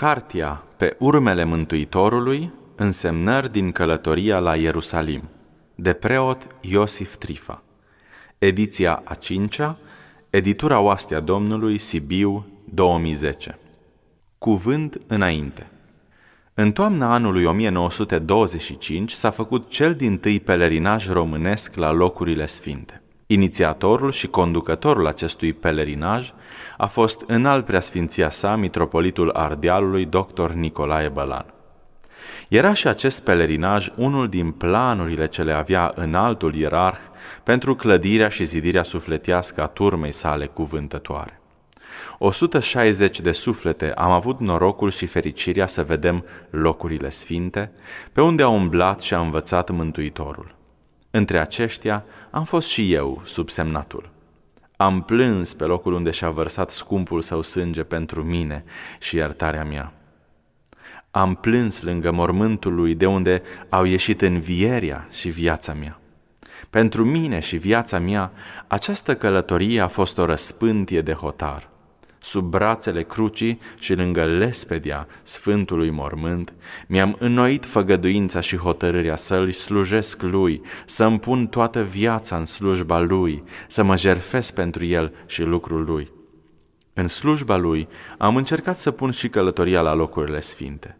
Cartia pe urmele Mântuitorului, însemnări din călătoria la Ierusalim, de preot Iosif Trifa. Ediția a cincea, editura Oastea Domnului, Sibiu, 2010. Cuvânt înainte. În toamna anului 1925 s-a făcut cel din tâi pelerinaj românesc la locurile sfinte. Inițiatorul și conducătorul acestui pelerinaj a fost înalt preasfinția sa mitropolitul Ardealului dr. Nicolae Bălan. Era și acest pelerinaj unul din planurile ce le avea înaltul ierarh pentru clădirea și zidirea sufletească a turmei sale cuvântătoare. 160 de suflete am avut norocul și fericirea să vedem locurile sfinte, pe unde a umblat și a învățat Mântuitorul. Între aceștia am fost și eu sub semnatul. Am plâns pe locul unde și-a vărsat scumpul său sânge pentru mine și iertarea mea. Am plâns lângă mormântul lui de unde au ieșit învierea și viața mea. Pentru mine și viața mea, această călătorie a fost o răspântie de hotar sub brațele crucii și lângă lespedia Sfântului Mormânt, mi-am înnoit făgăduința și hotărârea să-L slujesc Lui, să-mi pun toată viața în slujba Lui, să mă jerfesc pentru El și lucrul Lui. În slujba Lui am încercat să pun și călătoria la locurile sfinte.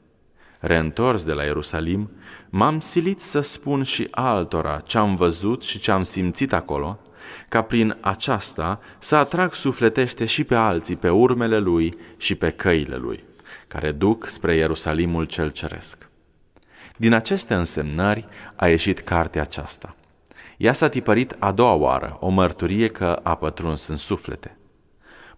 Reîntors de la Ierusalim, m-am silit să spun și altora ce am văzut și ce am simțit acolo – ca prin aceasta să atrag sufletește și pe alții pe urmele lui și pe căile lui, care duc spre Ierusalimul cel ceresc. Din aceste însemnări a ieșit cartea aceasta. Ea s-a tipărit a doua oară, o mărturie că a pătruns în suflete.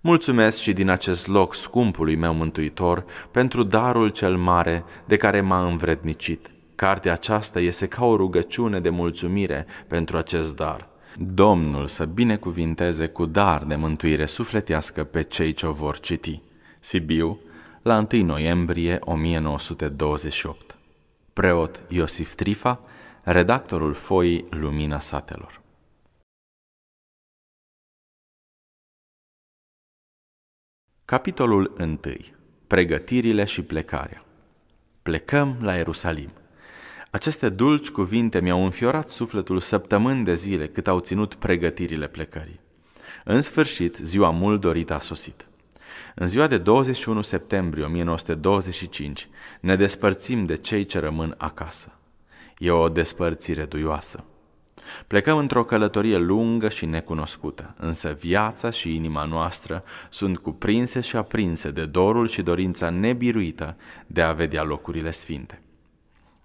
Mulțumesc și din acest loc scumpului meu mântuitor pentru darul cel mare de care m-a învrednicit. Cartea aceasta iese ca o rugăciune de mulțumire pentru acest dar. Domnul să binecuvinteze cu dar de mântuire sufletească pe cei ce o vor citi. Sibiu, la 1 noiembrie 1928. Preot Iosif Trifa, redactorul foii Lumina Satelor. Capitolul 1. Pregătirile și plecarea. Plecăm la Ierusalim. Aceste dulci cuvinte mi-au înfiorat sufletul săptămâni de zile cât au ținut pregătirile plecării. În sfârșit, ziua mult dorită a sosit. În ziua de 21 septembrie 1925 ne despărțim de cei ce rămân acasă. E o despărțire duioasă. Plecăm într-o călătorie lungă și necunoscută, însă viața și inima noastră sunt cuprinse și aprinse de dorul și dorința nebiruită de a vedea locurile sfinte.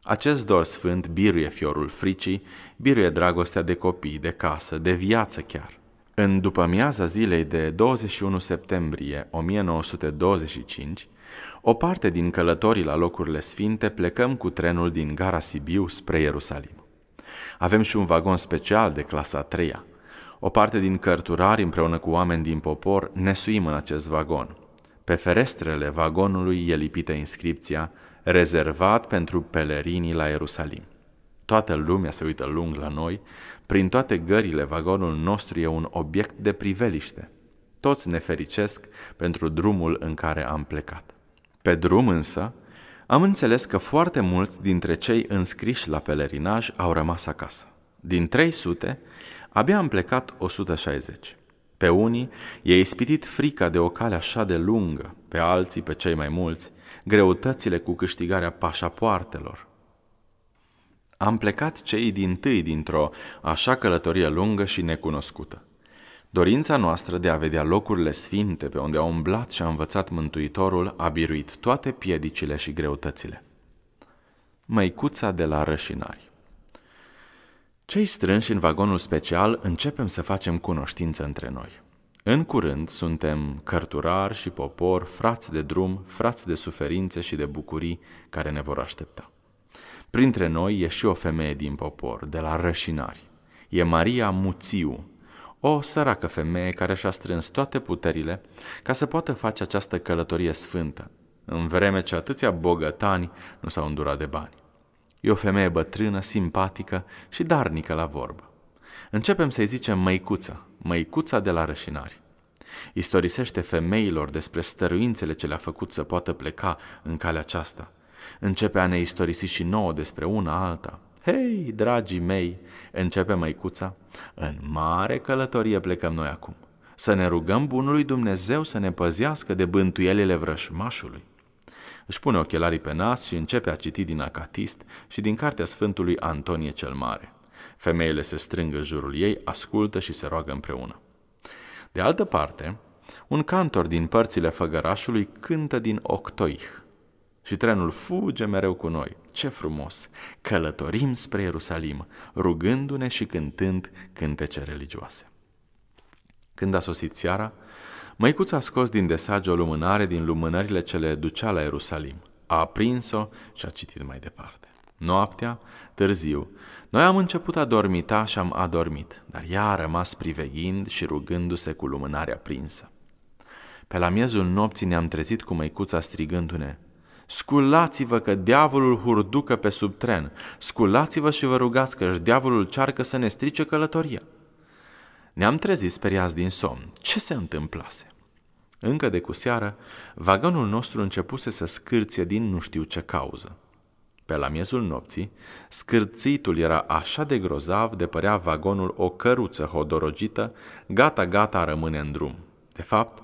Acest dor sfânt biruie fiorul fricii, biruie dragostea de copii, de casă, de viață chiar. În după-amiaza zilei de 21 septembrie 1925, o parte din călătorii la locurile sfinte plecăm cu trenul din gara Sibiu spre Ierusalim. Avem și un vagon special de clasa 3 -a. O parte din cărturari împreună cu oameni din popor ne suim în acest vagon. Pe ferestrele vagonului e lipită inscripția – rezervat pentru pelerinii la Ierusalim. Toată lumea se uită lung la noi, prin toate gările vagonul nostru e un obiect de priveliște. Toți ne fericesc pentru drumul în care am plecat. Pe drum însă, am înțeles că foarte mulți dintre cei înscriși la pelerinaj au rămas acasă. Din 300, abia am plecat 160. Pe unii e ispitit frica de o cale așa de lungă, pe alții, pe cei mai mulți, greutățile cu câștigarea pașapoartelor. Am plecat cei din tâi dintr-o așa călătorie lungă și necunoscută. Dorința noastră de a vedea locurile sfinte pe unde a umblat și a învățat Mântuitorul a biruit toate piedicile și greutățile. Măicuța de la Rășinari Cei strânși în vagonul special începem să facem cunoștință între noi – în curând suntem cărturari și popor, frați de drum, frați de suferințe și de bucurii care ne vor aștepta. Printre noi e și o femeie din popor, de la Rășinari. E Maria Muțiu, o săracă femeie care și-a strâns toate puterile ca să poată face această călătorie sfântă, în vreme ce atâția bogătani nu s-au îndurat de bani. E o femeie bătrână, simpatică și darnică la vorbă. Începem să-i zicem măicuță, măicuța de la rășinari. Istorisește femeilor despre stăruințele ce le-a făcut să poată pleca în calea aceasta. Începe a ne istorisi și nouă despre una alta. Hei, dragii mei, începe măicuța, în mare călătorie plecăm noi acum. Să ne rugăm bunului Dumnezeu să ne păzească de bântuielile vrășmașului. Își pune ochelarii pe nas și începe a citi din acatist și din cartea Sfântului Antonie cel Mare. Femeile se strâng în jurul ei, ascultă și se roagă împreună. De altă parte, un cantor din părțile făgărașului cântă din Octoih și trenul fuge mereu cu noi. Ce frumos! Călătorim spre Ierusalim, rugându-ne și cântând cântece religioase. Când a sosit seara, măicuța a scos din desage o lumânare din lumânările ce le ducea la Ierusalim. A aprins-o și a citit mai departe. Noaptea, târziu, noi am început a dormita și am adormit, dar ea a rămas priveghind și rugându-se cu lumânarea prinsă. Pe la miezul nopții ne-am trezit cu măicuța strigându-ne, Sculați-vă că diavolul hurducă pe sub tren, sculați-vă și vă rugați că și diavolul cearcă să ne strice călătoria. Ne-am trezit speriați din somn. Ce se întâmplase? Încă de cu seară, vagonul nostru începuse să scârție din nu știu ce cauză. Pe la miezul nopții, scârțitul era așa de grozav de părea vagonul o căruță hodorogită, gata-gata rămâne în drum. De fapt,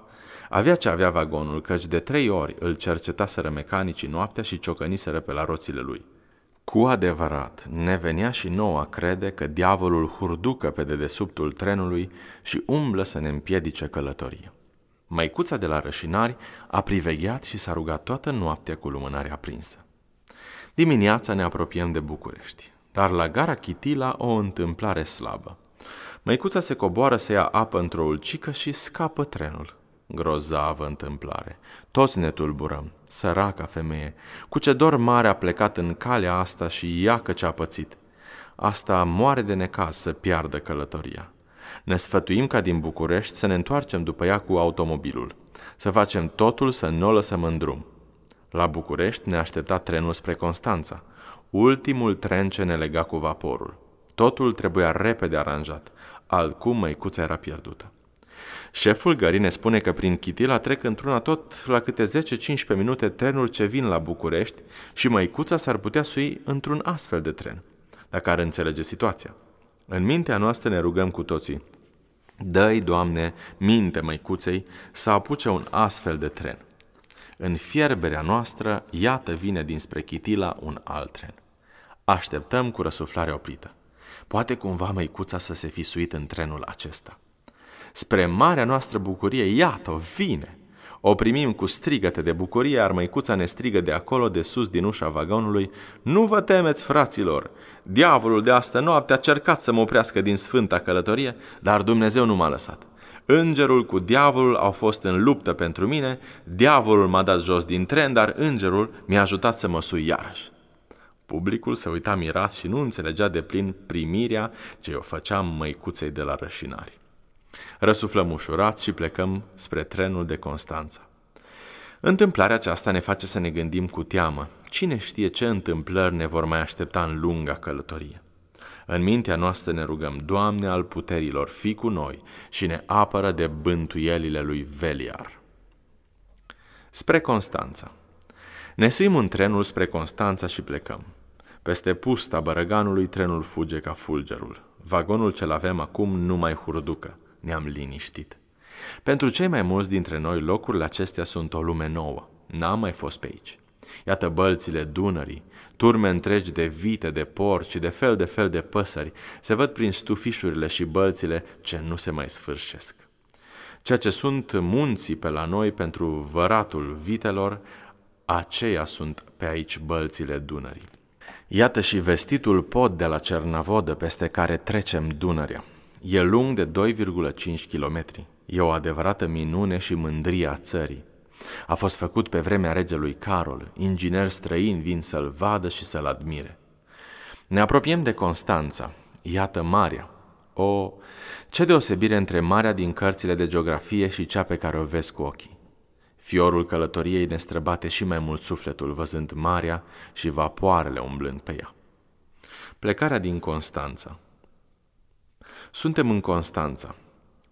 avea ce avea vagonul, căci de trei ori îl cercetaseră mecanicii noaptea și ciocăniseră pe la roțile lui. Cu adevărat, ne venea și nouă a crede că diavolul hurducă pe dedesubtul trenului și umblă să ne împiedice călătoria. Maicuța de la rășinari a privegheat și s-a rugat toată noaptea cu lumânarea aprinsă. Dimineața ne apropiem de București, dar la gara Chitila o întâmplare slabă. Măicuța se coboară să ia apă într-o ulcică și scapă trenul. Grozavă întâmplare. Toți ne tulburăm. Săraca femeie. Cu ce dor mare a plecat în calea asta și ia că ce-a pățit. Asta moare de necaz să piardă călătoria. Ne sfătuim ca din București să ne întoarcem după ea cu automobilul. Să facem totul să nu o lăsăm în drum. La București ne aștepta trenul spre Constanța, ultimul tren ce ne lega cu vaporul. Totul trebuia repede aranjat, altcum măicuța era pierdută. Șeful gării ne spune că prin Chitila trec într-una tot la câte 10-15 minute trenul ce vin la București și măicuța s-ar putea sui într-un astfel de tren, dacă ar înțelege situația. În mintea noastră ne rugăm cu toții. Dă-i, Doamne, minte măicuței să apuce un astfel de tren – în fierberea noastră, iată vine dinspre Chitila un alt tren. Așteptăm cu răsuflare oprită. Poate cumva măicuța să se fi suit în trenul acesta. Spre marea noastră bucurie, iată, vine! O primim cu strigăte de bucurie, iar măicuța ne strigă de acolo, de sus, din ușa vagonului, Nu vă temeți, fraților! Diavolul de astă noapte a cercat să mă oprească din sfânta călătorie, dar Dumnezeu nu m-a lăsat. Îngerul cu diavolul au fost în luptă pentru mine, diavolul m-a dat jos din tren, dar îngerul mi-a ajutat să mă sui iarăși. Publicul se uita mirat și nu înțelegea de plin primirea ce o făceam măicuței de la rășinari. Răsuflăm ușurat și plecăm spre trenul de Constanța. Întâmplarea aceasta ne face să ne gândim cu teamă. Cine știe ce întâmplări ne vor mai aștepta în lunga călătorie? În mintea noastră ne rugăm, Doamne al puterilor, fi cu noi și ne apără de bântuielile lui Veliar. Spre Constanța. Ne suim în trenul spre Constanța și plecăm. Peste pusta bărăganului trenul fuge ca fulgerul. Vagonul ce-l avem acum nu mai hurducă. Ne-am liniștit. Pentru cei mai mulți dintre noi, locurile acestea sunt o lume nouă. N-am mai fost pe aici. Iată bălțile Dunării, turme întregi de vite, de porci, de fel de fel de păsări, se văd prin stufișurile și bălțile ce nu se mai sfârșesc. Ceea ce sunt munții pe la noi pentru văratul vitelor, aceia sunt pe aici bălțile Dunării. Iată și vestitul pod de la Cernavodă peste care trecem Dunărea. E lung de 2,5 km. E o adevărată minune și mândria țării. A fost făcut pe vremea regelui Carol, inginer străin vin să-l vadă și să-l admire. Ne apropiem de Constanța, iată Marea. O, ce deosebire între Marea din cărțile de geografie și cea pe care o vezi cu ochii. Fiorul călătoriei ne străbate și mai mult sufletul văzând Marea și vapoarele umblând pe ea. Plecarea din Constanța Suntem în Constanța.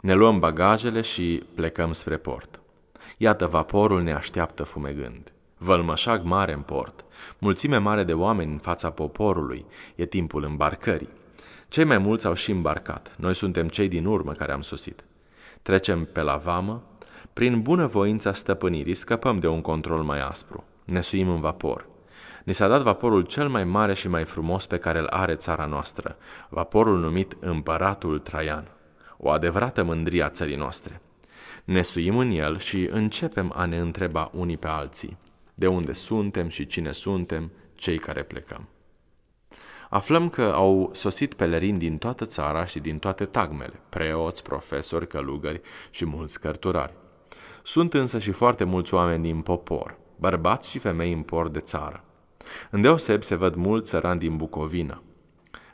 Ne luăm bagajele și plecăm spre port. Iată, vaporul ne așteaptă fumegând. Vălmășag mare în port, mulțime mare de oameni în fața poporului, e timpul îmbarcării. Cei mai mulți au și îmbarcat, noi suntem cei din urmă care am sosit. Trecem pe la vamă, prin bună voința stăpânirii scăpăm de un control mai aspru, ne suim în vapor. Ni s-a dat vaporul cel mai mare și mai frumos pe care îl are țara noastră, vaporul numit Împăratul Traian. O adevărată mândrie a țării noastre – ne suim în el și începem a ne întreba unii pe alții de unde suntem și cine suntem, cei care plecăm. Aflăm că au sosit pelerini din toată țara și din toate tagmele, preoți, profesori, călugări și mulți cărturari. Sunt însă și foarte mulți oameni din popor, bărbați și femei în por de țară. Îndeoseb se văd mulți țărani din Bucovina,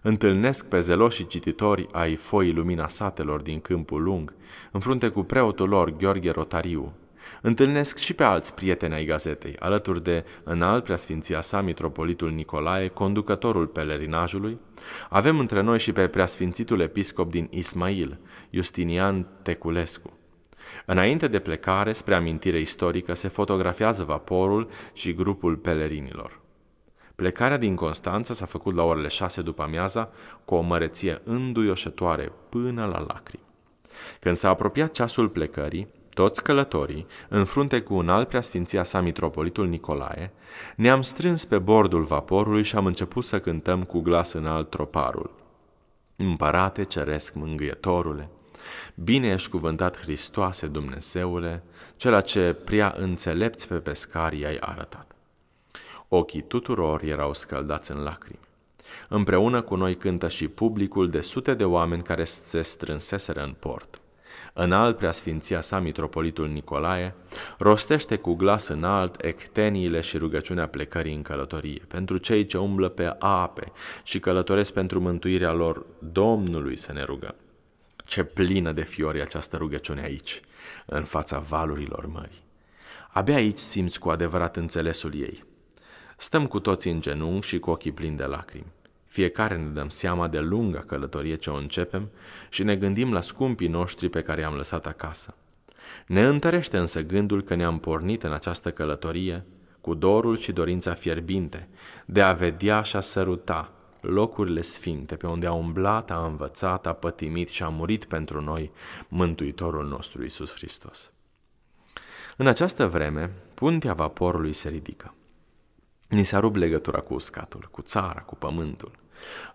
Întâlnesc pe zeloșii cititori ai foii lumina satelor din câmpul lung, în frunte cu preotul lor, Gheorghe Rotariu. Întâlnesc și pe alți prieteni ai gazetei, alături de înalt preasfinția sa, mitropolitul Nicolae, conducătorul pelerinajului. Avem între noi și pe preasfințitul episcop din Ismail, Justinian Teculescu. Înainte de plecare, spre amintire istorică, se fotografiază vaporul și grupul pelerinilor. Plecarea din Constanța s-a făcut la orele șase după amiaza, cu o măreție înduioșătoare până la lacrimi. Când s-a apropiat ceasul plecării, toți călătorii, în frunte cu un alt preasfinția sa mitropolitul Nicolae, ne-am strâns pe bordul vaporului și am început să cântăm cu glas înalt troparul. Împărate ceresc mângâietorule, bine ești cuvântat Hristoase Dumnezeule, cela ce prea înțelepți pe pescarii ai arătat. Ochii tuturor erau scăldați în lacrimi. Împreună cu noi cântă și publicul de sute de oameni care se strânseseră în port. În alt preasfinția sa mitropolitul Nicolae rostește cu glas înalt ecteniile și rugăciunea plecării în călătorie, pentru cei ce umblă pe ape și călătoresc pentru mântuirea lor Domnului să ne rugăm. Ce plină de fiori această rugăciune aici, în fața valurilor mării. Abia aici simți cu adevărat înțelesul ei. Stăm cu toții în genunchi și cu ochii plini de lacrimi. Fiecare ne dăm seama de lunga călătorie ce o începem și ne gândim la scumpii noștri pe care i-am lăsat acasă. Ne întărește însă gândul că ne-am pornit în această călătorie cu dorul și dorința fierbinte de a vedea și a săruta locurile sfinte pe unde a umblat, a învățat, a pătimit și a murit pentru noi Mântuitorul nostru Isus Hristos. În această vreme, puntea vaporului se ridică. Ni s-a rupt legătura cu uscatul, cu țara, cu pământul.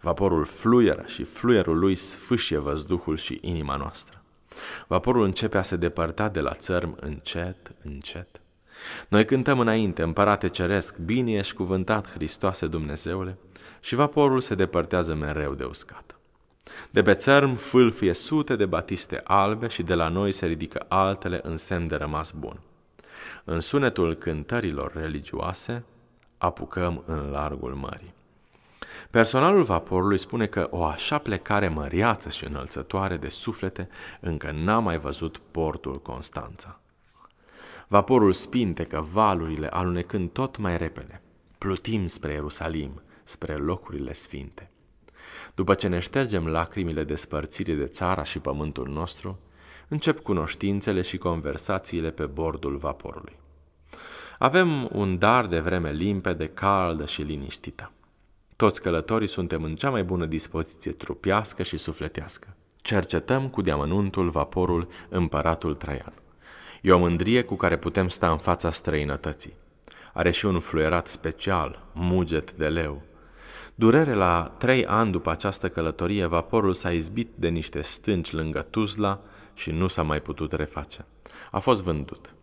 Vaporul fluieră și fluierul lui sfâșie văzduhul și inima noastră. Vaporul începe a se depărta de la țărm încet, încet. Noi cântăm înainte, împărate ceresc, bine ești cuvântat, Hristoase Dumnezeule, și vaporul se depărtează mereu de uscat. De pe țărm fâlfie sute de batiste albe și de la noi se ridică altele în semn de rămas bun. În sunetul cântărilor religioase, apucăm în largul mării. Personalul vaporului spune că o așa plecare măriață și înălțătoare de suflete încă n-a mai văzut portul Constanța. Vaporul că valurile alunecând tot mai repede. Plutim spre Ierusalim, spre locurile sfinte. După ce ne ștergem lacrimile de spărțire de țara și pământul nostru, încep cunoștințele și conversațiile pe bordul vaporului. Avem un dar de vreme limpede, caldă și liniștită. Toți călătorii suntem în cea mai bună dispoziție trupească și sufletească. Cercetăm cu diamănuntul vaporul împăratul Traian. E o mândrie cu care putem sta în fața străinătății. Are și un fluierat special, muget de leu. Durere la trei ani după această călătorie, vaporul s-a izbit de niște stânci lângă Tuzla și nu s-a mai putut reface. A fost vândut.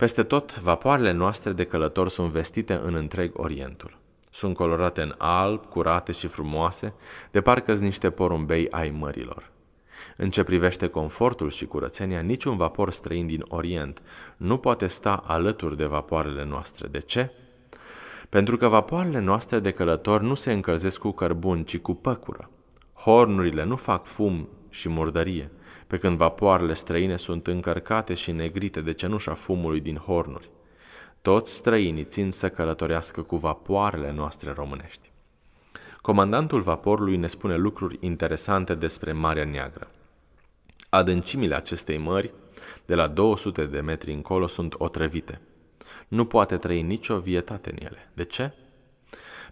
Peste tot, vapoarele noastre de călător sunt vestite în întreg Orientul. Sunt colorate în alb, curate și frumoase, de parcă sunt niște porumbei ai mărilor. În ce privește confortul și curățenia, niciun vapor străin din Orient nu poate sta alături de vapoarele noastre. De ce? Pentru că vapoarele noastre de călător nu se încălzesc cu cărbun, ci cu păcură. Hornurile nu fac fum și murdărie, pe când vapoarele străine sunt încărcate și negrite de cenușa fumului din hornuri. Toți străinii țin să călătorească cu vapoarele noastre românești. Comandantul vaporului ne spune lucruri interesante despre Marea Neagră. Adâncimile acestei mări, de la 200 de metri încolo, sunt otrăvite. Nu poate trăi nicio vietate în ele. De ce?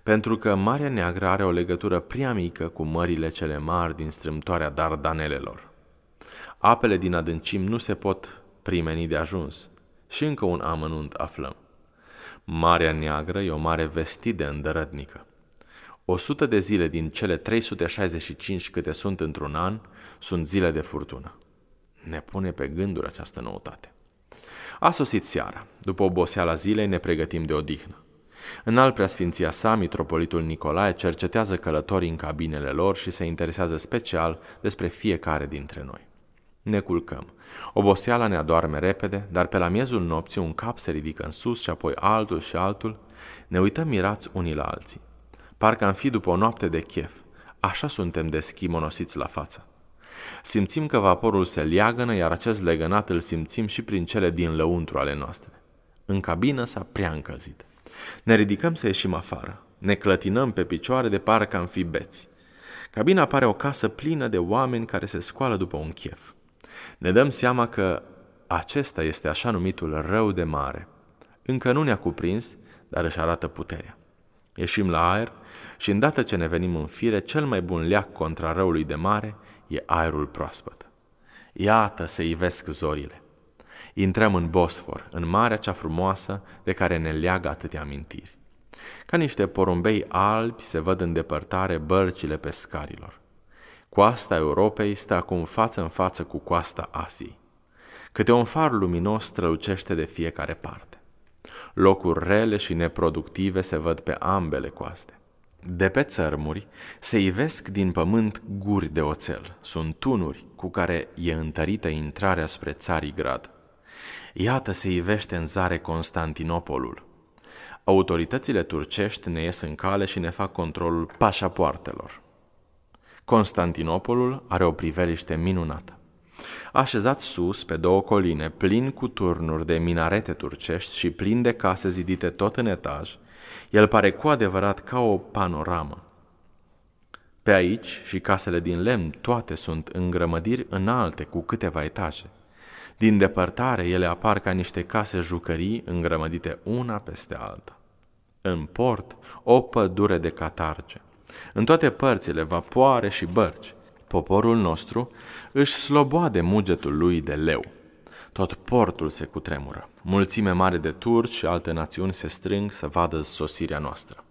Pentru că Marea Neagră are o legătură prea mică cu mările cele mari din strâmtoarea Dardanelelor. Apele din adâncim nu se pot primeni de ajuns. Și încă un amănunt aflăm. Marea Neagră e o mare vestidă îndărătnică. sută de zile din cele 365 câte sunt într-un an sunt zile de furtună. Ne pune pe gânduri această noutate. A sosit seara. După oboseala zilei ne pregătim de odihnă. În al preasfinția sa, mitropolitul Nicolae cercetează călătorii în cabinele lor și se interesează special despre fiecare dintre noi. Ne culcăm. Oboseala ne adoarme repede, dar pe la miezul nopții un cap se ridică în sus și apoi altul și altul. Ne uităm mirați unii la alții. Parcă am fi după o noapte de chef. Așa suntem de schimonosiți la față. Simțim că vaporul se leagănă, iar acest legănat îl simțim și prin cele din lăuntru ale noastre. În cabină s-a prea încălzit. Ne ridicăm să ieșim afară. Ne clătinăm pe picioare de parcă am fi beți. Cabina pare o casă plină de oameni care se scoală după un chef ne dăm seama că acesta este așa numitul rău de mare. Încă nu ne-a cuprins, dar își arată puterea. Ieșim la aer și îndată ce ne venim în fire, cel mai bun leac contra răului de mare e aerul proaspăt. Iată se ivesc zorile. Intrăm în Bosfor, în marea cea frumoasă de care ne leagă atâtea amintiri. Ca niște porumbei albi se văd în depărtare bărcile pescarilor. Coasta Europei stă acum față în față cu coasta Asiei. Câte un far luminos strălucește de fiecare parte. Locuri rele și neproductive se văd pe ambele coaste. De pe țărmuri se ivesc din pământ guri de oțel. Sunt tunuri cu care e întărită intrarea spre țarii grad. Iată se ivește în zare Constantinopolul. Autoritățile turcești ne ies în cale și ne fac controlul pașapoartelor. Constantinopolul are o priveliște minunată. Așezat sus pe două coline, plin cu turnuri de minarete turcești și plin de case zidite tot în etaj, el pare cu adevărat ca o panoramă. Pe aici și casele din lemn toate sunt îngrămădiri înalte cu câteva etaje. Din depărtare ele apar ca niște case jucării îngrămădite una peste alta. În port, o pădure de catarge. În toate părțile, vapoare și bărci, poporul nostru își de mugetul lui de leu. Tot portul se cutremură. Mulțime mare de turci și alte națiuni se strâng să vadă sosirea noastră.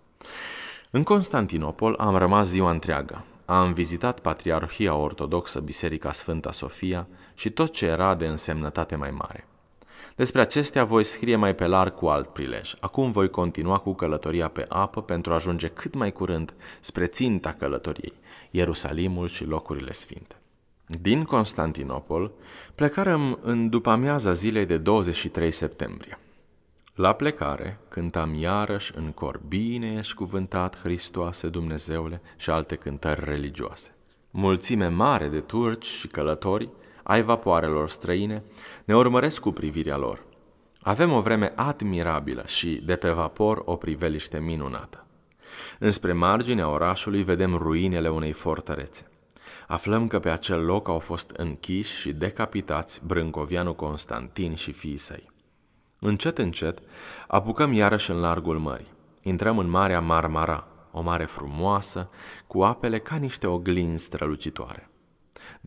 În Constantinopol am rămas ziua întreagă. Am vizitat Patriarhia Ortodoxă, Biserica Sfânta Sofia și tot ce era de însemnătate mai mare – despre acestea voi scrie mai pe larg cu alt prilej. Acum voi continua cu călătoria pe apă pentru a ajunge cât mai curând spre ținta călătoriei, Ierusalimul și locurile sfinte. Din Constantinopol plecarăm în după-amiaza zilei de 23 septembrie. La plecare cântam iarăși în cor Bine și cuvântat, Hristoase, Dumnezeule și alte cântări religioase. Mulțime mare de turci și călători ai vapoarelor străine ne urmăresc cu privirea lor. Avem o vreme admirabilă și, de pe vapor, o priveliște minunată. Înspre marginea orașului vedem ruinele unei fortărețe. Aflăm că pe acel loc au fost închiși și decapitați Brâncovianu Constantin și fiii săi. Încet, încet, apucăm iarăși în largul mării. Intrăm în Marea Marmara, o mare frumoasă, cu apele ca niște oglinzi strălucitoare.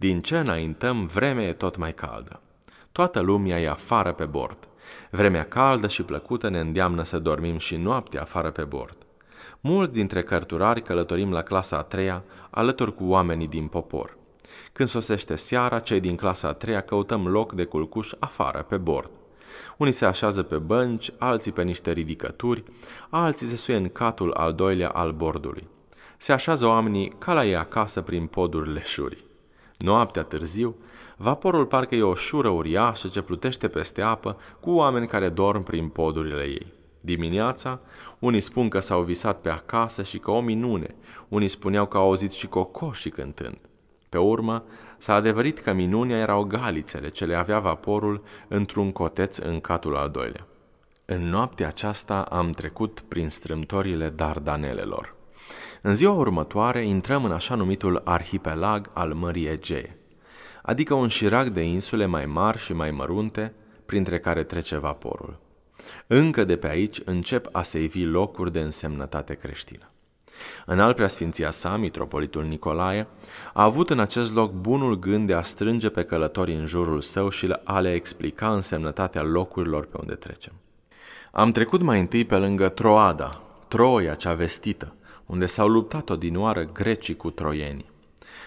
Din ce înaintăm, vremea e tot mai caldă. Toată lumea e afară pe bord. Vremea caldă și plăcută ne îndeamnă să dormim și noaptea afară pe bord. Mulți dintre cărturari călătorim la clasa a treia, alături cu oamenii din popor. Când sosește seara, cei din clasa a treia căutăm loc de culcuș afară, pe bord. Unii se așează pe bănci, alții pe niște ridicături, alții se suie în catul al doilea al bordului. Se așează oamenii ca la ei acasă prin podurile șurii. Noaptea târziu, vaporul parcă e o șură uriașă ce plutește peste apă cu oameni care dorm prin podurile ei. Dimineața, unii spun că s-au visat pe acasă și că o minune, unii spuneau că au auzit și cocoșii cântând. Pe urmă, s-a adevărit că minunea erau galițele ce le avea vaporul într-un coteț în catul al doilea. În noaptea aceasta am trecut prin strâmtorile dardanelelor. În ziua următoare intrăm în așa numitul arhipelag al Mării Egee, adică un șirac de insule mai mari și mai mărunte, printre care trece vaporul. Încă de pe aici încep a se ivi locuri de însemnătate creștină. În al preasfinția sa, mitropolitul Nicolae, a avut în acest loc bunul gând de a strânge pe călătorii în jurul său și a le explica însemnătatea locurilor pe unde trecem. Am trecut mai întâi pe lângă Troada, Troia cea vestită, unde s-au luptat odinoară grecii cu troieni.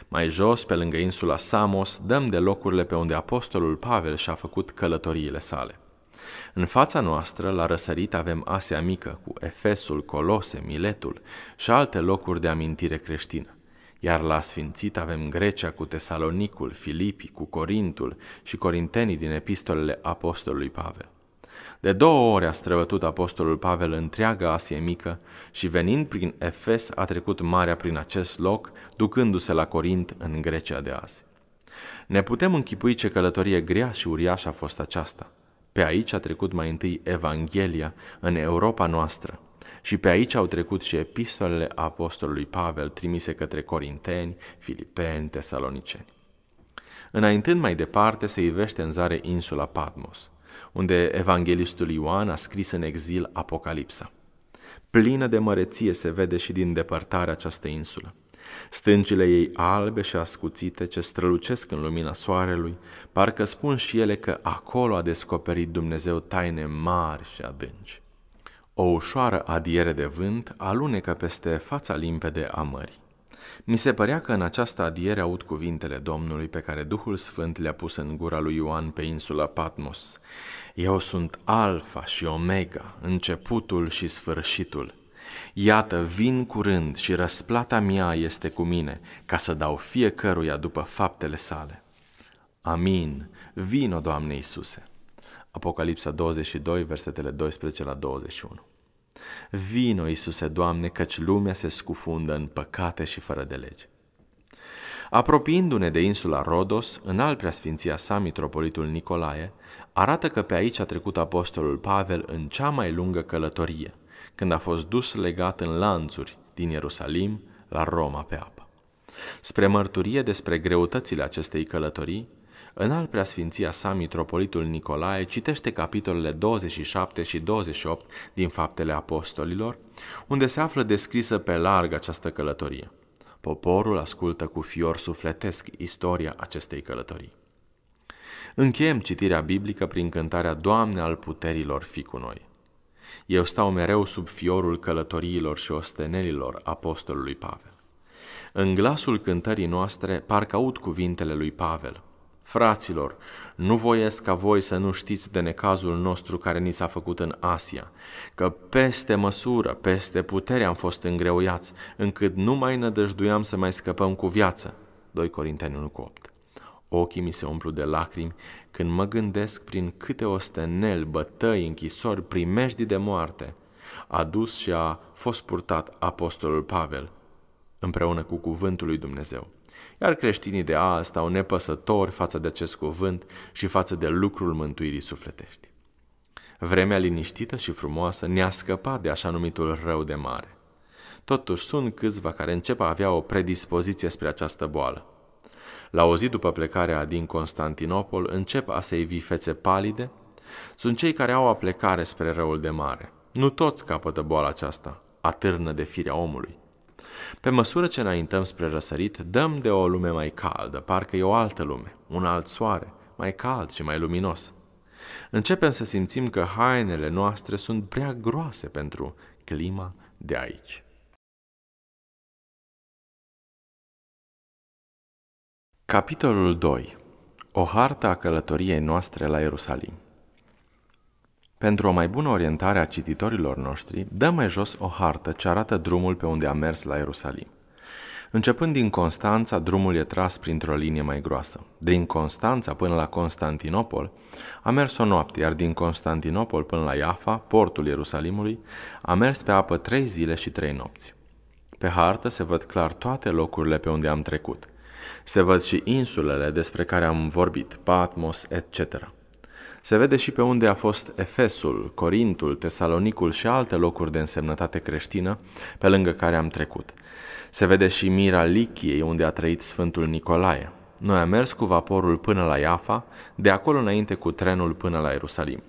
Mai jos, pe lângă insula Samos, dăm de locurile pe unde apostolul Pavel și-a făcut călătoriile sale. În fața noastră, la răsărit, avem Asia Mică, cu Efesul, Colose, Miletul și alte locuri de amintire creștină. Iar la sfințit avem Grecia cu Tesalonicul, Filipii, cu Corintul și corintenii din epistolele apostolului Pavel. De două ori a străbătut apostolul Pavel întreaga Asie Mică și venind prin Efes a trecut marea prin acest loc, ducându-se la Corint în Grecia de azi. Ne putem închipui ce călătorie grea și uriașă a fost aceasta. Pe aici a trecut mai întâi Evanghelia în Europa noastră și pe aici au trecut și epistolele apostolului Pavel trimise către corinteni, filipeni, tesaloniceni. Înaintând mai departe, se ivește în zare insula Patmos – unde evanghelistul Ioan a scris în exil Apocalipsa. Plină de măreție se vede și din depărtare această insulă. Stâncile ei albe și ascuțite, ce strălucesc în lumina soarelui, parcă spun și ele că acolo a descoperit Dumnezeu taine mari și adânci. O ușoară adiere de vânt alunecă peste fața limpede a mării. Mi se părea că în această adiere aud cuvintele Domnului pe care Duhul Sfânt le-a pus în gura lui Ioan pe insula Patmos. Eu sunt Alfa și Omega, începutul și sfârșitul. Iată, vin curând și răsplata mea este cu mine, ca să dau fiecăruia după faptele sale. Amin. Vino, Doamne Iisuse! Apocalipsa 22, versetele 12 la 21. Vino, Iisuse Doamne, căci lumea se scufundă în păcate și fără de lege. Apropiindu-ne de insula Rodos, în al preasfinția sa mitropolitul Nicolae, arată că pe aici a trecut apostolul Pavel în cea mai lungă călătorie, când a fost dus legat în lanțuri din Ierusalim la Roma pe apă. Spre mărturie despre greutățile acestei călătorii, în al preasfinția sa, mitropolitul Nicolae citește capitolele 27 și 28 din Faptele Apostolilor, unde se află descrisă pe larg această călătorie. Poporul ascultă cu fior sufletesc istoria acestei călătorii. Încheiem citirea biblică prin cântarea Doamne al puterilor fi cu noi. Eu stau mereu sub fiorul călătoriilor și ostenelilor apostolului Pavel. În glasul cântării noastre parcă aud cuvintele lui Pavel – Fraților, nu voiesc ca voi să nu știți de necazul nostru care ni s-a făcut în Asia, că peste măsură, peste putere am fost îngreuiați, încât nu mai nădăjduiam să mai scăpăm cu viață. 2 Corinteni 1 8 Ochii mi se umplu de lacrimi când mă gândesc prin câte ostenel, bătăi, închisori, primejdii de moarte a dus și a fost purtat apostolul Pavel împreună cu cuvântul lui Dumnezeu iar creștinii de azi stau nepăsători față de acest cuvânt și față de lucrul mântuirii sufletești. Vremea liniștită și frumoasă ne-a scăpat de așa numitul rău de mare. Totuși sunt câțiva care încep a avea o predispoziție spre această boală. La o zi după plecarea din Constantinopol încep a se ivi fețe palide, sunt cei care au plecare spre răul de mare. Nu toți capătă boala aceasta, atârnă de firea omului. Pe măsură ce înaintăm spre răsărit, dăm de o lume mai caldă, parcă e o altă lume, un alt soare, mai cald și mai luminos. Începem să simțim că hainele noastre sunt prea groase pentru clima de aici. Capitolul 2. O hartă a călătoriei noastre la Ierusalim pentru o mai bună orientare a cititorilor noștri, dăm mai jos o hartă ce arată drumul pe unde a mers la Ierusalim. Începând din Constanța, drumul e tras printr-o linie mai groasă. Din Constanța până la Constantinopol a mers o noapte, iar din Constantinopol până la Iafa, portul Ierusalimului, a mers pe apă trei zile și trei nopți. Pe hartă se văd clar toate locurile pe unde am trecut. Se văd și insulele despre care am vorbit, Patmos, etc. Se vede și pe unde a fost Efesul, Corintul, Tesalonicul și alte locuri de însemnătate creștină pe lângă care am trecut. Se vede și mira Lichiei, unde a trăit Sfântul Nicolae. Noi am mers cu vaporul până la Iafa, de acolo înainte cu trenul până la Ierusalim.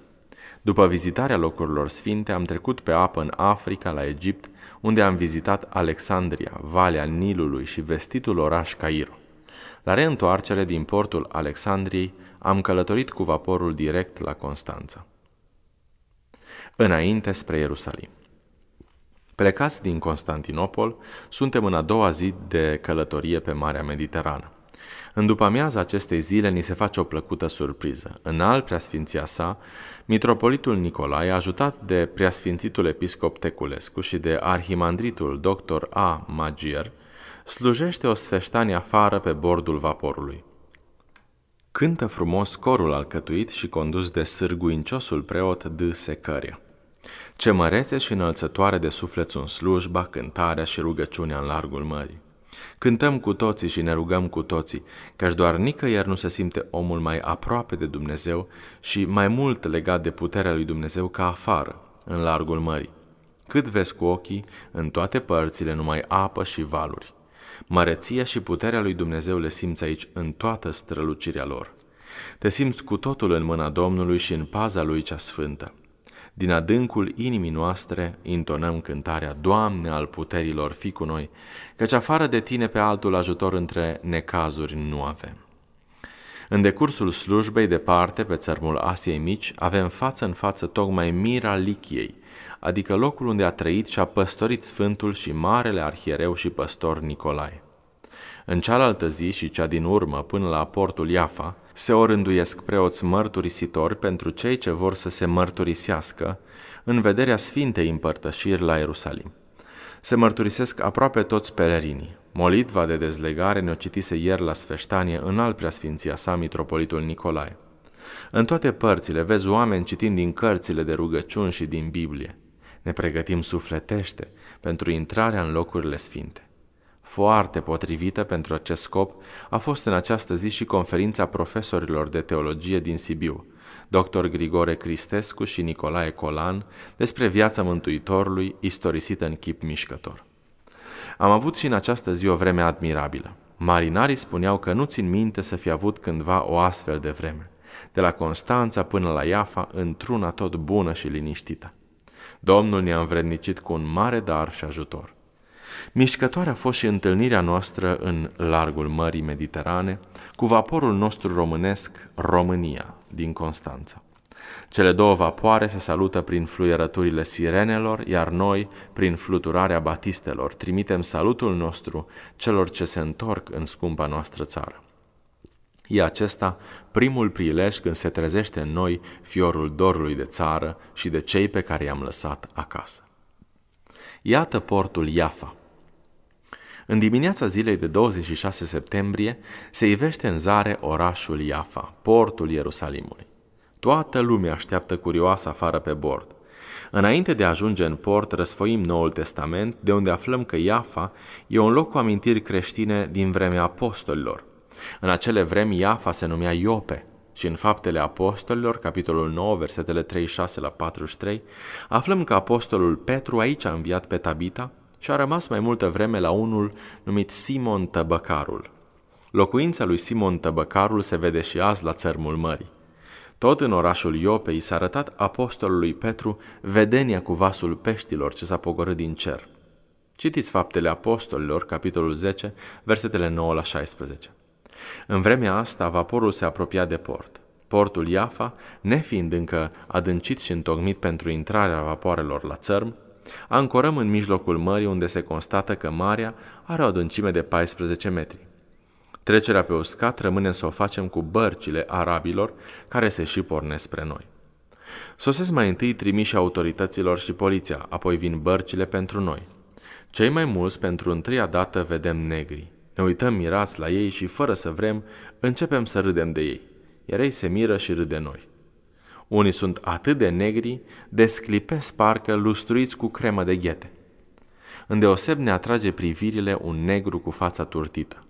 După vizitarea locurilor sfinte, am trecut pe apă în Africa, la Egipt, unde am vizitat Alexandria, Valea Nilului și vestitul oraș Cairo. La reîntoarcere din portul Alexandriei, am călătorit cu vaporul direct la Constanța. Înainte spre Ierusalim. Plecați din Constantinopol, suntem în a doua zi de călătorie pe Marea Mediterană. În după amiaza acestei zile ni se face o plăcută surpriză. În al preasfinția sa, mitropolitul Nicolae, ajutat de preasfințitul episcop Teculescu și de arhimandritul dr. A. Magier, slujește o sfeștanie afară pe bordul vaporului. Cântă frumos corul alcătuit și condus de sârguinciosul preot D. Secărie. Ce mărețe și înălțătoare de suflet sunt slujba, cântarea și rugăciunea în largul mării. Cântăm cu toții și ne rugăm cu toții, căci doar nicăieri nu se simte omul mai aproape de Dumnezeu și mai mult legat de puterea lui Dumnezeu ca afară, în largul mării. Cât vezi cu ochii, în toate părțile numai apă și valuri. Măreția și puterea lui Dumnezeu le simți aici în toată strălucirea lor. Te simți cu totul în mâna Domnului și în paza Lui cea sfântă. Din adâncul inimii noastre intonăm cântarea Doamne al puterilor, fi cu noi, căci afară de Tine pe altul ajutor între necazuri nu avem. În decursul slujbei departe, pe țărmul Asiei Mici, avem față în față tocmai mira Lichiei, adică locul unde a trăit și a păstorit Sfântul și Marele Arhiereu și Păstor Nicolae. În cealaltă zi și cea din urmă, până la portul Iafa, se orânduiesc preoți mărturisitori pentru cei ce vor să se mărturisească în vederea Sfintei împărtășiri la Ierusalim. Se mărturisesc aproape toți pelerinii. Molitva de dezlegare ne-o citise ieri la Sfeștanie în al preasfinția sa mitropolitul Nicolae. În toate părțile vezi oameni citind din cărțile de rugăciuni și din Biblie – ne pregătim sufletește pentru intrarea în locurile sfinte. Foarte potrivită pentru acest scop a fost în această zi și conferința profesorilor de teologie din Sibiu, dr. Grigore Cristescu și Nicolae Colan, despre viața Mântuitorului istorisită în chip mișcător. Am avut și în această zi o vreme admirabilă. Marinarii spuneau că nu țin minte să fi avut cândva o astfel de vreme, de la Constanța până la Iafa, într-una tot bună și liniștită. Domnul ne-a învrednicit cu un mare dar și ajutor. Mișcătoare a fost și întâlnirea noastră în largul Mării Mediterane cu vaporul nostru românesc România din Constanța. Cele două vapoare se salută prin fluierăturile sirenelor, iar noi, prin fluturarea batistelor, trimitem salutul nostru celor ce se întorc în scumpa noastră țară. E acesta primul prilej când se trezește în noi fiorul dorului de țară și de cei pe care i-am lăsat acasă. Iată portul Iafa. În dimineața zilei de 26 septembrie se ivește în zare orașul Iafa, portul Ierusalimului. Toată lumea așteaptă curioasă afară pe bord. Înainte de a ajunge în port, răsfoim Noul Testament, de unde aflăm că Iafa e un loc cu amintiri creștine din vremea apostolilor – în acele vremi Iafa se numea Iope și în Faptele Apostolilor, capitolul 9, versetele 36 la 43, aflăm că apostolul Petru aici a înviat pe Tabita și a rămas mai multă vreme la unul numit Simon Tăbăcarul. Locuința lui Simon Tăbăcarul se vede și azi la țărmul mării. Tot în orașul Iopei s-a arătat apostolului Petru vedenia cu vasul peștilor ce s-a pogorât din cer. Citiți faptele apostolilor, capitolul 10, versetele 9 la 16. În vremea asta, vaporul se apropia de port. Portul Iafa, nefiind încă adâncit și întocmit pentru intrarea vapoarelor la țărm, ancorăm în mijlocul mării unde se constată că marea are o adâncime de 14 metri. Trecerea pe uscat rămâne să o facem cu bărcile arabilor care se și pornesc spre noi. Sosesc mai întâi trimiși autorităților și poliția, apoi vin bărcile pentru noi. Cei mai mulți pentru întâia dată vedem negri. Ne uităm mirați la ei și, fără să vrem, începem să râdem de ei, iar ei se miră și râd de noi. Unii sunt atât de negri, desclipesc parcă lustruiți cu cremă de ghete. Îndeoseb ne atrage privirile un negru cu fața turtită.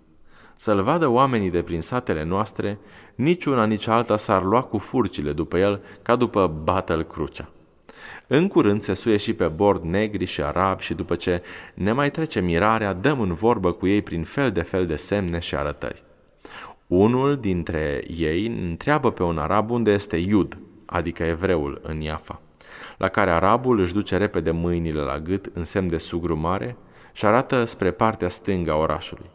Să-l vadă oamenii de prin satele noastre, nici una nici alta s-ar lua cu furcile după el ca după Battle Crucea. În curând se suie și pe bord negri și arabi și după ce ne mai trece mirarea, dăm în vorbă cu ei prin fel de fel de semne și arătări. Unul dintre ei întreabă pe un arab unde este Iud, adică evreul, în Iafa, la care arabul își duce repede mâinile la gât în semn de sugrumare și arată spre partea stângă a orașului.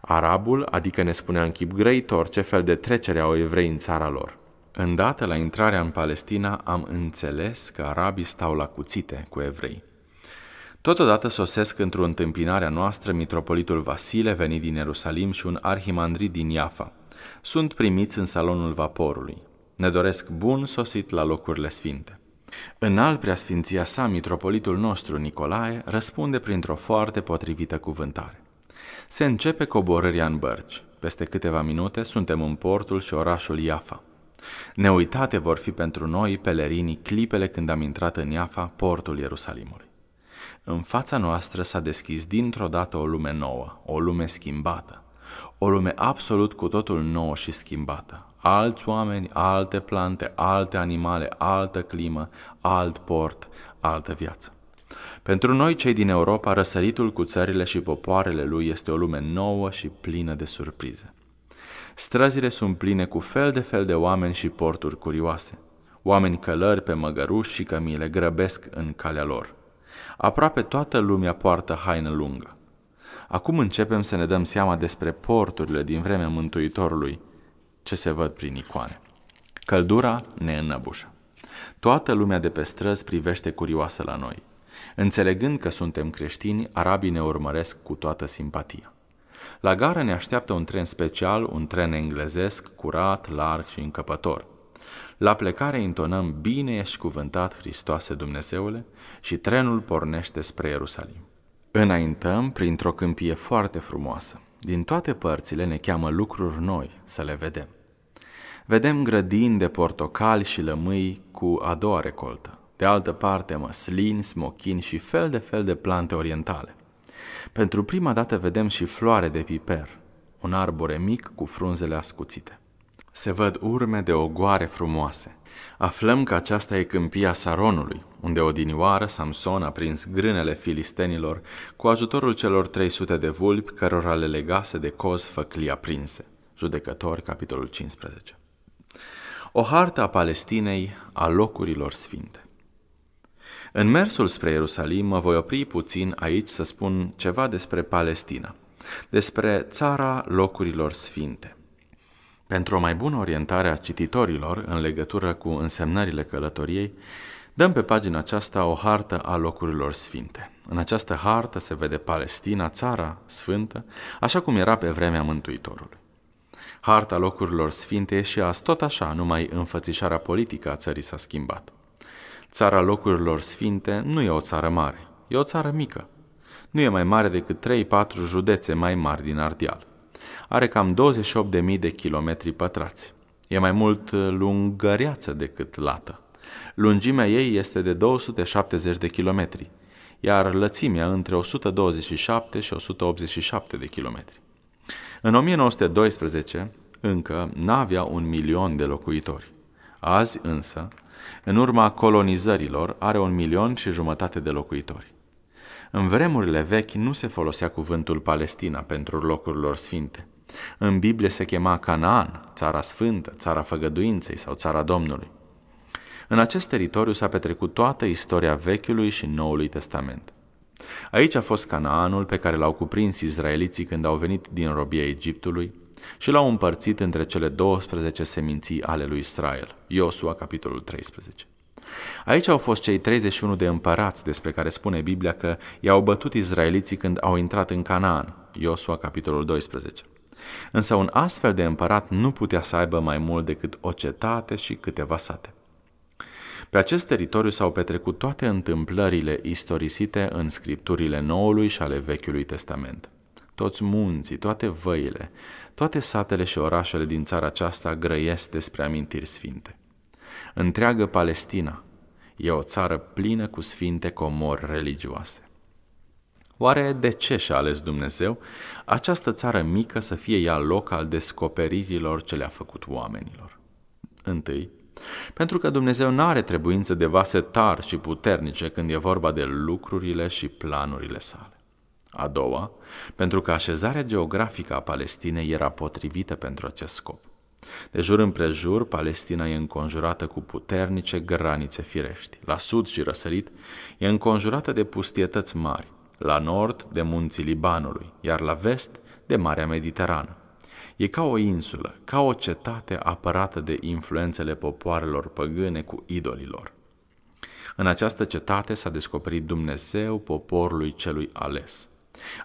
Arabul, adică ne spunea în chip grăitor ce fel de trecere au evrei în țara lor – Îndată la intrarea în Palestina am înțeles că arabii stau la cuțite cu evrei. Totodată sosesc într-o întâmpinare a noastră mitropolitul Vasile venit din Ierusalim și un arhimandrit din Iafa. Sunt primiți în salonul vaporului. Ne doresc bun sosit la locurile sfinte. În al preasfinția sa, mitropolitul nostru Nicolae răspunde printr-o foarte potrivită cuvântare. Se începe coborârea în bărci. Peste câteva minute suntem în portul și orașul Iafa. Neuitate vor fi pentru noi, pelerinii, clipele când am intrat în Iafa, portul Ierusalimului. În fața noastră s-a deschis dintr-o dată o lume nouă, o lume schimbată, o lume absolut cu totul nouă și schimbată. Alți oameni, alte plante, alte animale, altă climă, alt port, altă viață. Pentru noi, cei din Europa, răsăritul cu țările și popoarele lui este o lume nouă și plină de surprize. Străzile sunt pline cu fel de fel de oameni și porturi curioase. Oameni călări pe măgăruși și cămile grăbesc în calea lor. Aproape toată lumea poartă haină lungă. Acum începem să ne dăm seama despre porturile din vremea Mântuitorului, ce se văd prin icoane. Căldura ne înnăbușă. Toată lumea de pe străzi privește curioasă la noi. Înțelegând că suntem creștini, arabii ne urmăresc cu toată simpatia. La gara ne așteaptă un tren special, un tren englezesc, curat, larg și încăpător. La plecare intonăm Bine ești cuvântat, Hristoase Dumnezeule, și trenul pornește spre Ierusalim. Înaintăm printr-o câmpie foarte frumoasă. Din toate părțile ne cheamă lucruri noi să le vedem. Vedem grădini de portocali și lămâi cu a doua recoltă. De altă parte, măslin, smochini și fel de fel de plante orientale. Pentru prima dată vedem și floare de piper, un arbore mic cu frunzele ascuțite. Se văd urme de ogoare frumoase. Aflăm că aceasta e câmpia Saronului, unde odinioară Samson a prins grânele filistenilor cu ajutorul celor 300 de vulpi cărora le legase de coz făclii aprinse. Judecători, capitolul 15. O hartă a Palestinei, a locurilor sfinte. În mersul spre Ierusalim mă voi opri puțin aici să spun ceva despre Palestina, despre țara locurilor sfinte. Pentru o mai bună orientare a cititorilor în legătură cu însemnările călătoriei, dăm pe pagina aceasta o hartă a locurilor sfinte. În această hartă se vede Palestina, țara sfântă, așa cum era pe vremea Mântuitorului. Harta locurilor sfinte e și azi tot așa, numai înfățișarea politică a țării s-a schimbat. Țara locurilor sfinte nu e o țară mare, e o țară mică. Nu e mai mare decât 3-4 județe mai mari din Ardeal. Are cam 28.000 de kilometri pătrați. E mai mult uh, lungăreață decât lată. Lungimea ei este de 270 de kilometri, iar lățimea între 127 și 187 de kilometri. În 1912, încă, n-avea un milion de locuitori. Azi însă, în urma colonizărilor are un milion și jumătate de locuitori. În vremurile vechi nu se folosea cuvântul Palestina pentru locurilor sfinte. În Biblie se chema Canaan, țara sfântă, țara făgăduinței sau țara Domnului. În acest teritoriu s-a petrecut toată istoria Vechiului și Noului Testament. Aici a fost Canaanul pe care l-au cuprins izraeliții când au venit din robia Egiptului, și l-au împărțit între cele 12 seminții ale lui Israel. Iosua, capitolul 13. Aici au fost cei 31 de împărați despre care spune Biblia că i-au bătut izraeliții când au intrat în Canaan. Iosua, capitolul 12. Însă un astfel de împărat nu putea să aibă mai mult decât o cetate și câteva sate. Pe acest teritoriu s-au petrecut toate întâmplările istorisite în scripturile Noului și ale Vechiului Testament. Toți munții, toate văile, toate satele și orașele din țara aceasta grăiesc despre amintiri sfinte. Întreagă Palestina e o țară plină cu sfinte comori religioase. Oare de ce și-a ales Dumnezeu această țară mică să fie ea loc al descoperirilor ce le-a făcut oamenilor? Întâi, pentru că Dumnezeu nu are trebuință de vase tari și puternice când e vorba de lucrurile și planurile sale. A doua, pentru că așezarea geografică a Palestinei era potrivită pentru acest scop. De jur împrejur, Palestina e înconjurată cu puternice granițe firești. La sud și răsărit, e înconjurată de pustietăți mari, la nord de munții Libanului, iar la vest de Marea Mediterană. E ca o insulă, ca o cetate apărată de influențele popoarelor păgâne cu idolilor. În această cetate s-a descoperit Dumnezeu poporului celui ales –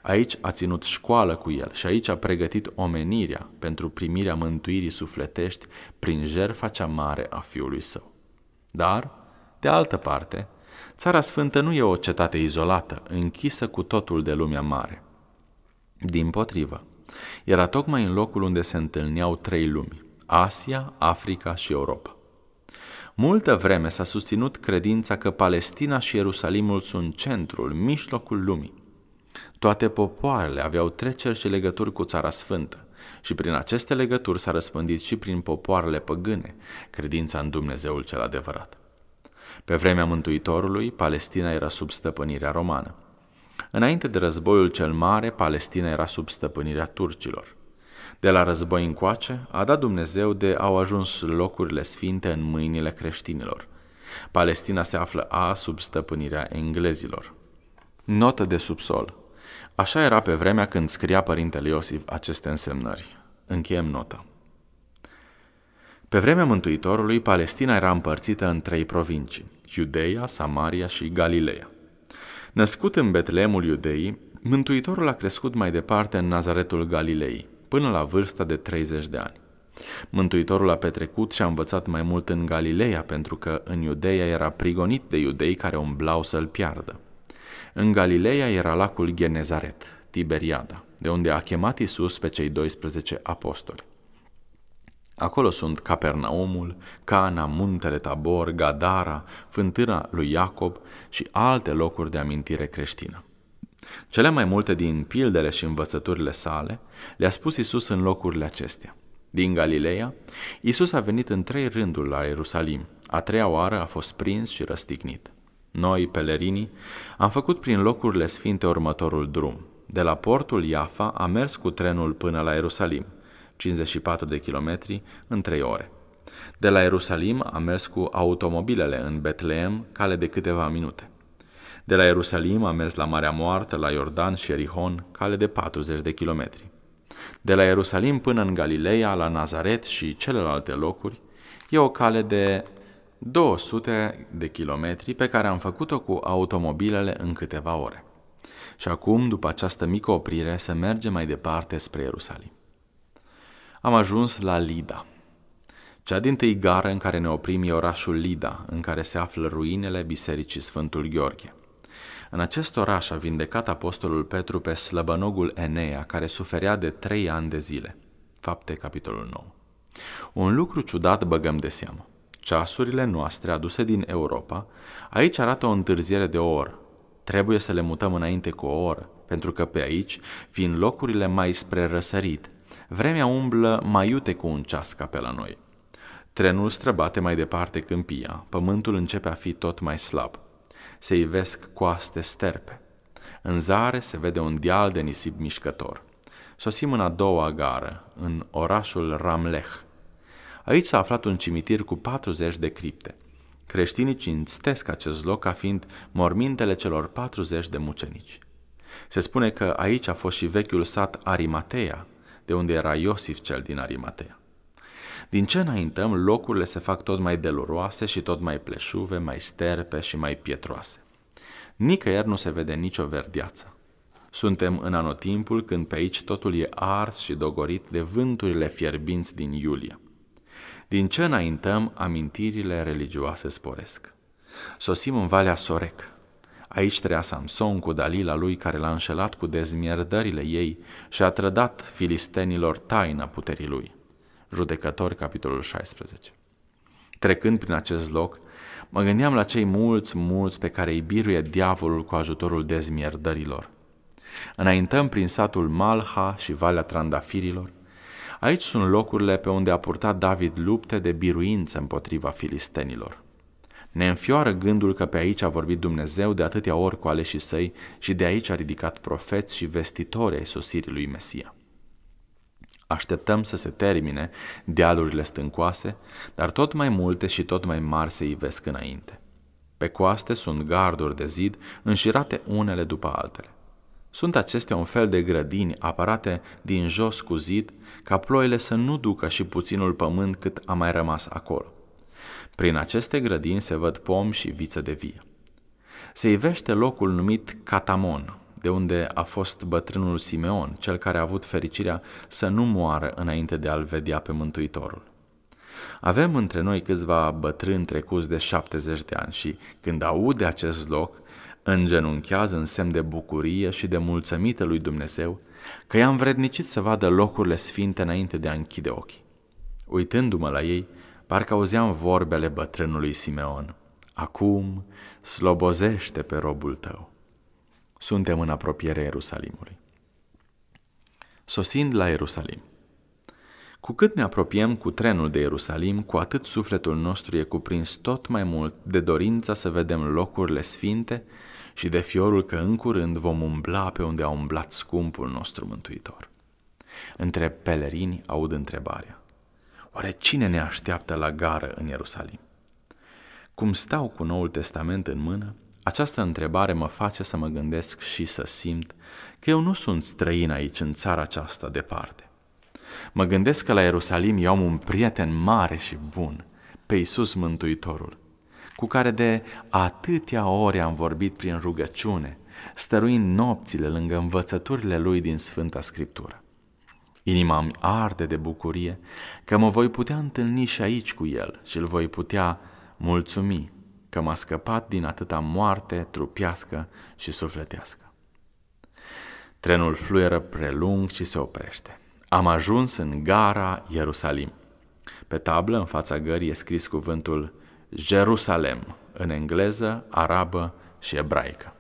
Aici a ținut școală cu el și aici a pregătit omenirea pentru primirea mântuirii sufletești prin jertfa cea mare a fiului său. Dar, de altă parte, Țara Sfântă nu e o cetate izolată, închisă cu totul de lumea mare. Din potrivă, era tocmai în locul unde se întâlneau trei lumi, Asia, Africa și Europa. Multă vreme s-a susținut credința că Palestina și Ierusalimul sunt centrul, mijlocul lumii. Toate popoarele aveau treceri și legături cu Țara Sfântă și prin aceste legături s-a răspândit și prin popoarele păgâne credința în Dumnezeul cel adevărat. Pe vremea Mântuitorului, Palestina era sub stăpânirea romană. Înainte de războiul cel mare, Palestina era sub stăpânirea turcilor. De la război încoace, a dat Dumnezeu de au ajuns locurile sfinte în mâinile creștinilor. Palestina se află a sub stăpânirea englezilor. Notă de subsol. Așa era pe vremea când scria părintele Iosif aceste însemnări. Încheiem nota. Pe vremea Mântuitorului, Palestina era împărțită în trei provincii, Iudeia, Samaria și Galileea. Născut în Betleemul Iudeii, Mântuitorul a crescut mai departe în Nazaretul Galilei, până la vârsta de 30 de ani. Mântuitorul a petrecut și a învățat mai mult în Galileea, pentru că în Iudeia era prigonit de iudei care umblau să-l piardă. În Galileea era lacul Genezaret, Tiberiada, de unde a chemat Isus pe cei 12 apostoli. Acolo sunt Capernaumul, Cana, Muntele Tabor, Gadara, fântâna lui Iacob și alte locuri de amintire creștină. Cele mai multe din pildele și învățăturile sale le-a spus Isus în locurile acestea. Din Galileea, Isus a venit în trei rânduri la Ierusalim. A treia oară a fost prins și răstignit. Noi, pelerinii, am făcut prin locurile sfinte următorul drum. De la portul Iafa a mers cu trenul până la Ierusalim, 54 de kilometri în 3 ore. De la Ierusalim a mers cu automobilele în Betleem, cale de câteva minute. De la Ierusalim a mers la Marea Moartă, la Iordan și Erihon, cale de 40 de kilometri. De la Ierusalim până în Galileea, la Nazaret și celelalte locuri, e o cale de 200 de kilometri pe care am făcut-o cu automobilele în câteva ore. Și acum, după această mică oprire, se merge mai departe spre Ierusalim. Am ajuns la Lida. Cea din tâi gară în care ne oprim e orașul Lida, în care se află ruinele Bisericii Sfântul Gheorghe. În acest oraș a vindecat apostolul Petru pe slăbănogul Enea, care suferea de trei ani de zile. Fapte, capitolul 9. Un lucru ciudat băgăm de seamă ceasurile noastre aduse din Europa, aici arată o întârziere de o oră. Trebuie să le mutăm înainte cu o oră, pentru că pe aici vin locurile mai spre răsărit. Vremea umblă mai iute cu un ceas ca pe la noi. Trenul străbate mai departe câmpia, pământul începe a fi tot mai slab. Se ivesc coaste sterpe. În zare se vede un deal de nisip mișcător. Sosim în a doua gară, în orașul Ramleh – Aici s-a aflat un cimitir cu 40 de cripte. Creștinii cinstesc acest loc ca fiind mormintele celor 40 de mucenici. Se spune că aici a fost și vechiul sat Arimatea, de unde era Iosif cel din Arimatea. Din ce înaintăm, locurile se fac tot mai deluroase și tot mai pleșuve, mai sterpe și mai pietroase. Nicăieri nu se vede nicio verdeață. Suntem în anotimpul când pe aici totul e ars și dogorit de vânturile fierbinți din iulie. Din ce înaintăm, amintirile religioase sporesc. Sosim în Valea Sorec. Aici trăia Samson cu Dalila lui care l-a înșelat cu dezmierdările ei și a trădat filistenilor taina puterii lui. Judecători, capitolul 16. Trecând prin acest loc, mă gândeam la cei mulți, mulți pe care îi biruie diavolul cu ajutorul dezmierdărilor. Înaintăm prin satul Malha și Valea Trandafirilor, Aici sunt locurile pe unde a purtat David lupte de biruință împotriva filistenilor. Ne înfioară gândul că pe aici a vorbit Dumnezeu de atâtea ori cu aleșii săi și de aici a ridicat profeți și vestitori ai sosirii lui Mesia. Așteptăm să se termine dealurile stâncoase, dar tot mai multe și tot mai mari se ivesc înainte. Pe coaste sunt garduri de zid, înșirate unele după altele. Sunt acestea un fel de grădini aparate din jos cu zid, ca ploile să nu ducă și puținul pământ cât a mai rămas acolo. Prin aceste grădini se văd pom și viță de vie. Se ivește locul numit Catamon, de unde a fost bătrânul Simeon, cel care a avut fericirea să nu moară înainte de a-l vedea pe Mântuitorul. Avem între noi câțiva bătrâni trecuți de 70 de ani și, când aude acest loc, îngenunchează în semn de bucurie și de mulțumită lui Dumnezeu că i-am vrednicit să vadă locurile sfinte înainte de a închide ochii. Uitându-mă la ei, parcă auzeam vorbele bătrânului Simeon. Acum slobozește pe robul tău. Suntem în apropierea Ierusalimului. Sosind la Ierusalim. Cu cât ne apropiem cu trenul de Ierusalim, cu atât sufletul nostru e cuprins tot mai mult de dorința să vedem locurile sfinte și de fiorul că în curând vom umbla pe unde a umblat scumpul nostru mântuitor. Între pelerini aud întrebarea. Oare cine ne așteaptă la gară în Ierusalim? Cum stau cu Noul Testament în mână, această întrebare mă face să mă gândesc și să simt că eu nu sunt străin aici, în țara aceasta departe. Mă gândesc că la Ierusalim eu am un prieten mare și bun, pe Iisus Mântuitorul, cu care de atâtea ori am vorbit prin rugăciune, stăruind nopțile lângă învățăturile lui din Sfânta Scriptură. Inima mi arde de bucurie că mă voi putea întâlni și aici cu el și îl voi putea mulțumi că m-a scăpat din atâta moarte trupească și sufletească. Trenul fluieră prelung și se oprește. Am ajuns în gara Ierusalim. Pe tablă, în fața gării, e scris cuvântul Jerusalem, în engleză, arabă și ebraică.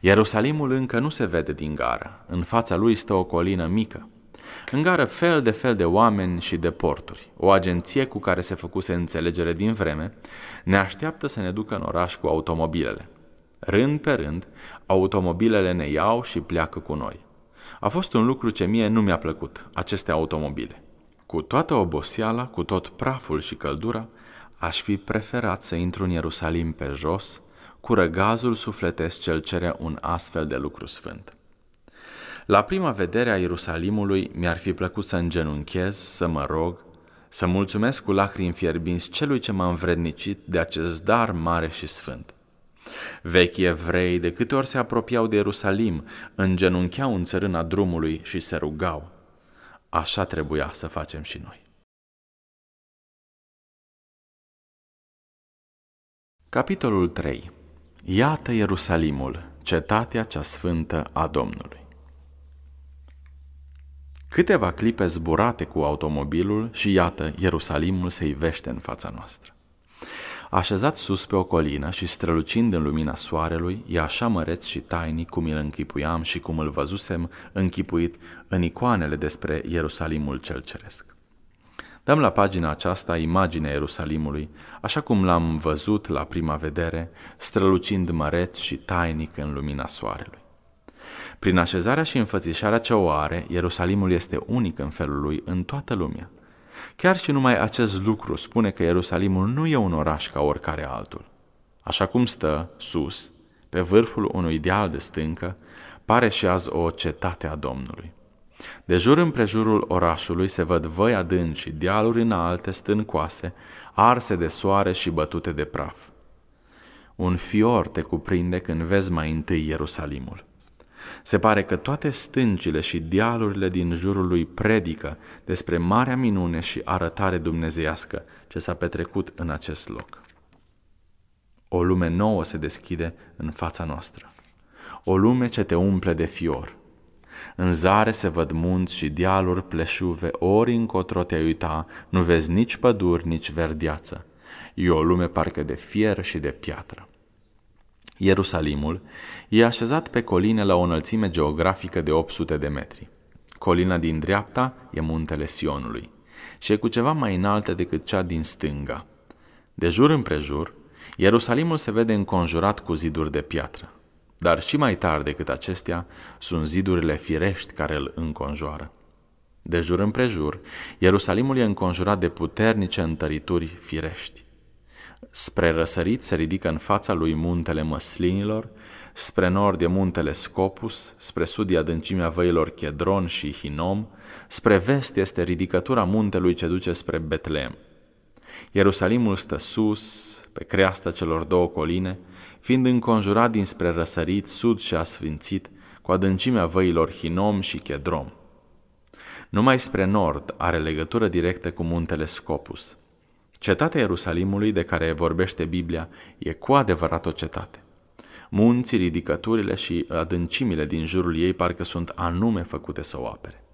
Ierusalimul încă nu se vede din gară, în fața lui stă o colină mică. În gară fel de fel de oameni și de porturi. O agenție cu care se făcuse înțelegere din vreme ne așteaptă să ne ducă în oraș cu automobilele. Rând pe rând, automobilele ne iau și pleacă cu noi. A fost un lucru ce mie nu mi-a plăcut, aceste automobile. Cu toată oboseala, cu tot praful și căldura, aș fi preferat să intru în Ierusalim pe jos, cu răgazul sufletesc cel cere un astfel de lucru sfânt. La prima vedere a Ierusalimului mi-ar fi plăcut să îngenunchez, să mă rog, să mulțumesc cu lacrimi fierbinți celui ce m-a învrednicit de acest dar mare și sfânt. Vechi evrei de câte ori se apropiau de Ierusalim, îngenuncheau în țărâna drumului și se rugau. Așa trebuia să facem și noi. Capitolul 3. Iată Ierusalimul, cetatea cea sfântă a Domnului. Câteva clipe zburate cu automobilul și iată Ierusalimul se ivește în fața noastră. Așezat sus pe o colină și strălucind în lumina soarelui, e așa măreț și tainic cum îl închipuiam și cum îl văzusem închipuit în icoanele despre Ierusalimul cel ceresc. Dăm la pagina aceasta imaginea Ierusalimului, așa cum l-am văzut la prima vedere, strălucind măreț și tainic în lumina soarelui. Prin așezarea și înfățișarea ce o are, Ierusalimul este unic în felul lui în toată lumea. Chiar și numai acest lucru spune că Ierusalimul nu e un oraș ca oricare altul. Așa cum stă, sus, pe vârful unui deal de stâncă, pare și azi o cetate a Domnului. De jur împrejurul orașului se văd văi adânci și dealuri înalte, stâncoase, arse de soare și bătute de praf. Un fior te cuprinde când vezi mai întâi Ierusalimul. Se pare că toate stâncile și dealurile din jurul lui predică despre marea minune și arătare dumnezeiască ce s-a petrecut în acest loc. O lume nouă se deschide în fața noastră. O lume ce te umple de fior. În zare se văd munți și dealuri pleșuve, ori încotro te uita, nu vezi nici păduri, nici verdeață. E o lume parcă de fier și de piatră. Ierusalimul e așezat pe coline la o înălțime geografică de 800 de metri. Colina din dreapta e muntele Sionului și e cu ceva mai înaltă decât cea din stânga. De jur împrejur, Ierusalimul se vede înconjurat cu ziduri de piatră. Dar și mai tare decât acestea sunt zidurile firești care îl înconjoară. De jur împrejur, Ierusalimul e înconjurat de puternice întărituri firești. Spre răsărit se ridică în fața lui muntele măslinilor, spre nord e muntele Scopus, spre sud e adâncimea văilor Chedron și Hinom, spre vest este ridicătura muntelui ce duce spre Betleem. Ierusalimul stă sus, pe creasta celor două coline, fiind înconjurat dinspre răsărit sud și asfințit, cu adâncimea văilor Hinom și Chedrom. Numai spre nord are legătură directă cu muntele Scopus. Cetatea Ierusalimului, de care vorbește Biblia, e cu adevărat o cetate. Munții, ridicăturile și adâncimile din jurul ei parcă sunt anume făcute să o apere.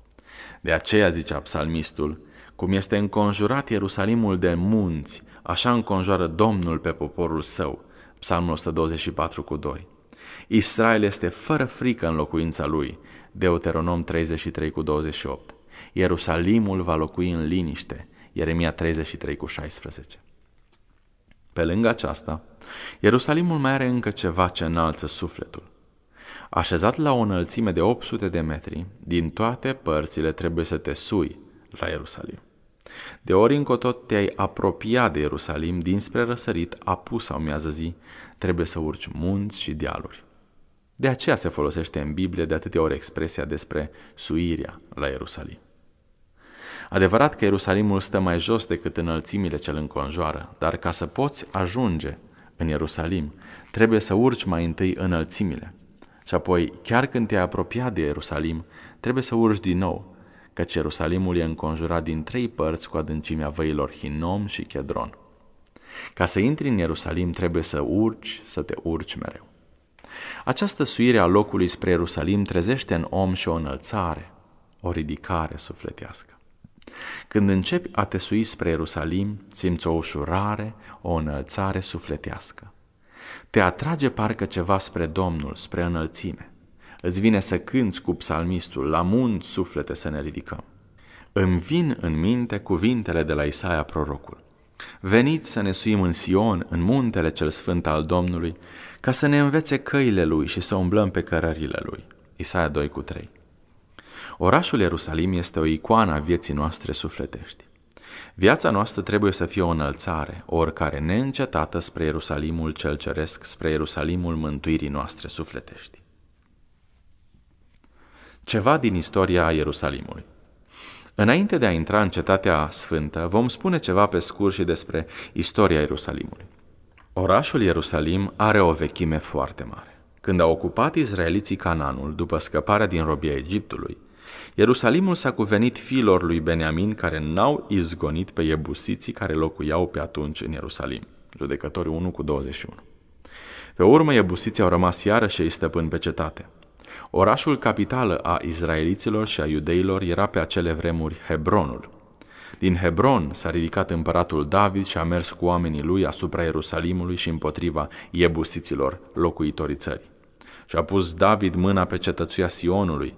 De aceea, zicea psalmistul, cum este înconjurat Ierusalimul de munți, așa înconjoară Domnul pe poporul său – Psalmul 124 cu 2. Israel este fără frică în locuința lui, Deuteronom 33 cu 28. Ierusalimul va locui în liniște, Ieremia 33 cu 16. Pe lângă aceasta, Ierusalimul mai are încă ceva ce înalță sufletul. Așezat la o înălțime de 800 de metri, din toate părțile trebuie să te sui la Ierusalim. De ori încotro te-ai apropiat de Ierusalim dinspre răsărit, apus sau miază zi, trebuie să urci munți și dealuri. De aceea se folosește în Biblie de atâtea ori expresia despre suirea la Ierusalim. Adevărat că Ierusalimul stă mai jos decât înălțimile ce îl înconjoară, dar ca să poți ajunge în Ierusalim, trebuie să urci mai întâi înălțimile. Și apoi, chiar când te-ai apropiat de Ierusalim, trebuie să urci din nou, căci Ierusalimul e înconjurat din trei părți cu adâncimea văilor Hinom și Chedron. Ca să intri în Ierusalim trebuie să urci, să te urci mereu. Această suire a locului spre Ierusalim trezește în om și o înălțare, o ridicare sufletească. Când începi a te sui spre Ierusalim, simți o ușurare, o înălțare sufletească. Te atrage parcă ceva spre Domnul, spre înălțime. Îți vine să cânți cu psalmistul, la munți suflete să ne ridicăm. Îmi vin în minte cuvintele de la Isaia prorocul. Veniți să ne suim în Sion, în muntele cel sfânt al Domnului, ca să ne învețe căile lui și să umblăm pe cărările lui. Isaia 2 cu 3 Orașul Ierusalim este o icoană a vieții noastre sufletești. Viața noastră trebuie să fie o înălțare, o oricare neîncetată spre Ierusalimul cel ceresc, spre Ierusalimul mântuirii noastre sufletești. Ceva din istoria Ierusalimului. Înainte de a intra în cetatea sfântă, vom spune ceva pe scurt și despre istoria Ierusalimului. Orașul Ierusalim are o vechime foarte mare. Când au ocupat izraeliții Cananul după scăparea din robia Egiptului, Ierusalimul s-a cuvenit fiilor lui Beniamin care n-au izgonit pe ebusiții care locuiau pe atunci în Ierusalim. Judecători 1 cu 21. Pe urmă, ebusiții au rămas iarăși ei stăpâni pe cetate. Orașul capitală a izraeliților și a iudeilor era pe acele vremuri Hebronul. Din Hebron s-a ridicat împăratul David și a mers cu oamenii lui asupra Ierusalimului și împotriva iebusiților, locuitorii țării. Și a pus David mâna pe cetățuia Sionului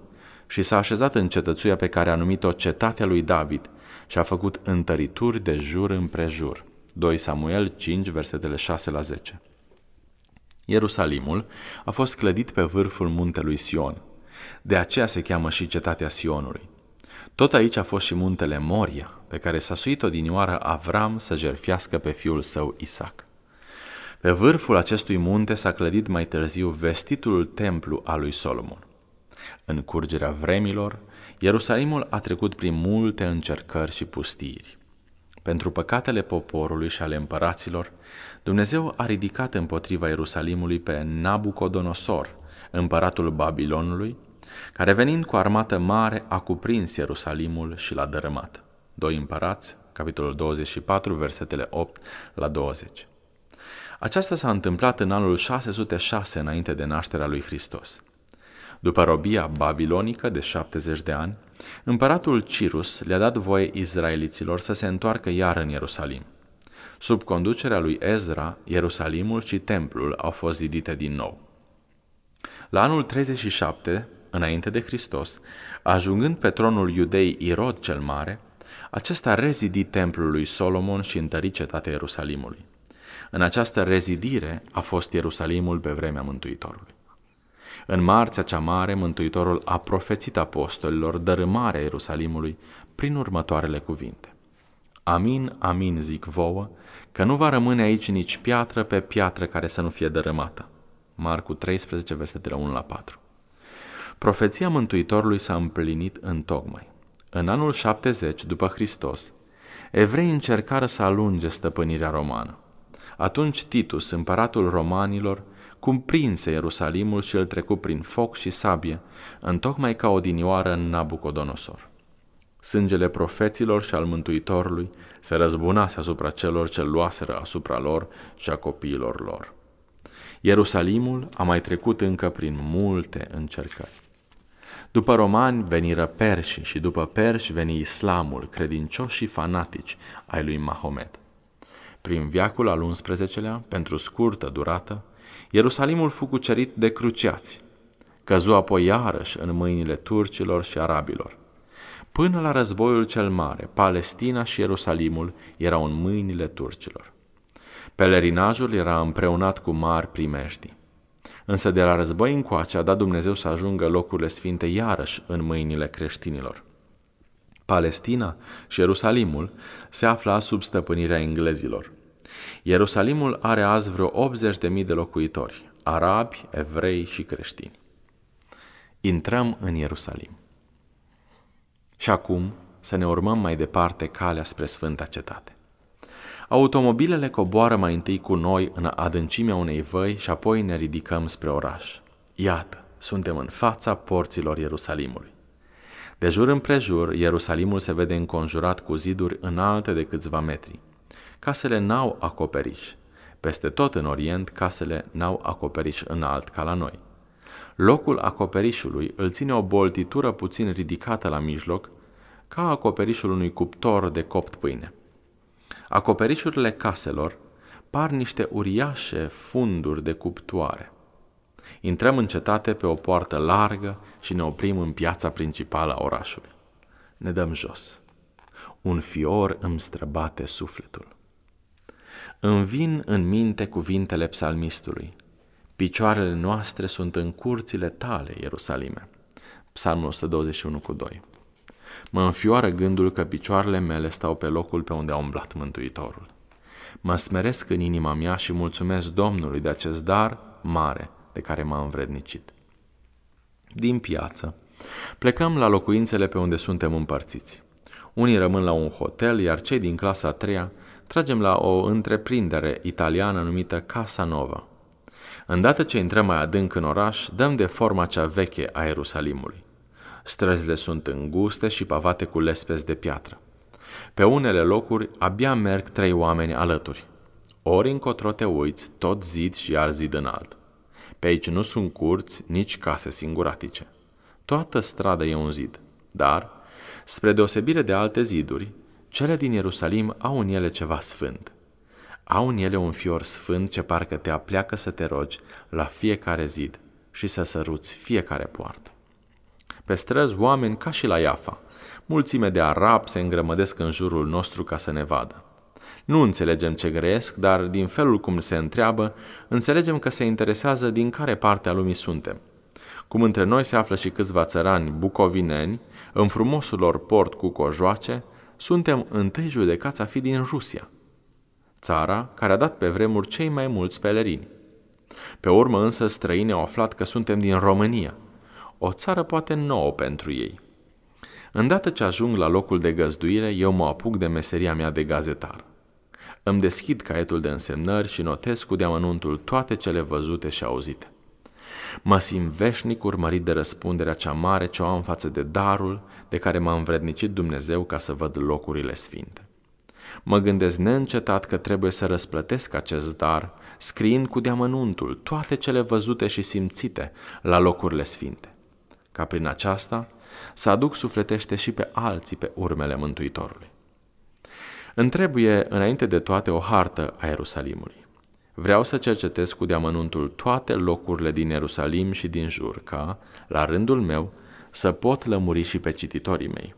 și s-a așezat în cetățuia pe care a numit-o cetatea lui David și a făcut întărituri de jur împrejur. 2 Samuel 5, versetele 6 la 10. Ierusalimul a fost clădit pe vârful muntelui Sion. De aceea se cheamă și cetatea Sionului. Tot aici a fost și muntele Moria, pe care s-a suit odinioară Avram să jerfiască pe fiul său Isaac. Pe vârful acestui munte s-a clădit mai târziu vestitul templu al lui Solomon. În curgerea vremilor, Ierusalimul a trecut prin multe încercări și pustiri. Pentru păcatele poporului și ale împăraților, Dumnezeu a ridicat împotriva Ierusalimului pe Nabucodonosor, împăratul Babilonului, care venind cu armată mare a cuprins Ierusalimul și l-a dărâmat. Doi Împărați, capitolul 24, versetele 8 la 20. Aceasta s-a întâmplat în anul 606 înainte de nașterea lui Hristos. După robia babilonică de 70 de ani, împăratul Cirus le-a dat voie izraeliților să se întoarcă iar în Ierusalim. Sub conducerea lui Ezra, Ierusalimul și templul au fost zidite din nou. La anul 37, înainte de Hristos, ajungând pe tronul iudei Irod cel Mare, acesta rezidi templul lui Solomon și întări cetatea Ierusalimului. În această rezidire a fost Ierusalimul pe vremea Mântuitorului. În marțea cea mare, Mântuitorul a profețit apostolilor dărâmarea Ierusalimului prin următoarele cuvinte. Amin, amin, zic vouă, că nu va rămâne aici nici piatră pe piatră care să nu fie dărâmată. Marcu 13, versetele 1 la 4. Profeția Mântuitorului s-a împlinit în tocmai. În anul 70 după Hristos, evrei încercară să alunge stăpânirea romană. Atunci Titus, împăratul romanilor, cumprinse Ierusalimul și îl trecu prin foc și sabie, întocmai ca odinioară în Nabucodonosor. Sângele profeților și al Mântuitorului se răzbunase asupra celor ce luaseră asupra lor și a copiilor lor. Ierusalimul a mai trecut încă prin multe încercări. După romani veniră perși și după perși veni islamul, și fanatici ai lui Mahomet. Prin viacul al XI-lea, pentru scurtă durată, Ierusalimul fu cucerit de cruciați. Căzu apoi iarăși în mâinile turcilor și arabilor. Până la războiul cel mare, Palestina și Ierusalimul erau în mâinile turcilor. Pelerinajul era împreunat cu mari primești. Însă de la război încoace a dat Dumnezeu să ajungă locurile sfinte iarăși în mâinile creștinilor. Palestina și Ierusalimul se afla sub stăpânirea englezilor. Ierusalimul are azi vreo 80.000 de locuitori, arabi, evrei și creștini. Intrăm în Ierusalim. Și acum să ne urmăm mai departe calea spre Sfânta Cetate. Automobilele coboară mai întâi cu noi în adâncimea unei văi și apoi ne ridicăm spre oraș. Iată, suntem în fața porților Ierusalimului. De jur împrejur, Ierusalimul se vede înconjurat cu ziduri înalte de câțiva metri. Casele n-au acoperiș. Peste tot în Orient, casele n-au acoperiș înalt ca la noi. Locul acoperișului îl ține o boltitură puțin ridicată la mijloc, ca acoperișul unui cuptor de copt pâine. Acoperișurile caselor par niște uriașe funduri de cuptoare. Intrăm în cetate pe o poartă largă și ne oprim în piața principală a orașului. Ne dăm jos. Un fior îmi străbate sufletul. Îmi vin în minte cuvintele psalmistului – Picioarele noastre sunt în curțile tale, Ierusalime. Psalmul 121 cu 2. Mă înfioară gândul că picioarele mele stau pe locul pe unde a umblat Mântuitorul. Mă smeresc în inima mea și mulțumesc Domnului de acest dar mare de care m-a învrednicit. Din piață, plecăm la locuințele pe unde suntem împărțiți. Unii rămân la un hotel, iar cei din clasa a treia tragem la o întreprindere italiană numită Casa Nova – Îndată ce intrăm mai adânc în oraș, dăm de forma cea veche a Ierusalimului. Străzile sunt înguste și pavate cu lespezi de piatră. Pe unele locuri abia merg trei oameni alături. Ori încotro te uiți, tot zid și iar zid înalt. Pe aici nu sunt curți, nici case singuratice. Toată strada e un zid, dar, spre deosebire de alte ziduri, cele din Ierusalim au în ele ceva sfânt – au în ele un fior sfânt ce parcă te apleacă să te rogi la fiecare zid și să săruți fiecare poartă. Pe străzi oameni ca și la Iafa, mulțime de arabi se îngrămădesc în jurul nostru ca să ne vadă. Nu înțelegem ce grăiesc, dar din felul cum se întreabă, înțelegem că se interesează din care parte a lumii suntem. Cum între noi se află și câțiva țărani bucovineni, în frumosul lor port cu cojoace, suntem întâi judecați a fi din Rusia – țara care a dat pe vremuri cei mai mulți pelerini. Pe urmă însă străini au aflat că suntem din România, o țară poate nouă pentru ei. Îndată ce ajung la locul de găzduire, eu mă apuc de meseria mea de gazetar. Îmi deschid caietul de însemnări și notez cu deamănuntul toate cele văzute și auzite. Mă simt veșnic urmărit de răspunderea cea mare ce o am față de darul de care m-a învrednicit Dumnezeu ca să văd locurile sfinte. Mă gândesc neîncetat că trebuie să răsplătesc acest dar, scriind cu deamănuntul toate cele văzute și simțite la locurile sfinte, ca prin aceasta să aduc sufletește și pe alții pe urmele Mântuitorului. Îmi trebuie, înainte de toate, o hartă a Ierusalimului. Vreau să cercetez cu deamănuntul toate locurile din Ierusalim și din jur, ca, la rândul meu, să pot lămuri și pe cititorii mei.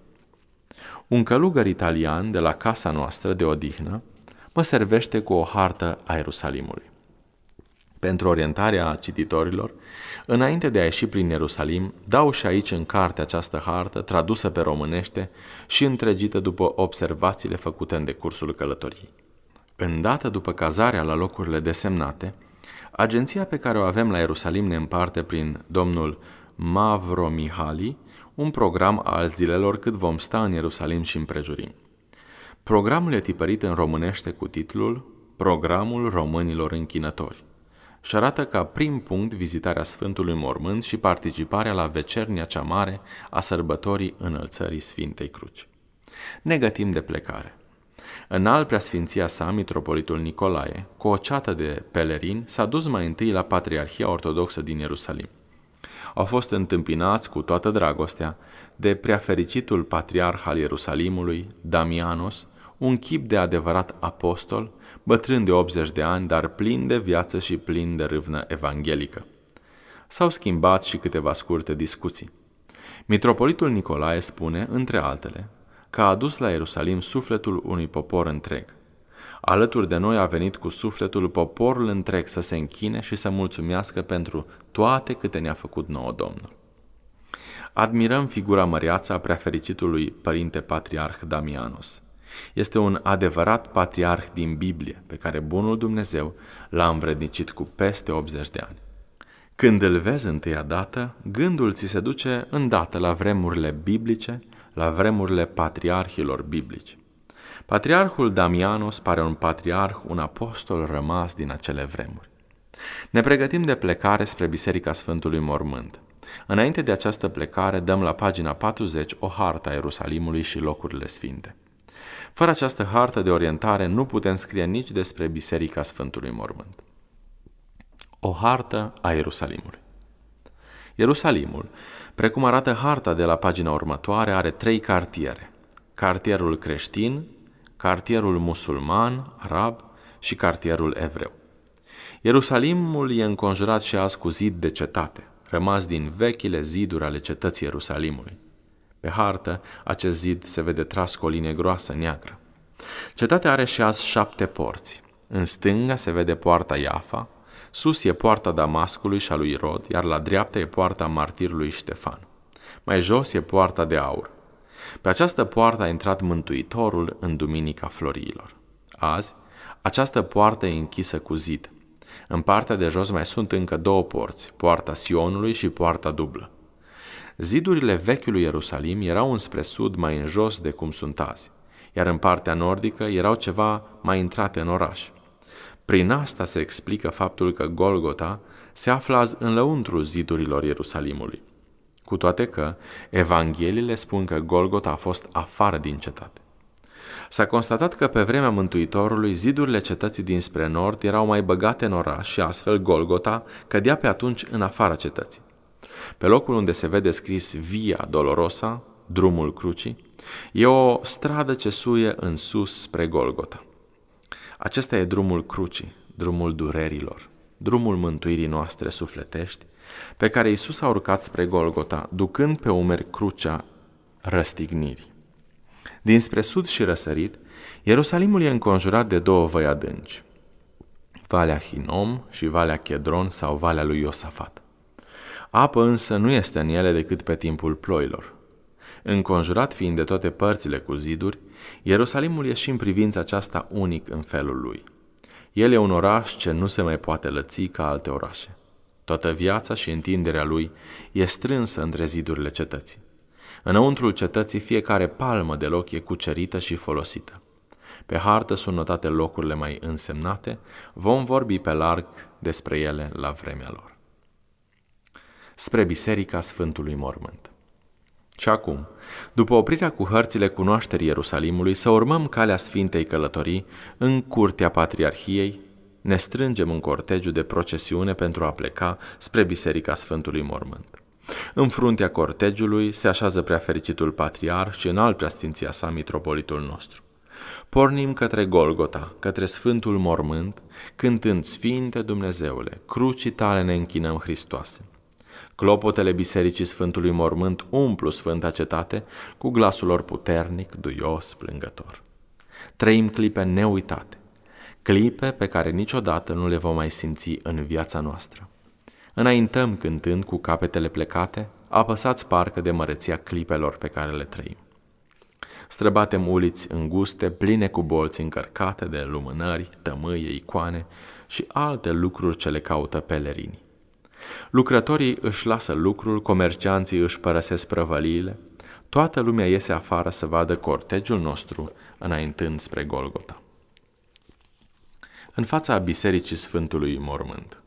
Un călugăr italian de la casa noastră de odihnă mă servește cu o hartă a Ierusalimului. Pentru orientarea cititorilor, înainte de a ieși prin Ierusalim, dau și aici în carte această hartă, tradusă pe românește și întregită după observațiile făcute în decursul călătoriei. Îndată după cazarea la locurile desemnate, agenția pe care o avem la Ierusalim ne împarte prin domnul Mavro Mihali un program al zilelor cât vom sta în Ierusalim și în Programul e tipărit în românește cu titlul Programul românilor închinători și arată ca prim punct vizitarea Sfântului Mormânt și participarea la vecernia cea mare a sărbătorii înălțării Sfintei Cruci. Negătim de plecare. În al preasfinția sa, mitropolitul Nicolae, cu o ceată de pelerini, s-a dus mai întâi la Patriarhia Ortodoxă din Ierusalim au fost întâmpinați cu toată dragostea de fericitul patriarh al Ierusalimului, Damianos, un chip de adevărat apostol, bătrân de 80 de ani, dar plin de viață și plin de râvnă evanghelică. S-au schimbat și câteva scurte discuții. Mitropolitul Nicolae spune, între altele, că a adus la Ierusalim sufletul unui popor întreg. Alături de noi a venit cu sufletul poporul întreg să se închine și să mulțumească pentru toate câte ne-a făcut nouă Domnul. Admirăm figura măreață a preafericitului Părinte Patriarh Damianus. Este un adevărat patriarh din Biblie, pe care Bunul Dumnezeu l-a învrednicit cu peste 80 de ani. Când îl vezi întâia dată, gândul ți se duce îndată la vremurile biblice, la vremurile patriarhilor biblici. Patriarhul Damianos pare un patriarh, un apostol rămas din acele vremuri. Ne pregătim de plecare spre Biserica Sfântului Mormânt. Înainte de această plecare, dăm la pagina 40 o hartă a Ierusalimului și locurile sfinte. Fără această hartă de orientare nu putem scrie nici despre Biserica Sfântului Mormânt. O hartă a Ierusalimului. Ierusalimul, precum arată harta de la pagina următoare, are trei cartiere. Cartierul creștin, cartierul musulman, arab și cartierul evreu. Ierusalimul e înconjurat și azi cu zid de cetate, rămas din vechile ziduri ale cetății Ierusalimului. Pe hartă, acest zid se vede tras cu o linie groasă neagră. Cetatea are și azi șapte porți. În stânga se vede poarta Iafa, sus e poarta Damascului și a lui Rod, iar la dreapta e poarta martirului Ștefan. Mai jos e poarta de aur. Pe această poartă a intrat Mântuitorul în Duminica Florilor. Azi, această poartă e închisă cu zid. În partea de jos mai sunt încă două porți, poarta Sionului și poarta dublă. Zidurile vechiului Ierusalim erau înspre sud mai în jos de cum sunt azi, iar în partea nordică erau ceva mai intrate în oraș. Prin asta se explică faptul că Golgota se află azi lăuntru zidurilor Ierusalimului. Cu toate că Evangheliile spun că Golgota a fost afară din cetate. S-a constatat că pe vremea Mântuitorului zidurile cetății dinspre nord erau mai băgate în oraș și astfel Golgota cădea pe atunci în afara cetății. Pe locul unde se vede scris Via Dolorosa, drumul crucii, e o stradă ce suie în sus spre Golgota. Acesta e drumul crucii, drumul durerilor, drumul mântuirii noastre sufletești, pe care Isus a urcat spre Golgota, ducând pe umeri crucea răstignirii. Dinspre sud și răsărit, Ierusalimul e înconjurat de două văi adânci, Valea Hinom și Valea Chedron sau Valea lui Iosafat. Apă însă nu este în ele decât pe timpul ploilor. Înconjurat fiind de toate părțile cu ziduri, Ierusalimul e și în privința aceasta unic în felul lui. El e un oraș ce nu se mai poate lăți ca alte orașe. Toată viața și întinderea lui e strânsă între zidurile cetății. Înăuntrul cetății fiecare palmă de loc e cucerită și folosită. Pe hartă sunt notate locurile mai însemnate, vom vorbi pe larg despre ele la vremea lor. Spre Biserica Sfântului Mormânt Și acum, după oprirea cu hărțile cunoașterii Ierusalimului, să urmăm calea Sfintei Călătorii în curtea Patriarhiei ne strângem în cortegiu de procesiune pentru a pleca spre Biserica Sfântului Mormânt. În fruntea cortegiului se așează preafericitul patriar și în alt preastinția sa mitropolitul nostru. Pornim către Golgota, către Sfântul Mormânt, cântând Sfinte Dumnezeule, crucii tale ne închinăm Hristoase. Clopotele Bisericii Sfântului Mormânt umplu Sfânta Cetate cu glasul lor puternic, duios, plângător. Trăim clipe neuitate, clipe pe care niciodată nu le vom mai simți în viața noastră. Înaintăm cântând cu capetele plecate, apăsați parcă de măreția clipelor pe care le trăim. Străbatem uliți înguste, pline cu bolți încărcate de lumânări, tămâie, icoane și alte lucruri ce le caută pelerinii. Lucrătorii își lasă lucrul, comercianții își părăsesc prăvăliile, toată lumea iese afară să vadă cortegiul nostru înaintând spre Golgota în fața bisericii Sfântului Mormânt.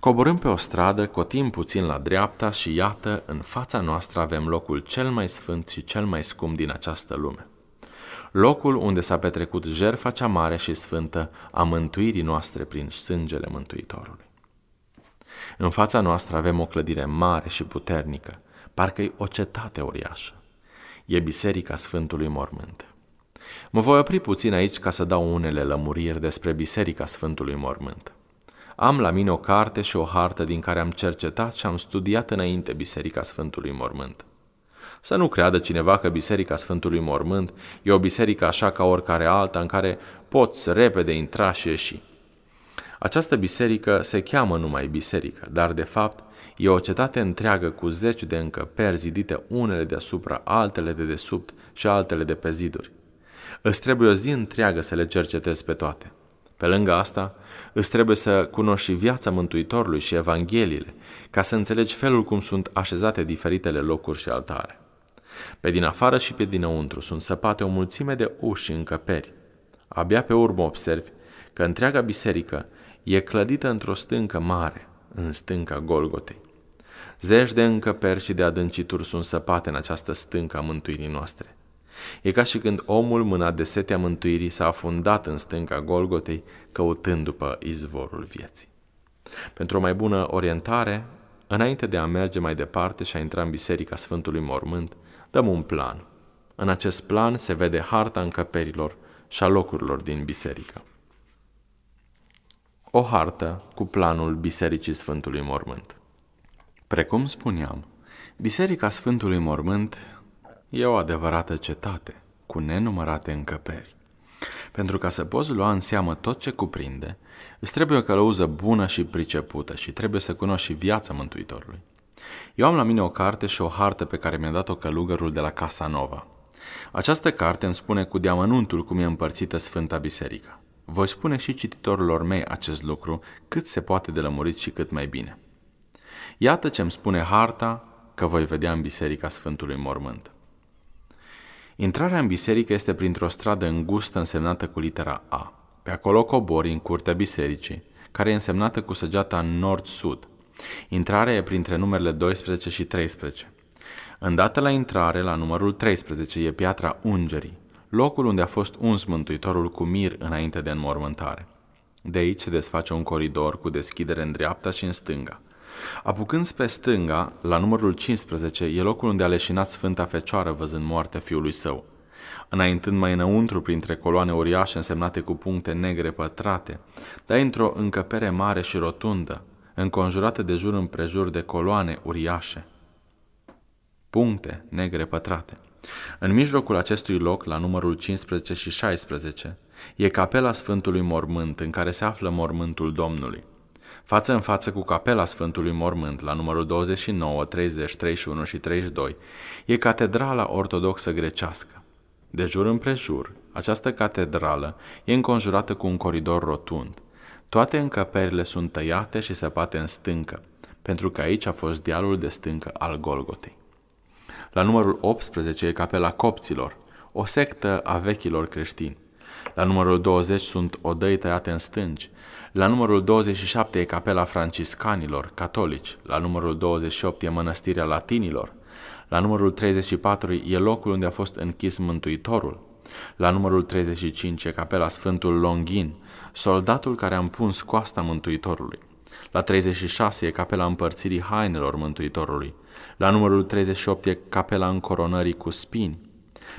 Coborâm pe o stradă, cotim puțin la dreapta și iată, în fața noastră avem locul cel mai sfânt și cel mai scump din această lume. Locul unde s-a petrecut jertfa cea mare și sfântă a mântuirii noastre prin sângele Mântuitorului. În fața noastră avem o clădire mare și puternică, parcă-i o cetate uriașă. E Biserica Sfântului Mormânt. Mă voi opri puțin aici ca să dau unele lămuriri despre Biserica Sfântului Mormânt. Am la mine o carte și o hartă din care am cercetat și am studiat înainte Biserica Sfântului Mormânt. Să nu creadă cineva că Biserica Sfântului Mormânt e o biserică așa ca oricare alta în care poți repede intra și ieși. Această biserică se cheamă numai biserică, dar de fapt e o cetate întreagă cu zeci de încăperi zidite unele deasupra, altele de desubt și altele de pe ziduri. Îți trebuie o zi întreagă să le cercetezi pe toate. Pe lângă asta, îți trebuie să cunoști și viața Mântuitorului și Evangheliile, ca să înțelegi felul cum sunt așezate diferitele locuri și altare. Pe din afară și pe dinăuntru sunt săpate o mulțime de uși și încăperi. Abia pe urmă observi că întreaga biserică e clădită într-o stâncă mare, în stânca Golgotei. Zeci de încăperi și de adâncituri sunt săpate în această stâncă a mântuirii noastre – E ca și când omul mâna de setea mântuirii s-a afundat în stânca Golgotei, căutând după izvorul vieții. Pentru o mai bună orientare, înainte de a merge mai departe și a intra în biserica Sfântului Mormânt, dăm un plan. În acest plan se vede harta încăperilor și a locurilor din biserică. O hartă cu planul Bisericii Sfântului Mormânt. Precum spuneam, Biserica Sfântului Mormânt e o adevărată cetate, cu nenumărate încăperi. Pentru ca să poți lua în seamă tot ce cuprinde, îți trebuie o călăuză bună și pricepută și trebuie să cunoști și viața Mântuitorului. Eu am la mine o carte și o hartă pe care mi-a dat-o călugărul de la Casanova. Această carte îmi spune cu deamănuntul cum e împărțită Sfânta Biserică. Voi spune și cititorilor mei acest lucru cât se poate de lămurit și cât mai bine. Iată ce îmi spune harta că voi vedea în Biserica Sfântului Mormânt. Intrarea în biserică este printr-o stradă îngustă însemnată cu litera A. Pe acolo cobori în curtea bisericii, care e însemnată cu săgeata nord-sud. Intrarea e printre numerele 12 și 13. Îndată la intrare, la numărul 13, e piatra Ungerii, locul unde a fost uns Mântuitorul cu mir înainte de înmormântare. De aici se desface un coridor cu deschidere în dreapta și în stânga – Apucând spre stânga, la numărul 15, e locul unde a leșinat Sfânta Fecioară văzând moartea fiului său. Înaintând mai înăuntru printre coloane uriașe însemnate cu puncte negre pătrate, dar într-o încăpere mare și rotundă, înconjurată de jur împrejur de coloane uriașe. Puncte negre pătrate. În mijlocul acestui loc, la numărul 15 și 16, e capela Sfântului Mormânt, în care se află mormântul Domnului față în față cu capela Sfântului Mormânt la numărul 29, 30, 31 și 32, e catedrala ortodoxă grecească. De jur împrejur, această catedrală e înconjurată cu un coridor rotund. Toate încăperile sunt tăiate și săpate în stâncă, pentru că aici a fost dealul de stâncă al Golgotei. La numărul 18 e capela copților, o sectă a vechilor creștini. La numărul 20 sunt odăi tăiate în stânci, la numărul 27 e capela franciscanilor, catolici. La numărul 28 e mănăstirea latinilor. La numărul 34 e locul unde a fost închis Mântuitorul. La numărul 35 e capela Sfântul Longhin, soldatul care a împuns coasta Mântuitorului. La 36 e capela împărțirii hainelor Mântuitorului. La numărul 38 e capela încoronării cu spini.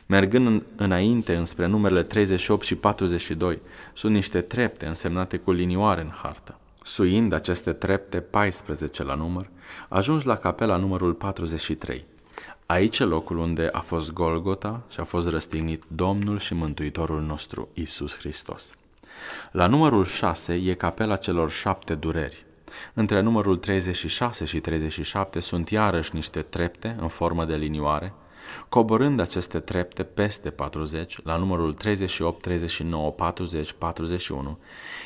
Mergând în, înainte înspre numerele 38 și 42, sunt niște trepte însemnate cu linioare în hartă. Suind aceste trepte 14 la număr, ajungi la capela numărul 43. Aici e locul unde a fost Golgota și a fost răstignit Domnul și Mântuitorul nostru, Isus Hristos. La numărul 6 e capela celor șapte dureri. Între numărul 36 și 37 sunt iarăși niște trepte în formă de linioare, coborând aceste trepte peste 40, la numărul 38, 39, 40, 41,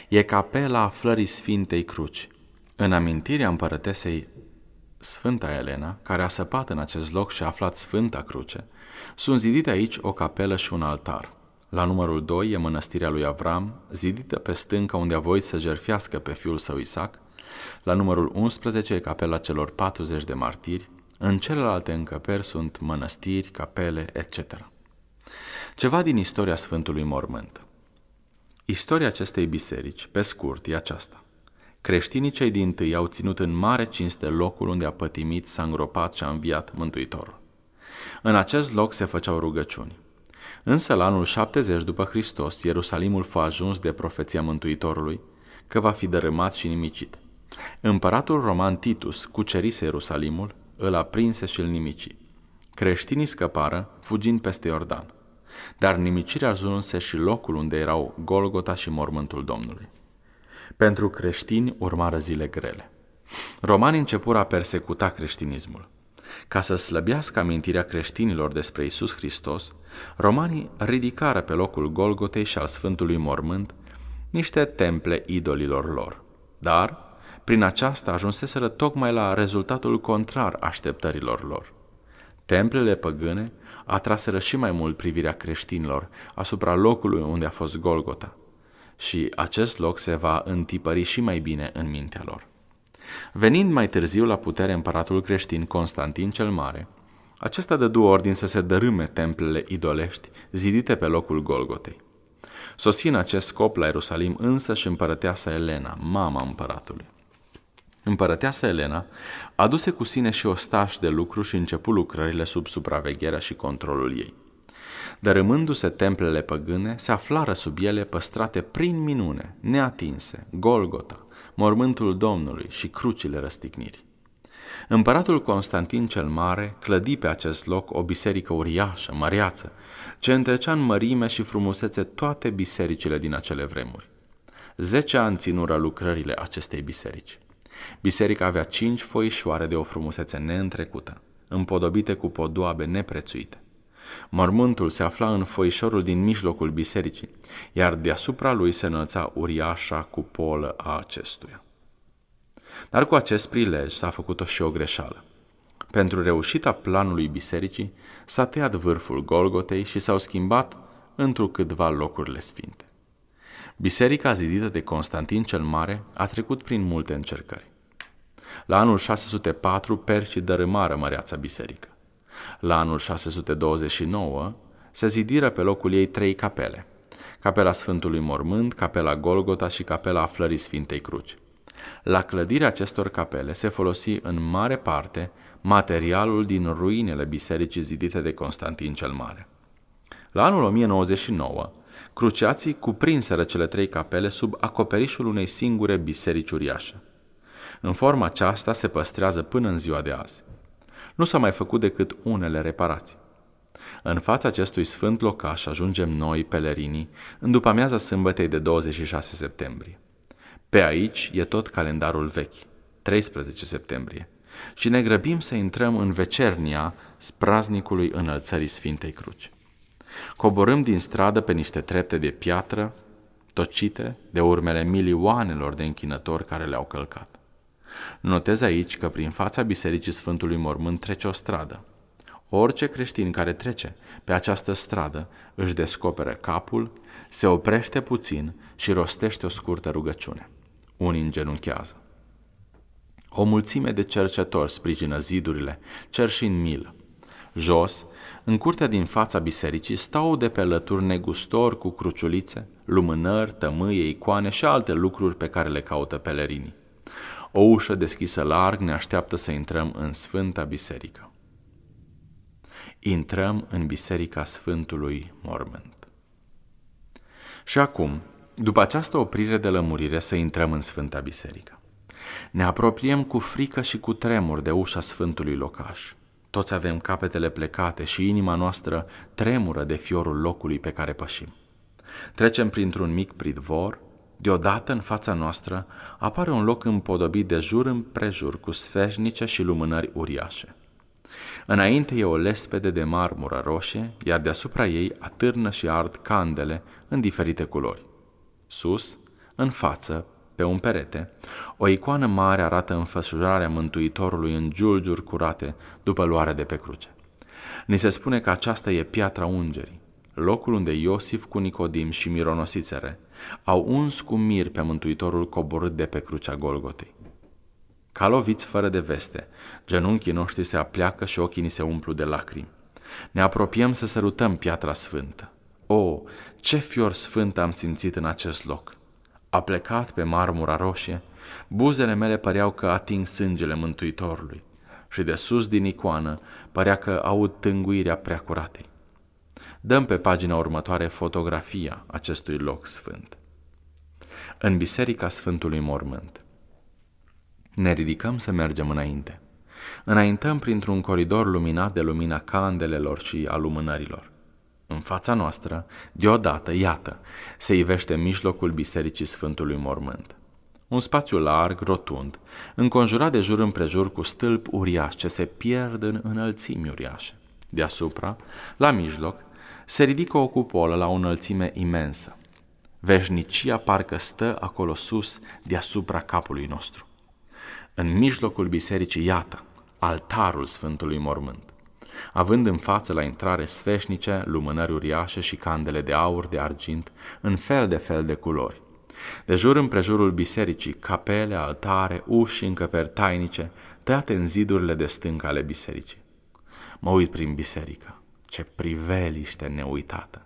e capela Flării Sfintei Cruci. În amintirea împărătesei Sfânta Elena, care a săpat în acest loc și a aflat Sfânta Cruce, sunt zidite aici o capelă și un altar – la numărul 2 e mănăstirea lui Avram, zidită pe stânca unde a voit să jerfiască pe fiul său Isaac. La numărul 11 e capela celor 40 de martiri. În celelalte încăperi sunt mănăstiri, capele, etc. Ceva din istoria Sfântului Mormânt. Istoria acestei biserici, pe scurt, e aceasta. Creștinii cei din tâi au ținut în mare cinste locul unde a pătimit, s-a îngropat și a înviat Mântuitorul. În acest loc se făceau rugăciuni. Însă la anul 70 după Hristos, Ierusalimul fu ajuns de profeția Mântuitorului că va fi dărâmat și nimicit. Împăratul roman Titus cucerise Ierusalimul îl aprinse și îl nimici. Creștinii scăpară, fugind peste Iordan. Dar nimicirea ajunse și locul unde erau Golgota și mormântul Domnului. Pentru creștini urmară zile grele. Romanii începură a persecuta creștinismul. Ca să slăbească amintirea creștinilor despre Isus Hristos, romanii ridicară pe locul Golgotei și al Sfântului Mormânt niște temple idolilor lor. Dar prin aceasta ajunseseră tocmai la rezultatul contrar așteptărilor lor. Templele păgâne atraseră și mai mult privirea creștinilor asupra locului unde a fost Golgota și acest loc se va întipări și mai bine în mintea lor. Venind mai târziu la putere împăratul creștin Constantin cel Mare, acesta dădu ordin să se dărâme templele idolești zidite pe locul Golgotei. Sosind acest scop la Ierusalim însă și împărăteasa Elena, mama împăratului. Împărăteasa Elena aduse cu sine și ostaș de lucru și începu lucrările sub supravegherea și controlul ei. Dărâmându-se templele păgâne, se aflară sub ele păstrate prin minune, neatinse, Golgota, mormântul Domnului și crucile răstignirii. Împăratul Constantin cel Mare clădi pe acest loc o biserică uriașă, măreață, ce întrecea în mărime și frumusețe toate bisericile din acele vremuri. Zece ani ținură lucrările acestei biserici. Biserica avea cinci foișoare de o frumusețe neîntrecută, împodobite cu podoabe neprețuite. Mormântul se afla în foișorul din mijlocul bisericii, iar deasupra lui se înălța uriașa cupolă a acestuia. Dar cu acest prilej s-a făcut-o și o greșeală. Pentru reușita planului bisericii s-a tăiat vârful Golgotei și s-au schimbat întrucâtva locurile sfinte. Biserica zidită de Constantin cel Mare a trecut prin multe încercări. La anul 604, perșii dărâmară măreața biserică. La anul 629, se zidiră pe locul ei trei capele, capela Sfântului Mormânt, capela Golgota și capela Flării Sfintei Cruci. La clădirea acestor capele se folosi în mare parte materialul din ruinele bisericii zidite de Constantin cel Mare. La anul 1099, Cruciații cuprinseră cele trei capele sub acoperișul unei singure biserici uriașe. În forma aceasta se păstrează până în ziua de azi. Nu s-a mai făcut decât unele reparații. În fața acestui sfânt locaș ajungem noi, pelerinii, în după amiaza sâmbătei de 26 septembrie. Pe aici e tot calendarul vechi, 13 septembrie, și ne grăbim să intrăm în vecernia spraznicului înălțării Sfintei Cruci. Coborâm din stradă pe niște trepte de piatră, tocite de urmele milioanelor de închinători care le-au călcat. Notez aici că prin fața Bisericii Sfântului Mormânt trece o stradă. Orice creștin care trece pe această stradă își descoperă capul, se oprește puțin și rostește o scurtă rugăciune. Unii îngenunchează. O mulțime de cercetori sprijină zidurile, cerșind milă. Jos, în curtea din fața bisericii stau de pe lături negustori cu cruciulițe, lumânări, tămâie, icoane și alte lucruri pe care le caută pelerinii. O ușă deschisă larg ne așteaptă să intrăm în Sfânta Biserică. Intrăm în Biserica Sfântului Mormânt. Și acum, după această oprire de lămurire, să intrăm în Sfânta Biserică. Ne apropiem cu frică și cu tremur de ușa Sfântului Locaș – toți avem capetele plecate și inima noastră tremură de fiorul locului pe care pășim. Trecem printr-un mic pridvor, deodată în fața noastră apare un loc împodobit de jur împrejur cu sfeșnice și lumânări uriașe. Înainte e o lespede de marmură roșie, iar deasupra ei atârnă și ard candele în diferite culori. Sus, în față, pe un perete, o icoană mare arată înfășurarea Mântuitorului în giulgiuri curate după luarea de pe cruce. Ni se spune că aceasta e piatra ungerii, locul unde Iosif cu Nicodim și Mironosițere au uns cu mir pe Mântuitorul coborât de pe crucea Golgotei. Ca loviți fără de veste, genunchii noștri se apleacă și ochii ni se umplu de lacrimi. Ne apropiem să sărutăm piatra sfântă. O, oh, ce fior sfânt am simțit în acest loc! Aplecat pe marmura roșie, buzele mele păreau că ating sângele Mântuitorului și de sus din icoană părea că aud tânguirea preacuratei. Dăm pe pagina următoare fotografia acestui loc sfânt. În biserica Sfântului Mormânt. Ne ridicăm să mergem înainte. Înaintăm printr-un coridor luminat de lumina candelelor și a lumânărilor în fața noastră, deodată, iată, se ivește în mijlocul Bisericii Sfântului Mormânt. Un spațiu larg, rotund, înconjurat de jur împrejur cu stâlp uriaș ce se pierd în înălțimi uriașe. Deasupra, la mijloc, se ridică o cupolă la o înălțime imensă. Veșnicia parcă stă acolo sus, deasupra capului nostru. În mijlocul bisericii, iată, altarul Sfântului Mormânt având în față la intrare sfeșnice, lumânări uriașe și candele de aur, de argint, în fel de fel de culori. De jur împrejurul bisericii, capele, altare, uși și încăperi tainice, tăiate în zidurile de stâncă ale bisericii. Mă uit prin biserică. Ce priveliște neuitată!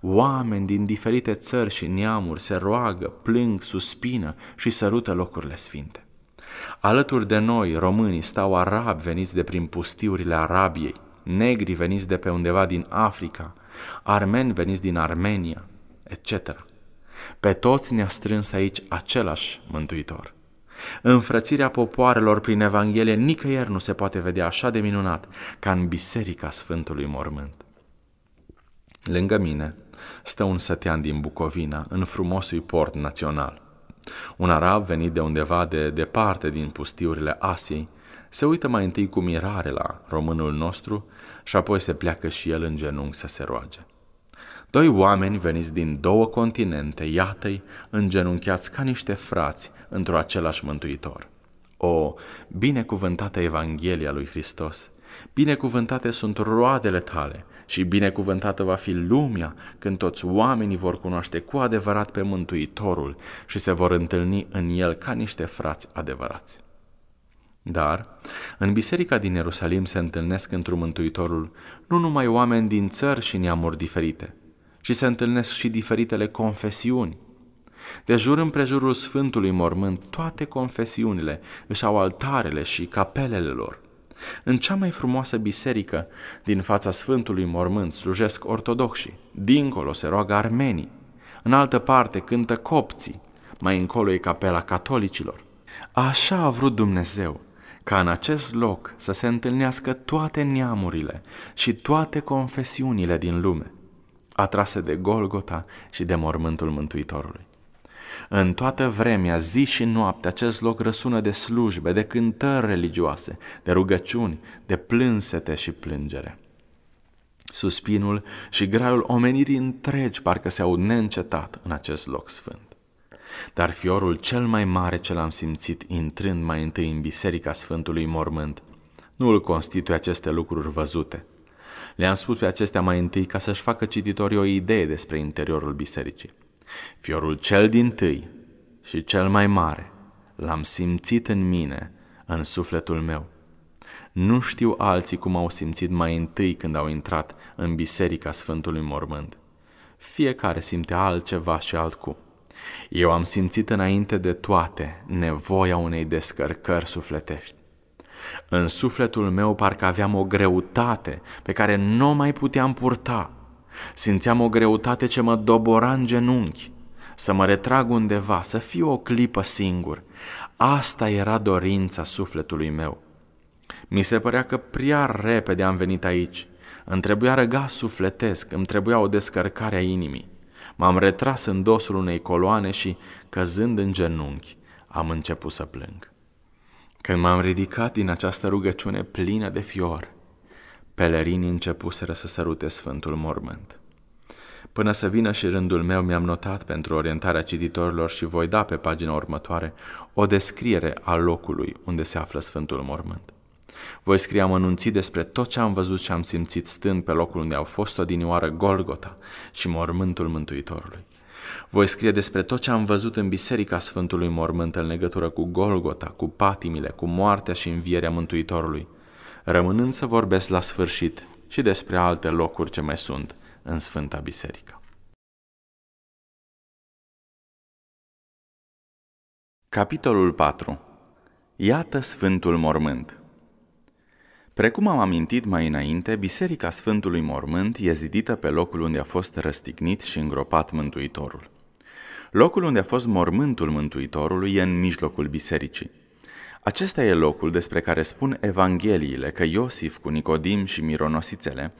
Oameni din diferite țări și neamuri se roagă, plâng, suspină și sărută locurile sfinte. Alături de noi, românii, stau arabi veniți de prin pustiurile Arabiei, negri veniți de pe undeva din Africa, armeni veniți din Armenia, etc. Pe toți ne-a strâns aici același Mântuitor. Înfrățirea popoarelor prin Evanghelie nicăieri nu se poate vedea așa de minunat ca în Biserica Sfântului Mormânt. Lângă mine stă un sătean din Bucovina, în frumosul port național – un arab venit de undeva de departe din pustiurile Asiei se uită mai întâi cu mirare la românul nostru și apoi se pleacă și el în genunchi să se roage. Doi oameni veniți din două continente, iată-i, îngenunchiați ca niște frați într-o același mântuitor. O, binecuvântată Evanghelia lui Hristos, binecuvântate sunt roadele tale, și binecuvântată va fi lumea când toți oamenii vor cunoaște cu adevărat pe Mântuitorul și se vor întâlni în el ca niște frați adevărați. Dar, în biserica din Ierusalim se întâlnesc într Mântuitorul nu numai oameni din țări și neamuri diferite, ci se întâlnesc și diferitele confesiuni. De jur împrejurul Sfântului Mormânt, toate confesiunile își au altarele și capelele lor – în cea mai frumoasă biserică din fața Sfântului Mormânt slujesc ortodoxii, dincolo se roagă armenii, în altă parte cântă copții, mai încolo e capela catolicilor. Așa a vrut Dumnezeu, ca în acest loc să se întâlnească toate neamurile și toate confesiunile din lume, atrase de Golgota și de mormântul Mântuitorului. În toată vremea, zi și noapte, acest loc răsună de slujbe, de cântări religioase, de rugăciuni, de plânsete și plângere. Suspinul și graiul omenirii întregi parcă se aud neîncetat în acest loc sfânt. Dar fiorul cel mai mare ce l-am simțit intrând mai întâi în biserica Sfântului Mormânt, nu îl constituie aceste lucruri văzute. Le-am spus pe acestea mai întâi ca să-și facă cititorii o idee despre interiorul bisericii. Fiorul cel din tâi și cel mai mare l-am simțit în mine, în sufletul meu. Nu știu alții cum au simțit mai întâi când au intrat în biserica Sfântului Mormânt. Fiecare simte altceva și altcum. Eu am simțit înainte de toate nevoia unei descărcări sufletești. În sufletul meu parcă aveam o greutate pe care nu o mai puteam purta – Simțeam o greutate ce mă dobora în genunchi, să mă retrag undeva, să fiu o clipă singur. Asta era dorința sufletului meu. Mi se părea că prea repede am venit aici. Îmi trebuia răga sufletesc, îmi trebuia o descărcare a inimii. M-am retras în dosul unei coloane și, căzând în genunchi, am început să plâng. Când m-am ridicat din această rugăciune plină de fior, Pelerinii începuseră să sărute Sfântul Mormânt. Până să vină și rândul meu, mi-am notat pentru orientarea cititorilor și voi da pe pagina următoare o descriere a locului unde se află Sfântul Mormânt. Voi scrie amănunții despre tot ce am văzut și am simțit stând pe locul unde au fost odinioară Golgota și mormântul Mântuitorului. Voi scrie despre tot ce am văzut în Biserica Sfântului Mormânt în legătură cu Golgota, cu patimile, cu moartea și învierea Mântuitorului, rămânând să vorbesc la sfârșit și despre alte locuri ce mai sunt în Sfânta Biserică. Capitolul 4. Iată Sfântul Mormânt. Precum am amintit mai înainte, Biserica Sfântului Mormânt e zidită pe locul unde a fost răstignit și îngropat Mântuitorul. Locul unde a fost mormântul Mântuitorului e în mijlocul bisericii. Acesta e locul despre care spun Evangheliile că Iosif cu Nicodim și Mironosițele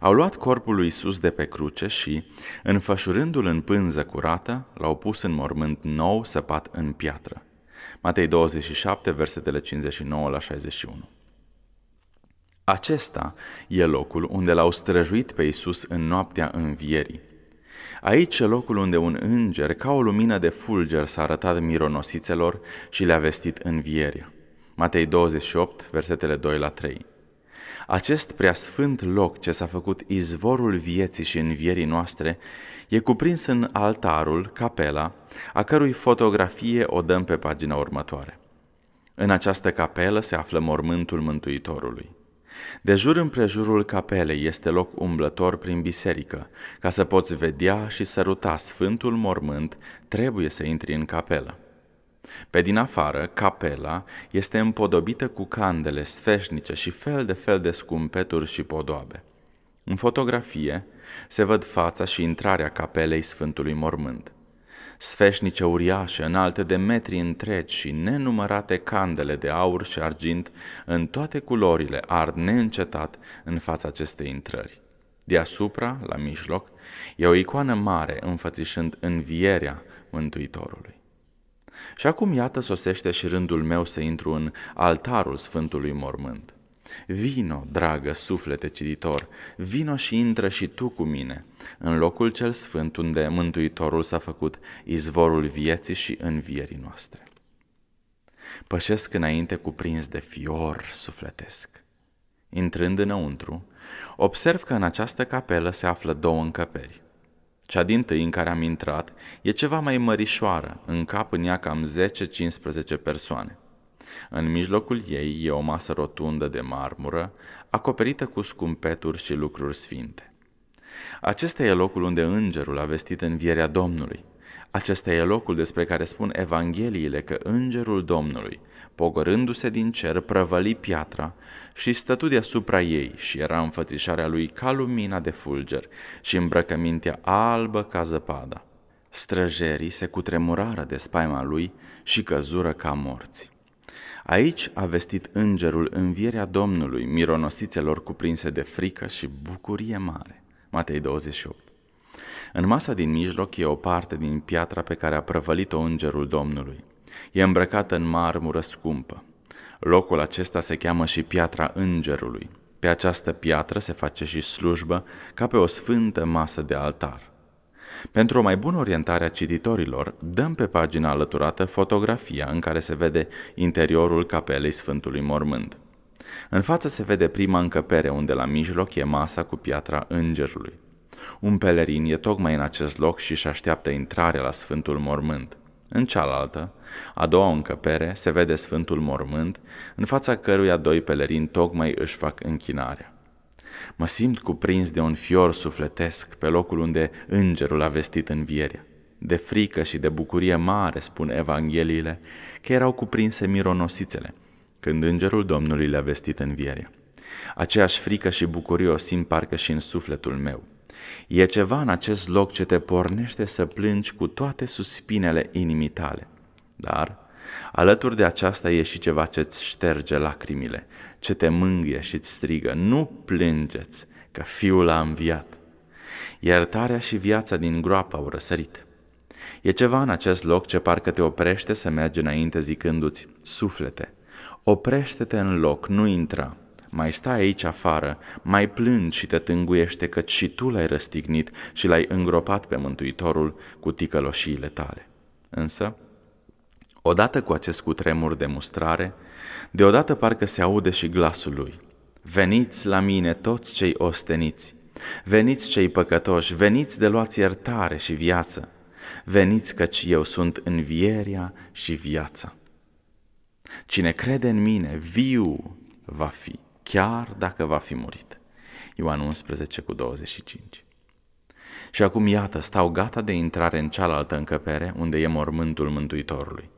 au luat corpul lui Isus de pe cruce și, înfășurându-l în pânză curată, l-au pus în mormânt nou săpat în piatră. Matei 27, versetele 59 la 61. Acesta e locul unde l-au străjuit pe Isus în noaptea învierii. Aici e locul unde un înger, ca o lumină de fulger, s-a arătat mironosițelor și le-a vestit învierea. Matei 28, versetele 2 la 3. Acest preasfânt loc ce s-a făcut izvorul vieții și învierii noastre e cuprins în altarul, capela, a cărui fotografie o dăm pe pagina următoare. În această capelă se află mormântul Mântuitorului. De jur împrejurul capelei este loc umblător prin biserică. Ca să poți vedea și săruta Sfântul Mormânt, trebuie să intri în capelă. Pe din afară, capela este împodobită cu candele sfeșnice și fel de fel de scumpeturi și podoabe. În fotografie se văd fața și intrarea capelei Sfântului Mormânt. Sfeșnice uriașe, înalte de metri întregi și nenumărate candele de aur și argint în toate culorile ard neîncetat în fața acestei intrări. Deasupra, la mijloc, e o icoană mare înfățișând învierea Mântuitorului. Și acum iată sosește și rândul meu să intru în altarul Sfântului Mormânt. Vino, dragă suflete ciditor, vino și intră și tu cu mine, în locul cel sfânt unde Mântuitorul s-a făcut izvorul vieții și învierii noastre. Pășesc înainte cuprins de fior sufletesc. Intrând înăuntru, observ că în această capelă se află două încăperi. Cea din tâi în care am intrat e ceva mai mărișoară, în cap în ea cam 10-15 persoane. În mijlocul ei e o masă rotundă de marmură, acoperită cu scumpeturi și lucruri sfinte. Acesta e locul unde îngerul a vestit învierea Domnului. Acesta e locul despre care spun Evangheliile că îngerul Domnului pogorându-se din cer, prăvăli piatra și stătu deasupra ei și era înfățișarea lui ca lumina de fulger și îmbrăcămintea albă ca zăpada. Străjerii se cutremurară de spaima lui și căzură ca morți. Aici a vestit îngerul învierea Domnului mironosițelor cuprinse de frică și bucurie mare. Matei 28 În masa din mijloc e o parte din piatra pe care a prăvălit-o îngerul Domnului. E îmbrăcată în marmură scumpă. Locul acesta se cheamă și Piatra Îngerului. Pe această piatră se face și slujbă ca pe o sfântă masă de altar. Pentru o mai bună orientare a cititorilor, dăm pe pagina alăturată fotografia în care se vede interiorul capelei Sfântului Mormânt. În față se vede prima încăpere unde la mijloc e masa cu piatra îngerului. Un pelerin e tocmai în acest loc și își așteaptă intrarea la Sfântul Mormânt. În cealaltă, a doua încăpere, se vede Sfântul Mormânt, în fața căruia doi pelerini tocmai își fac închinarea. Mă simt cuprins de un fior sufletesc pe locul unde îngerul a vestit învierea. De frică și de bucurie mare, spun Evangheliile, că erau cuprinse mironosițele, când îngerul Domnului le-a vestit învierea. Aceeași frică și bucurie o simt parcă și în sufletul meu. E ceva în acest loc ce te pornește să plângi cu toate suspinele inimii tale. Dar, alături de aceasta e și ceva ce îți șterge lacrimile, ce te mângâie și îți strigă, nu plângeți, că fiul a înviat. Iertarea și viața din groapă au răsărit. E ceva în acest loc ce parcă te oprește să mergi înainte zicându-ți, suflete, oprește-te în loc, nu intra, mai sta aici afară, mai plând și te tânguiește că și tu l-ai răstignit și l-ai îngropat pe Mântuitorul cu ticăloșiile tale. Însă, odată cu acest cutremur de mustrare, deodată parcă se aude și glasul lui. Veniți la mine toți cei osteniți, veniți cei păcătoși, veniți de luați iertare și viață, veniți căci eu sunt învieria și viața. Cine crede în mine, viu va fi chiar dacă va fi murit. Ioan 11 cu 25. Și acum iată, stau gata de intrare în cealaltă încăpere, unde e mormântul Mântuitorului.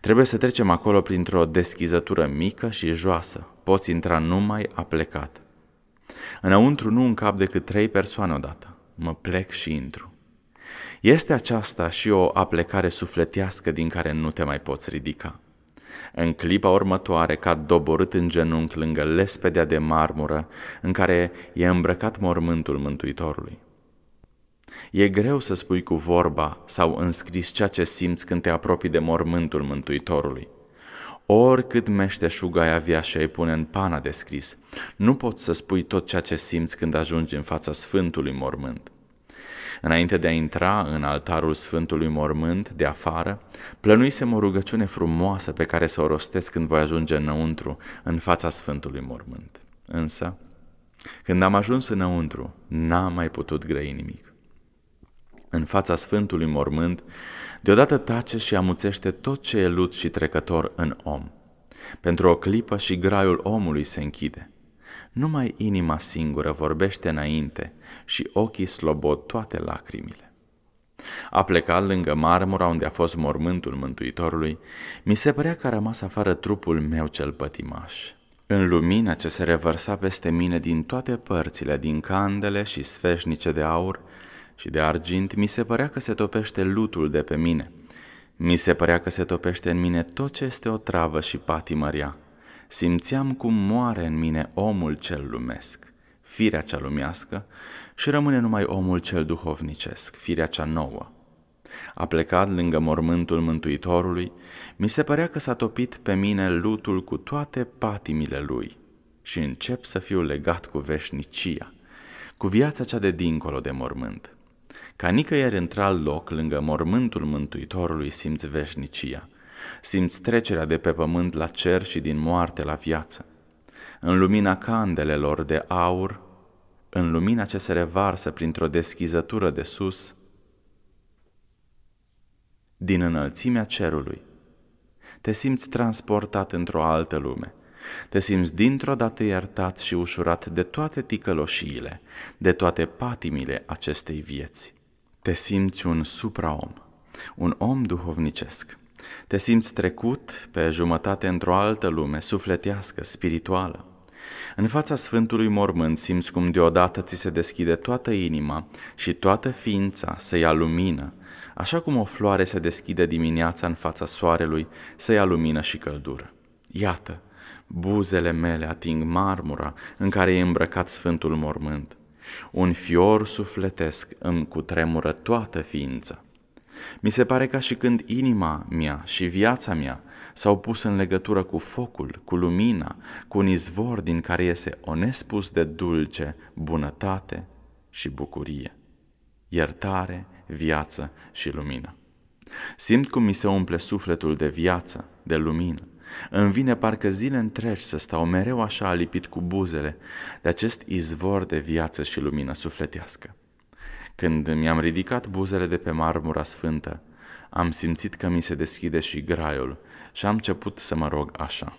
Trebuie să trecem acolo printr-o deschizătură mică și joasă. Poți intra numai aplecat. Înăuntru nu încap decât trei persoane odată. Mă plec și intru. Este aceasta și o aplecare sufletească din care nu te mai poți ridica. În clipa următoare ca doborât în genunchi lângă lespedea de marmură în care e îmbrăcat mormântul Mântuitorului. E greu să spui cu vorba sau înscris ceea ce simți când te apropii de mormântul Mântuitorului. Oricât meșteșug ai avea și ai pune în pana de scris, nu poți să spui tot ceea ce simți când ajungi în fața Sfântului mormânt. Înainte de a intra în altarul Sfântului Mormânt de afară, plănuisem o rugăciune frumoasă pe care să o rostesc când voi ajunge înăuntru, în fața Sfântului Mormânt. Însă, când am ajuns înăuntru, n-am mai putut grăi nimic. În fața Sfântului Mormânt, deodată tace și amuțește tot ce e lut și trecător în om. Pentru o clipă și graiul omului se închide – numai inima singură vorbește înainte și ochii slobod toate lacrimile. A plecat lângă marmura unde a fost mormântul Mântuitorului, mi se părea că a rămas afară trupul meu cel pătimaș. În lumina ce se revărsa peste mine din toate părțile, din candele și sfeșnice de aur și de argint, mi se părea că se topește lutul de pe mine. Mi se părea că se topește în mine tot ce este o travă și patimăria, simțeam cum moare în mine omul cel lumesc, firea cea lumească, și rămâne numai omul cel duhovnicesc, firea cea nouă. A plecat lângă mormântul Mântuitorului, mi se părea că s-a topit pe mine lutul cu toate patimile lui și încep să fiu legat cu veșnicia, cu viața cea de dincolo de mormânt. Ca nicăieri într loc lângă mormântul Mântuitorului simți veșnicia – simți trecerea de pe pământ la cer și din moarte la viață. În lumina candelelor de aur, în lumina ce se revarsă printr-o deschizătură de sus, din înălțimea cerului, te simți transportat într-o altă lume. Te simți dintr-o dată iertat și ușurat de toate ticăloșiile, de toate patimile acestei vieți. Te simți un supraom, un om duhovnicesc. Te simți trecut pe jumătate într-o altă lume, sufletească, spirituală. În fața Sfântului Mormânt simți cum deodată ți se deschide toată inima și toată ființa să ia lumină, așa cum o floare se deschide dimineața în fața soarelui să ia lumină și căldură. Iată, buzele mele ating marmura în care e îmbrăcat Sfântul Mormânt. Un fior sufletesc îmi cutremură toată ființa. Mi se pare ca și când inima mea și viața mea s-au pus în legătură cu focul, cu lumina, cu un izvor din care iese o nespus de dulce bunătate și bucurie, iertare, viață și lumină. Simt cum mi se umple sufletul de viață, de lumină. Îmi vine parcă zile întregi să stau mereu așa alipit cu buzele de acest izvor de viață și lumină sufletească. Când mi-am ridicat buzele de pe marmura sfântă, am simțit că mi se deschide și graiul și am început să mă rog așa.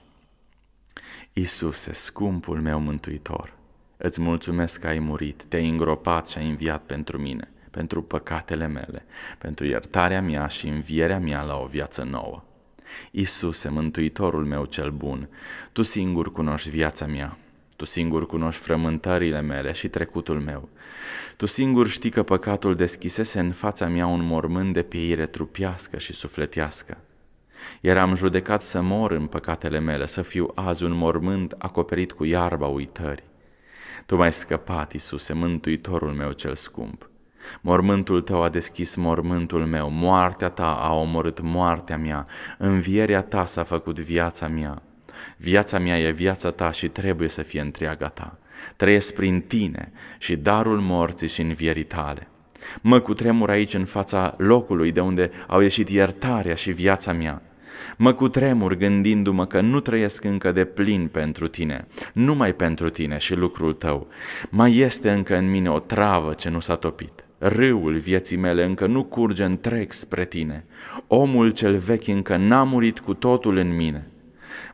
Iisuse, scumpul meu mântuitor, îți mulțumesc că ai murit, te-ai îngropat și ai înviat pentru mine, pentru păcatele mele, pentru iertarea mea și învierea mea la o viață nouă. Iisuse, mântuitorul meu cel bun, tu singur cunoști viața mea, tu singur cunoști frământările mele și trecutul meu. Tu singur știi că păcatul deschisese în fața mea un mormânt de pieire trupiască și sufletească. Iar am judecat să mor în păcatele mele, să fiu azi un mormânt acoperit cu iarba uitări. Tu m-ai scăpat, Iisuse, mântuitorul meu cel scump. Mormântul tău a deschis mormântul meu, moartea ta a omorât moartea mea, învierea ta s-a făcut viața mea. Viața mea e viața ta și trebuie să fie întreaga ta. Trăiesc prin tine și darul morții și învierii tale. Mă cutremur aici în fața locului de unde au ieșit iertarea și viața mea. Mă cutremur gândindu-mă că nu trăiesc încă de plin pentru tine, numai pentru tine și lucrul tău. Mai este încă în mine o travă ce nu s-a topit. Râul vieții mele încă nu curge întreg spre tine. Omul cel vechi încă n-a murit cu totul în mine.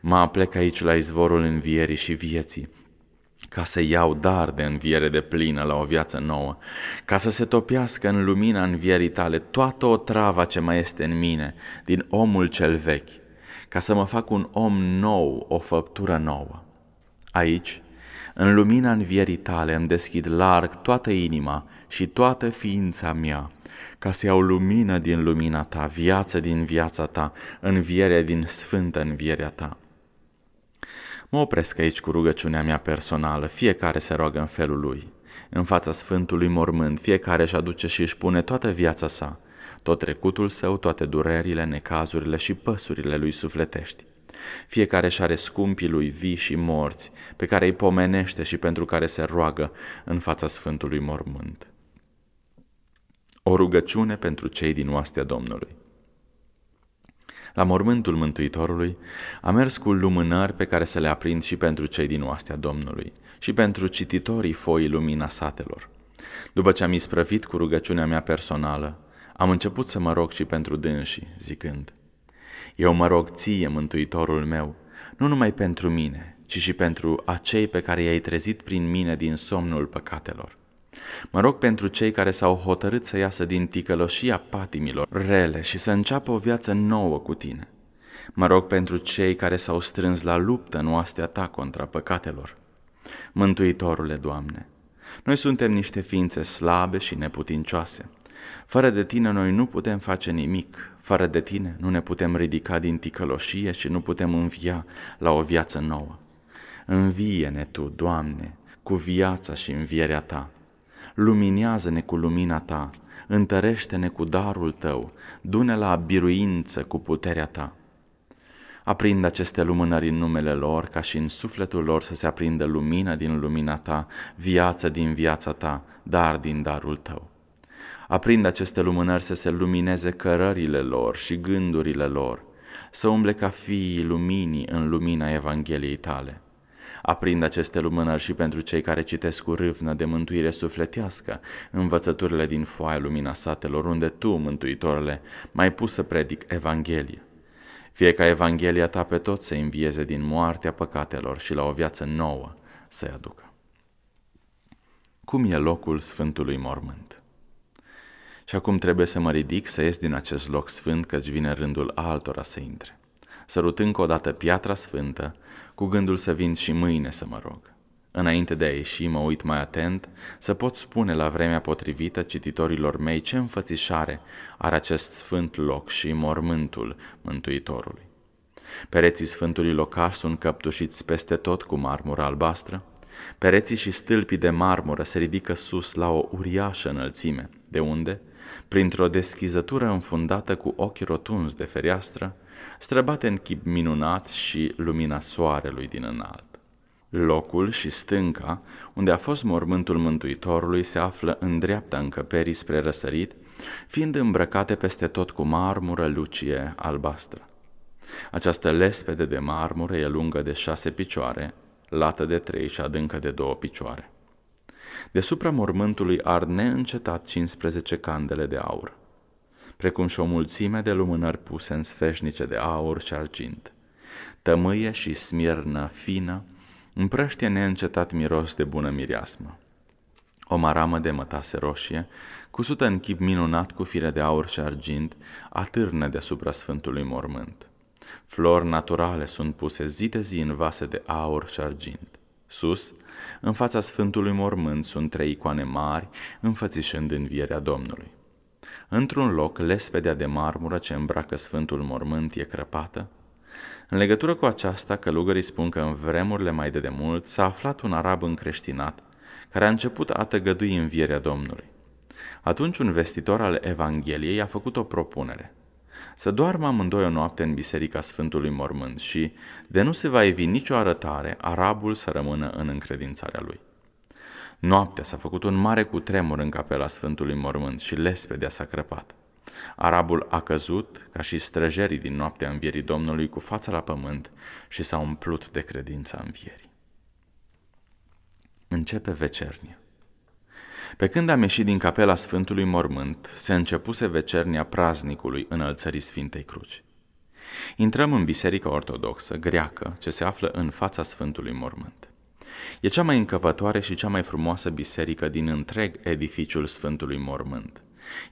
Mă aplec aici la izvorul învierii și vieții, ca să iau dar de înviere de plină la o viață nouă, ca să se topească în lumina învierii tale toată o travă ce mai este în mine, din omul cel vechi, ca să mă fac un om nou, o făptură nouă. Aici, în lumina învierii tale, îmi deschid larg toată inima și toată ființa mea, ca să iau lumină din lumina ta, viață din viața ta, învierea din sfântă învierea ta. Mă opresc aici cu rugăciunea mea personală, fiecare se roagă în felul lui. În fața Sfântului mormânt, fiecare își aduce și își pune toată viața sa, tot trecutul său, toate durerile, necazurile și păsurile lui sufletești. Fiecare și are scumpii lui vii și morți, pe care îi pomenește și pentru care se roagă în fața Sfântului mormânt. O rugăciune pentru cei din oastea Domnului. La mormântul Mântuitorului a mers cu lumânări pe care să le aprind și pentru cei din oastea Domnului și pentru cititorii foii lumina satelor. După ce am isprăvit cu rugăciunea mea personală, am început să mă rog și pentru dânsii, zicând, Eu mă rog ție, Mântuitorul meu, nu numai pentru mine, ci și pentru acei pe care i-ai trezit prin mine din somnul păcatelor Mă rog pentru cei care s-au hotărât să iasă din ticăloșia patimilor rele și să înceapă o viață nouă cu tine. Mă rog pentru cei care s-au strâns la luptă în oastea ta contra păcatelor. Mântuitorule, Doamne, noi suntem niște ființe slabe și neputincioase. Fără de tine noi nu putem face nimic, fără de tine nu ne putem ridica din ticăloșie și nu putem învia la o viață nouă. Învie-ne Tu, Doamne, cu viața și învierea Ta, luminează-ne cu lumina ta, întărește-ne cu darul tău, du-ne la biruință cu puterea ta. Aprind aceste lumânări în numele lor, ca și în sufletul lor să se aprindă lumină din lumina ta, viață din viața ta, dar din darul tău. Aprind aceste lumânări să se lumineze cărările lor și gândurile lor, să umble ca fiii luminii în lumina Evangheliei tale. Aprind aceste lumânări și pentru cei care citesc cu râvnă de mântuire sufletească învățăturile din foaia lumina satelor, unde Tu, Mântuitorule, mai pus să predic Evanghelie. Fie ca Evanghelia Ta pe tot să învieze din moartea păcatelor și la o viață nouă să-i aducă. Cum e locul Sfântului Mormânt? Și acum trebuie să mă ridic, să ies din acest loc sfânt, căci vine rândul altora să intre. Sărut încă o dată piatra sfântă, cu gândul să vin și mâine să mă rog. Înainte de a ieși, mă uit mai atent să pot spune la vremea potrivită cititorilor mei ce înfățișare are acest sfânt loc și mormântul Mântuitorului. Pereții sfântului locaș sunt căptușiți peste tot cu marmură albastră, pereții și stâlpii de marmură se ridică sus la o uriașă înălțime, de unde, printr-o deschizătură înfundată cu ochi rotunzi de fereastră, străbate în chip minunat și lumina soarelui din înalt. Locul și stânca, unde a fost mormântul Mântuitorului, se află în dreapta încăperii spre răsărit, fiind îmbrăcate peste tot cu marmură lucie albastră. Această lespede de marmură e lungă de șase picioare, lată de trei și adâncă de două picioare. Desupra mormântului ard neîncetat 15 candele de aur precum și o mulțime de lumânări puse în sfeșnice de aur și argint. Tămâie și smirnă fină împrăștie neîncetat miros de bună mireasmă. O maramă de mătase roșie, cusută în chip minunat cu fire de aur și argint, atârnă deasupra Sfântului Mormânt. Flori naturale sunt puse zi de zi în vase de aur și argint. Sus, în fața Sfântului Mormânt, sunt trei icoane mari, înfățișând învierea Domnului într-un loc lespedea de marmură ce îmbracă sfântul mormânt e crăpată? În legătură cu aceasta, călugării spun că în vremurile mai de demult s-a aflat un arab încreștinat, care a început a tăgădui învierea Domnului. Atunci un vestitor al Evangheliei a făcut o propunere. Să doarmă amândoi o noapte în biserica Sfântului Mormânt și, de nu se va evi nicio arătare, arabul să rămână în încredințarea lui. Noaptea s-a făcut un mare cutremur în capela Sfântului Mormânt și lespedea s-a crăpat. Arabul a căzut ca și străjerii din noaptea învierii Domnului cu fața la pământ și s-a umplut de credința învierii. Începe vecernia. Pe când am ieșit din capela Sfântului Mormânt, se începuse vecernia praznicului înălțării Sfintei Cruci. Intrăm în biserica ortodoxă greacă ce se află în fața Sfântului Mormânt. E cea mai încăpătoare și cea mai frumoasă biserică din întreg edificiul Sfântului Mormânt.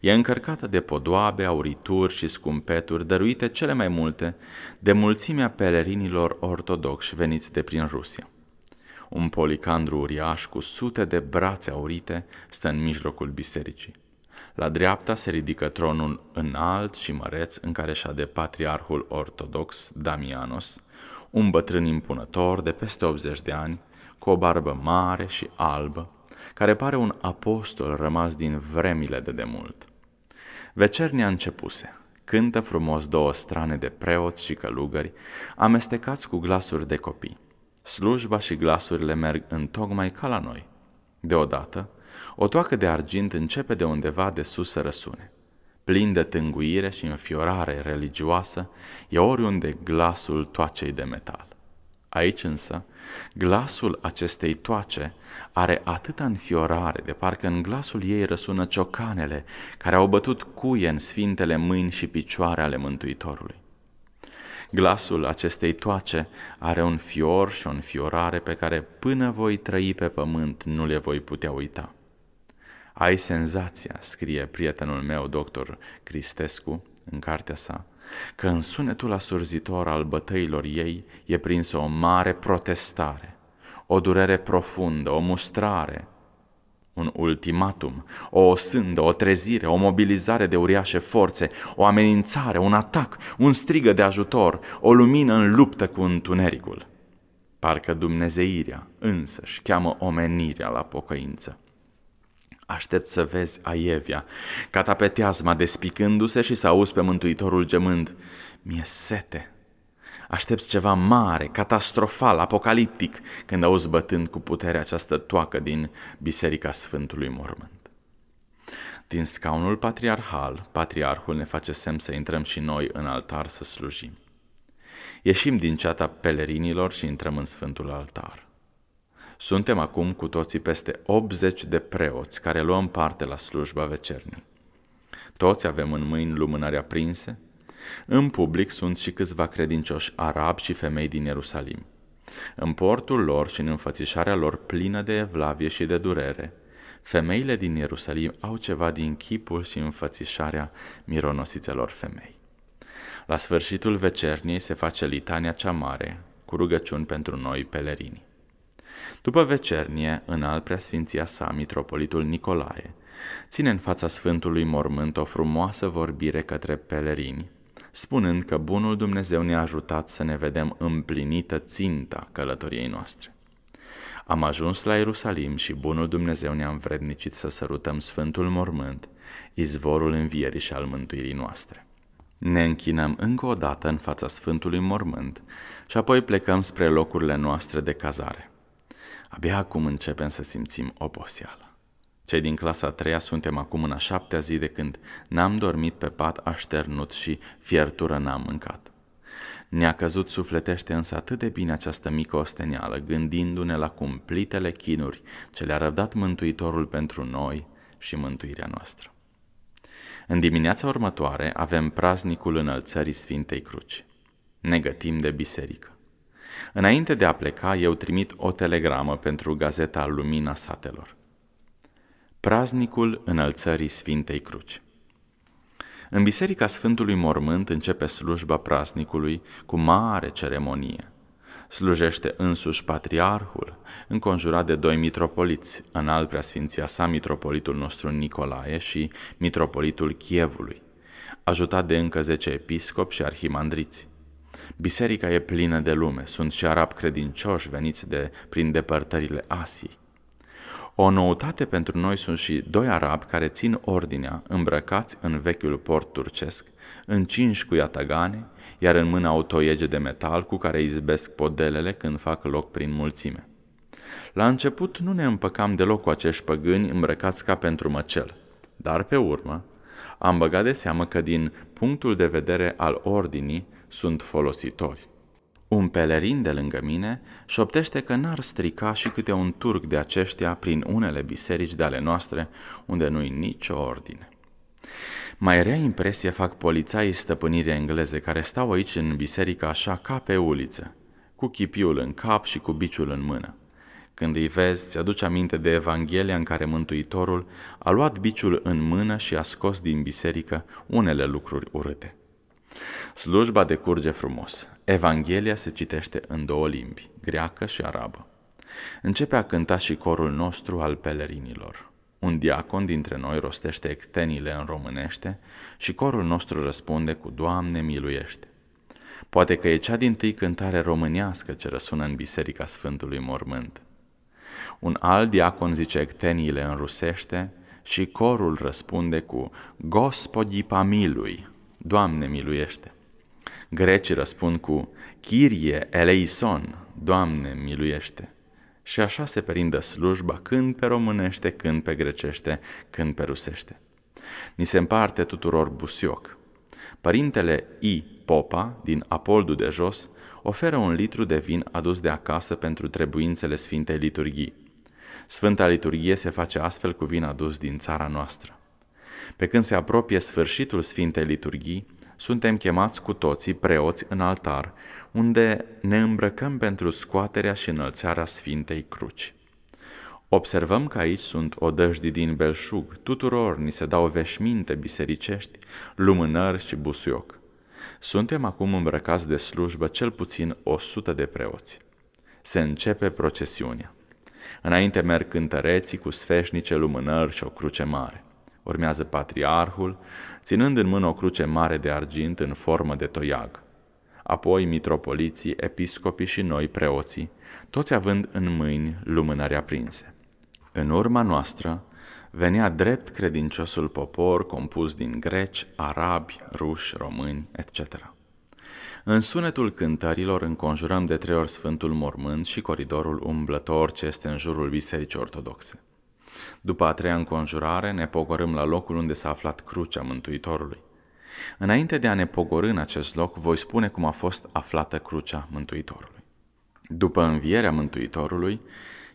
E încărcată de podoabe, aurituri și scumpeturi dăruite cele mai multe de mulțimea pelerinilor ortodoxi veniți de prin Rusia. Un policandru uriaș cu sute de brațe aurite stă în mijlocul bisericii. La dreapta se ridică tronul înalt și măreț în care de patriarhul ortodox Damianos, un bătrân impunător de peste 80 de ani, cu o barbă mare și albă, care pare un apostol rămas din vremile de demult. Vecernia începuse. Cântă frumos două strane de preoți și călugări, amestecați cu glasuri de copii. Slujba și glasurile merg tocmai ca la noi. Deodată, o toacă de argint începe de undeva de sus să răsune. Plin de tânguire și înfiorare religioasă, e oriunde glasul toacei de metal. Aici însă, Glasul acestei toace are atâta înfiorare de parcă în glasul ei răsună ciocanele care au bătut cuie în sfintele mâini și picioare ale Mântuitorului. Glasul acestei toace are un fior și o înfiorare pe care până voi trăi pe pământ nu le voi putea uita. Ai senzația, scrie prietenul meu, doctor Cristescu, în cartea sa, că în sunetul asurzitor al bătăilor ei e prinsă o mare protestare, o durere profundă, o mustrare, un ultimatum, o osândă, o trezire, o mobilizare de uriașe forțe, o amenințare, un atac, un strigă de ajutor, o lumină în luptă cu întunericul. Parcă dumnezeirea însăși cheamă omenirea la pocăință. Aștept să vezi aievia, catapeteazma despicându-se și să auzi pe Mântuitorul gemând. Mi-e sete. Aștept ceva mare, catastrofal, apocaliptic, când auzi bătând cu putere această toacă din Biserica Sfântului Mormânt. Din scaunul patriarhal, patriarhul ne face semn să intrăm și noi în altar să slujim. Ieșim din ceata pelerinilor și intrăm în Sfântul Altar. Suntem acum cu toții peste 80 de preoți care luăm parte la slujba vecernii. Toți avem în mâini lumânări aprinse. În public sunt și câțiva credincioși arabi și femei din Ierusalim. În portul lor și în înfățișarea lor plină de evlavie și de durere, femeile din Ierusalim au ceva din chipul și înfățișarea mironosițelor femei. La sfârșitul vecerniei se face litania cea mare, cu rugăciuni pentru noi pelerini. După vecernie, în al preasfinția sa, mitropolitul Nicolae, ține în fața Sfântului Mormânt o frumoasă vorbire către pelerini, spunând că bunul Dumnezeu ne-a ajutat să ne vedem împlinită ținta călătoriei noastre. Am ajuns la Ierusalim și bunul Dumnezeu ne-a învrednicit să sărutăm Sfântul Mormânt, izvorul învierii și al mântuirii noastre. Ne închinăm încă o dată în fața Sfântului Mormânt și apoi plecăm spre locurile noastre de cazare. Abia acum începem să simțim oboseala. Cei din clasa a treia suntem acum în a șaptea zi de când n-am dormit pe pat așternut și fiertură n-am mâncat. Ne-a căzut sufletește însă atât de bine această mică osteneală, gândindu-ne la cumplitele chinuri ce le-a răbdat Mântuitorul pentru noi și mântuirea noastră. În dimineața următoare avem praznicul înălțării Sfintei Cruci. Ne gătim de biserică. Înainte de a pleca, eu trimit o telegramă pentru gazeta Lumina Satelor. Praznicul Înălțării Sfintei Cruci În Biserica Sfântului Mormânt începe slujba praznicului cu mare ceremonie. Slujește însuși patriarhul, înconjurat de doi mitropoliți, în al preasfinția sa mitropolitul nostru Nicolae și mitropolitul Chievului, ajutat de încă zece episcopi și arhimandriți. Biserica e plină de lume, sunt și arabi credincioși veniți de prin depărtările Asiei. O noutate pentru noi sunt și doi arabi care țin ordinea, îmbrăcați în vechiul port turcesc, încinși cu iatagane, iar în mână au toiege de metal cu care izbesc podelele când fac loc prin mulțime. La început nu ne împăcam deloc cu acești păgâni îmbrăcați ca pentru măcel, dar pe urmă am băgat de seamă că din punctul de vedere al ordinii sunt folositori. Un pelerin de lângă mine șoptește că n-ar strica și câte un turc de aceștia prin unele biserici de ale noastre, unde nu-i nicio ordine. Mai rea impresie fac polițaii stăpânirii engleze care stau aici în biserică așa ca pe uliță, cu chipiul în cap și cu biciul în mână. Când îi vezi, ți aduce aminte de Evanghelia în care Mântuitorul a luat biciul în mână și a scos din biserică unele lucruri urâte. Slujba decurge frumos. Evanghelia se citește în două limbi, greacă și arabă. Începe a cânta și corul nostru al pelerinilor. Un diacon dintre noi rostește ectenile în românește și corul nostru răspunde cu Doamne miluiește. Poate că e cea din tâi cântare românească ce răsună în Biserica Sfântului Mormânt. Un alt diacon zice ecteniile în rusește și corul răspunde cu Gospodii pamilui, Doamne miluiește! Grecii răspund cu Chirie eleison, Doamne miluiește! Și așa se perindă slujba când pe românește, când pe grecește, când pe rusește. Ni se împarte tuturor busioc. Părintele I. Popa, din Apoldu de jos, oferă un litru de vin adus de acasă pentru trebuințele Sfintei Liturghii. Sfânta Liturghie se face astfel cu vin adus din țara noastră. Pe când se apropie sfârșitul Sfintei Liturghii, suntem chemați cu toții preoți în altar, unde ne îmbrăcăm pentru scoaterea și înălțarea Sfintei Cruci. Observăm că aici sunt odăjdi din belșug, tuturor ni se dau veșminte bisericești, lumânări și busuioc. Suntem acum îmbrăcați de slujbă cel puțin 100 de preoți. Se începe procesiunea. Înainte merg cântăreții cu sfeșnice lumânări și o cruce mare. Urmează patriarhul, ținând în mână o cruce mare de argint în formă de toiag. Apoi mitropoliții, episcopii și noi preoții, toți având în mâini lumânări aprinse. În urma noastră venea drept credinciosul popor compus din greci, arabi, ruși, români, etc. În sunetul cântărilor înconjurăm de trei ori Sfântul Mormânt și coridorul umblător ce este în jurul Bisericii Ortodoxe. După a treia înconjurare, ne pogorâm la locul unde s-a aflat crucea Mântuitorului. Înainte de a ne pogorâ în acest loc, voi spune cum a fost aflată crucea Mântuitorului. După învierea Mântuitorului,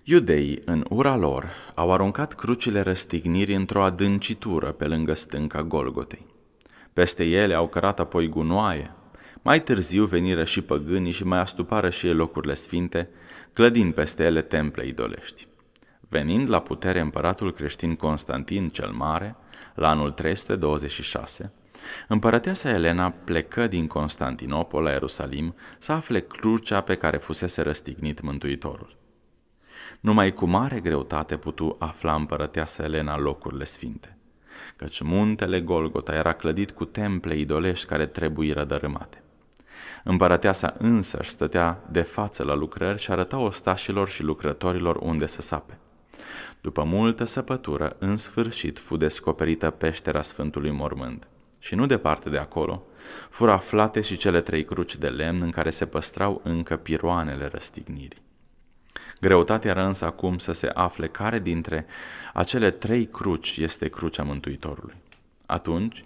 iudeii, în ura lor, au aruncat crucile răstignirii într-o adâncitură pe lângă stânca Golgotei. Peste ele au cărat apoi gunoaie. Mai târziu veniră și păgânii și mai astupară și ei locurile sfinte, clădind peste ele temple idolești. Venind la putere împăratul creștin Constantin cel Mare, la anul 326, împărăteasa Elena plecă din Constantinopol la Ierusalim să afle crucea pe care fusese răstignit Mântuitorul. Numai cu mare greutate putu afla împărăteasa Elena locurile sfinte, căci muntele Golgota era clădit cu temple idolești care trebuiră dărâmate. Împărăteasa însă își stătea de față la lucrări și arăta ostașilor și lucrătorilor unde să sape. După multă săpătură, în sfârșit fu descoperită peștera Sfântului Mormânt. Și nu departe de acolo, fură aflate și cele trei cruci de lemn în care se păstrau încă piroanele răstignirii. Greutatea era însă acum să se afle care dintre acele trei cruci este crucea Mântuitorului. Atunci,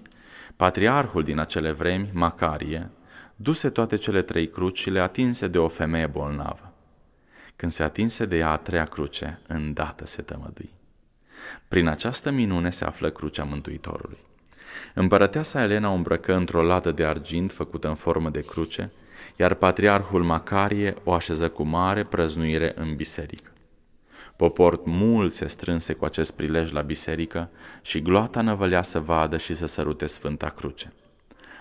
patriarhul din acele vremi, Macarie, duse toate cele trei cruci și le atinse de o femeie bolnavă. Când se atinse de ea a treia cruce, îndată se tămădui. Prin această minune se află crucea Mântuitorului. Împărăteasa Elena o îmbrăcă într-o lată de argint făcută în formă de cruce, iar patriarhul Macarie o așeză cu mare prăznuire în biserică. Popor mult se strânse cu acest prilej la biserică și gloata năvălea să vadă și să sărute Sfânta Cruce.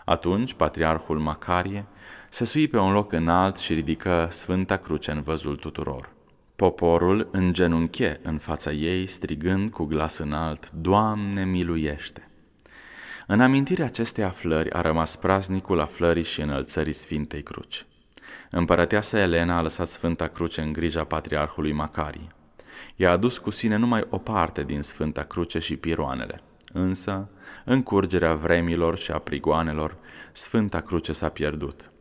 Atunci, patriarhul Macarie se sui pe un loc înalt și ridică Sfânta Cruce în văzul tuturor. Poporul îngenunche în fața ei, strigând cu glas înalt, Doamne miluiește! În amintirea acestei aflări a rămas praznicul aflării și înălțării Sfintei Cruci. Împărăteasa Elena a lăsat Sfânta Cruce în grija patriarhului Macarii. I-a adus cu sine numai o parte din Sfânta Cruce și piroanele. Însă, în curgerea vremilor și a prigoanelor, Sfânta Cruce s-a pierdut –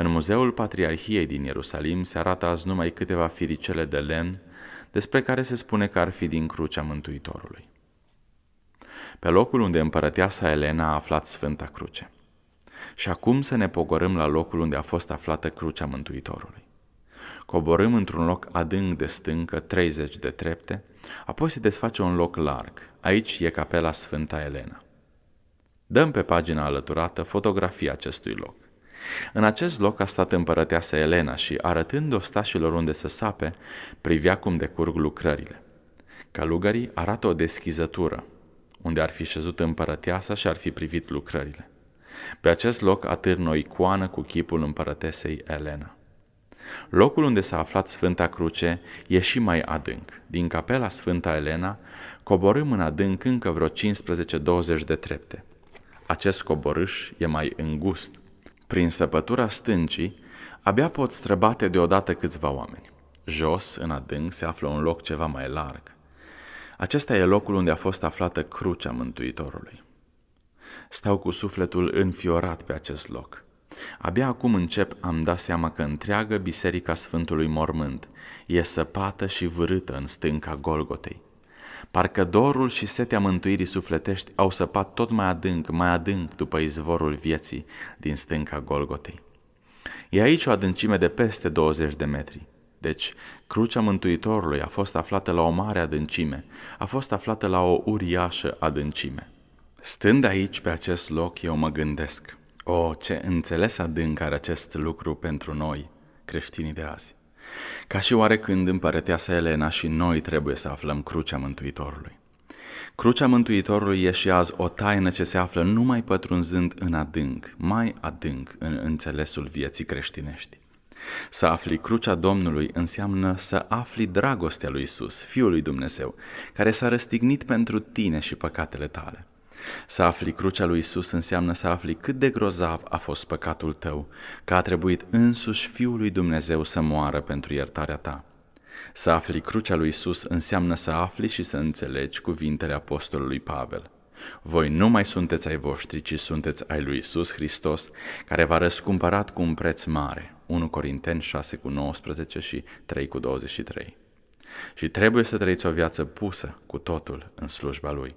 în Muzeul Patriarhiei din Ierusalim se arată azi numai câteva firicele de lemn despre care se spune că ar fi din crucea Mântuitorului. Pe locul unde împărăteasa Elena a aflat Sfânta Cruce. Și acum să ne pogorâm la locul unde a fost aflată crucea Mântuitorului. Coborâm într-un loc adânc de stâncă, 30 de trepte, apoi se desface un loc larg. Aici e capela Sfânta Elena. Dăm pe pagina alăturată fotografia acestui loc. În acest loc a stat împărăteasa Elena și, arătând ostașilor unde să sape, privea cum decurg lucrările. Calugării arată o deschizătură, unde ar fi șezut împărăteasa și ar fi privit lucrările. Pe acest loc atârnă o icoană cu chipul împărătesei Elena. Locul unde s-a aflat Sfânta Cruce e și mai adânc. Din capela Sfânta Elena coborâm în adânc încă vreo 15-20 de trepte. Acest coborâș e mai îngust, prin săpătura stâncii, abia pot străbate deodată câțiva oameni. Jos, în adânc, se află un loc ceva mai larg. Acesta e locul unde a fost aflată crucea Mântuitorului. Stau cu sufletul înfiorat pe acest loc. Abia acum încep am dat seama că întreagă Biserica Sfântului Mormânt e săpată și vârâtă în stânca Golgotei. Parcă dorul și setea mântuirii sufletești au săpat tot mai adânc, mai adânc după izvorul vieții din stânca Golgotei. E aici o adâncime de peste 20 de metri. Deci, crucea Mântuitorului a fost aflată la o mare adâncime, a fost aflată la o uriașă adâncime. Stând aici, pe acest loc, eu mă gândesc, o, oh, ce înțeles adânc are acest lucru pentru noi, creștinii de azi. Ca și oarecând împărăteasa Elena și noi trebuie să aflăm crucea Mântuitorului. Crucea Mântuitorului e și azi o taină ce se află numai pătrunzând în adânc, mai adânc în înțelesul vieții creștinești. Să afli crucea Domnului înseamnă să afli dragostea lui Isus, Fiul lui Dumnezeu, care s-a răstignit pentru tine și păcatele tale. Să afli crucea lui Isus înseamnă să afli cât de grozav a fost păcatul tău, că a trebuit însuși Fiul lui Dumnezeu să moară pentru iertarea ta. Să afli crucea lui Isus înseamnă să afli și să înțelegi cuvintele apostolului Pavel. Voi nu mai sunteți ai voștri, ci sunteți ai lui Isus Hristos, care v-a răscumpărat cu un preț mare. 1 Corinteni 6 cu 19 și 3 cu 23. Și trebuie să trăiți o viață pusă cu totul în slujba lui.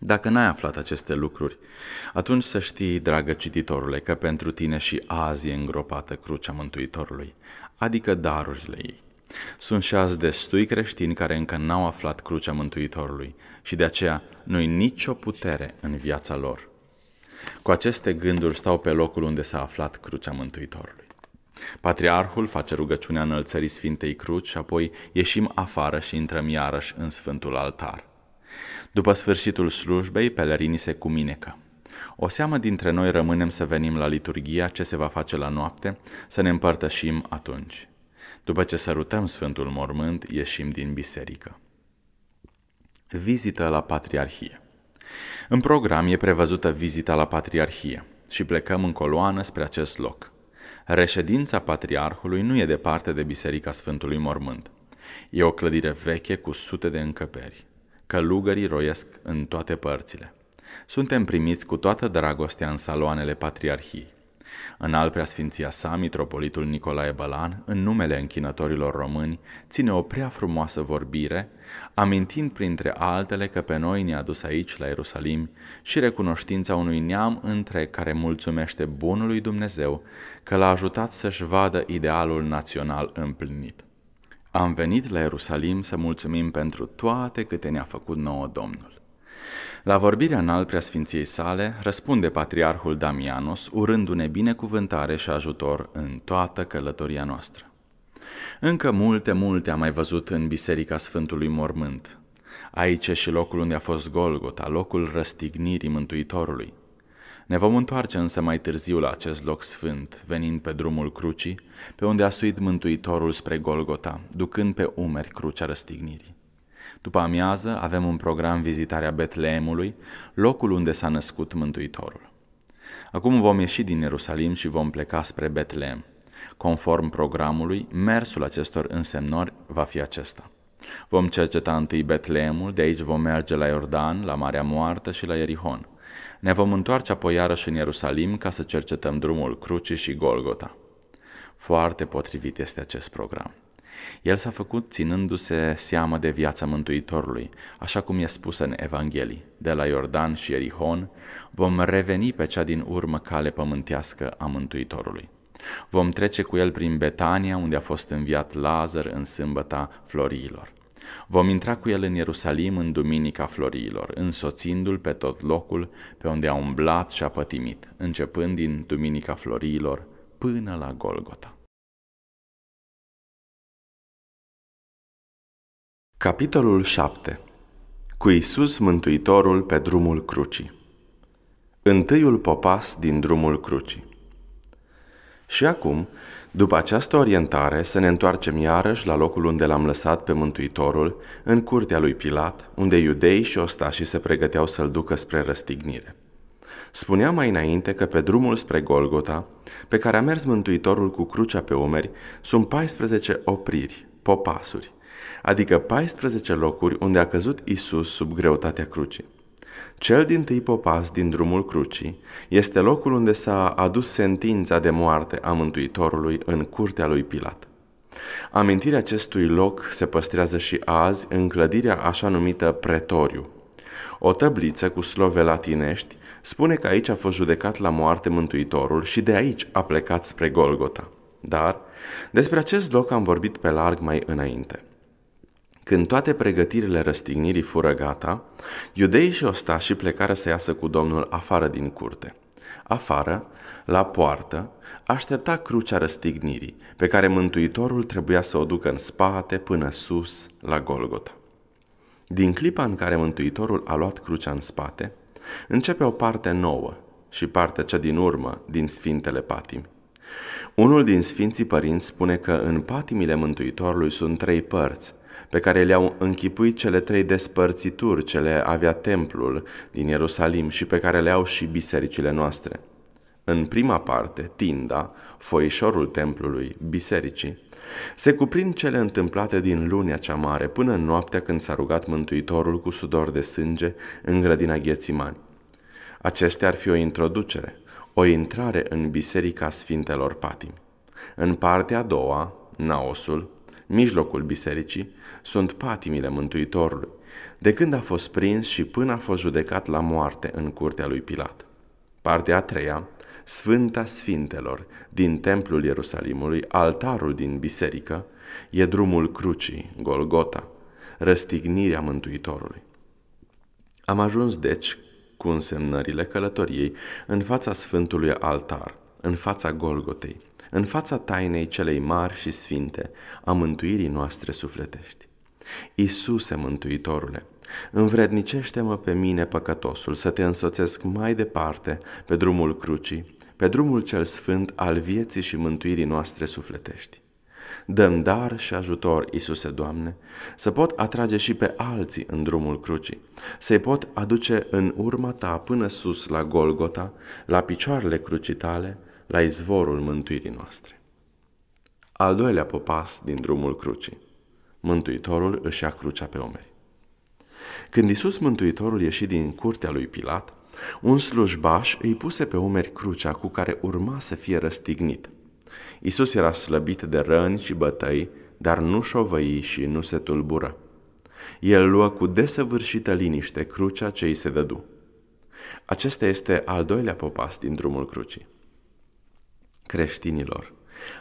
Dacă n-ai aflat aceste lucruri, atunci să știi, dragă cititorule, că pentru tine și azi e îngropată crucea Mântuitorului, adică darurile ei. Sunt și azi destui creștini care încă n-au aflat crucea Mântuitorului și de aceea nu-i nicio putere în viața lor. Cu aceste gânduri stau pe locul unde s-a aflat crucea Mântuitorului. Patriarhul face rugăciunea înălțării Sfintei Cruci și apoi ieșim afară și intrăm iarăși în Sfântul Altar. După sfârșitul slujbei, pelerinii se cuminecă. O seamă dintre noi rămânem să venim la liturgia ce se va face la noapte, să ne împărtășim atunci. După ce sărutăm Sfântul Mormânt, ieșim din biserică. Vizită la Patriarhie În program e prevăzută vizita la Patriarhie și plecăm în coloană spre acest loc. Reședința Patriarhului nu e departe de Biserica Sfântului Mormânt. E o clădire veche cu sute de încăperi. Călugării roiesc în toate părțile. Suntem primiți cu toată dragostea în saloanele patriarhiei. În al preasfinția sa, mitropolitul Nicolae Bălan, în numele închinătorilor români, ține o prea frumoasă vorbire, amintind printre altele că pe noi ne-a dus aici, la Ierusalim, și recunoștința unui neam între care mulțumește bunului Dumnezeu că l-a ajutat să-și vadă idealul național împlinit. Am venit la Ierusalim să mulțumim pentru toate câte ne-a făcut nouă Domnul. La vorbirea în alprea Sfinției sale, răspunde patriarhul Damianos, urându-ne binecuvântare și ajutor în toată călătoria noastră. Încă multe, multe am mai văzut în Biserica Sfântului Mormânt. Aici și locul unde a fost Golgota, locul răstignirii Mântuitorului. Ne vom întoarce însă mai târziu la acest loc sfânt, venind pe drumul crucii, pe unde a suit Mântuitorul spre Golgota, ducând pe umeri crucea răstignirii. După amiază avem un program vizitarea Betleemului, locul unde s-a născut Mântuitorul. Acum vom ieși din Ierusalim și vom pleca spre Betleem. Conform programului, mersul acestor însemnori va fi acesta. Vom cerceta întâi Betleemul, de aici vom merge la Iordan, la Marea Moartă și la Erihon. Ne vom întoarce apoi iarăși în Ierusalim ca să cercetăm drumul crucii și Golgota. Foarte potrivit este acest program. El s-a făcut ținându-se seamă de viața Mântuitorului, așa cum e spus în Evanghelii. De la Iordan și Erihon vom reveni pe cea din urmă cale pământească a Mântuitorului. Vom trece cu el prin Betania, unde a fost înviat Lazar în sâmbăta florilor. Vom intra cu el în Ierusalim în Duminica Florilor, însoțindu-l pe tot locul pe unde a umblat și a pătimit, începând din Duminica Florilor până la Golgota. Capitolul 7. Cu Isus Mântuitorul pe drumul crucii. Întâiul popas din drumul crucii. Și acum, după această orientare, să ne întoarcem iarăși la locul unde l-am lăsat pe Mântuitorul, în curtea lui Pilat, unde iudeii și ostașii se pregăteau să-l ducă spre răstignire. Spuneam mai înainte că pe drumul spre Golgota, pe care a mers Mântuitorul cu crucea pe umeri, sunt 14 opriri, popasuri, adică 14 locuri unde a căzut Isus sub greutatea crucii. Cel din tâi popas din drumul crucii este locul unde s-a adus sentința de moarte a Mântuitorului în curtea lui Pilat. Amintirea acestui loc se păstrează și azi în clădirea așa numită pretoriu. O tăbliță cu slove latinești spune că aici a fost judecat la moarte Mântuitorul și de aici a plecat spre Golgota. Dar despre acest loc am vorbit pe larg mai înainte. Când toate pregătirile răstignirii fură gata, iudeii și ostașii plecară să iasă cu Domnul afară din curte. Afară, la poartă, aștepta crucea răstignirii, pe care Mântuitorul trebuia să o ducă în spate până sus, la Golgota. Din clipa în care Mântuitorul a luat crucea în spate, începe o parte nouă și partea cea din urmă din Sfintele Patimi. Unul din Sfinții Părinți spune că în patimile Mântuitorului sunt trei părți, pe care le-au închipuit cele trei despărțituri ce le avea templul din Ierusalim și pe care le au și bisericile noastre. În prima parte, Tinda, foișorul templului, bisericii, se cuprind cele întâmplate din lunea cea mare până în noaptea când s-a rugat Mântuitorul cu sudor de sânge în grădina Ghețimani. Acestea ar fi o introducere, o intrare în Biserica Sfintelor Patimi. În partea a doua, Naosul, mijlocul bisericii, sunt patimile Mântuitorului, de când a fost prins și până a fost judecat la moarte în curtea lui Pilat. Partea a treia, Sfânta Sfintelor, din Templul Ierusalimului, altarul din biserică, e drumul crucii, Golgota, răstignirea Mântuitorului. Am ajuns, deci, cu însemnările călătoriei în fața Sfântului Altar, în fața Golgotei, în fața tainei celei mari și sfinte a mântuirii noastre sufletești. Iisuse Mântuitorule, învrednicește-mă pe mine păcătosul să te însoțesc mai departe pe drumul crucii, pe drumul cel sfânt al vieții și mântuirii noastre sufletești. Dăm dar și ajutor, Iisuse Doamne, să pot atrage și pe alții în drumul crucii, să-i pot aduce în urma Ta până sus la Golgota, la picioarele crucii Tale, la izvorul mântuirii noastre. Al doilea popas din drumul crucii. Mântuitorul își ia crucea pe omeri. Când Isus Mântuitorul ieși din curtea lui Pilat, un slujbaș îi puse pe umeri crucea cu care urma să fie răstignit. Isus era slăbit de răni și bătăi, dar nu șovăi și nu se tulbură. El luă cu desăvârșită liniște crucea ce îi se dădu. Acesta este al doilea popas din drumul crucii. Creștinilor,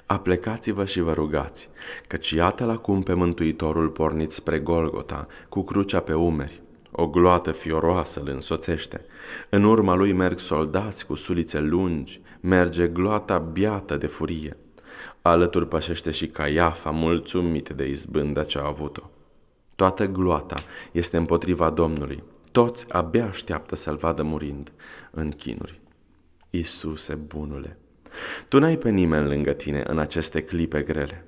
aplecați-vă și vă rugați, căci iată-l acum pe Mântuitorul pornit spre Golgota, cu crucea pe umeri. O gloată fioroasă îl însoțește. În urma lui merg soldați cu sulițe lungi, merge gloata biată de furie. Alături pășește și Caiafa, mulțumit de izbânda ce a avut-o. Toată gloata este împotriva Domnului. Toți abia așteaptă să-l vadă murind în chinuri. Iisuse bunule! Tu n-ai pe nimeni lângă tine în aceste clipe grele.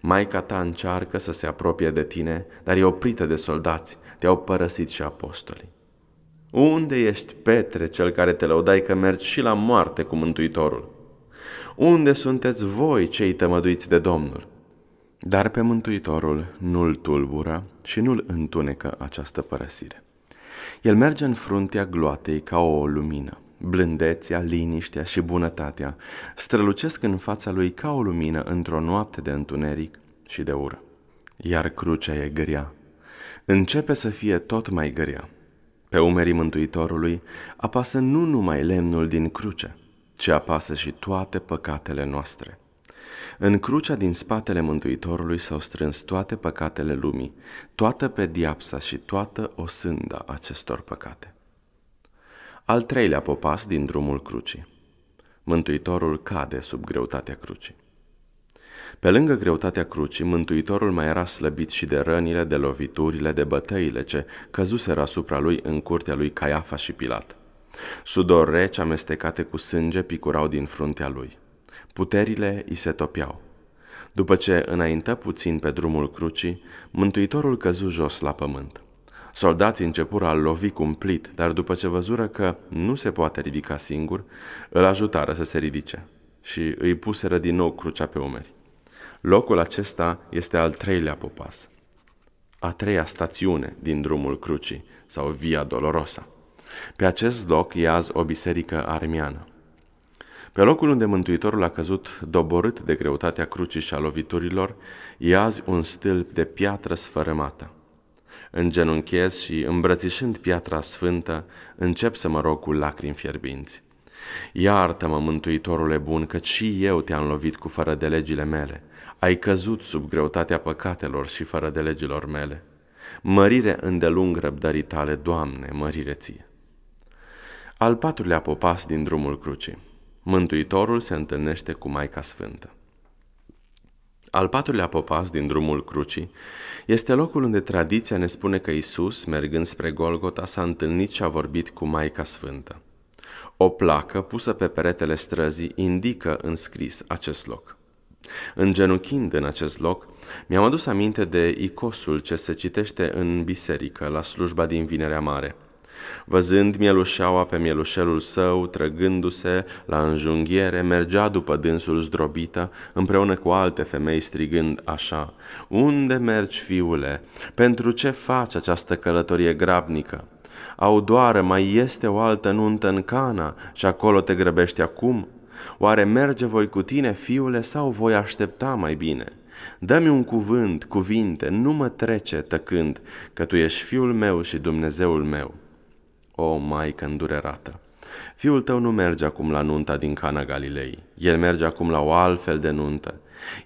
Maica ta încearcă să se apropie de tine, dar e oprită de soldați, te-au părăsit și apostolii. Unde ești, Petre, cel care te lăudai că mergi și la moarte cu Mântuitorul? Unde sunteți voi, cei tămăduiți de Domnul? Dar pe Mântuitorul nu-l tulbură și nu-l întunecă această părăsire. El merge în fruntea gloatei ca o lumină blândețea, liniștea și bunătatea strălucesc în fața lui ca o lumină într-o noapte de întuneric și de ură. Iar crucea e grea. Începe să fie tot mai grea. Pe umerii Mântuitorului apasă nu numai lemnul din cruce, ci apasă și toate păcatele noastre. În crucea din spatele Mântuitorului s-au strâns toate păcatele lumii, toată pediapsa și toată osânda acestor păcate al treilea popas din drumul crucii. Mântuitorul cade sub greutatea crucii. Pe lângă greutatea crucii, Mântuitorul mai era slăbit și de rănile, de loviturile, de bătăile ce căzuseră asupra lui în curtea lui Caiafa și Pilat. Sudor reci amestecate cu sânge picurau din fruntea lui. Puterile îi se topiau. După ce înaintă puțin pe drumul crucii, Mântuitorul căzu jos la pământ. Soldații începură a lovi cumplit, dar după ce văzură că nu se poate ridica singur, îl ajutară să se ridice și îi puseră din nou crucea pe umeri. Locul acesta este al treilea popas, a treia stațiune din drumul crucii sau Via Dolorosa. Pe acest loc e azi o biserică armiană. Pe locul unde Mântuitorul a căzut doborât de greutatea crucii și a loviturilor, e azi un stâlp de piatră sfărâmată. Îngenunchez și, îmbrățișând piatra sfântă, încep să mă rog cu lacrimi fierbinți. Iartă-mă, Mântuitorule bun, că și eu te-am lovit cu fără de legile mele. Ai căzut sub greutatea păcatelor și fără de legilor mele. Mărire îndelung răbdării tale, Doamne, mărire ție. Al patrulea popas din drumul crucii. Mântuitorul se întâlnește cu Maica Sfântă. Al patrulea popas din drumul crucii este locul unde tradiția ne spune că Isus, mergând spre Golgota, s-a întâlnit și a vorbit cu Maica Sfântă. O placă pusă pe peretele străzii indică înscris acest loc. În genunchind în acest loc, mi-am adus aminte de icosul ce se citește în biserică la slujba din Vinerea Mare – Văzând mielușeaua pe mielușelul său, trăgându-se la înjunghiere, mergea după dânsul zdrobită, împreună cu alte femei, strigând așa, Unde mergi, fiule? Pentru ce faci această călătorie grabnică? Au doară, mai este o altă nuntă în Cana și acolo te grăbești acum? Oare merge voi cu tine, fiule, sau voi aștepta mai bine?" Dă-mi un cuvânt, cuvinte, nu mă trece tăcând, că tu ești fiul meu și Dumnezeul meu. O, maică îndurerată! Fiul tău nu merge acum la nunta din Cana Galilei. El merge acum la o altfel de nuntă.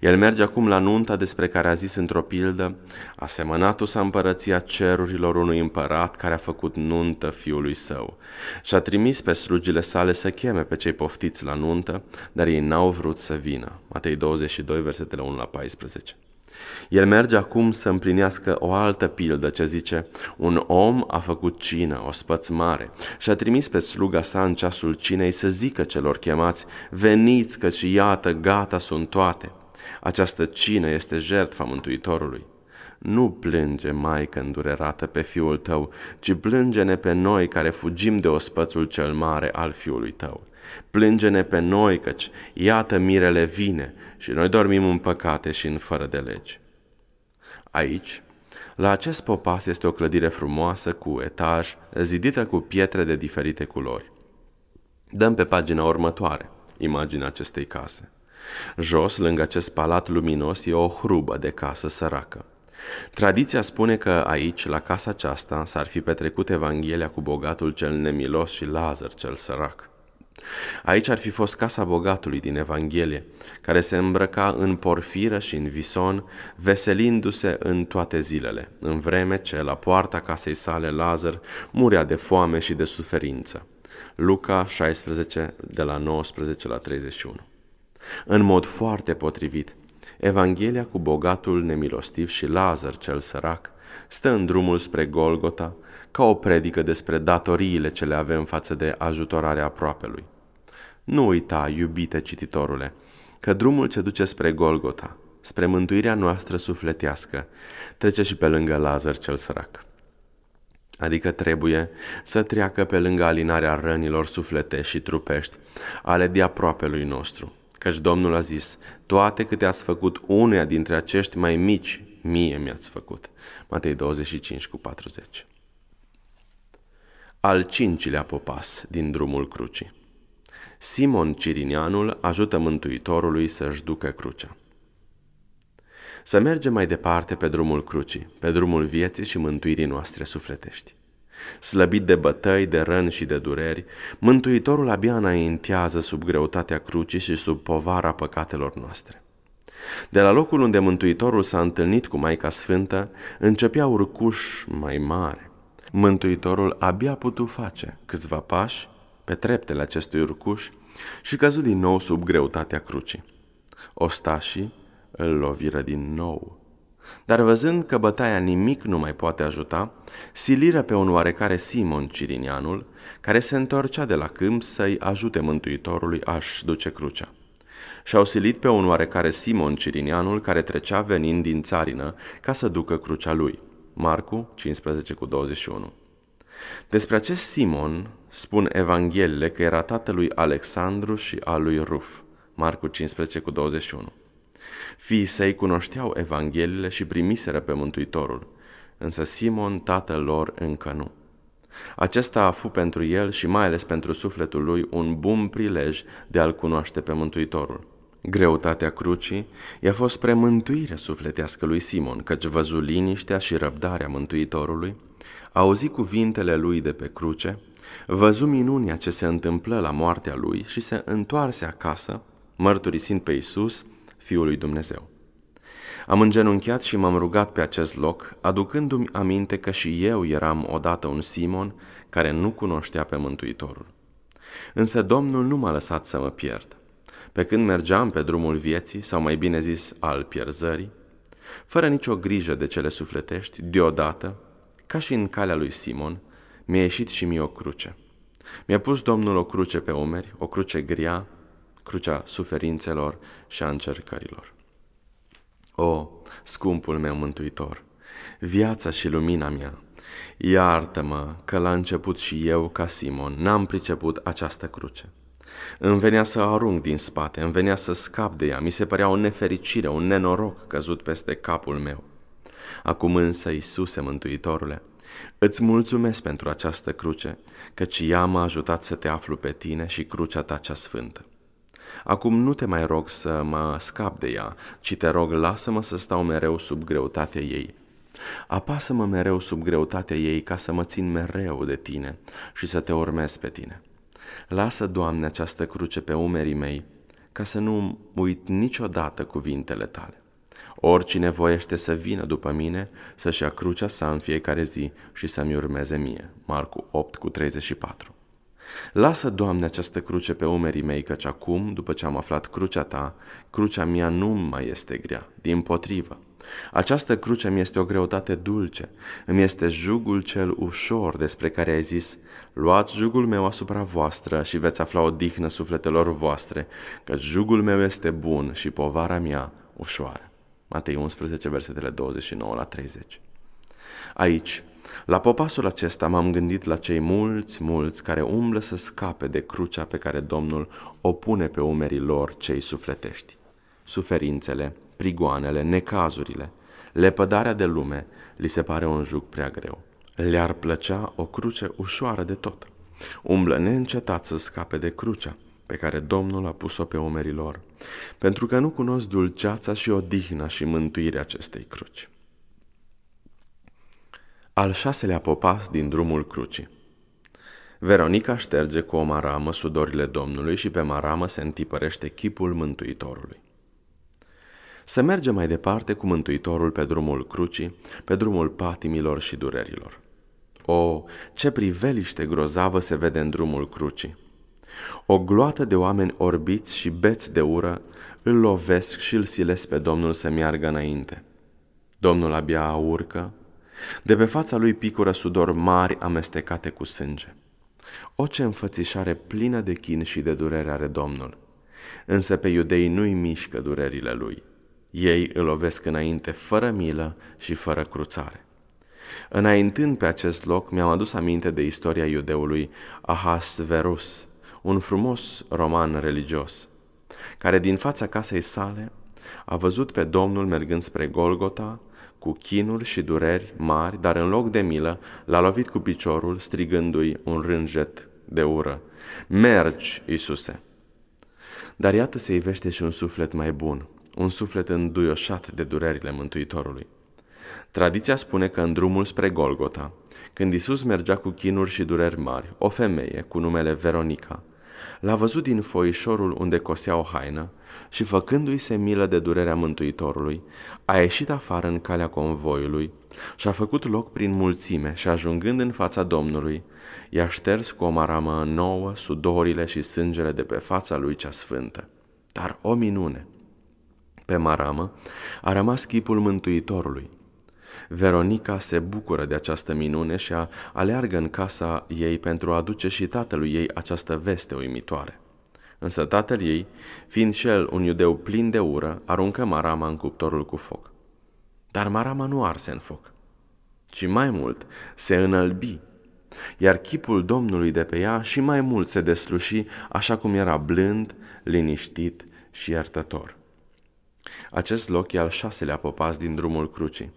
El merge acum la nunta despre care a zis într-o pildă, asemănatul s-a împărăția cerurilor unui împărat care a făcut nuntă fiului său. Și a trimis pe slugile sale să cheme pe cei poftiți la nuntă, dar ei n-au vrut să vină. Matei 22, versetele 1 la 14. El merge acum să împlinească o altă pildă ce zice, un om a făcut cină, o spăț mare, și a trimis pe sluga sa în ceasul cinei să zică celor chemați, veniți căci iată, gata sunt toate. Această cină este jertfa Mântuitorului. Nu plânge, Maică îndurerată, pe fiul tău, ci plânge-ne pe noi care fugim de ospățul cel mare al fiului tău. Plânge-ne pe noi, căci iată mirele vine și noi dormim în păcate și în fără de legi. Aici, la acest popas este o clădire frumoasă cu etaj, zidită cu pietre de diferite culori. Dăm pe pagina următoare imaginea acestei case. Jos, lângă acest palat luminos, e o hrubă de casă săracă. Tradiția spune că aici, la casa aceasta, s-ar fi petrecut Evanghelia cu bogatul cel nemilos și Lazar cel sărac. Aici ar fi fost casa bogatului din Evanghelie, care se îmbrăca în porfiră și în vison, veselindu-se în toate zilele, în vreme ce la poarta casei sale Lazar murea de foame și de suferință. Luca 16, de la 19 la 31. În mod foarte potrivit, Evanghelia cu bogatul nemilostiv și Lazar cel sărac stă în drumul spre Golgota, ca o predică despre datoriile ce le avem față de ajutorarea aproapelui. Nu uita, iubite cititorule, că drumul ce duce spre Golgota, spre mântuirea noastră sufletească, trece și pe lângă Lazar cel sărac. Adică trebuie să treacă pe lângă alinarea rănilor suflete și trupești ale de-aproapelui nostru. Căci Domnul a zis, toate câte ați făcut uneia dintre acești mai mici, mie mi-ați făcut. Matei 25 cu 40 al cincilea popas din drumul crucii. Simon Cirinianul ajută Mântuitorului să-și ducă crucea. Să mergem mai departe pe drumul crucii, pe drumul vieții și mântuirii noastre sufletești. Slăbit de bătăi, de răni și de dureri, Mântuitorul abia înaintează sub greutatea crucii și sub povara păcatelor noastre. De la locul unde Mântuitorul s-a întâlnit cu Maica Sfântă, începea urcuș mai mare, Mântuitorul abia putu face câțiva pași pe treptele acestui urcuș și căzu din nou sub greutatea crucii. Ostașii îl loviră din nou. Dar văzând că bătaia nimic nu mai poate ajuta, siliră pe un oarecare Simon Cirinianul, care se întorcea de la câmp să-i ajute Mântuitorului a-și duce crucea. Și-au silit pe un oarecare Simon Cirinianul, care trecea venind din țarină ca să ducă crucea lui – Marcu 15 cu 21. Despre acest Simon spun Evanghelile că era tatălui Alexandru și al lui Ruf, Marcu 15 cu 21. Fiii săi cunoșteau Evanghelile și primiseră pe Mântuitorul, însă Simon, tatăl lor, încă nu. Acesta a fost pentru el și mai ales pentru sufletul lui un bun prilej de a-L cunoaște pe Mântuitorul. Greutatea crucii i-a fost spre mântuirea sufletească lui Simon, căci văzu liniștea și răbdarea Mântuitorului, auzi cuvintele lui de pe cruce, văzu minunia ce se întâmplă la moartea lui și se întoarse acasă, mărturisind pe Isus, Fiul lui Dumnezeu. Am îngenunchiat și m-am rugat pe acest loc, aducându-mi aminte că și eu eram odată un Simon care nu cunoștea pe Mântuitorul. Însă Domnul nu m-a lăsat să mă pierd. Pe când mergeam pe drumul vieții, sau mai bine zis al pierzării, fără nicio grijă de cele sufletești, deodată, ca și în calea lui Simon, mi-a ieșit și mie o cruce. Mi-a pus Domnul o cruce pe umeri, o cruce grea, crucea suferințelor și a încercărilor. O, scumpul meu mântuitor, viața și lumina mea, iartă-mă că la început și eu, ca Simon, n-am priceput această cruce – îmi venea să arunc din spate, îmi venea să scap de ea, mi se părea o nefericire, un nenoroc căzut peste capul meu. Acum însă, Iisuse Mântuitorule, îți mulțumesc pentru această cruce, căci ea m-a ajutat să te aflu pe tine și crucea ta cea sfântă. Acum nu te mai rog să mă scap de ea, ci te rog lasă-mă să stau mereu sub greutatea ei. Apasă-mă mereu sub greutatea ei ca să mă țin mereu de tine și să te urmez pe tine. Lasă, Doamne, această cruce pe umerii mei, ca să nu uit niciodată cuvintele tale. Oricine voiește să vină după mine, să-și ia crucea sa în fiecare zi și să-mi urmeze mie. Marcu 8 cu 34 Lasă, Doamne, această cruce pe umerii mei, căci acum, după ce am aflat crucea ta, crucea mea nu mai este grea, din potrivă. Această cruce mi este o greutate dulce, îmi este jugul cel ușor despre care ai zis, luați jugul meu asupra voastră și veți afla o dihnă sufletelor voastre, că jugul meu este bun și povara mea ușoară. Matei 11, versetele 29 la 30. Aici, la popasul acesta m-am gândit la cei mulți, mulți care umblă să scape de crucea pe care Domnul o pune pe umerii lor cei sufletești. Suferințele, prigoanele, necazurile, lepădarea de lume li se pare un juc prea greu. Le-ar plăcea o cruce ușoară de tot. Umblă neîncetat să scape de crucea pe care Domnul a pus-o pe umerii lor, pentru că nu cunosc dulceața și odihna și mântuirea acestei cruci. Al șaselea popas din drumul crucii Veronica șterge cu o maramă sudorile Domnului și pe maramă se întipărește chipul Mântuitorului. Să mergem mai departe cu Mântuitorul pe drumul crucii, pe drumul patimilor și durerilor. O, ce priveliște grozavă se vede în drumul crucii! O gloată de oameni orbiți și beți de ură îl lovesc și îl silesc pe Domnul să meargă înainte. Domnul abia urcă, de pe fața lui picură sudor mari amestecate cu sânge. O ce înfățișare plină de chin și de durere are Domnul! Însă pe iudei nu-i mișcă durerile lui – ei îl lovesc înainte fără milă și fără cruțare. Înaintând pe acest loc, mi-am adus aminte de istoria iudeului Ahasverus, un frumos roman religios, care din fața casei sale a văzut pe Domnul mergând spre Golgota, cu chinuri și dureri mari, dar în loc de milă l-a lovit cu piciorul, strigându-i un rânjet de ură. Mergi, Iisuse! Dar iată se ivește și un suflet mai bun, un suflet înduioșat de durerile Mântuitorului. Tradiția spune că în drumul spre Golgota, când Isus mergea cu chinuri și dureri mari, o femeie cu numele Veronica l-a văzut din foișorul unde cosea o haină și, făcându-i se milă de durerea Mântuitorului, a ieșit afară în calea convoiului și a făcut loc prin mulțime și, ajungând în fața Domnului, i-a șters cu o maramă nouă sudorile și sângele de pe fața lui cea sfântă. Dar o minune! pe maramă, a rămas chipul Mântuitorului. Veronica se bucură de această minune și a aleargă în casa ei pentru a aduce și tatălui ei această veste uimitoare. Însă tatăl ei, fiind și el un iudeu plin de ură, aruncă marama în cuptorul cu foc. Dar marama nu arse în foc, ci mai mult se înălbi, iar chipul Domnului de pe ea și mai mult se desluși așa cum era blând, liniștit și iertător. Acest loc e al șaselea popas din drumul crucii.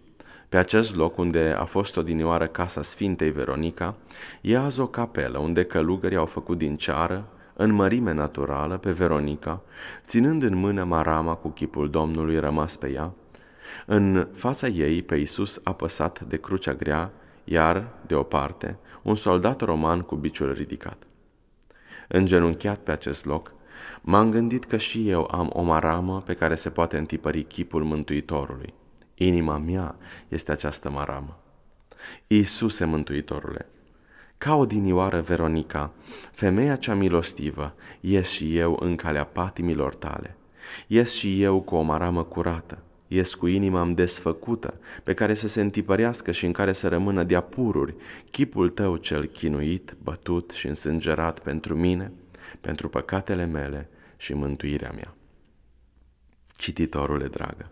Pe acest loc unde a fost odinioară casa Sfintei Veronica, e azi o capelă unde călugării au făcut din ceară, în mărime naturală, pe Veronica, ținând în mână marama cu chipul Domnului rămas pe ea, în fața ei pe Iisus apăsat de crucea grea, iar, de o parte, un soldat roman cu biciul ridicat. Îngenunchiat pe acest loc, M-am gândit că și eu am o maramă pe care se poate întipări chipul Mântuitorului. Inima mea este această maramă. Iisuse Mântuitorule, ca odinioară Veronica, femeia cea milostivă, ies și eu în calea patimilor tale. Ies și eu cu o maramă curată, ies cu inima am desfăcută, pe care să se întipărească și în care să rămână de apururi chipul tău cel chinuit, bătut și însângerat pentru mine, pentru păcatele mele și mântuirea mea. Cititorule dragă,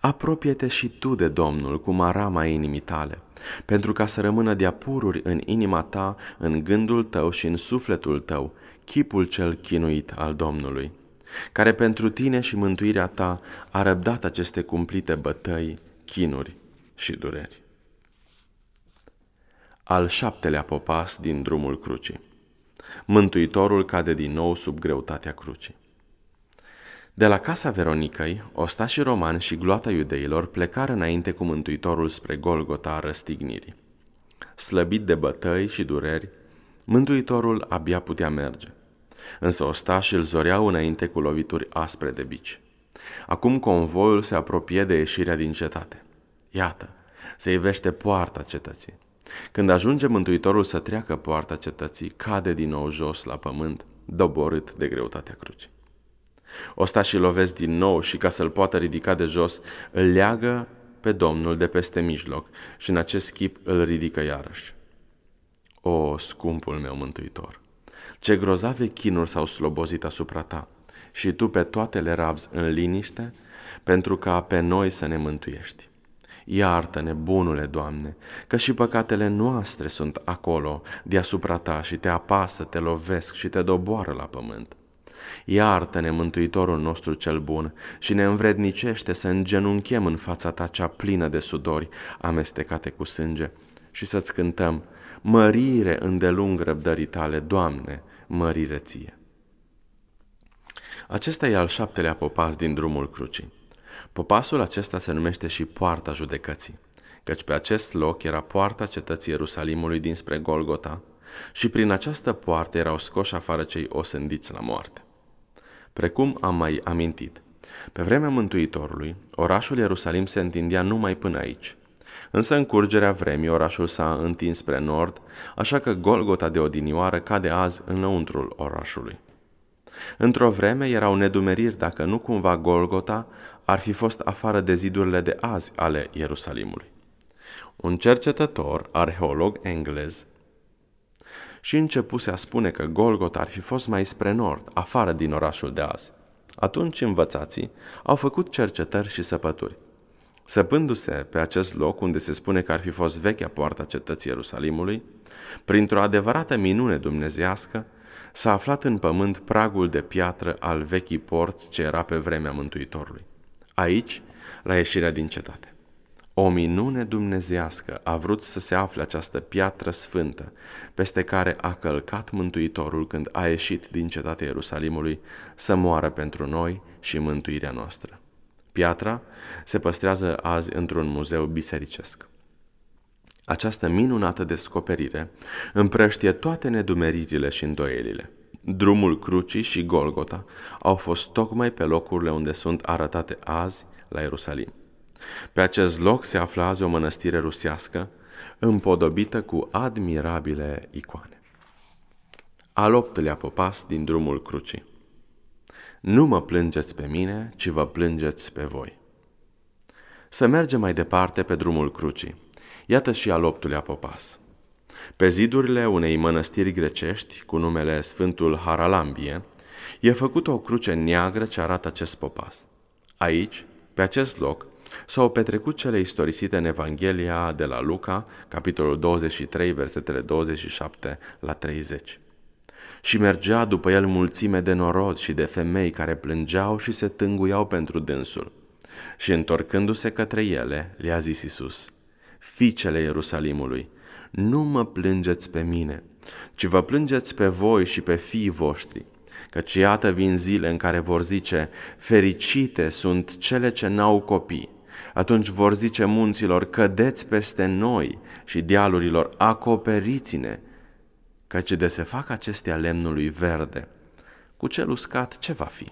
apropie-te și tu de Domnul cu marama inimii tale, pentru ca să rămână de apururi în inima ta, în gândul tău și în sufletul tău, chipul cel chinuit al Domnului, care pentru tine și mântuirea ta a răbdat aceste cumplite bătăi, chinuri și dureri. Al șaptelea popas din drumul crucii Mântuitorul cade din nou sub greutatea crucii. De la casa Veronicăi, ostașii romani și gloata iudeilor plecară înainte cu Mântuitorul spre Golgota răstignirii. Slăbit de bătăi și dureri, Mântuitorul abia putea merge. Însă ostașii îl zoreau înainte cu lovituri aspre de bici. Acum convoiul se apropie de ieșirea din cetate. Iată, se ivește poarta cetății. Când ajunge Mântuitorul să treacă poarta cetății, cade din nou jos la pământ, doborât de greutatea crucii. Ostașii lovesc din nou și ca să-l poată ridica de jos, îl leagă pe Domnul de peste mijloc și în acest chip îl ridică iarăși. O, scumpul meu mântuitor, ce grozave chinuri s-au slobozit asupra ta și tu pe toate le rabzi în liniște pentru ca pe noi să ne mântuiești. Iartă-ne, bunule Doamne, că și păcatele noastre sunt acolo, deasupra Ta și te apasă, te lovesc și te doboară la pământ. Iartă-ne, Mântuitorul nostru cel bun, și ne învrednicește să îngenunchem în fața Ta cea plină de sudori, amestecate cu sânge, și să-ți cântăm, mărire îndelung răbdării Tale, Doamne, mărire Ție. Acesta e al șaptelea popas din drumul crucii. Popasul acesta se numește și Poarta Judecății, căci pe acest loc era poarta cetății Ierusalimului dinspre Golgota și prin această poartă erau scoși afară cei osândiți la moarte. Precum am mai amintit, pe vremea Mântuitorului, orașul Ierusalim se întindea numai până aici. Însă în curgerea vremii orașul s-a întins spre nord, așa că Golgota de odinioară cade azi înăuntrul orașului. Într-o vreme erau nedumeriri dacă nu cumva Golgota ar fi fost afară de zidurile de azi ale Ierusalimului. Un cercetător, arheolog englez, și începuse a spune că Golgota ar fi fost mai spre nord, afară din orașul de azi. Atunci învățații au făcut cercetări și săpături. Săpându-se pe acest loc unde se spune că ar fi fost vechea poarta cetății Ierusalimului, printr-o adevărată minune dumnezească, s-a aflat în pământ pragul de piatră al vechii porți ce era pe vremea Mântuitorului aici, la ieșirea din cetate. O minune dumnezească a vrut să se afle această piatră sfântă, peste care a călcat Mântuitorul când a ieșit din cetatea Ierusalimului să moară pentru noi și mântuirea noastră. Piatra se păstrează azi într-un muzeu bisericesc. Această minunată descoperire împrăștie toate nedumeririle și îndoielile – Drumul Crucii și Golgota au fost tocmai pe locurile unde sunt arătate azi la Ierusalim. Pe acest loc se află azi o mănăstire rusească, împodobită cu admirabile icoane. Al optulea popas din drumul crucii. Nu mă plângeți pe mine, ci vă plângeți pe voi. Să mergem mai departe pe drumul crucii. Iată și al optulea popas. Pe zidurile unei mănăstiri grecești, cu numele Sfântul Haralambie, e făcută o cruce neagră ce arată acest popas. Aici, pe acest loc, s-au petrecut cele istorisite în Evanghelia de la Luca, capitolul 23, versetele 27 la 30. Și mergea după el mulțime de norod și de femei care plângeau și se tânguiau pentru dânsul. Și întorcându-se către ele, le-a zis Isus, Fiicele Ierusalimului, nu mă plângeți pe mine, ci vă plângeți pe voi și pe fiii voștri, căci iată vin zile în care vor zice, fericite sunt cele ce n-au copii. Atunci vor zice munților, cădeți peste noi și dealurilor, acoperiți-ne, căci de se fac acestea lemnului verde. Cu cel uscat ce va fi?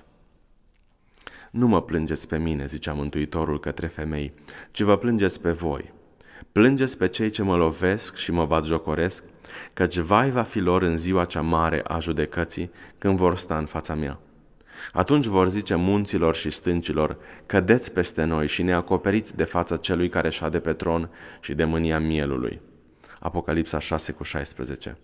Nu mă plângeți pe mine, zicea Mântuitorul către femei, ci vă plângeți pe voi, Plângeți pe cei ce mă lovesc și mă jocoresc, căci vai va fi lor în ziua cea mare a judecății, când vor sta în fața mea. Atunci vor zice munților și stâncilor, cădeți peste noi și ne acoperiți de fața celui care șade pe tron și de mânia mielului. Apocalipsa 6 cu 16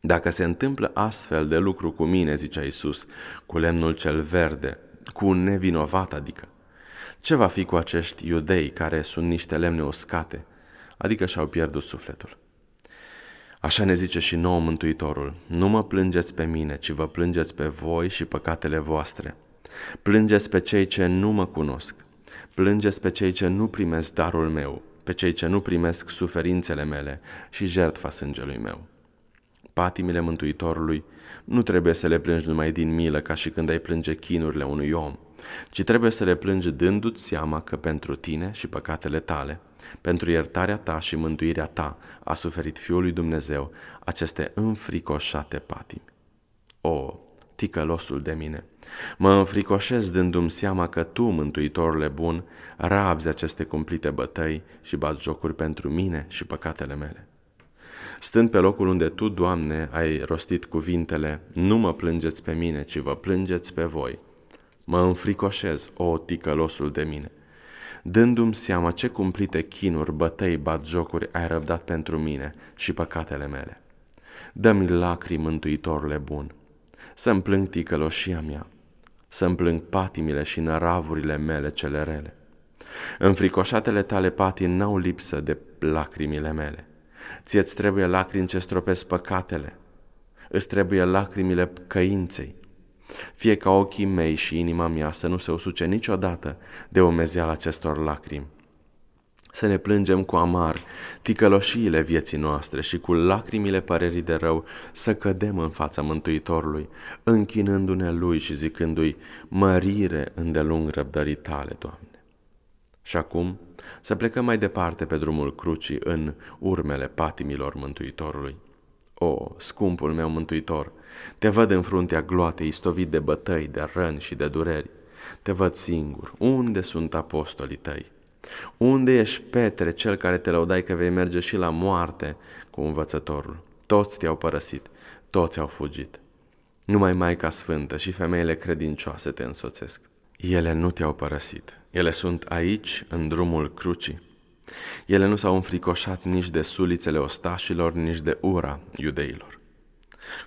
Dacă se întâmplă astfel de lucru cu mine, zice Isus, cu lemnul cel verde, cu un nevinovat adică, ce va fi cu acești iudei care sunt niște lemne uscate, adică și-au pierdut sufletul? Așa ne zice și nouă Mântuitorul, nu mă plângeți pe mine, ci vă plângeți pe voi și păcatele voastre. Plângeți pe cei ce nu mă cunosc, plângeți pe cei ce nu primesc darul meu, pe cei ce nu primesc suferințele mele și jertfa sângelui meu. Patimile Mântuitorului nu trebuie să le plângi numai din milă, ca și când ai plânge chinurile unui om, ci trebuie să le plângi dându-ți seama că pentru tine și păcatele tale, pentru iertarea ta și mântuirea ta a suferit Fiul lui Dumnezeu aceste înfricoșate patimi. O, ticălosul de mine! Mă înfricoșez dându-mi seama că tu, Mântuitorule bun, rabzi aceste cumplite bătăi și bat jocuri pentru mine și păcatele mele. Stând pe locul unde tu, Doamne, ai rostit cuvintele, nu mă plângeți pe mine, ci vă plângeți pe voi – Mă înfricoșez, o ticălosul de mine. Dându-mi seama ce cumplite chinuri, bătăi, batjocuri ai răbdat pentru mine și păcatele mele. Dă-mi lacrimi, Mântuitorule bun, să-mi plâng ticăloșia mea, să-mi plâng patimile și năravurile mele cele rele. Înfricoșatele tale patii n-au lipsă de lacrimile mele. Ție-ți trebuie lacrimi ce stropesc păcatele. Îți trebuie lacrimile căinței, fie ca ochii mei și inima mea să nu se usuce niciodată de omezeala acestor lacrimi. Să ne plângem cu amar ticăloșiile vieții noastre și cu lacrimile părerii de rău să cădem în fața Mântuitorului, închinându-ne Lui și zicându-i mărire îndelung răbdării tale, Doamne. Și acum să plecăm mai departe pe drumul crucii în urmele patimilor Mântuitorului. O, scumpul meu Mântuitor, te văd în fruntea gloatei, istovit de bătăi, de răni și de dureri. Te văd singur. Unde sunt apostolii tăi? Unde ești Petre, cel care te laudai că vei merge și la moarte cu învățătorul? Toți te-au părăsit, toți au fugit. Numai Maica Sfântă și femeile credincioase te însoțesc. Ele nu te-au părăsit. Ele sunt aici, în drumul crucii. Ele nu s-au înfricoșat nici de sulițele ostașilor, nici de ura iudeilor.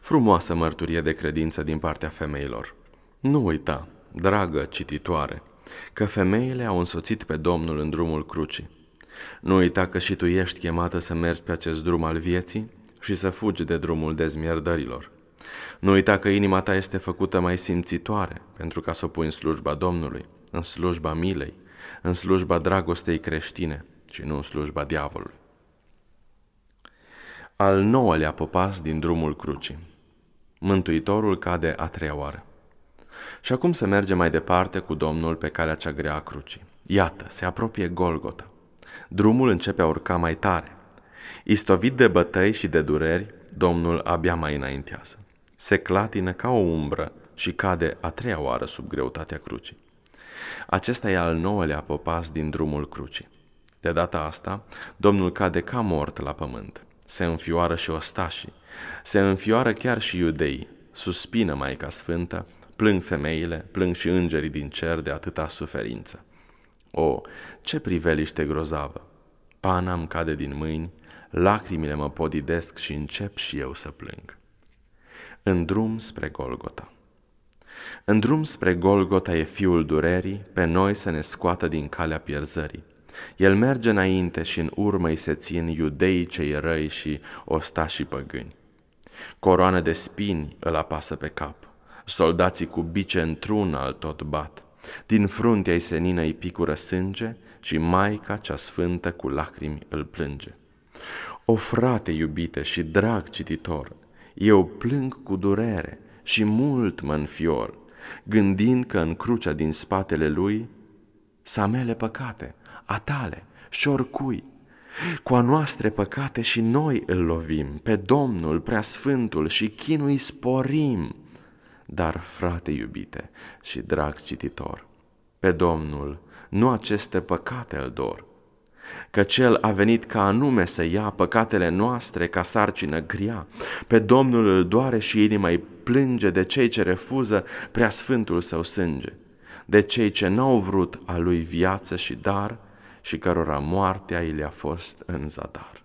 Frumoasă mărturie de credință din partea femeilor. Nu uita, dragă cititoare, că femeile au însoțit pe Domnul în drumul crucii. Nu uita că și tu ești chemată să mergi pe acest drum al vieții și să fugi de drumul dezmierdărilor. Nu uita că inima ta este făcută mai simțitoare pentru ca să o pui în slujba Domnului, în slujba milei, în slujba dragostei creștine și nu în slujba diavolului al nouălea popas din drumul crucii. Mântuitorul cade a treia oară. Și acum se merge mai departe cu Domnul pe calea cea grea a crucii. Iată, se apropie Golgota. Drumul începe a urca mai tare. Istovit de bătăi și de dureri, Domnul abia mai înaintează. Se clatină ca o umbră și cade a treia oară sub greutatea crucii. Acesta e al nouălea popas din drumul crucii. De data asta, Domnul cade ca mort la pământ. Se înfioară și ostașii, se înfioară chiar și iudei. suspină Maica Sfântă, plâng femeile, plâng și îngerii din cer de atâta suferință. O, ce priveliște grozavă! Pana îmi cade din mâini, lacrimile mă podidesc și încep și eu să plâng. În drum spre Golgota În drum spre Golgota e fiul durerii, pe noi să ne scoată din calea pierzării. El merge înainte și în urmă îi se țin iudeii cei răi și ostașii păgâni. Coroană de spini îl apasă pe cap, soldații cu bice într-un al tot bat. Din fruntea ei senină îi picură sânge și Maica cea sfântă cu lacrimi îl plânge. O frate iubite și drag cititor, eu plâng cu durere și mult mă înfior, gândind că în crucea din spatele lui s-a mele păcate – a tale și oricui. Cu a noastre păcate și noi îl lovim, pe Domnul, preasfântul și chinui sporim. Dar, frate iubite și drag cititor, pe Domnul nu aceste păcate îl dor, că Cel a venit ca anume să ia păcatele noastre ca sarcină grea. Pe Domnul îl doare și inima îi plânge de cei ce refuză prea sfântul său sânge, de cei ce n-au vrut a lui viață și dar, și cărora moartea i le-a fost în zadar.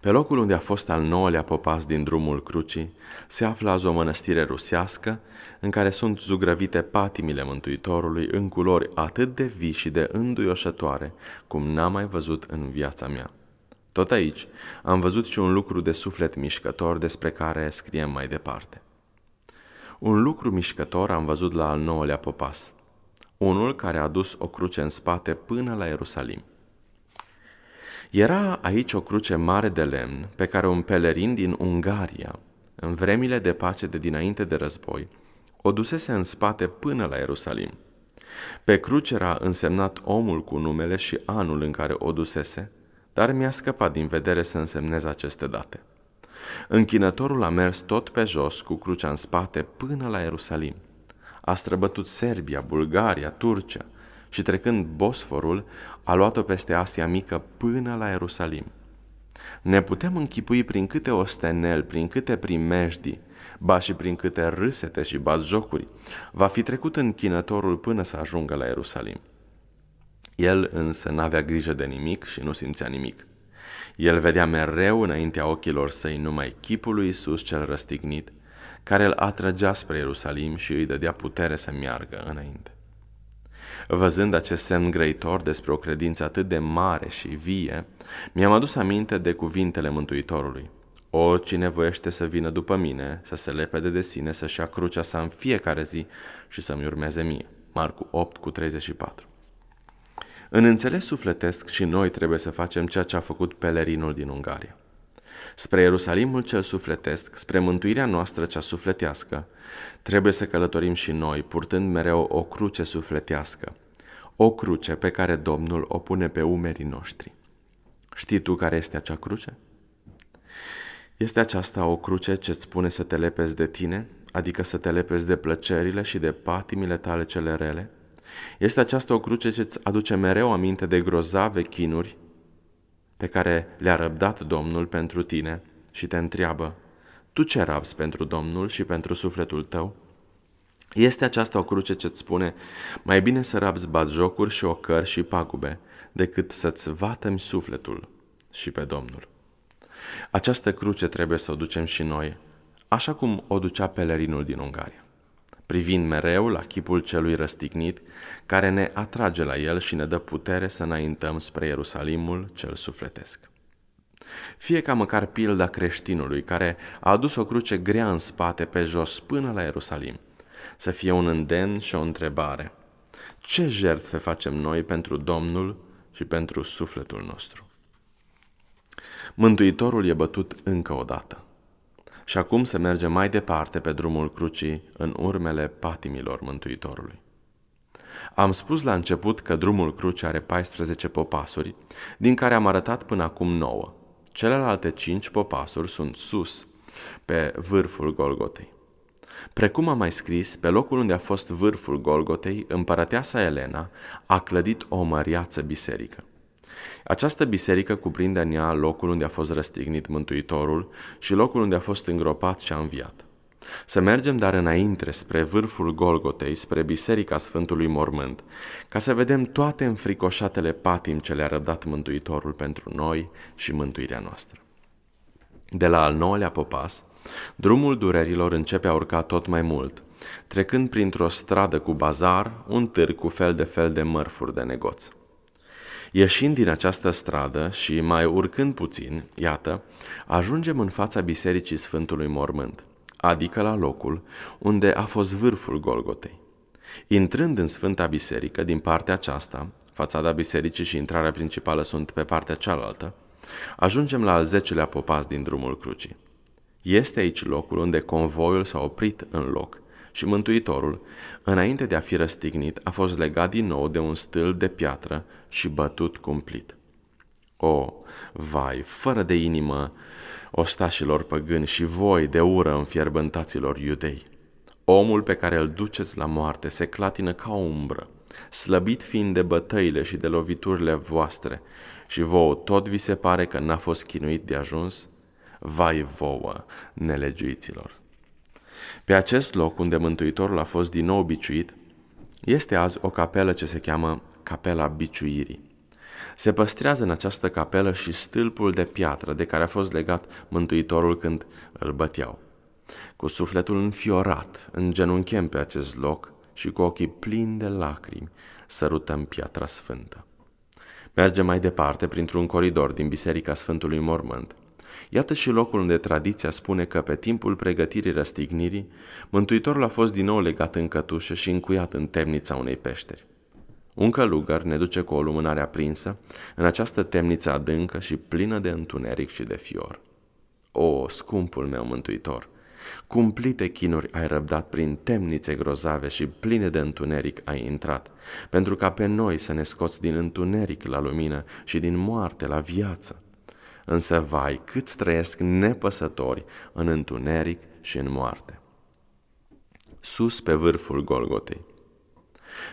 Pe locul unde a fost al nouălea popas din drumul crucii, se află azi o mănăstire rusească în care sunt zugrăvite patimile Mântuitorului în culori atât de vii și de înduioșătoare cum n-am mai văzut în viața mea. Tot aici am văzut și un lucru de suflet mișcător despre care scriem mai departe. Un lucru mișcător am văzut la al nouălea popas – unul care a dus o cruce în spate până la Ierusalim. Era aici o cruce mare de lemn pe care un pelerin din Ungaria, în vremile de pace de dinainte de război, o dusese în spate până la Ierusalim. Pe cruce era însemnat omul cu numele și anul în care o dusese, dar mi-a scăpat din vedere să însemnez aceste date. Închinătorul a mers tot pe jos cu crucea în spate până la Ierusalim a străbătut Serbia, Bulgaria, Turcia și trecând Bosforul, a luat-o peste Asia Mică până la Ierusalim. Ne putem închipui prin câte ostenel, prin câte primejdi, ba și prin câte râsete și jocuri, va fi trecut închinătorul până să ajungă la Ierusalim. El însă n-avea grijă de nimic și nu simțea nimic. El vedea mereu înaintea ochilor săi numai chipul lui Iisus cel răstignit care îl atrăgea spre Ierusalim și îi dădea putere să meargă înainte. Văzând acest semn grăitor despre o credință atât de mare și vie, mi-am adus aminte de cuvintele Mântuitorului. Oricine voiește să vină după mine, să se lepede de sine, să-și ia crucea sa în fiecare zi și să-mi urmeze mie. Marcu 8 cu 34 În înțeles sufletesc și noi trebuie să facem ceea ce a făcut pelerinul din Ungaria spre Ierusalimul cel sufletesc, spre mântuirea noastră cea sufletească. Trebuie să călătorim și noi, purtând mereu o cruce sufletească, o cruce pe care Domnul o pune pe umerii noștri. Știi tu care este acea cruce? Este aceasta o cruce ce îți spune să te lepezi de tine, adică să te lepezi de plăcerile și de patimile tale cele rele? Este aceasta o cruce ce îți aduce mereu aminte de grozave chinuri pe care le-a răbdat Domnul pentru tine și te întreabă, tu ce rabzi pentru Domnul și pentru sufletul tău? Este aceasta o cruce ce-ți spune, mai bine să rabzi bazjocuri și ocări și pagube, decât să-ți vatăm sufletul și pe Domnul. Această cruce trebuie să o ducem și noi, așa cum o ducea pelerinul din Ungaria privind mereu la chipul celui răstignit, care ne atrage la el și ne dă putere să înaintăm spre Ierusalimul cel sufletesc. Fie ca măcar pilda creștinului care a adus o cruce grea în spate pe jos până la Ierusalim, să fie un îndemn și o întrebare. Ce jertfe facem noi pentru Domnul și pentru sufletul nostru? Mântuitorul e bătut încă o dată și acum se merge mai departe pe drumul crucii în urmele patimilor Mântuitorului. Am spus la început că drumul crucii are 14 popasuri, din care am arătat până acum 9. Celelalte 5 popasuri sunt sus, pe vârful Golgotei. Precum am mai scris, pe locul unde a fost vârful Golgotei, împărăteasa Elena a clădit o măriață biserică. Această biserică cuprinde în ea locul unde a fost răstignit Mântuitorul și locul unde a fost îngropat și a înviat. Să mergem dar înainte spre vârful Golgotei, spre Biserica Sfântului Mormânt, ca să vedem toate înfricoșatele patim ce le-a răbdat Mântuitorul pentru noi și mântuirea noastră. De la al nouălea popas, drumul durerilor începe a urca tot mai mult, trecând printr-o stradă cu bazar, un târg cu fel de fel de mărfuri de negoți. Ieșind din această stradă și mai urcând puțin, iată, ajungem în fața bisericii Sfântului Mormânt, adică la locul unde a fost vârful Golgotei. Intrând în Sfânta Biserică, din partea aceasta, fațada bisericii și intrarea principală sunt pe partea cealaltă, ajungem la al zecelea popas din drumul crucii. Este aici locul unde convoiul s-a oprit în loc și Mântuitorul, înainte de a fi răstignit, a fost legat din nou de un stâl de piatră și bătut cumplit. O, vai, fără de inimă, ostașilor păgâni și voi de ură înfierbântaților iudei! Omul pe care îl duceți la moarte se clatină ca o umbră, slăbit fiind de bătăile și de loviturile voastre, și vouă tot vi se pare că n-a fost chinuit de ajuns? Vai vouă, nelegiuiților! Pe acest loc unde Mântuitorul a fost din nou biciuit, este azi o capelă ce se cheamă Capela Biciuirii. Se păstrează în această capelă și stâlpul de piatră de care a fost legat Mântuitorul când îl băteau. Cu sufletul înfiorat, genunchem pe acest loc și cu ochii plini de lacrimi, sărutăm piatra sfântă. Mergem mai departe printr-un coridor din Biserica Sfântului Mormânt. Iată și locul unde tradiția spune că pe timpul pregătirii răstignirii, Mântuitorul a fost din nou legat în cătușă și încuiat în temnița unei peșteri. Un călugăr ne duce cu o lumânare aprinsă în această temniță adâncă și plină de întuneric și de fior. O, scumpul meu mântuitor, cumplite chinuri ai răbdat prin temnițe grozave și pline de întuneric ai intrat, pentru ca pe noi să ne scoți din întuneric la lumină și din moarte la viață însă vai cât trăiesc nepăsători în întuneric și în moarte. Sus pe vârful Golgotei.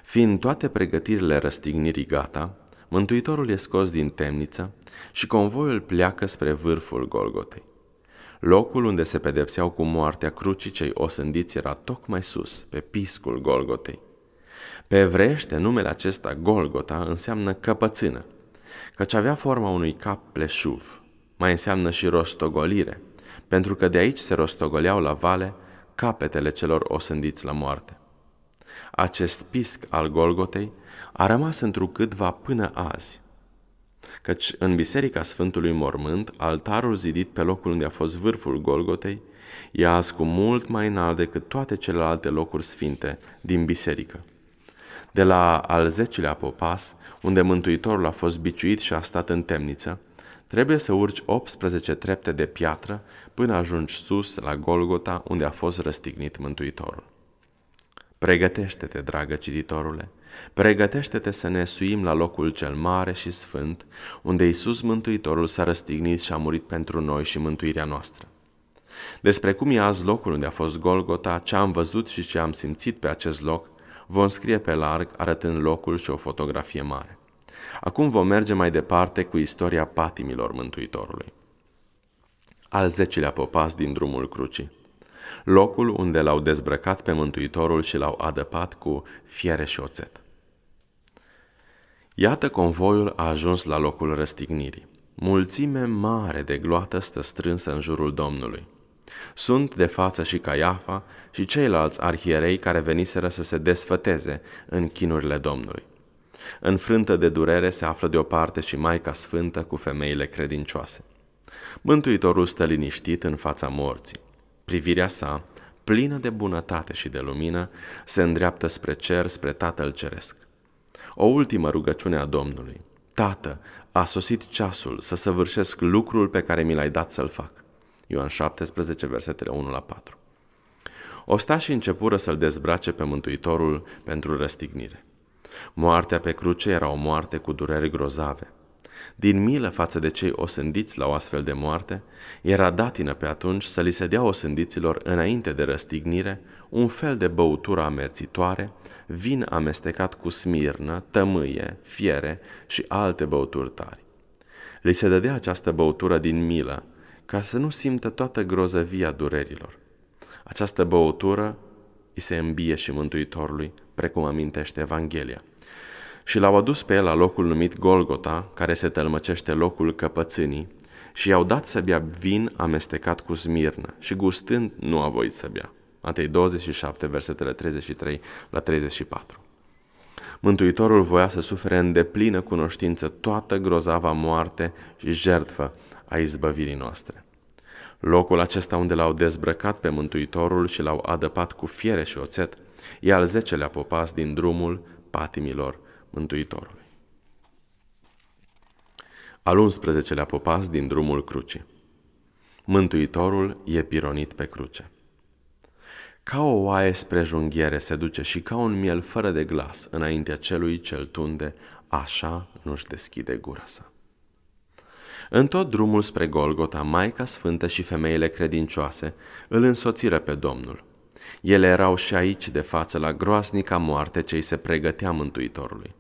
Fiind toate pregătirile răstignirii gata, Mântuitorul e scos din temniță și convoiul pleacă spre vârful Golgotei. Locul unde se pedepseau cu moartea crucii cei osândiți era tocmai sus, pe piscul Golgotei. Pe vrește numele acesta, Golgota, înseamnă căpățână, căci avea forma unui cap pleșuv, mai înseamnă și rostogolire, pentru că de aici se rostogoleau la vale capetele celor osândiți la moarte. Acest pisc al Golgotei a rămas întrucâtva până azi, căci în Biserica Sfântului Mormânt, altarul zidit pe locul unde a fost vârful Golgotei, e azi cu mult mai înalt decât toate celelalte locuri sfinte din biserică. De la al zecilea popas, unde Mântuitorul a fost biciuit și a stat în temniță, Trebuie să urci 18 trepte de piatră până ajungi sus la Golgota, unde a fost răstignit Mântuitorul. Pregătește-te, dragă cititorule, pregătește-te să ne suim la locul cel mare și sfânt, unde Iisus Mântuitorul s-a răstignit și a murit pentru noi și mântuirea noastră. Despre cum e azi locul unde a fost Golgota, ce am văzut și ce am simțit pe acest loc, vom scrie pe larg arătând locul și o fotografie mare. Acum vom merge mai departe cu istoria patimilor Mântuitorului. Al zecilea popas din drumul crucii. Locul unde l-au dezbrăcat pe Mântuitorul și l-au adăpat cu fiere și oțet. Iată convoiul a ajuns la locul răstignirii. Mulțime mare de gloată stă strânsă în jurul Domnului. Sunt de față și Caiafa și ceilalți arhierei care veniseră să se desfăteze în chinurile Domnului. Înfrântă de durere se află deoparte și Maica Sfântă cu femeile credincioase. Mântuitorul stă liniștit în fața morții. Privirea sa, plină de bunătate și de lumină, se îndreaptă spre cer, spre Tatăl Ceresc. O ultimă rugăciune a Domnului. Tată, a sosit ceasul să săvârșesc lucrul pe care mi l-ai dat să-l fac. Ioan 17, versetele 1 la 4. Ostașii începură să-l dezbrace pe Mântuitorul pentru răstignire. Moartea pe cruce era o moarte cu dureri grozave. Din milă față de cei osândiți la o astfel de moarte, era datină pe atunci să li se dea osândiților înainte de răstignire un fel de băutură amețitoare, vin amestecat cu smirnă, tămâie, fiere și alte băuturi tari. Li se dădea această băutură din milă, ca să nu simtă toată grozăvia durerilor. Această băutură îi se îmbie și Mântuitorului, precum amintește Evanghelia și l-au adus pe el la locul numit Golgota, care se tălmăcește locul căpățânii, și i-au dat să bea vin amestecat cu smirnă și gustând nu a voit să bea. Matei 27, versetele 33 la 34. Mântuitorul voia să sufere în deplină cunoștință toată grozava moarte și jertfă a izbăvirii noastre. Locul acesta unde l-au dezbrăcat pe Mântuitorul și l-au adăpat cu fiere și oțet, e al zecelea popas din drumul patimilor Mântuitorului. Al 11-lea popas din drumul crucii. Mântuitorul e pironit pe cruce. Ca o oaie spre junghiere se duce și ca un miel fără de glas înaintea celui cel tunde, așa nu-și deschide gura sa. În tot drumul spre Golgota, Maica Sfântă și femeile credincioase îl însoțiră pe Domnul. Ele erau și aici de față la groaznica moarte ce îi se pregătea Mântuitorului.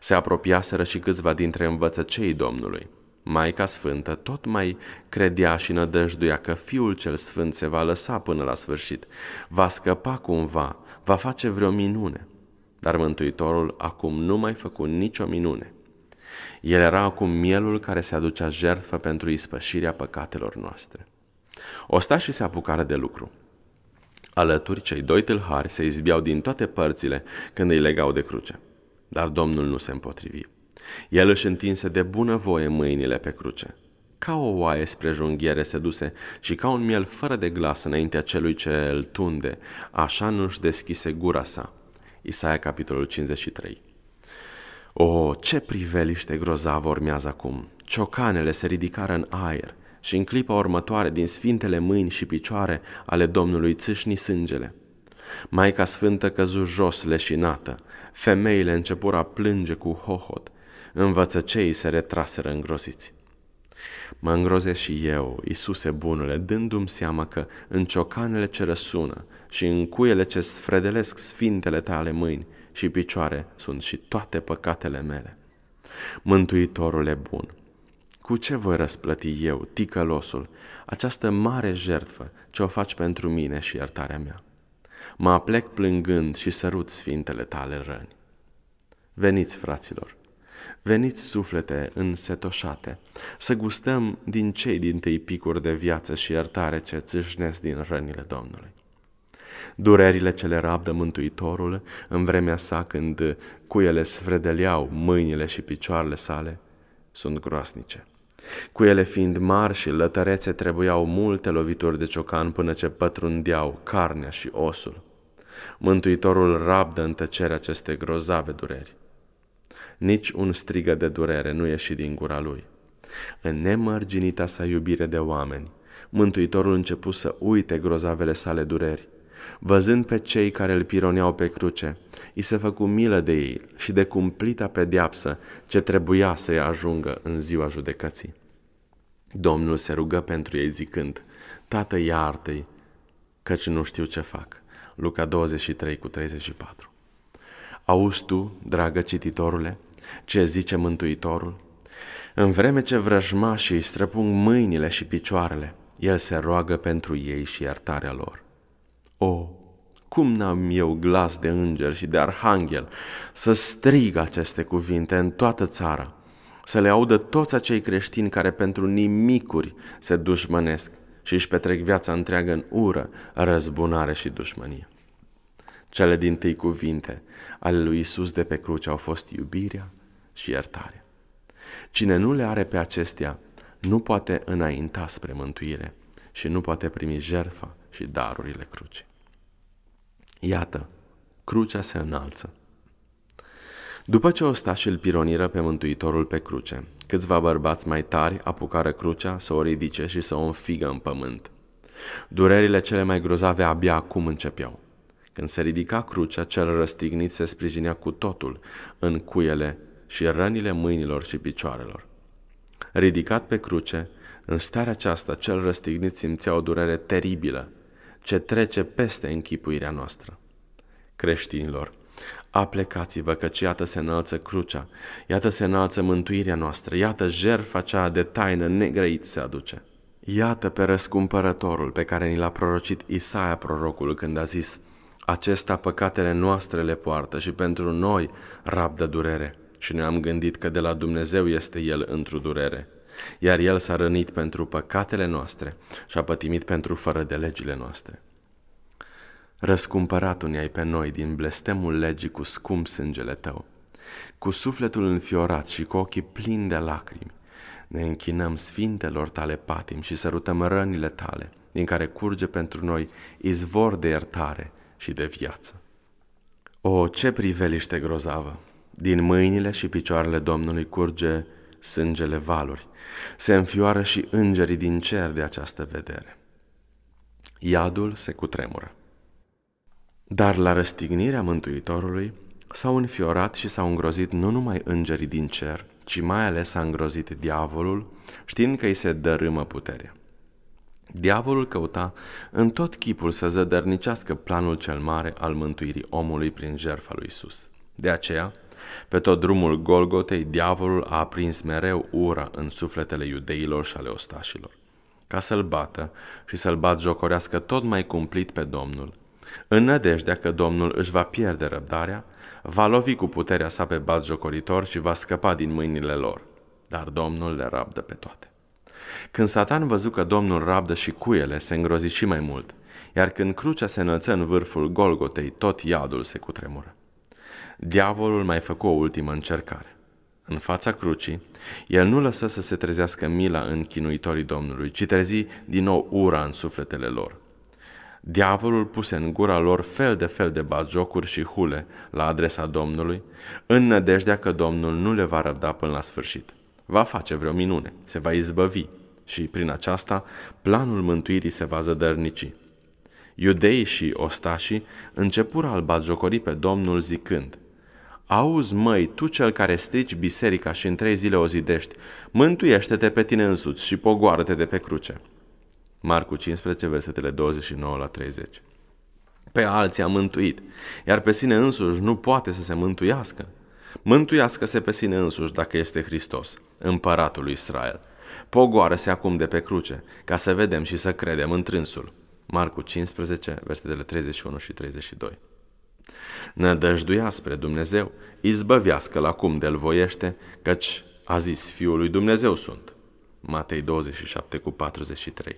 Se apropiaseră și câțiva dintre învățăcei Domnului. Maica Sfântă tot mai credea și nădăjduia că Fiul cel Sfânt se va lăsa până la sfârșit, va scăpa cumva, va face vreo minune. Dar Mântuitorul acum nu mai făcu nicio minune. El era acum mielul care se aducea jertfă pentru ispășirea păcatelor noastre. Ostașii se apucară de lucru. Alături, cei doi tâlhari se izbiau din toate părțile când îi legau de cruce. Dar Domnul nu se împotrivi. El își întinse de voie mâinile pe cruce. Ca o oaie spre junghiere se duse și ca un miel fără de glas înaintea celui ce îl tunde, așa nu-și deschise gura sa. Isaia, capitolul 53. O, ce priveliște grozavă urmează acum! Ciocanele se ridicară în aer și în clipa următoare din sfintele mâini și picioare ale Domnului țâșni sângele. Maica Sfântă căzu jos leșinată, femeile începură a plânge cu hohot, învățăceii se retraseră îngroziți. Mă îngrozesc și eu, Isuse bunule, dându-mi seama că în ciocanele ce răsună și în cuiele ce sfredelesc sfintele tale mâini și picioare sunt și toate păcatele mele. Mântuitorule bun, cu ce voi răsplăti eu, ticălosul, această mare jertfă ce o faci pentru mine și iertarea mea? mă aplec plângând și sărut sfintele tale răni. Veniți, fraților, veniți suflete însetoșate, să gustăm din cei din tăi picuri de viață și iertare ce țâșnesc din rănile Domnului. Durerile ce le rabdă Mântuitorul în vremea sa când cuiele sfredeleau mâinile și picioarele sale sunt groasnice. Cu ele fiind mari și lătărețe, trebuiau multe lovituri de ciocan până ce pătrundeau carnea și osul. Mântuitorul rabdă în tăcere aceste grozave dureri. Nici un strigă de durere nu ieși din gura lui. În nemărginita sa iubire de oameni, Mântuitorul începu să uite grozavele sale dureri Văzând pe cei care îl pironeau pe cruce, i se făcu milă de ei și de cumplita pediapsă ce trebuia să-i ajungă în ziua judecății. Domnul se rugă pentru ei zicând, Tată, iartă-i, căci nu știu ce fac. Luca 23 cu 34 Auzi tu, dragă cititorule, ce zice Mântuitorul? În vreme ce vrăjmașii străpung mâinile și picioarele, el se roagă pentru ei și iertarea lor. O, cum n-am eu glas de înger și de arhanghel să strig aceste cuvinte în toată țara, să le audă toți acei creștini care pentru nimicuri se dușmănesc și își petrec viața întreagă în ură, răzbunare și dușmănie. Cele din tâi cuvinte ale lui Isus de pe cruce au fost iubirea și iertarea. Cine nu le are pe acestea, nu poate înainta spre mântuire și nu poate primi jertfa și darurile crucii. Iată, crucea se înalță. După ce ostașii îl pironiră pe Mântuitorul pe cruce, câțiva bărbați mai tari apucară crucea să o ridice și să o înfigă în pământ. Durerile cele mai grozave abia acum începeau. Când se ridica crucea, cel răstignit se sprijinea cu totul în cuiele și rănile mâinilor și picioarelor. Ridicat pe cruce, în starea aceasta, cel răstignit simțea o durere teribilă, ce trece peste închipuirea noastră. Creștinilor, Aplecați-vă căci iată se înalță crucea, iată se înalță mântuirea noastră, iată jertfa cea de taină negrăit se aduce. Iată pe răscumpărătorul pe care ni l-a prorocit Isaia prorocul când a zis, acesta păcatele noastre le poartă și pentru noi rabdă durere. Și ne-am gândit că de la Dumnezeu este el într-o durere iar El s-a rănit pentru păcatele noastre și a pătimit pentru fără de legile noastre. Răscumpăratul ne-ai pe noi din blestemul legii cu scump sângele tău. Cu sufletul înfiorat și cu ochii plini de lacrimi, ne închinăm sfintelor tale patim și sărutăm rănile tale, din care curge pentru noi izvor de iertare și de viață. O, ce priveliște grozavă! Din mâinile și picioarele Domnului curge sângele valuri. Se înfioară și îngerii din cer de această vedere. Iadul se cutremură. Dar la răstignirea Mântuitorului s-au înfiorat și s-au îngrozit nu numai îngerii din cer, ci mai ales s-a îngrozit diavolul, știind că îi se dărâmă puterea. Diavolul căuta în tot chipul să zădărnicească planul cel mare al mântuirii omului prin jertfa lui Isus. De aceea, pe tot drumul Golgotei, diavolul a aprins mereu ura în sufletele iudeilor și ale ostașilor, ca să-l bată și să-l bat jocorească tot mai cumplit pe Domnul. În nădejdea că Domnul își va pierde răbdarea, va lovi cu puterea sa pe jocoritor și va scăpa din mâinile lor. Dar Domnul le rabdă pe toate. Când Satan văzu că Domnul rabdă și cuiele, se îngrozi și mai mult, iar când crucea se înălță în vârful Golgotei, tot iadul se cutremură. Diavolul mai făcu o ultimă încercare. În fața crucii, el nu lăsă să se trezească mila în chinuitorii Domnului, ci trezi din nou ura în sufletele lor. Diavolul puse în gura lor fel de fel de bagiocuri și hule la adresa Domnului, în nădejdea că Domnul nu le va răbda până la sfârșit. Va face vreo minune, se va izbăvi și, prin aceasta, planul mântuirii se va zădărnici. Iudeii și ostașii începură al bagiocori pe Domnul zicând, Auzi, măi, tu cel care strici biserica și în trei zile o zidești, mântuiește-te pe tine însuți și pogoară-te de pe cruce. Marcu 15, versetele 29 la 30. Pe alții a mântuit, iar pe sine însuși nu poate să se mântuiască. Mântuiască-se pe sine însuși dacă este Hristos, împăratul lui Israel. Pogoară-se acum de pe cruce, ca să vedem și să credem în trânsul. Marcu 15, versetele 31 și 32. Nădăjduia spre Dumnezeu, izbăvească-l acum de-l voiește, căci a zis, Fiul lui Dumnezeu sunt. Matei 27 cu 43.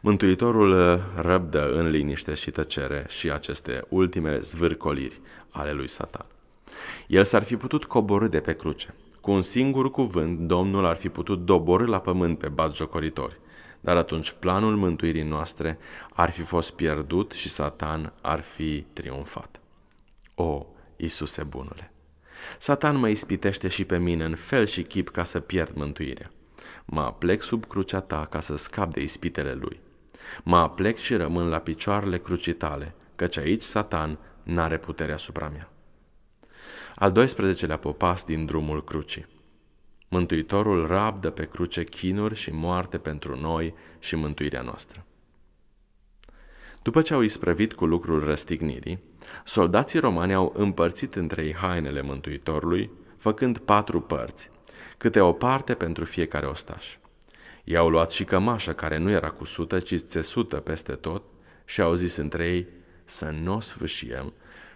Mântuitorul uh, răbdă în liniște și tăcere și aceste ultime zvârcoliri ale lui Satan. El s-ar fi putut coborâ de pe cruce. Cu un singur cuvânt, Domnul ar fi putut dobori la pământ pe batjocoritori dar atunci planul mântuirii noastre ar fi fost pierdut și Satan ar fi triumfat. O, Iisuse bunule! Satan mă ispitește și pe mine în fel și chip ca să pierd mântuirea. Mă aplec sub crucea ta ca să scap de ispitele lui. Mă aplec și rămân la picioarele crucii tale, căci aici Satan n-are puterea asupra mea. Al 12-lea popas din drumul crucii. Mântuitorul rabdă pe cruce chinuri și moarte pentru noi și mântuirea noastră. După ce au isprăvit cu lucrul răstignirii, soldații romani au împărțit între ei hainele Mântuitorului, făcând patru părți, câte o parte pentru fiecare ostaș. I-au luat și cămașa care nu era cusută, ci țesută peste tot și au zis între ei să nu o sfâșiem,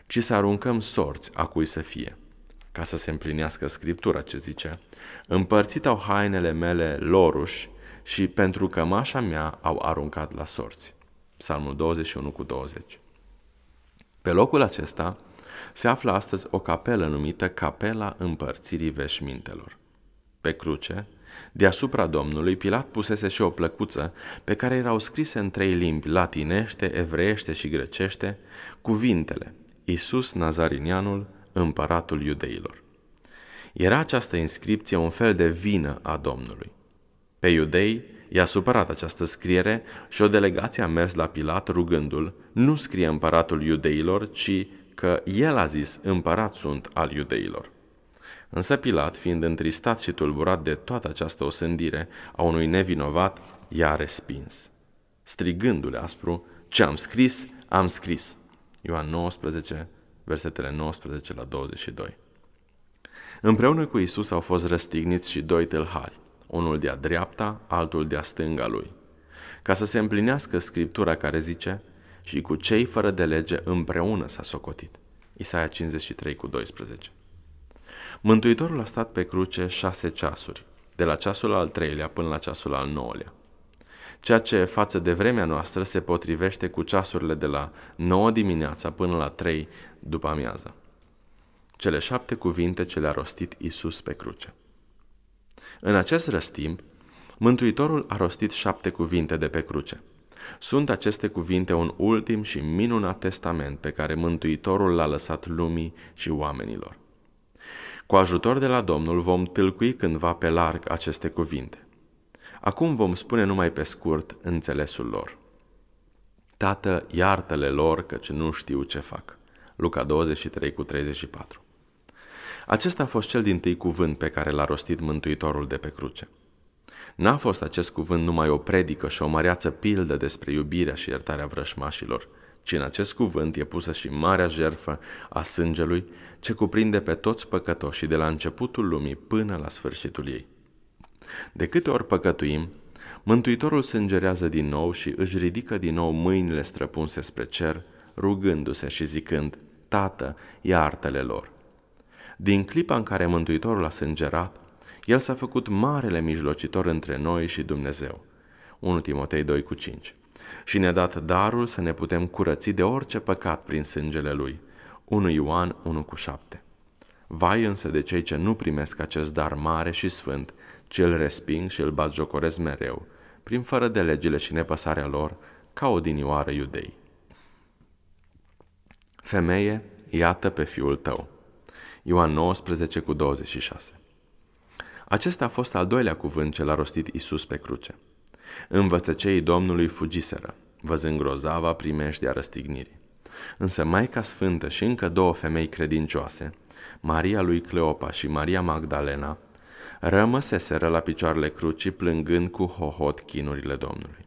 ci să aruncăm sorți a cui să fie, ca să se împlinească Scriptura ce zice – Împărțit au hainele mele loruș și pentru cămașa mea au aruncat la sorți. Psalmul 21 cu 20. Pe locul acesta se află astăzi o capelă numită Capela Împărțirii Veșmintelor. Pe cruce, deasupra Domnului, Pilat pusese și o plăcuță pe care erau scrise în trei limbi, latinește, evreiește și grecește, cuvintele Iisus Nazarinianul, împăratul iudeilor era această inscripție un fel de vină a Domnului. Pe iudei i-a supărat această scriere și o delegație a mers la Pilat rugându-l, nu scrie împăratul iudeilor, ci că el a zis împărat sunt al iudeilor. Însă Pilat, fiind întristat și tulburat de toată această osândire a unui nevinovat, i-a respins. Strigându-le aspru, ce am scris, am scris. Ioan 19, versetele 19 la 22. Împreună cu Isus au fost răstigniți și doi tâlhari, unul de-a dreapta, altul de-a stânga lui, ca să se împlinească scriptura care zice, și cu cei fără de lege împreună s-a socotit. Isaia 53 cu 12. Mântuitorul a stat pe cruce șase ceasuri, de la ceasul al treilea până la ceasul al nouălea. Ceea ce față de vremea noastră se potrivește cu ceasurile de la 9 dimineața până la 3 după amiază cele șapte cuvinte ce le-a rostit Isus pe cruce. În acest răstimp, Mântuitorul a rostit șapte cuvinte de pe cruce. Sunt aceste cuvinte un ultim și minunat testament pe care Mântuitorul l-a lăsat lumii și oamenilor. Cu ajutor de la Domnul vom tâlcui cândva pe larg aceste cuvinte. Acum vom spune numai pe scurt înțelesul lor. Tată, iartă-le lor căci nu știu ce fac. Luca 23 cu 34 acesta a fost cel din tâi cuvânt pe care l-a rostit Mântuitorul de pe cruce. N-a fost acest cuvânt numai o predică și o măreață pildă despre iubirea și iertarea vrășmașilor, ci în acest cuvânt e pusă și marea jerfă a sângelui ce cuprinde pe toți păcătoșii de la începutul lumii până la sfârșitul ei. De câte ori păcătuim, Mântuitorul sângerează din nou și își ridică din nou mâinile străpunse spre cer, rugându-se și zicând, Tată, iartă-le lor, din clipa în care Mântuitorul a sângerat, El s-a făcut marele mijlocitor între noi și Dumnezeu. 1 Timotei 2 cu 5 și ne-a dat darul să ne putem curăți de orice păcat prin sângele Lui. 1 Ioan 1 cu 7 Vai însă de cei ce nu primesc acest dar mare și sfânt, ci îl resping și îl batjocoresc mereu, prin fără de legile și nepăsarea lor, ca o dinioară iudei. Femeie, iată pe fiul tău. Ioan 19 cu 26. Acesta a fost al doilea cuvânt ce l-a rostit Isus pe cruce. Învățăceii Domnului fugiseră, văzând grozava primejdea răstignirii. Însă Maica Sfântă și încă două femei credincioase, Maria lui Cleopa și Maria Magdalena, rămăseseră la picioarele crucii plângând cu hohot chinurile Domnului.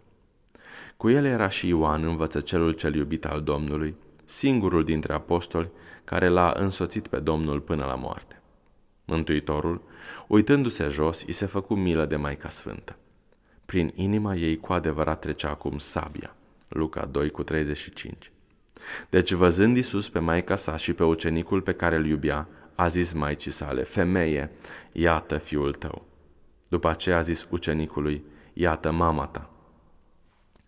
Cu ele era și Ioan, învățăcelul cel iubit al Domnului, singurul dintre apostoli care l-a însoțit pe Domnul până la moarte. Mântuitorul, uitându-se jos, i se făcu milă de Maica Sfântă. Prin inima ei cu adevărat trecea acum sabia. Luca 2 cu 35. Deci văzând Iisus pe maica sa și pe ucenicul pe care îl iubea, a zis maicii sale, femeie, iată fiul tău. După aceea a zis ucenicului, iată mama ta.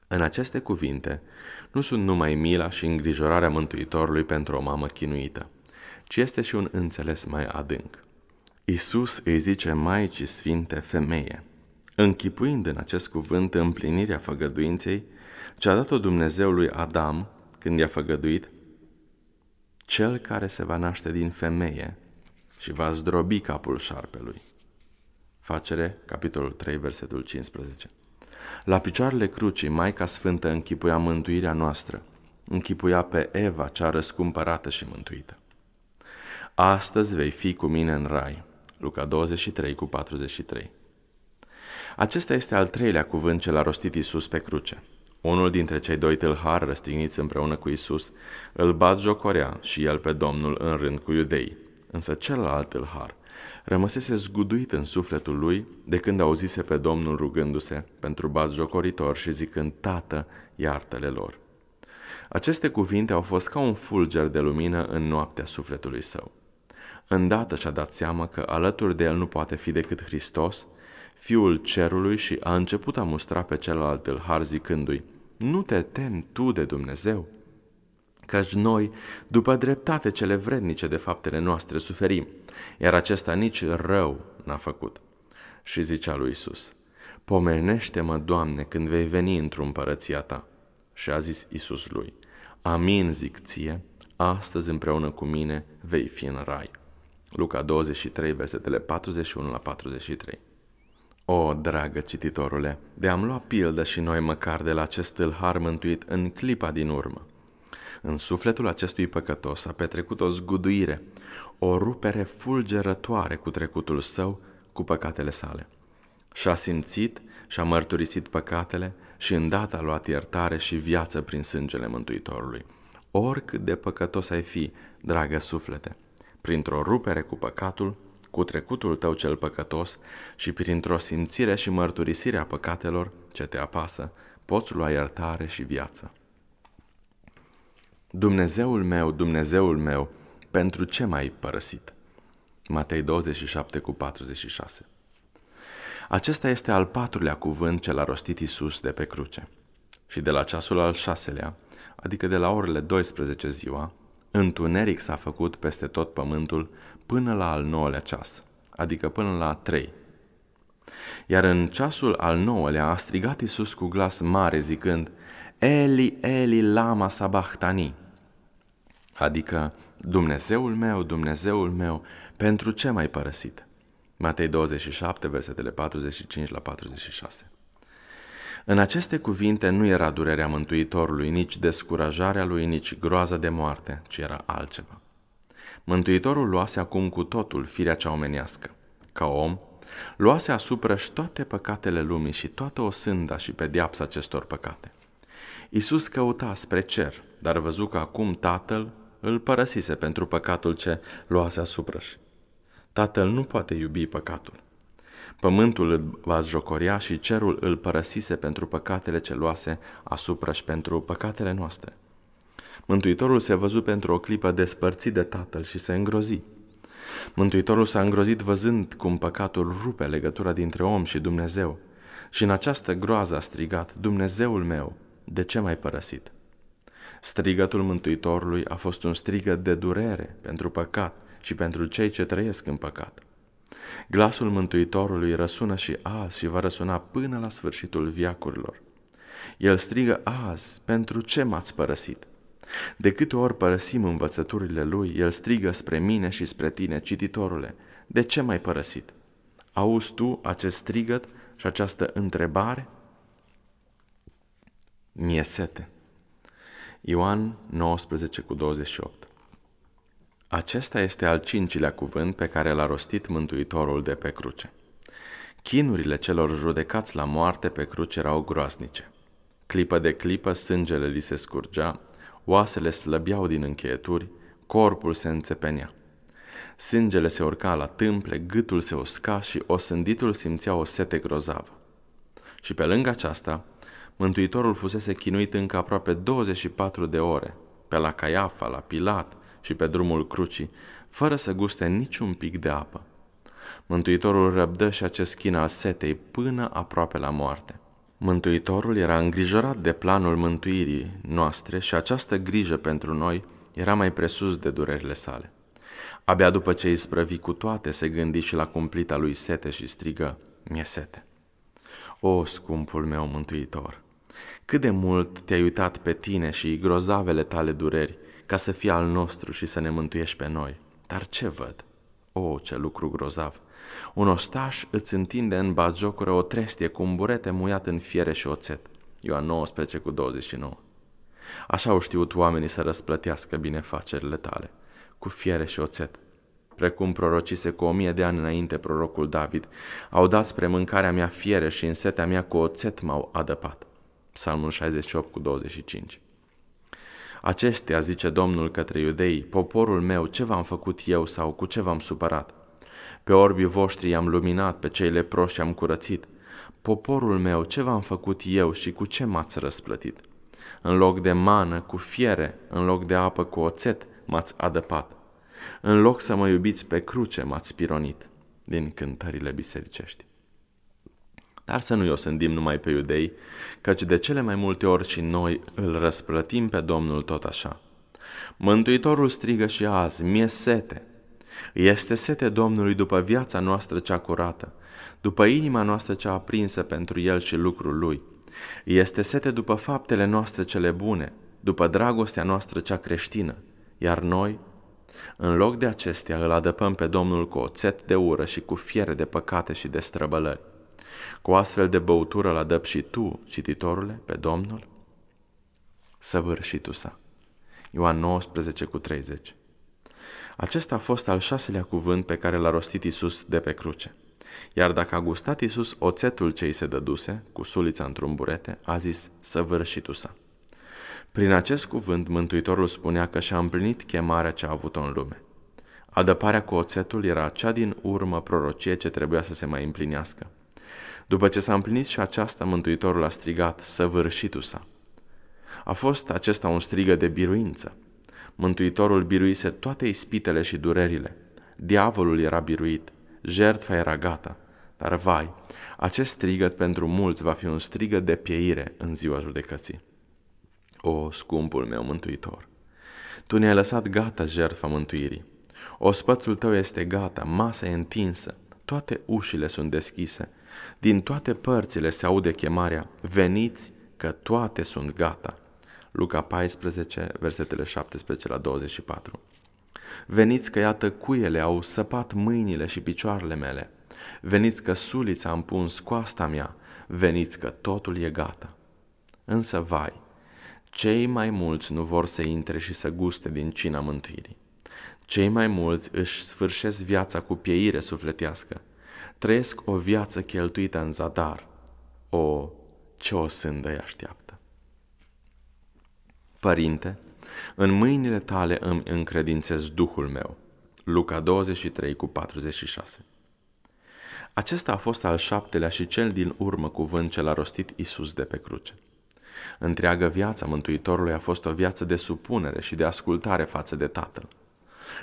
În aceste cuvinte, nu sunt numai mila și îngrijorarea Mântuitorului pentru o mamă chinuită, ci este și un înțeles mai adânc. Isus îi zice Maicii Sfinte Femeie, închipuind în acest cuvânt împlinirea făgăduinței ce a dat-o Dumnezeului lui Adam când i-a făgăduit, cel care se va naște din femeie și va zdrobi capul șarpelui. Facere, capitolul 3, versetul 15. La picioarele crucii, Maica Sfântă închipuia mântuirea noastră, închipuia pe Eva cea răscumpărată și mântuită. Astăzi vei fi cu mine în rai. Luca 23 cu 43. Acesta este al treilea cuvânt ce l-a rostit Isus pe cruce. Unul dintre cei doi tâlhari răstigniți împreună cu Isus îl bat jocorea și el pe Domnul în rând cu iudei. Însă celălalt tâlhar rămăsese zguduit în sufletul lui de când auzise pe Domnul rugându-se pentru jocoritor și zicând, Tată, iartele lor. Aceste cuvinte au fost ca un fulger de lumină în noaptea sufletului său. Îndată și-a dat seama că alături de el nu poate fi decât Hristos, Fiul Cerului și a început a mustra pe celălalt har zicându-i, Nu te temi tu de Dumnezeu, căci noi, după dreptate cele vrednice de faptele noastre, suferim, iar acesta nici rău n-a făcut. Și zicea lui Isus, Pomenește-mă, Doamne, când vei veni într-o împărăția ta. Și a zis Isus lui, Amin, zic ție, astăzi împreună cu mine vei fi în rai. Luca 23, versetele 41 la 43. O, dragă cititorule, de am luat pildă și noi măcar de la acest tâlhar mântuit în clipa din urmă. În sufletul acestui păcătos a petrecut o zguduire, o rupere fulgerătoare cu trecutul său, cu păcatele sale. Și-a simțit și-a mărturisit păcatele și îndată a luat iertare și viață prin sângele Mântuitorului. Oricât de păcătos ai fi, dragă suflete, printr-o rupere cu păcatul, cu trecutul tău cel păcătos și printr-o simțire și mărturisire a păcatelor ce te apasă, poți lua iertare și viață. Dumnezeul meu, Dumnezeul meu, pentru ce m-ai părăsit? Matei 27 cu 46 Acesta este al patrulea cuvânt ce l-a rostit Isus de pe cruce. Și de la ceasul al șaselea, adică de la orele 12 ziua, întuneric s-a făcut peste tot pământul până la al nouălea ceas, adică până la trei. Iar în ceasul al nouălea a strigat Isus cu glas mare zicând, Eli, Eli, lama sabachtani, adică Dumnezeul meu, Dumnezeul meu, pentru ce m-ai părăsit? Matei 27, versetele 45 la 46. În aceste cuvinte nu era durerea Mântuitorului, nici descurajarea lui, nici groaza de moarte, ci era altceva. Mântuitorul luase acum cu totul firea cea omenească. Ca om, luase asupra și toate păcatele lumii și toată osânda și pediapsa acestor păcate. Iisus căuta spre cer, dar văzu că acum Tatăl îl părăsise pentru păcatul ce luase asupra și. Tatăl nu poate iubi păcatul. Pământul îl va jocoria și cerul îl părăsise pentru păcatele ce luase asupra și pentru păcatele noastre. Mântuitorul se văzu pentru o clipă despărțit de tatăl și se îngrozi. Mântuitorul s-a îngrozit văzând cum păcatul rupe legătura dintre om și Dumnezeu. Și în această groază a strigat, Dumnezeul meu, de ce m-ai părăsit? Strigătul Mântuitorului a fost un strigăt de durere pentru păcat și pentru cei ce trăiesc în păcat. Glasul Mântuitorului răsună și azi și va răsuna până la sfârșitul viacurilor. El strigă azi, pentru ce m-ați părăsit? De câte ori părăsim învățăturile lui, el strigă spre mine și spre tine, cititorule, de ce m-ai părăsit? Auzi tu acest strigăt și această întrebare? Mie sete. Ioan 19 cu 28 Acesta este al cincilea cuvânt pe care l-a rostit Mântuitorul de pe cruce. Chinurile celor judecați la moarte pe cruce erau groaznice. Clipă de clipă sângele li se scurgea, oasele slăbeau din încheieturi, corpul se înțepenea. Sângele se urca la tâmple, gâtul se usca și osânditul simțea o sete grozavă. Și pe lângă aceasta, Mântuitorul fusese chinuit încă aproape 24 de ore, pe la Caiafa, la Pilat și pe drumul crucii, fără să guste niciun pic de apă. Mântuitorul răbdă și acest chin al setei până aproape la moarte. Mântuitorul era îngrijorat de planul mântuirii noastre și această grijă pentru noi era mai presus de durerile sale. Abia după ce îi sprăvi cu toate, se gândi și la cumplita lui sete și strigă, „Mie sete. O, scumpul meu mântuitor, cât de mult te-ai uitat pe tine și grozavele tale dureri, ca să fii al nostru și să ne mântuiești pe noi. Dar ce văd? O, oh, ce lucru grozav! Un ostaș îți întinde în bagiocură o trestie cu un burete muiat în fiere și oțet. Ioan 19 cu 29. Așa au știut oamenii să răsplătească binefacerile tale, cu fiere și oțet. Precum prorocise cu o mie de ani înainte prorocul David, au dat spre mâncarea mea fiere și în setea mea cu oțet m-au adăpat. Psalmul 68 cu 25. Acestea, zice Domnul către iudei, poporul meu, ce v-am făcut eu sau cu ce v-am supărat? Pe orbii voștri i-am luminat, pe cei leproși am curățit. Poporul meu, ce v-am făcut eu și cu ce m-ați răsplătit? În loc de mană, cu fiere, în loc de apă, cu oțet, m-ați adăpat. În loc să mă iubiți pe cruce, m-ați pironit. Din cântările bisericești. Dar să nu-i osândim numai pe iudei, căci de cele mai multe ori și noi îl răsplătim pe Domnul tot așa. Mântuitorul strigă și azi, mie sete. Este sete Domnului după viața noastră cea curată, după inima noastră cea aprinsă pentru El și lucrul Lui. Este sete după faptele noastre cele bune, după dragostea noastră cea creștină, iar noi, în loc de acestea, îl adăpăm pe Domnul cu oțet de ură și cu fiere de păcate și de străbălări. Cu astfel de băutură la dăp și tu, cititorule, pe Domnul? Săvârșitul sa. Ioan 19 cu 30. Acesta a fost al șaselea cuvânt pe care l-a rostit Isus de pe cruce. Iar dacă a gustat Isus oțetul ce i se dăduse, cu sulița într-un burete, a zis, săvârșitul sa. Prin acest cuvânt, Mântuitorul spunea că și-a împlinit chemarea ce a avut-o în lume. Adăparea cu oțetul era cea din urmă prorocie ce trebuia să se mai împlinească. După ce s-a împlinit și aceasta, Mântuitorul a strigat, săvârșitul sa. A fost acesta un strigă de biruință. Mântuitorul biruise toate ispitele și durerile. Diavolul era biruit, jertfa era gata. Dar vai, acest strigăt pentru mulți va fi un strigă de pieire în ziua judecății. O, scumpul meu mântuitor! Tu ne-ai lăsat gata jertfa mântuirii. Ospățul tău este gata, masa e întinsă, toate ușile sunt deschise – din toate părțile se aude chemarea, veniți că toate sunt gata. Luca 14, versetele 17 la 24. Veniți că iată cuiele au săpat mâinile și picioarele mele. Veniți că sulița am pus coasta mea. Veniți că totul e gata. Însă vai, cei mai mulți nu vor să intre și să guste din cina mântuirii. Cei mai mulți își sfârșesc viața cu pieire sufletească, trăiesc o viață cheltuită în zadar. O, ce o sândă îi așteaptă! Părinte, în mâinile tale îmi încredințez Duhul meu. Luca 23 cu 46 Acesta a fost al șaptelea și cel din urmă cuvânt ce l-a rostit Isus de pe cruce. Întreaga viața Mântuitorului a fost o viață de supunere și de ascultare față de Tatăl.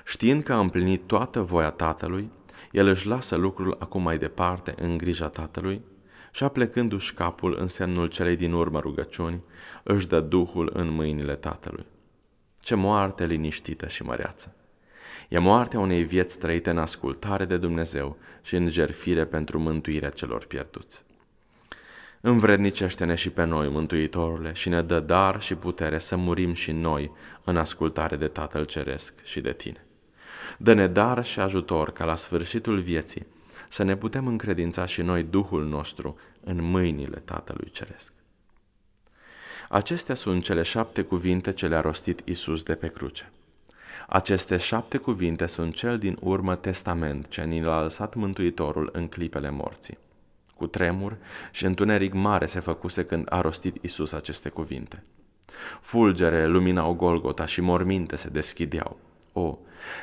Știind că a împlinit toată voia Tatălui, el își lasă lucrul acum mai departe în grija Tatălui și aplecându-și capul în semnul celei din urmă rugăciuni, își dă Duhul în mâinile Tatălui. Ce moarte liniștită și măreață! E moartea unei vieți trăite în ascultare de Dumnezeu și în jerfire pentru mântuirea celor pierduți. Învrednicește-ne și pe noi, Mântuitorule, și ne dă dar și putere să murim și noi în ascultare de Tatăl Ceresc și de Tine. Dă-ne dar și ajutor ca la sfârșitul vieții să ne putem încredința și noi Duhul nostru în mâinile Tatălui Ceresc. Acestea sunt cele șapte cuvinte ce le-a rostit Isus de pe cruce. Aceste șapte cuvinte sunt cel din urmă testament ce ni l-a lăsat Mântuitorul în clipele morții. Cu tremur și întuneric mare se făcuse când a rostit Isus aceste cuvinte. Fulgere luminau Golgota și morminte se deschideau. O,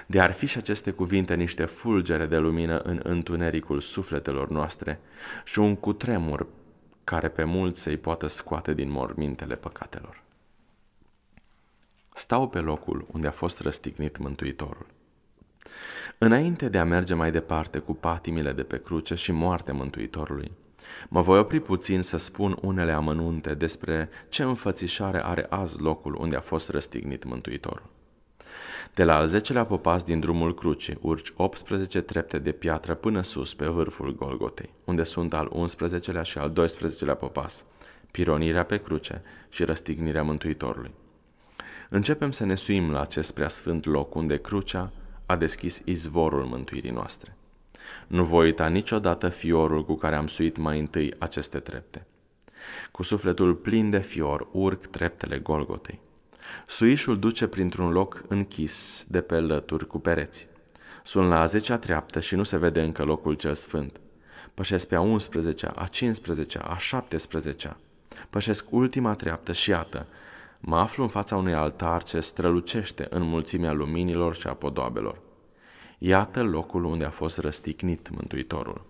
de ar fi și aceste cuvinte niște fulgere de lumină în întunericul sufletelor noastre și un cutremur care pe mulți să-i poată scoate din mormintele păcatelor. Stau pe locul unde a fost răstignit Mântuitorul. Înainte de a merge mai departe cu patimile de pe cruce și moartea Mântuitorului, mă voi opri puțin să spun unele amănunte despre ce înfățișare are azi locul unde a fost răstignit Mântuitorul. De la al zecelea popas din drumul crucii, urci 18 trepte de piatră până sus, pe vârful Golgotei, unde sunt al 11-lea și al 12-lea popas, pironirea pe cruce și răstignirea Mântuitorului. Începem să ne suim la acest preasfânt loc unde crucea a deschis izvorul mântuirii noastre. Nu voi uita niciodată fiorul cu care am suit mai întâi aceste trepte. Cu sufletul plin de fior urc treptele Golgotei. Suișul duce printr-un loc închis, de pe lături cu pereți. Sunt la a zecea treaptă și nu se vede încă locul cel sfânt. Pășesc pe a 11-a, a 15-a, 17-a. Pășesc ultima treaptă și iată, mă aflu în fața unui altar ce strălucește în mulțimea luminilor și a podoabelor. Iată locul unde a fost răstignit Mântuitorul.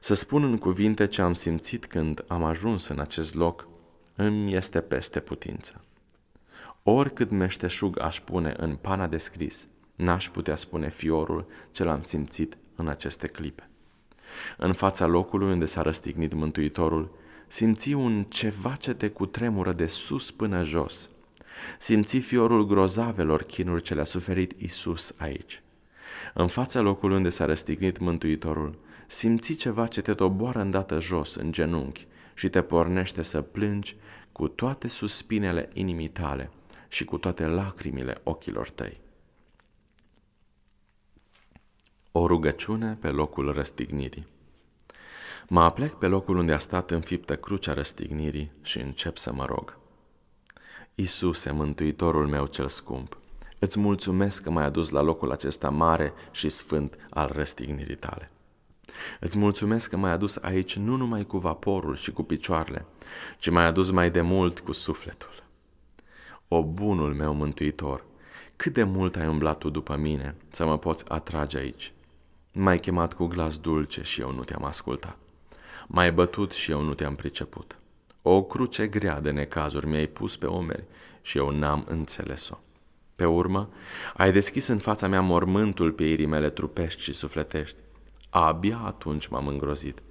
Să spun în cuvinte ce am simțit când am ajuns în acest loc, îmi este peste putință. Oricât meșteșug aș pune în pana de scris, n-aș putea spune fiorul ce l-am simțit în aceste clipe. În fața locului unde s-a răstignit Mântuitorul, simți un ceva ce te cutremură de sus până jos. Simți fiorul grozavelor chinuri ce le-a suferit Isus aici. În fața locului unde s-a răstignit Mântuitorul, simți ceva ce te doboară îndată jos, în genunchi, și te pornește să plângi cu toate suspinele inimii tale – și cu toate lacrimile ochilor tăi. O rugăciune pe locul răstignirii. Mă aplec pe locul unde a stat înfiptă crucea răstignirii și încep să mă rog. Iisuse, Mântuitorul meu cel scump, îți mulțumesc că m-ai adus la locul acesta mare și sfânt al răstignirii tale. Îți mulțumesc că m-ai adus aici nu numai cu vaporul și cu picioarele, ci m-ai adus mai de mult cu sufletul. O bunul meu mântuitor, cât de mult ai umblat tu după mine să mă poți atrage aici. M-ai chemat cu glas dulce și eu nu te-am ascultat. M-ai bătut și eu nu te-am priceput. O cruce grea de necazuri mi-ai pus pe omeri și eu n-am înțeles-o. Pe urmă, ai deschis în fața mea mormântul pieirii mele trupești și sufletești. Abia atunci m-am îngrozit.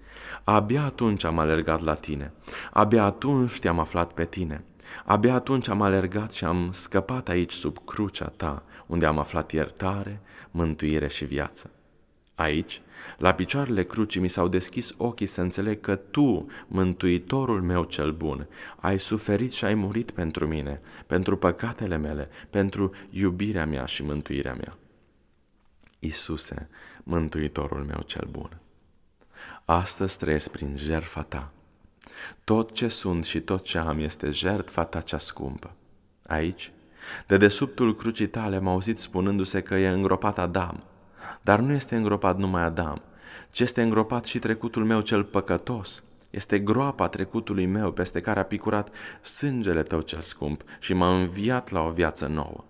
Abia atunci am alergat la tine. Abia atunci te-am aflat pe tine. Abia atunci am alergat și am scăpat aici sub crucea ta, unde am aflat iertare, mântuire și viață. Aici, la picioarele crucii, mi s-au deschis ochii să înțeleg că Tu, Mântuitorul meu cel bun, ai suferit și ai murit pentru mine, pentru păcatele mele, pentru iubirea mea și mântuirea mea. Isuse, Mântuitorul meu cel bun, astăzi trăiesc prin jertfa Ta, tot ce sunt și tot ce am este jertfa ta cea scumpă. Aici, de desubtul crucii tale m-au auzit spunându-se că e îngropat Adam, dar nu este îngropat numai Adam, ci este îngropat și trecutul meu cel păcătos. Este groapa trecutului meu peste care a picurat sângele tău cel scump și m-a înviat la o viață nouă.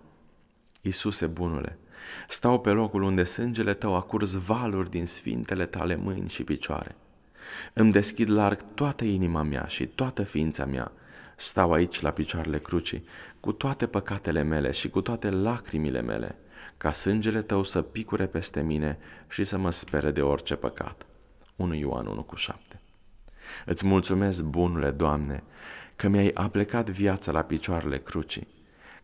Iisuse bunule, stau pe locul unde sângele tău a curs valuri din sfintele tale mâini și picioare. Îmi deschid larg toată inima mea și toată ființa mea. Stau aici la picioarele crucii, cu toate păcatele mele și cu toate lacrimile mele, ca sângele tău să picure peste mine și să mă spere de orice păcat. 1 Ioan 1 cu 7 Îți mulțumesc, bunule Doamne, că mi-ai aplecat viața la picioarele crucii,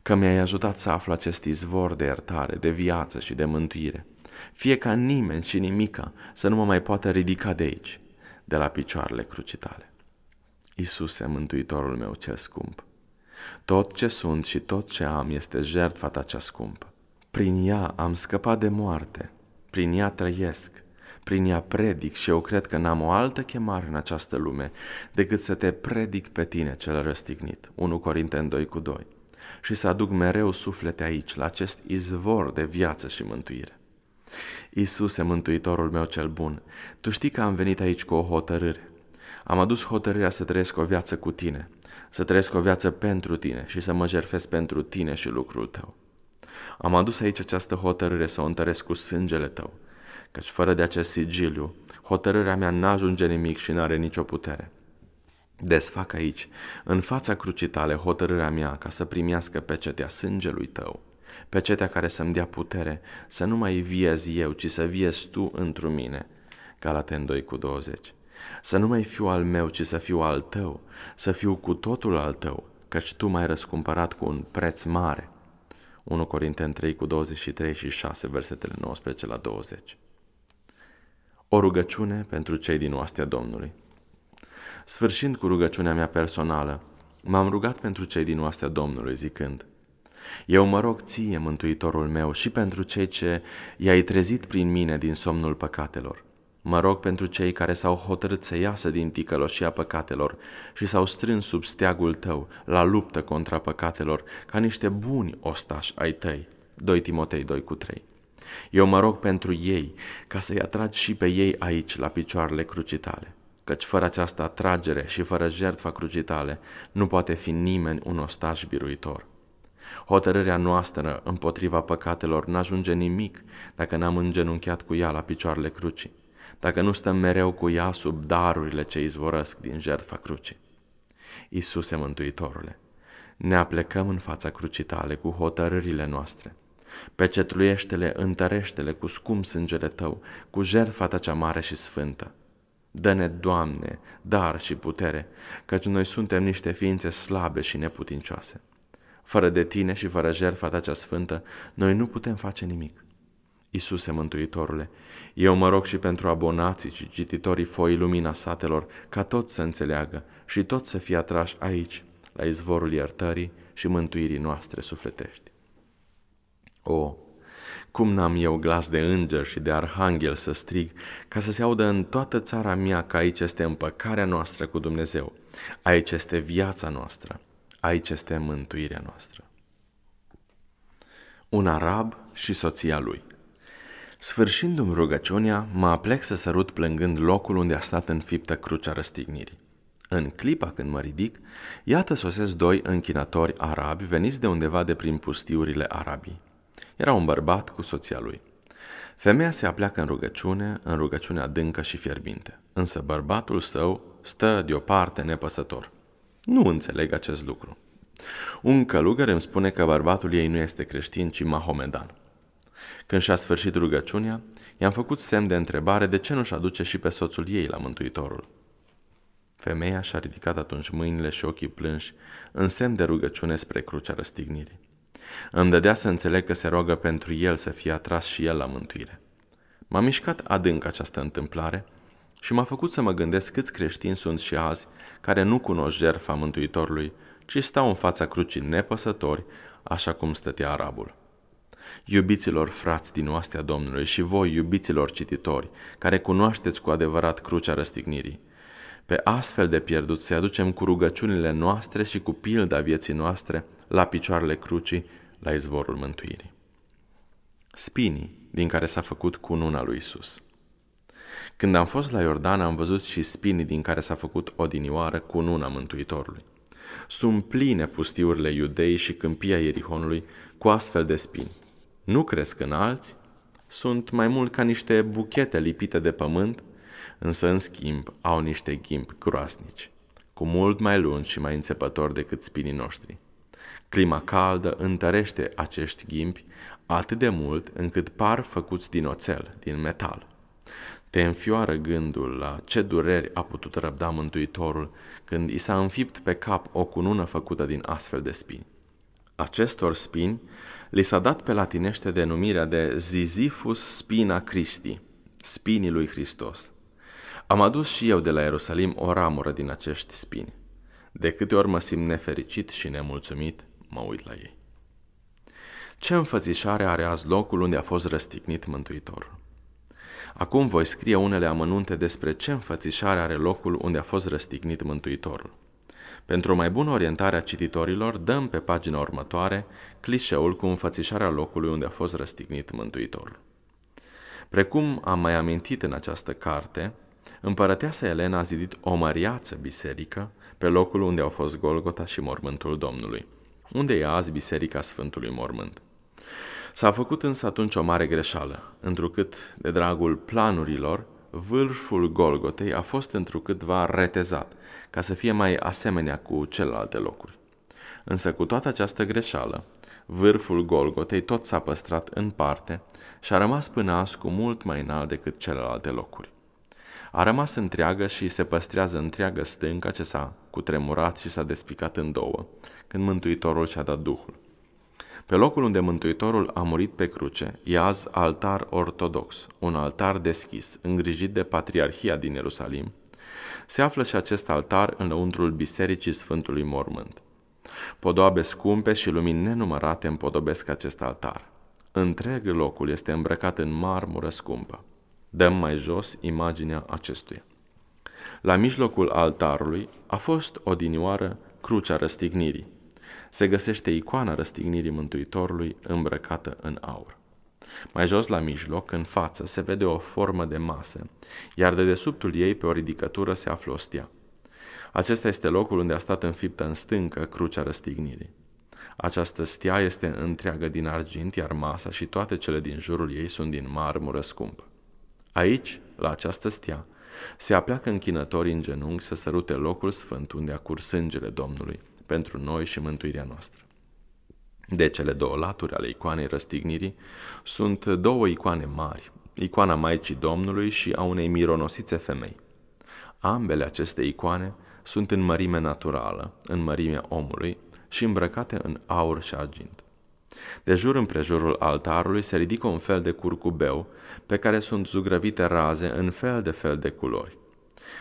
că mi-ai ajutat să aflu acest izvor de iertare, de viață și de mântuire, fie ca nimeni și nimica să nu mă mai poată ridica de aici, de la picioarele crucitale. Iisuse, Mântuitorul meu cel scump, tot ce sunt și tot ce am este jertfa ta cea scumpă. Prin ea am scăpat de moarte, prin ea trăiesc, prin ea predic și eu cred că n-am o altă chemare în această lume decât să te predic pe tine cel răstignit, 1 Corinteni 2 cu 2, și să aduc mereu suflete aici, la acest izvor de viață și mântuire. Iisuse, Mântuitorul meu cel bun, Tu știi că am venit aici cu o hotărâre. Am adus hotărârea să trăiesc o viață cu Tine, să trăiesc o viață pentru Tine și să mă jerfesc pentru Tine și lucrul Tău. Am adus aici această hotărâre să o întăresc cu sângele Tău, căci fără de acest sigiliu, hotărârea mea n-ajunge nimic și n-are nicio putere. Desfac aici, în fața crucii tale, hotărârea mea ca să primească pecetea sângelui tău pe cetea care să-mi dea putere, să nu mai viez eu, ci să viezi tu întru mine. Galaten 2 cu 20. Să nu mai fiu al meu, ci să fiu al tău, să fiu cu totul al tău, căci tu m-ai răscumpărat cu un preț mare. 1 Corinteni 3 cu 23 și 6, versetele 19 la 20. O rugăciune pentru cei din oastea Domnului. Sfârșind cu rugăciunea mea personală, m-am rugat pentru cei din oastea Domnului, zicând – eu mă rog ție, Mântuitorul meu, și pentru cei ce i-ai trezit prin mine din somnul păcatelor. Mă rog pentru cei care s-au hotărât să iasă din ticăloșia păcatelor și s-au strâns sub steagul tău la luptă contra păcatelor ca niște buni ostași ai tăi. 2 Timotei 2 cu 3 Eu mă rog pentru ei ca să-i atragi și pe ei aici la picioarele crucitale, căci fără această atragere și fără jertfa crucitale nu poate fi nimeni un ostaș biruitor. Hotărârea noastră împotriva păcatelor n-ajunge nimic dacă n-am îngenunchiat cu ea la picioarele crucii, dacă nu stăm mereu cu ea sub darurile ce izvorăsc din jertfa crucii. Iisuse Mântuitorule, ne aplecăm în fața crucii tale cu hotărârile noastre. Pecetluiește-le, întărește-le cu scum sângele tău, cu jertfa ta cea mare și sfântă. Dă-ne, Doamne, dar și putere, căci noi suntem niște ființe slabe și neputincioase. Fără de tine și fără jertfa ta cea sfântă, noi nu putem face nimic. Iisuse Mântuitorule, eu mă rog și pentru abonații și cititorii foii Lumina Satelor ca tot să înțeleagă și tot să fie atrași aici, la izvorul iertării și mântuirii noastre sufletești. O, cum n-am eu glas de înger și de arhanghel să strig, ca să se audă în toată țara mea că aici este împăcarea noastră cu Dumnezeu, aici este viața noastră, Aici este mântuirea noastră. Un arab și soția lui. Sfârșindu-mi rugăciunea, mă aplec să sărut plângând locul unde a stat înfiptă crucea răstignirii. În clipa când mă ridic, iată sosesc doi închinători arabi veniți de undeva de prin pustiurile arabii. Era un bărbat cu soția lui. Femeia se apleacă în rugăciune, în rugăciune adâncă și fierbinte, însă bărbatul său stă deoparte nepăsător. Nu înțeleg acest lucru. Un călugăr îmi spune că bărbatul ei nu este creștin, ci mahomedan. Când și-a sfârșit rugăciunea, i-am făcut semn de întrebare de ce nu-și aduce și pe soțul ei la Mântuitorul. Femeia și-a ridicat atunci mâinile și ochii plânși în semn de rugăciune spre crucea răstignirii. Îmi dădea să înțeleg că se roagă pentru el să fie atras și el la mântuire. M-a mișcat adânc această întâmplare – și m-a făcut să mă gândesc câți creștini sunt și azi care nu cunosc jertfa Mântuitorului, ci stau în fața crucii nepăsători, așa cum stătea arabul. Iubiților frați din oastea Domnului și voi, iubiților cititori, care cunoașteți cu adevărat crucea răstignirii, pe astfel de pierdut să aducem cu rugăciunile noastre și cu pilda vieții noastre la picioarele crucii, la izvorul mântuirii. Spinii din care s-a făcut cununa lui Isus. Când am fost la Iordan, am văzut și spinii din care s-a făcut odinioară nuna Mântuitorului. Sunt pline pustiurile iudei și câmpia Ierihonului cu astfel de spini. Nu cresc în alți, sunt mai mult ca niște buchete lipite de pământ, însă în schimb au niște ghimpi groasnici, cu mult mai lungi și mai înțepători decât spinii noștri. Clima caldă întărește acești ghimpi atât de mult încât par făcuți din oțel, din metal. Te înfioară gândul la ce dureri a putut răbda Mântuitorul când i s-a înfipt pe cap o cunună făcută din astfel de spini. Acestor spini li s-a dat pe latinește denumirea de Zizifus spina Christi, spinii lui Hristos. Am adus și eu de la Ierusalim o ramură din acești spini. De câte ori mă simt nefericit și nemulțumit, mă uit la ei. Ce înfățișare are azi locul unde a fost răstignit Mântuitorul? Acum voi scrie unele amănunte despre ce înfățișare are locul unde a fost răstignit Mântuitorul. Pentru o mai bună orientare a cititorilor, dăm pe pagina următoare clișeul cu înfățișarea locului unde a fost răstignit Mântuitorul. Precum am mai amintit în această carte, împărăteasa Elena a zidit o măriață biserică pe locul unde au fost Golgota și mormântul Domnului, unde e azi Biserica Sfântului Mormânt. S-a făcut însă atunci o mare greșeală, întrucât, de dragul planurilor, vârful Golgotei a fost întrucâtva retezat, ca să fie mai asemenea cu celelalte locuri. Însă cu toată această greșeală, vârful Golgotei tot s-a păstrat în parte și a rămas până azi cu mult mai înalt decât celelalte locuri. A rămas întreagă și se păstrează întreagă stânca ce s-a cutremurat și s-a despicat în două, când Mântuitorul și-a dat Duhul. Pe locul unde Mântuitorul a murit pe cruce, e azi altar ortodox, un altar deschis, îngrijit de Patriarhia din Ierusalim, se află și acest altar în lăuntrul Bisericii Sfântului Mormânt. Podoabe scumpe și lumini nenumărate împodobesc acest altar. Întreg locul este îmbrăcat în marmură scumpă. Dăm mai jos imaginea acestuia. La mijlocul altarului a fost odinioară crucea răstignirii, se găsește icoana răstignirii Mântuitorului îmbrăcată în aur. Mai jos la mijloc, în față, se vede o formă de masă, iar de desubtul ei, pe o ridicătură, se află ostia. Acesta este locul unde a stat înfiptă în stâncă crucea răstignirii. Această stea este întreagă din argint, iar masa și toate cele din jurul ei sunt din marmură scumpă. Aici, la această stea, se apleacă închinătorii în genunchi să sărute locul sfânt unde a curs sângele Domnului – pentru noi și mântuirea noastră. De cele două laturi ale icoanei răstignirii sunt două icoane mari, icoana Maicii Domnului și a unei mironosițe femei. Ambele aceste icoane sunt în mărime naturală, în mărimea omului și îmbrăcate în aur și argint. De jur împrejurul altarului se ridică un fel de curcubeu pe care sunt zugrăvite raze în fel de fel de culori.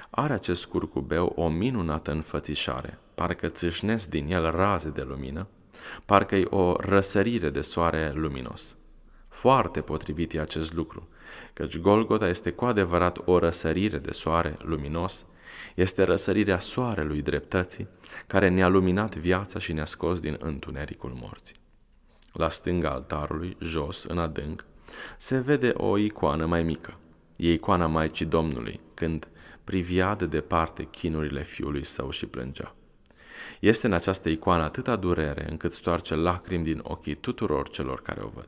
Are acest curcubeu o minunată înfățișare, parcă țâșnesc din el raze de lumină, parcă e o răsărire de soare luminos. Foarte potrivit e acest lucru, căci Golgota este cu adevărat o răsărire de soare luminos, este răsărirea soarelui dreptății, care ne-a luminat viața și ne-a scos din întunericul morții. La stânga altarului, jos, în adânc, se vede o icoană mai mică. E icoana Maicii Domnului, când privia de departe chinurile fiului său și plângea. Este în această icoană atâta durere încât stoarce lacrimi din ochii tuturor celor care o văd.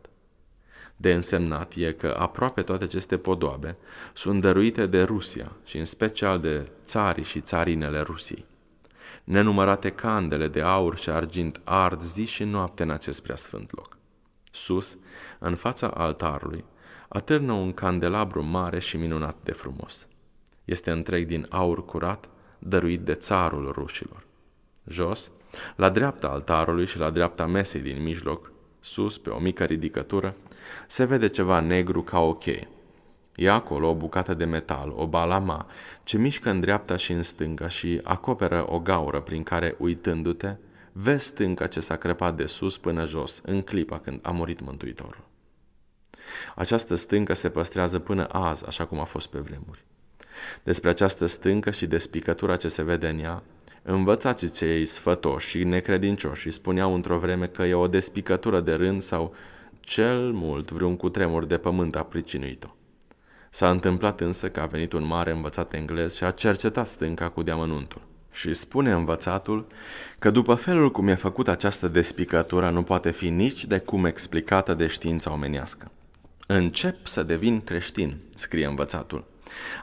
De însemnat e că aproape toate aceste podoabe sunt dăruite de Rusia și în special de țarii și țarinele Rusiei. Nenumărate candele de aur și argint ard zi și noapte în acest preasfânt loc. Sus, în fața altarului, atârnă un candelabru mare și minunat de frumos. Este întreg din aur curat, dăruit de țarul rușilor jos, la dreapta altarului și la dreapta mesei din mijloc, sus, pe o mică ridicătură, se vede ceva negru ca o cheie. E acolo o bucată de metal, o balama, ce mișcă în dreapta și în stânga și acoperă o gaură prin care, uitându-te, vezi stânca ce s-a crepat de sus până jos, în clipa când a murit Mântuitorul. Această stâncă se păstrează până azi, așa cum a fost pe vremuri. Despre această stâncă și despicătura ce se vede în ea, Învățați cei sfătoși și necredincioși și spuneau într-o vreme că e o despicătură de rând sau cel mult vreun cutremur de pământ a pricinuit-o. S-a întâmplat însă că a venit un mare învățat englez și a cercetat stânca cu deamănuntul. Și spune învățatul că după felul cum e făcut această despicătură nu poate fi nici de cum explicată de știința omenească. Încep să devin creștin, scrie învățatul.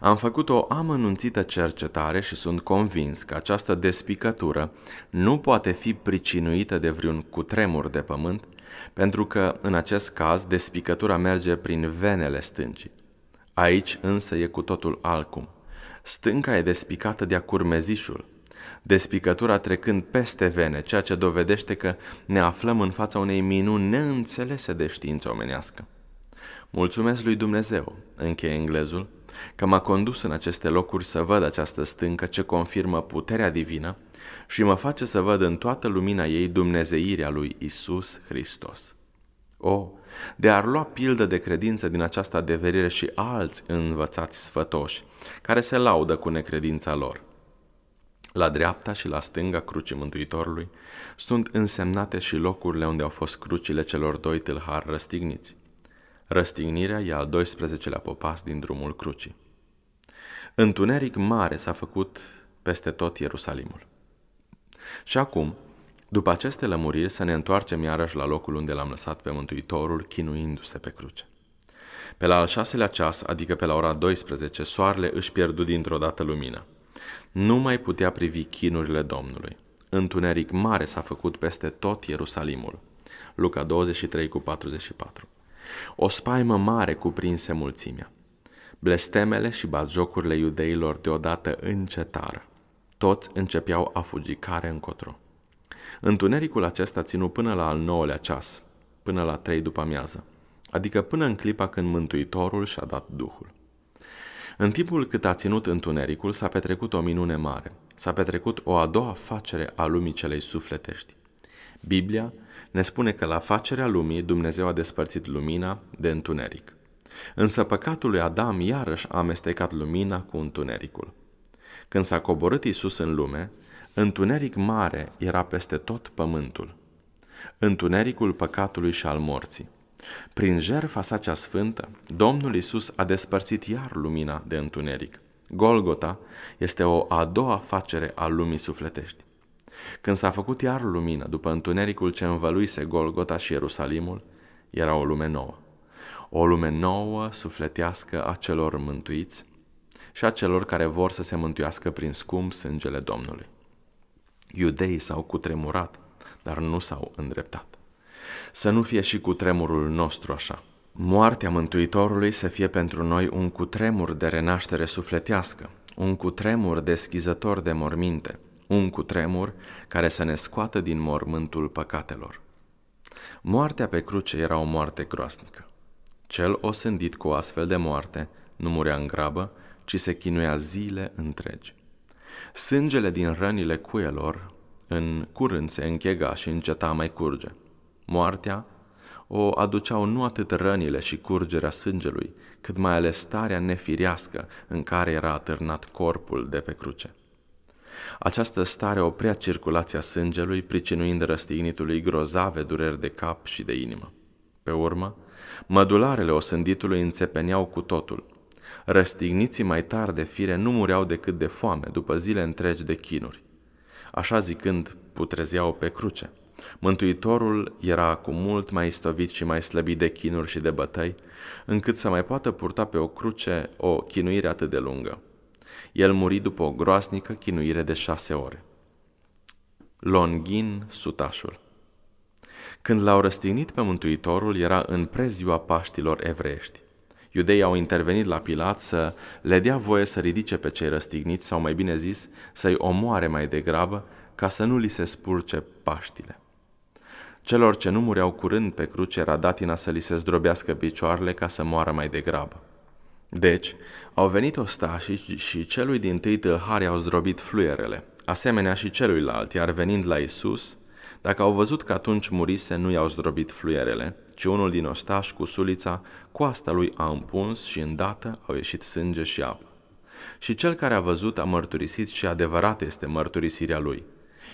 Am făcut o amănunțită cercetare și sunt convins că această despicătură nu poate fi pricinuită de vreun cutremur de pământ, pentru că, în acest caz, despicătura merge prin venele stâncii. Aici însă e cu totul altcum. Stânca e despicată de-a curmezișul, despicătura trecând peste vene, ceea ce dovedește că ne aflăm în fața unei minuni neînțelese de știință omenească. Mulțumesc lui Dumnezeu, încheie englezul, că m-a condus în aceste locuri să văd această stâncă ce confirmă puterea divină și mă face să văd în toată lumina ei dumnezeirea lui Isus Hristos. O, de ar lua pildă de credință din această adeverire și alți învățați sfătoși, care se laudă cu necredința lor. La dreapta și la stânga crucii Mântuitorului sunt însemnate și locurile unde au fost crucile celor doi tâlhari răstigniți. Răstignirea e al 12-lea popas din drumul crucii. Întuneric mare s-a făcut peste tot Ierusalimul. Și acum, după aceste lămuriri, să ne întoarcem iarăși la locul unde l-am lăsat pe Mântuitorul, chinuindu-se pe cruce. Pe la al șaselea ceas, adică pe la ora 12, soarele își pierdu dintr-o dată lumină. Nu mai putea privi chinurile Domnului. Întuneric mare s-a făcut peste tot Ierusalimul. Luca 23 cu 44 o spaimă mare cuprinse mulțimea. Blestemele și batjocurile iudeilor deodată încetară. Toți începeau a fugi care încotro. Întunericul acesta ținu până la al nouălea ceas, până la trei după amiază, adică până în clipa când Mântuitorul și-a dat Duhul. În timpul cât a ținut întunericul s-a petrecut o minune mare, s-a petrecut o a doua facere a lumii celei sufletești. Biblia ne spune că la facerea lumii Dumnezeu a despărțit lumina de întuneric. Însă păcatul lui Adam iarăși a amestecat lumina cu întunericul. Când s-a coborât Isus în lume, întuneric mare era peste tot pământul. Întunericul păcatului și al morții. Prin jertfa sa cea sfântă, Domnul Isus a despărțit iar lumina de întuneric. Golgota este o a doua facere a lumii sufletești. Când s-a făcut iar lumină, după întunericul ce învăluise Golgota și Ierusalimul, era o lume nouă. O lume nouă, sufletească a celor mântuiți și a celor care vor să se mântuiască prin scump sângele Domnului. Iudeii s-au cutremurat, dar nu s-au îndreptat. Să nu fie și cu tremurul nostru așa. Moartea Mântuitorului să fie pentru noi un cutremur de renaștere sufletească, un cutremur deschizător de morminte, un cutremur care să ne scoată din mormântul păcatelor. Moartea pe cruce era o moarte groasnică. Cel osândit cu astfel de moarte nu murea în grabă, ci se chinuia zile întregi. Sângele din rănile cuielor în curând se închega și înceta mai curge. Moartea o aduceau nu atât rănile și curgerea sângelui, cât mai ales starea nefirească în care era atârnat corpul de pe cruce. Această stare oprea circulația sângelui, pricinuind răstignitului grozave dureri de cap și de inimă. Pe urmă, mădularele osânditului înțepeneau cu totul. Răstigniții mai tari de fire nu mureau decât de foame, după zile întregi de chinuri. Așa zicând, putrezeau pe cruce. Mântuitorul era cu mult mai istovit și mai slăbit de chinuri și de bătăi, încât să mai poată purta pe o cruce o chinuire atât de lungă. El muri după o groasnică chinuire de șase ore. Longin, sutașul Când l-au răstignit pe Mântuitorul, era în preziua Paștilor evrești. Iudeii au intervenit la Pilat să le dea voie să ridice pe cei răstigniți, sau mai bine zis, să-i omoare mai degrabă, ca să nu li se spurce Paștile. Celor ce nu mureau curând pe cruce era datina să li se zdrobească picioarele ca să moară mai degrabă. Deci, au venit ostașii și celui din tâi tâlhari au zdrobit fluierele, asemenea și celuilalt, iar venind la Isus, dacă au văzut că atunci murise, nu i-au zdrobit fluierele, ci unul din ostași cu sulița, coasta lui a împuns și îndată au ieșit sânge și apă. Și cel care a văzut a mărturisit și adevărat este mărturisirea lui.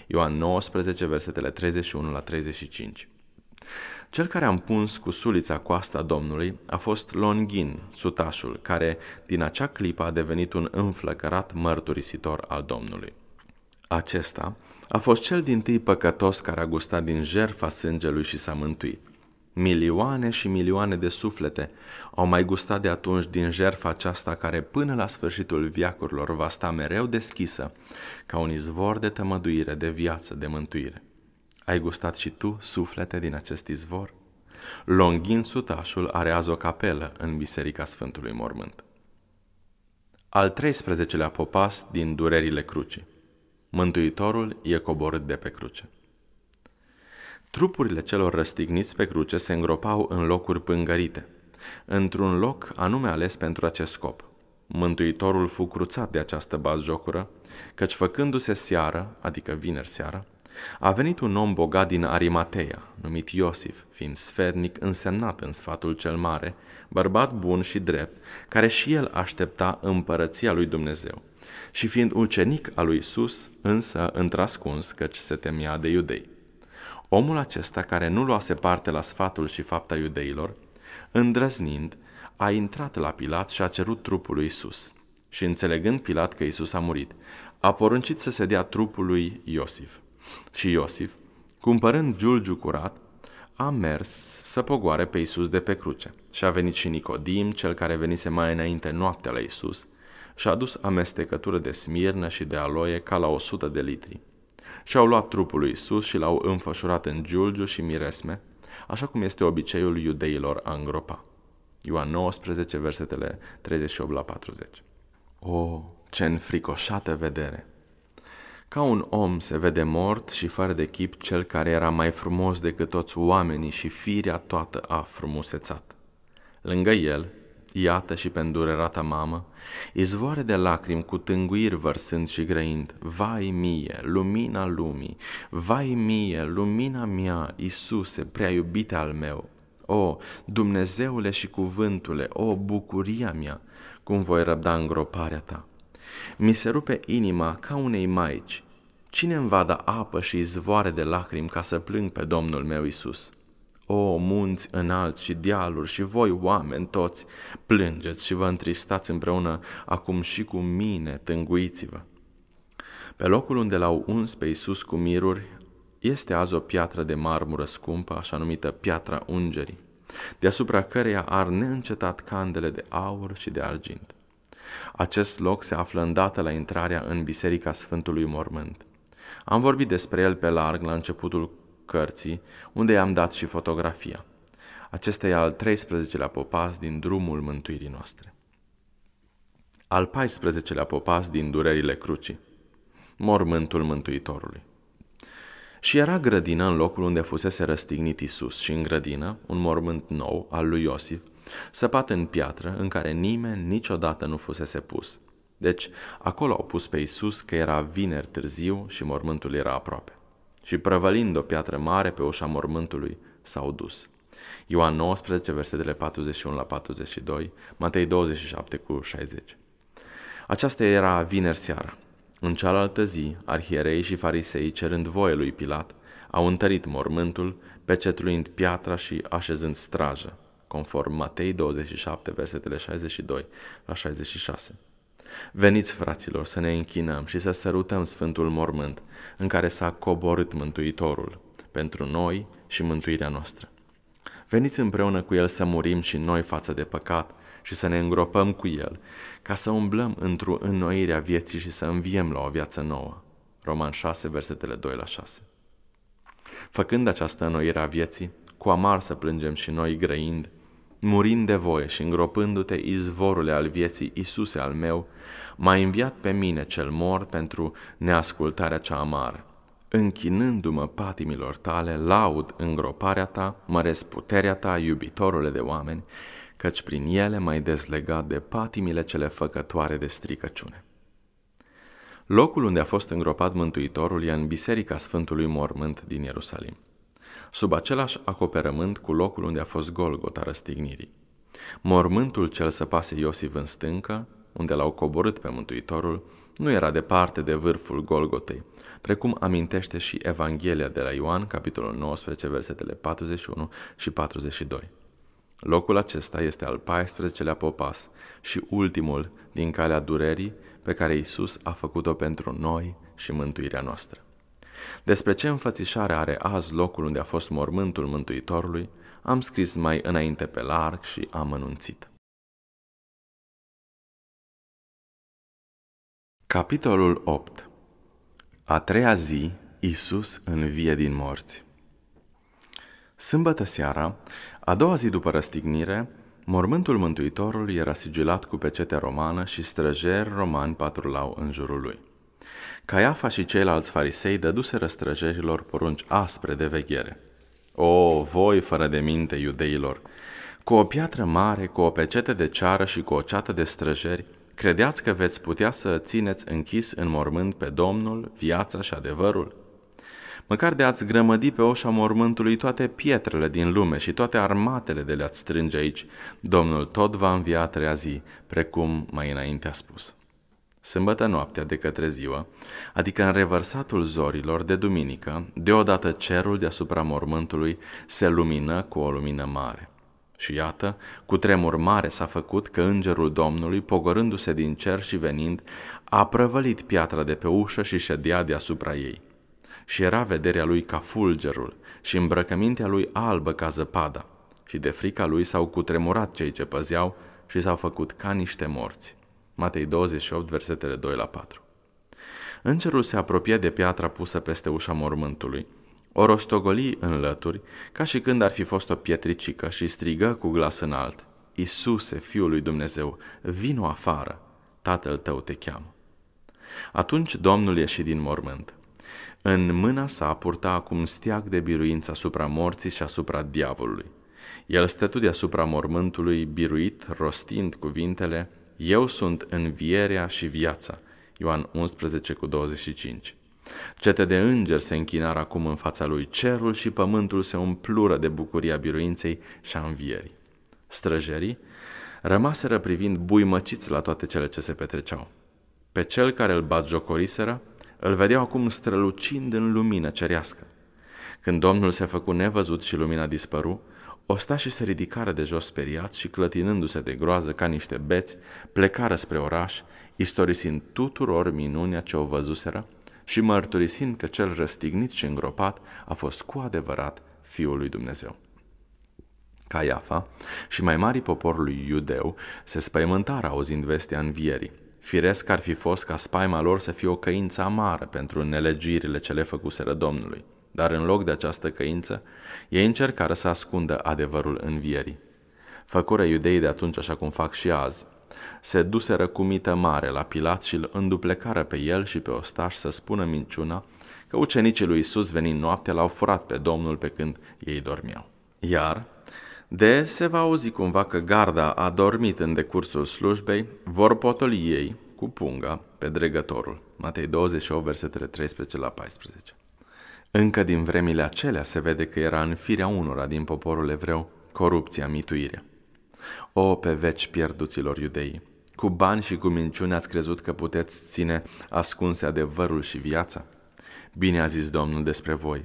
Ioan 19, versetele 31 la 35. Cel care a împuns cu sulița coasta Domnului a fost Longin, sutașul, care din acea clipă a devenit un înflăcărat mărturisitor al Domnului. Acesta a fost cel din tâi păcătos care a gustat din jerfa sângelui și s-a mântuit. Milioane și milioane de suflete au mai gustat de atunci din jerfa aceasta care până la sfârșitul viacurilor va sta mereu deschisă ca un izvor de tămăduire, de viață, de mântuire. Ai gustat și tu, suflete, din acest izvor? Longhin Sutașul are azi o capelă în Biserica Sfântului Mormânt. Al 13-lea popas din durerile crucii. Mântuitorul e coborât de pe cruce. Trupurile celor răstigniți pe cruce se îngropau în locuri pângărite, într-un loc anume ales pentru acest scop. Mântuitorul fu cruțat de această bazjocură, căci făcându-se seară, adică vineri seară, a venit un om bogat din Arimatea, numit Iosif, fiind sfernic însemnat în sfatul cel mare, bărbat bun și drept, care și el aștepta împărăția lui Dumnezeu. Și fiind ucenic al lui Isus, însă întrascuns, căci se temea de iudei. Omul acesta, care nu luase parte la sfatul și fapta iudeilor, îndrăznind, a intrat la Pilat și a cerut trupul lui Isus. Și înțelegând Pilat că Isus a murit, a poruncit să se dea trupul lui Iosif. Și Iosif, cumpărând giulgiu curat, a mers să pogoare pe Isus de pe cruce. Și a venit și Nicodim, cel care venise mai înainte noaptea la Isus, și a dus amestecătură de smirnă și de aloie ca la 100 de litri. Și au luat trupul lui Isus și l-au înfășurat în giulgiu și miresme, așa cum este obiceiul iudeilor a îngropa. Ioan 19, versetele 38 la 40. O, ce înfricoșată vedere! Ca un om se vede mort și fără de chip cel care era mai frumos decât toți oamenii și firea toată a frumusețat. Lângă el, iată și pe îndurerata mamă, izvoare de lacrimi cu tânguiri vărsând și grăind, Vai mie, lumina lumii, vai mie, lumina mea, Iisuse, prea iubite al meu, o, Dumnezeule și cuvântule, o, bucuria mea, cum voi răbda îngroparea ta!' Mi se rupe inima ca unei maici. Cine îmi va da apă și izvoare de lacrimi ca să plâng pe Domnul meu Isus? O, munți înalți și dealuri și voi, oameni toți, plângeți și vă întristați împreună acum și cu mine, tânguiți-vă. Pe locul unde l-au uns pe Isus cu miruri, este azi o piatră de marmură scumpă, așa numită piatra ungerii, deasupra căreia ar neîncetat candele de aur și de argint. Acest loc se află în data la intrarea în Biserica Sfântului Mormânt. Am vorbit despre el pe larg la începutul cărții, unde i-am dat și fotografia. Acesta e al 13-lea popas din drumul mântuirii noastre. Al 14-lea popas din durerile crucii. Mormântul Mântuitorului. Și era grădină în locul unde fusese răstignit Isus și în grădină un mormânt nou al lui Iosif, săpat în piatră în care nimeni niciodată nu fusese pus. Deci, acolo au pus pe Isus că era vineri târziu și mormântul era aproape. Și prăvălind o piatră mare pe ușa mormântului, s-au dus. Ioan 19, versetele 41 la 42, Matei 27 cu 60. Aceasta era vineri seara. În cealaltă zi, arhierei și farisei, cerând voie lui Pilat, au întărit mormântul, pecetluind piatra și așezând strajă conform Matei 27, versetele 62 la 66. Veniți, fraților, să ne închinăm și să sărutăm Sfântul Mormânt, în care s-a coborât Mântuitorul, pentru noi și mântuirea noastră. Veniți împreună cu El să murim și noi față de păcat și să ne îngropăm cu El, ca să umblăm într-o înnoire a vieții și să înviem la o viață nouă. Roman 6, versetele 2 la 6. Făcând această înnoire a vieții, cu amar să plângem și noi grăind murind de voie și îngropându-te izvorule al vieții Isuse al meu, m-a înviat pe mine cel mor pentru neascultarea cea amară. Închinându-mă patimilor tale, laud îngroparea ta, măresc puterea ta, iubitorule de oameni, căci prin ele m-ai dezlegat de patimile cele făcătoare de stricăciune. Locul unde a fost îngropat Mântuitorul e în Biserica Sfântului Mormânt din Ierusalim sub același acoperământ cu locul unde a fost Golgota răstignirii. Mormântul cel săpase Iosif în stâncă, unde l-au coborât pe Mântuitorul, nu era departe de vârful Golgotei, precum amintește și Evanghelia de la Ioan, capitolul 19, versetele 41 și 42. Locul acesta este al 14-lea popas și ultimul din calea durerii pe care Isus a făcut-o pentru noi și mântuirea noastră. Despre ce înfățișare are azi locul unde a fost mormântul Mântuitorului, am scris mai înainte pe larg și am anunțit. Capitolul 8 A treia zi, Isus învie din morți. Sâmbătă seara, a doua zi după răstignire, mormântul Mântuitorului era sigilat cu pecete romană și străjeri romani patrulau în jurul lui. Caiafa și ceilalți farisei dăduse răstrăjerilor porunci aspre de veghere. O, voi fără de minte, iudeilor! Cu o piatră mare, cu o pecete de ceară și cu o ceată de străjeri, credeați că veți putea să țineți închis în mormânt pe Domnul, viața și adevărul? Măcar de ați grămădi pe oșa mormântului toate pietrele din lume și toate armatele de le-ați strânge aici, Domnul tot va învia a treia zi, precum mai înainte a spus sâmbătă noaptea de către ziua, adică în revărsatul zorilor de duminică, deodată cerul deasupra mormântului se lumină cu o lumină mare. Și iată, cu tremur mare s-a făcut că îngerul Domnului, pogorându-se din cer și venind, a prăvălit piatra de pe ușă și ședea deasupra ei. Și era vederea lui ca fulgerul și îmbrăcămintea lui albă ca zăpada. Și de frica lui s-au cutremurat cei ce păzeau și s-au făcut ca niște morți. Matei 28, versetele 2 la 4. Îngerul se apropie de piatra pusă peste ușa mormântului, o rostogoli în lături, ca și când ar fi fost o pietricică și strigă cu glas înalt, Isuse, Fiul lui Dumnezeu, vino afară, tatăl tău te cheamă. Atunci Domnul ieși din mormânt. În mâna sa purta acum steag de biruință asupra morții și asupra diavolului. El stătu deasupra mormântului, biruit, rostind cuvintele, eu sunt învierea și viața. Ioan 11 cu 25. Cete de îngeri se închinară acum în fața lui, cerul și pământul se umplură de bucuria biruinței și a învierii. Străjerii rămaseră privind buimăciți la toate cele ce se petreceau. Pe cel care îl jocoriseră, îl vedeau acum strălucind în lumină cerească. Când Domnul se făcu nevăzut și lumina dispăru, Ostașii se ridicară de jos speriați și, clătinându-se de groază ca niște beți, plecară spre oraș, istorisind tuturor minunea ce o văzuseră și mărturisind că cel răstignit și îngropat a fost cu adevărat Fiul lui Dumnezeu. Caiafa și mai mari poporului iudeu se spăimântară auzind vestea învierii. Firesc ar fi fost ca spaima lor să fie o căință amară pentru nelegirile ce le făcuseră Domnului – dar în loc de această căință, ei încercară să ascundă adevărul învierii. Făcură iudeii de atunci așa cum fac și azi. Se duseră cu mită mare la Pilat și îl înduplecară pe el și pe ostaș să spună minciuna că ucenicii lui Isus venind noaptea l-au furat pe Domnul pe când ei dormeau. Iar, de se va auzi cumva că garda a dormit în decursul slujbei, vor potoli ei cu punga pe dregătorul. Matei 28, versetele 13 la 14. Încă din vremile acelea se vede că era în firea unora din poporul evreu corupția, mituirea. O, pe veci pierduților iudei, cu bani și cu minciune ați crezut că puteți ține ascunse adevărul și viața? Bine a zis Domnul despre voi.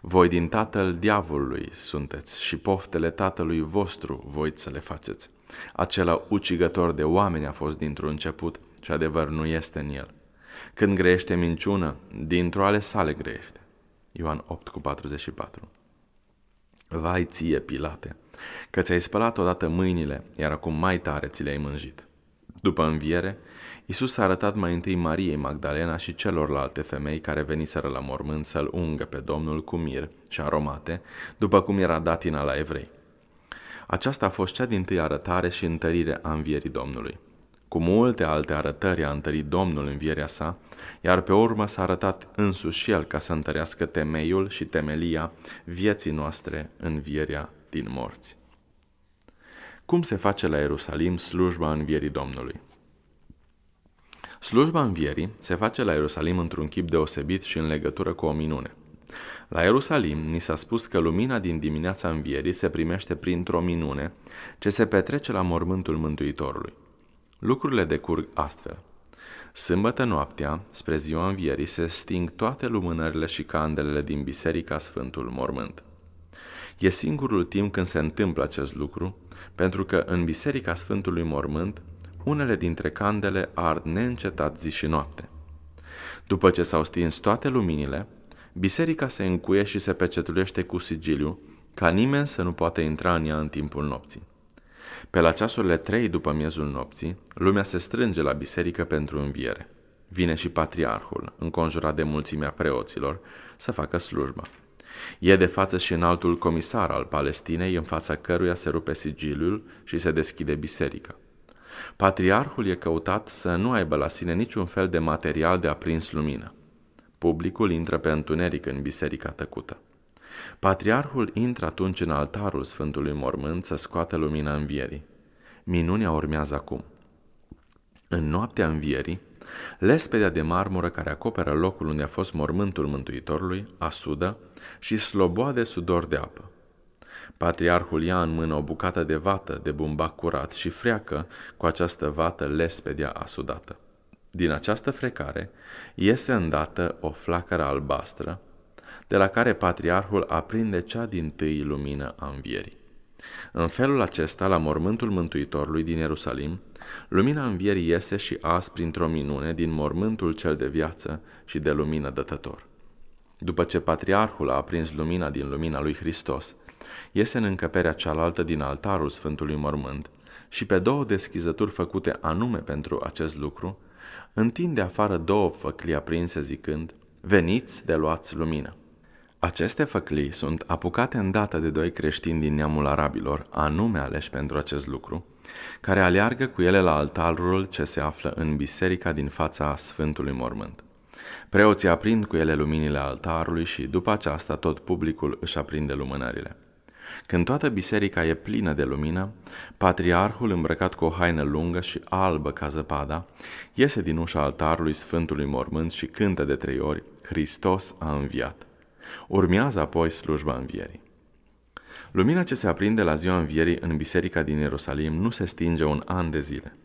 Voi din tatăl diavolului sunteți și poftele tatălui vostru voi să le faceți. Acela ucigător de oameni a fost dintr-un început și adevăr nu este în el. Când grește minciună, dintr-o ale sale grește. Ioan 8 cu 44 Vai ție, Pilate, că ți-ai spălat odată mâinile, iar acum mai tare ți le-ai mânjit. După înviere, Isus a arătat mai întâi Mariei Magdalena și celorlalte femei care veniseră la mormânt să-L ungă pe Domnul cu mir și aromate, după cum era datina la evrei. Aceasta a fost cea din tâi arătare și întărire a învierii Domnului. Cu multe alte arătări a întărit Domnul vierea sa, iar pe urmă s-a arătat însuși și el ca să întărească temeiul și temelia vieții noastre în vierea din morți. Cum se face la Ierusalim slujba învierii Domnului? Slujba învierii se face la Ierusalim într-un chip deosebit și în legătură cu o minune. La Ierusalim ni s-a spus că lumina din dimineața învierii se primește printr-o minune ce se petrece la mormântul Mântuitorului. Lucrurile decurg astfel. Sâmbătă noaptea, spre ziua învierii, se sting toate lumânările și candelele din Biserica Sfântul Mormânt. E singurul timp când se întâmplă acest lucru, pentru că în Biserica Sfântului Mormânt, unele dintre candele ard neîncetat zi și noapte. După ce s-au stins toate luminile, biserica se încuie și se pecetulește cu sigiliu, ca nimeni să nu poată intra în ea în timpul nopții. Pe la ceasurile trei după miezul nopții, lumea se strânge la biserică pentru înviere. Vine și patriarhul, înconjurat de mulțimea preoților, să facă slujba. E de față și înaltul comisar al Palestinei, în fața căruia se rupe sigiliul și se deschide biserica. Patriarhul e căutat să nu aibă la sine niciun fel de material de aprins lumină. Publicul intră pe întuneric în biserica tăcută. Patriarhul intră atunci în altarul Sfântului Mormânt să scoată lumina învierii. Minunea urmează acum. În noaptea învierii, lespedea de marmură care acoperă locul unde a fost mormântul Mântuitorului asudă și sloboade sudor de apă. Patriarhul ia în mână o bucată de vată de bumbac curat și freacă cu această vată lespedea asudată. Din această frecare iese îndată o flacără albastră, de la care patriarhul aprinde cea din tâi lumină a învierii. În felul acesta, la mormântul Mântuitorului din Ierusalim, lumina învierii iese și azi printr-o minune din mormântul cel de viață și de lumină dătător. După ce patriarhul a aprins lumina din lumina lui Hristos, iese în încăperea cealaltă din altarul Sfântului Mormânt și pe două deschizături făcute anume pentru acest lucru, întinde afară două făclii aprinse zicând, Veniți de luați lumină! Aceste făclii sunt apucate îndată de doi creștini din neamul arabilor, anume aleși pentru acest lucru, care aleargă cu ele la altarul ce se află în biserica din fața Sfântului Mormânt. Preoții aprind cu ele luminile altarului și după aceasta tot publicul își aprinde lumânările. Când toată biserica e plină de lumină, patriarhul îmbrăcat cu o haină lungă și albă ca zăpada, iese din ușa altarului Sfântului Mormânt și cântă de trei ori, Hristos a înviat. Urmează apoi slujba învierii. Lumina ce se aprinde la ziua învierii în biserica din Ierusalim nu se stinge un an de zile.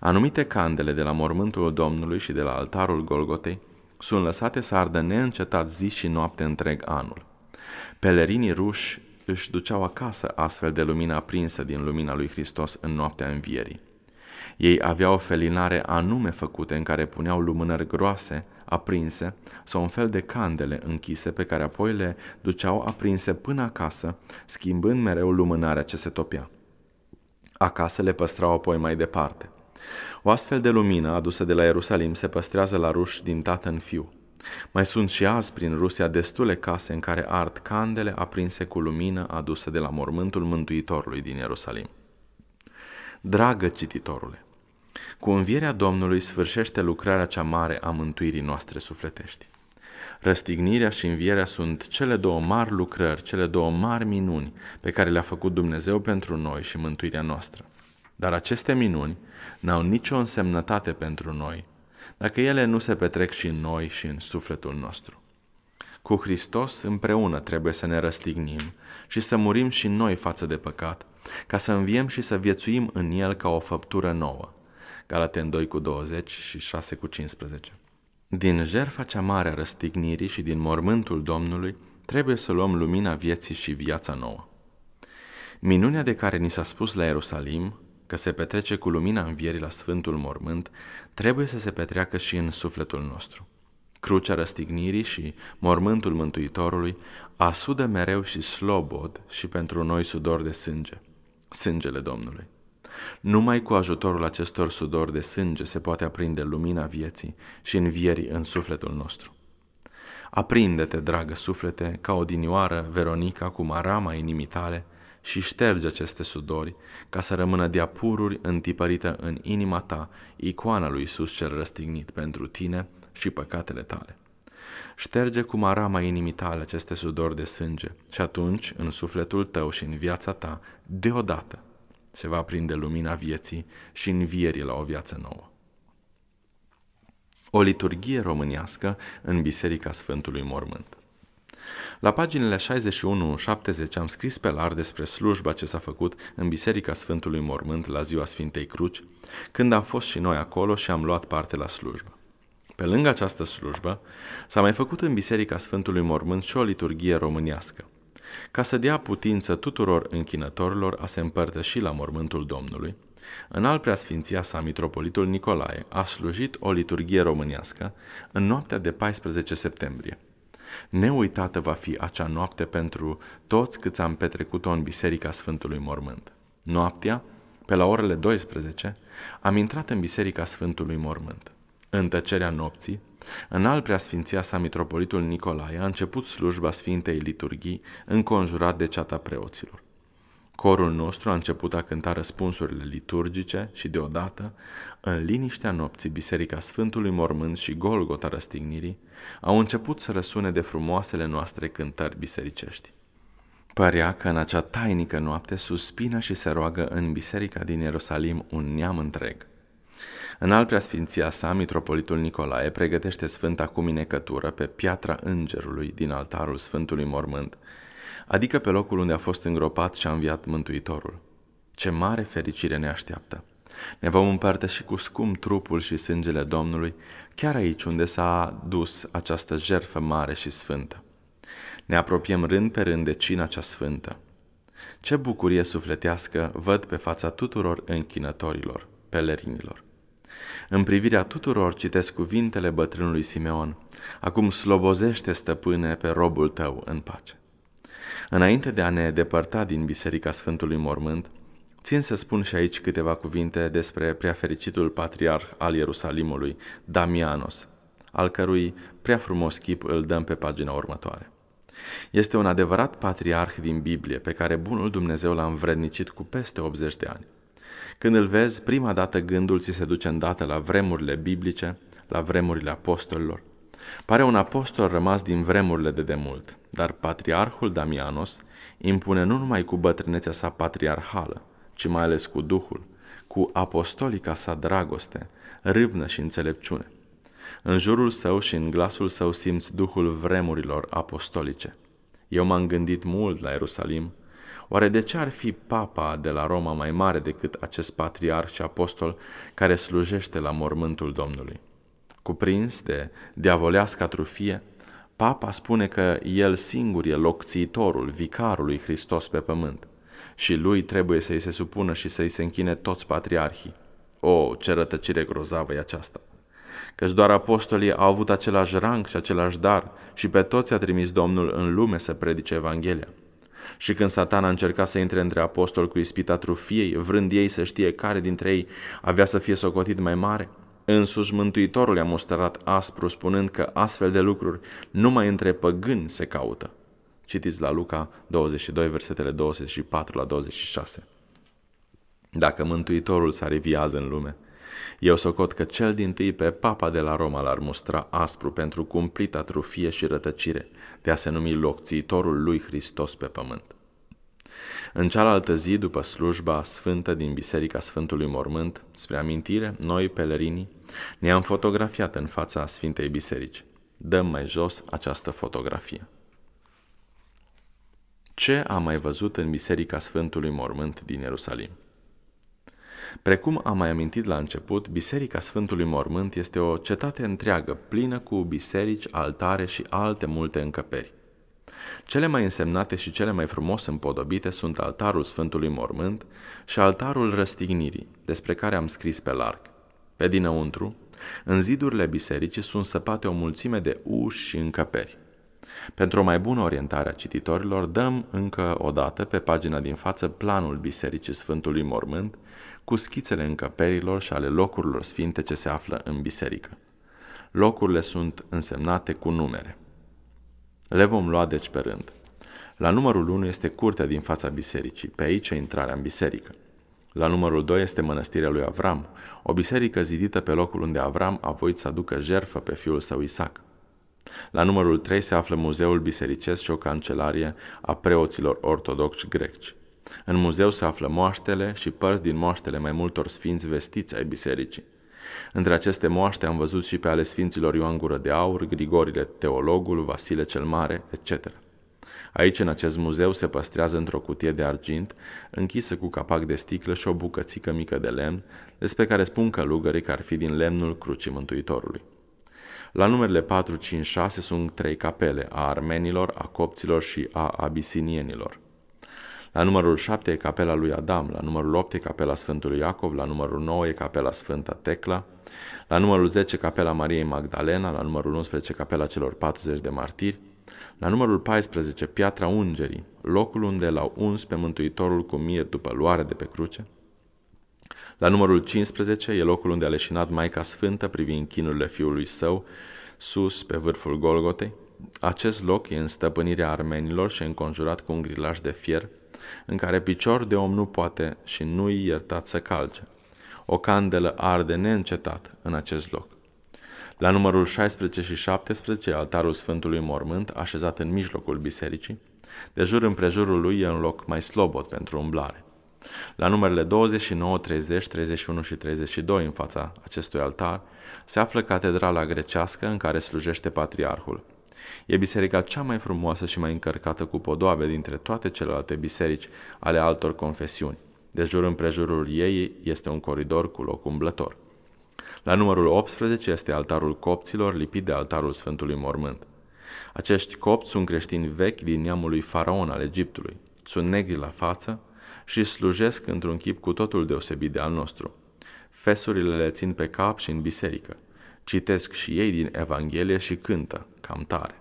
Anumite candele de la mormântul Domnului și de la altarul Golgotei sunt lăsate să ardă neîncetat zi și noapte întreg anul. Pelerinii ruși își duceau acasă astfel de lumina aprinsă din lumina lui Hristos în noaptea învierii. Ei aveau o felinare anume făcute în care puneau lumânări groase aprinse sau un fel de candele închise pe care apoi le duceau aprinse până acasă, schimbând mereu lumânarea ce se topea. Acasă le păstrau apoi mai departe. O astfel de lumină adusă de la Ierusalim se păstrează la ruși din tată în fiu. Mai sunt și azi prin Rusia destule case în care ard candele aprinse cu lumină adusă de la mormântul Mântuitorului din Ierusalim. Dragă cititorule, cu învierea Domnului sfârșește lucrarea cea mare a mântuirii noastre sufletești. Răstignirea și învierea sunt cele două mari lucrări, cele două mari minuni pe care le-a făcut Dumnezeu pentru noi și mântuirea noastră. Dar aceste minuni n-au nicio însemnătate pentru noi dacă ele nu se petrec și în noi și în sufletul nostru. Cu Hristos împreună trebuie să ne răstignim și să murim și noi față de păcat, ca să înviem și să viețuim în El ca o făptură nouă, Galaten 2 cu 20 și 6 cu 15. Din jerfa cea mare a răstignirii și din mormântul Domnului trebuie să luăm lumina vieții și viața nouă. Minunea de care ni s-a spus la Ierusalim, că se petrece cu lumina învierii la Sfântul Mormânt, trebuie să se petreacă și în sufletul nostru. Crucea răstignirii și mormântul Mântuitorului asudă mereu și slobod și pentru noi sudor de sânge, sângele Domnului. Numai cu ajutorul acestor sudori de sânge se poate aprinde lumina vieții și învierii în sufletul nostru. Aprinde-te, dragă suflete, ca odinioară Veronica cu marama inimii tale și șterge aceste sudori ca să rămână de-a întipărită în inima ta icoana lui Isus cel răstignit pentru tine și păcatele tale. Șterge cu marama inimii tale aceste sudori de sânge și atunci, în sufletul tău și în viața ta, deodată, se va prinde lumina vieții și învierii la o viață nouă. O liturghie românească în Biserica Sfântului Mormânt. La paginile 61-70 am scris pe lar despre slujba ce s-a făcut în Biserica Sfântului Mormânt la ziua Sfintei Cruci, când am fost și noi acolo și am luat parte la slujbă. Pe lângă această slujbă, s-a mai făcut în Biserica Sfântului Mormânt și o liturghie românească – ca să dea putință tuturor închinătorilor a se împărtăși la mormântul Domnului, în al preasfinția sa, mitropolitul Nicolae a slujit o liturghie românească în noaptea de 14 septembrie. Neuitată va fi acea noapte pentru toți câți am petrecut-o în Biserica Sfântului Mormânt. Noaptea, pe la orele 12, am intrat în Biserica Sfântului Mormânt. În tăcerea nopții, în al preasfinția sa mitropolitul Nicolae a început slujba Sfintei Liturghii înconjurat de ceata preoților. Corul nostru a început a cânta răspunsurile liturgice și deodată, în liniștea nopții, Biserica Sfântului Mormânt și Golgota Răstignirii au început să răsune de frumoasele noastre cântări bisericești. Părea că în acea tainică noapte suspină și se roagă în biserica din Ierusalim un neam întreg – în al preasfinția sa, mitropolitul Nicolae pregătește Sfânta cuminecătură pe piatra îngerului din altarul Sfântului Mormânt, adică pe locul unde a fost îngropat și a înviat Mântuitorul. Ce mare fericire ne așteaptă! Ne vom împărtăși cu scump trupul și sângele Domnului, chiar aici unde s-a dus această jertfă mare și sfântă. Ne apropiem rând pe rând de cina cea sfântă. Ce bucurie sufletească văd pe fața tuturor închinătorilor, pelerinilor. În privirea tuturor citesc cuvintele bătrânului Simeon. Acum slobozește, stăpâne, pe robul tău în pace. Înainte de a ne depărta din Biserica Sfântului Mormânt, țin să spun și aici câteva cuvinte despre preafericitul patriarh al Ierusalimului, Damianos, al cărui prea frumos chip îl dăm pe pagina următoare. Este un adevărat patriarh din Biblie pe care bunul Dumnezeu l-a învrednicit cu peste 80 de ani. Când îl vezi, prima dată gândul ți se duce îndată la vremurile biblice, la vremurile apostolilor. Pare un apostol rămas din vremurile de demult, dar patriarhul Damianos impune nu numai cu bătrânețea sa patriarhală, ci mai ales cu Duhul, cu apostolica sa dragoste, râvnă și înțelepciune. În jurul său și în glasul său simți Duhul vremurilor apostolice. Eu m-am gândit mult la Ierusalim, Oare de ce ar fi papa de la Roma mai mare decât acest patriar și apostol care slujește la mormântul Domnului? Cuprins de diavolească trufie, papa spune că el singur e locțiitorul, vicarul lui Hristos pe pământ și lui trebuie să-i se supună și să-i se închine toți patriarhii. O, ce rătăcire grozavă e aceasta! Căci doar apostolii au avut același rang și același dar și pe toți a trimis Domnul în lume să predice Evanghelia. Și când satana încerca să intre între apostol cu ispita trufiei, vrând ei să știe care dintre ei avea să fie socotit mai mare, însuși Mântuitorul i-a mustărat aspru spunând că astfel de lucruri numai între păgâni se caută. Citiți la Luca 22, versetele 24 la 26. Dacă Mântuitorul se ariviază în lume – eu socot că cel din tâi pe papa de la Roma l-ar mustra aspru pentru cumplita trufie și rătăcire de a se numi locțiitorul lui Hristos pe pământ. În cealaltă zi, după slujba sfântă din Biserica Sfântului Mormânt, spre amintire, noi, pelerinii, ne-am fotografiat în fața Sfintei Biserici. Dăm mai jos această fotografie. Ce am mai văzut în Biserica Sfântului Mormânt din Ierusalim? Precum am mai amintit la început, Biserica Sfântului Mormânt este o cetate întreagă, plină cu biserici, altare și alte multe încăperi. Cele mai însemnate și cele mai frumos împodobite sunt altarul Sfântului Mormânt și altarul Răstignirii, despre care am scris pe larg. Pe dinăuntru, în zidurile bisericii sunt săpate o mulțime de uși și încăperi. Pentru o mai bună orientare a cititorilor, dăm încă o dată pe pagina din față planul Bisericii Sfântului Mormânt cu schițele încăperilor și ale locurilor sfinte ce se află în biserică. Locurile sunt însemnate cu numere. Le vom lua deci pe rând. La numărul 1 este curtea din fața bisericii, pe aici e intrarea în biserică. La numărul 2 este mănăstirea lui Avram, o biserică zidită pe locul unde Avram a voit să aducă jerfă pe fiul său Isaac. La numărul 3 se află muzeul bisericesc și o cancelarie a preoților ortodoxi greci. În muzeu se află moaștele și părți din moaștele mai multor sfinți vestiți ai bisericii. Între aceste moaște am văzut și pe ale sfinților Ioan Gură de Aur, Grigorile Teologul, Vasile cel Mare, etc. Aici, în acest muzeu, se păstrează într-o cutie de argint, închisă cu capac de sticlă și o bucățică mică de lemn, despre care spun călugării că ar fi din lemnul crucii Mântuitorului. La numerele 4, 5, 6 sunt trei capele, a armenilor, a copților și a abisinienilor. La numărul 7 e capela lui Adam, la numărul 8 e capela Sfântului Iacov, la numărul 9 e capela Sfânta Tecla, la numărul 10 capela Mariei Magdalena, la numărul 11 capela celor 40 de martiri, la numărul 14 Piatra Ungerii, locul unde l-au uns pe Mântuitorul cu mir după luare de pe cruce, la numărul 15 e locul unde a leșinat Maica Sfântă privind chinurile fiului său, sus, pe vârful Golgotei. Acest loc e în stăpânirea armenilor și înconjurat cu un grilaj de fier, în care picior de om nu poate și nu-i iertat să calce. O candelă arde neîncetat în acest loc. La numărul 16 și 17, altarul Sfântului Mormânt, așezat în mijlocul bisericii, de jur împrejurul lui e un loc mai slobot pentru umblare. La numerele 29, 30, 31 și 32 în fața acestui altar se află catedrala grecească în care slujește patriarhul. E biserica cea mai frumoasă și mai încărcată cu podoabe dintre toate celelalte biserici ale altor confesiuni. De jur împrejurul ei este un coridor cu loc umblător. La numărul 18 este altarul copților lipit de altarul Sfântului Mormânt. Acești copți sunt creștini vechi din neamul lui Faraon al Egiptului. Sunt negri la față și slujesc într-un chip cu totul deosebit de al nostru. Fesurile le țin pe cap și în biserică. Citesc și ei din Evanghelie și cântă, cam tare.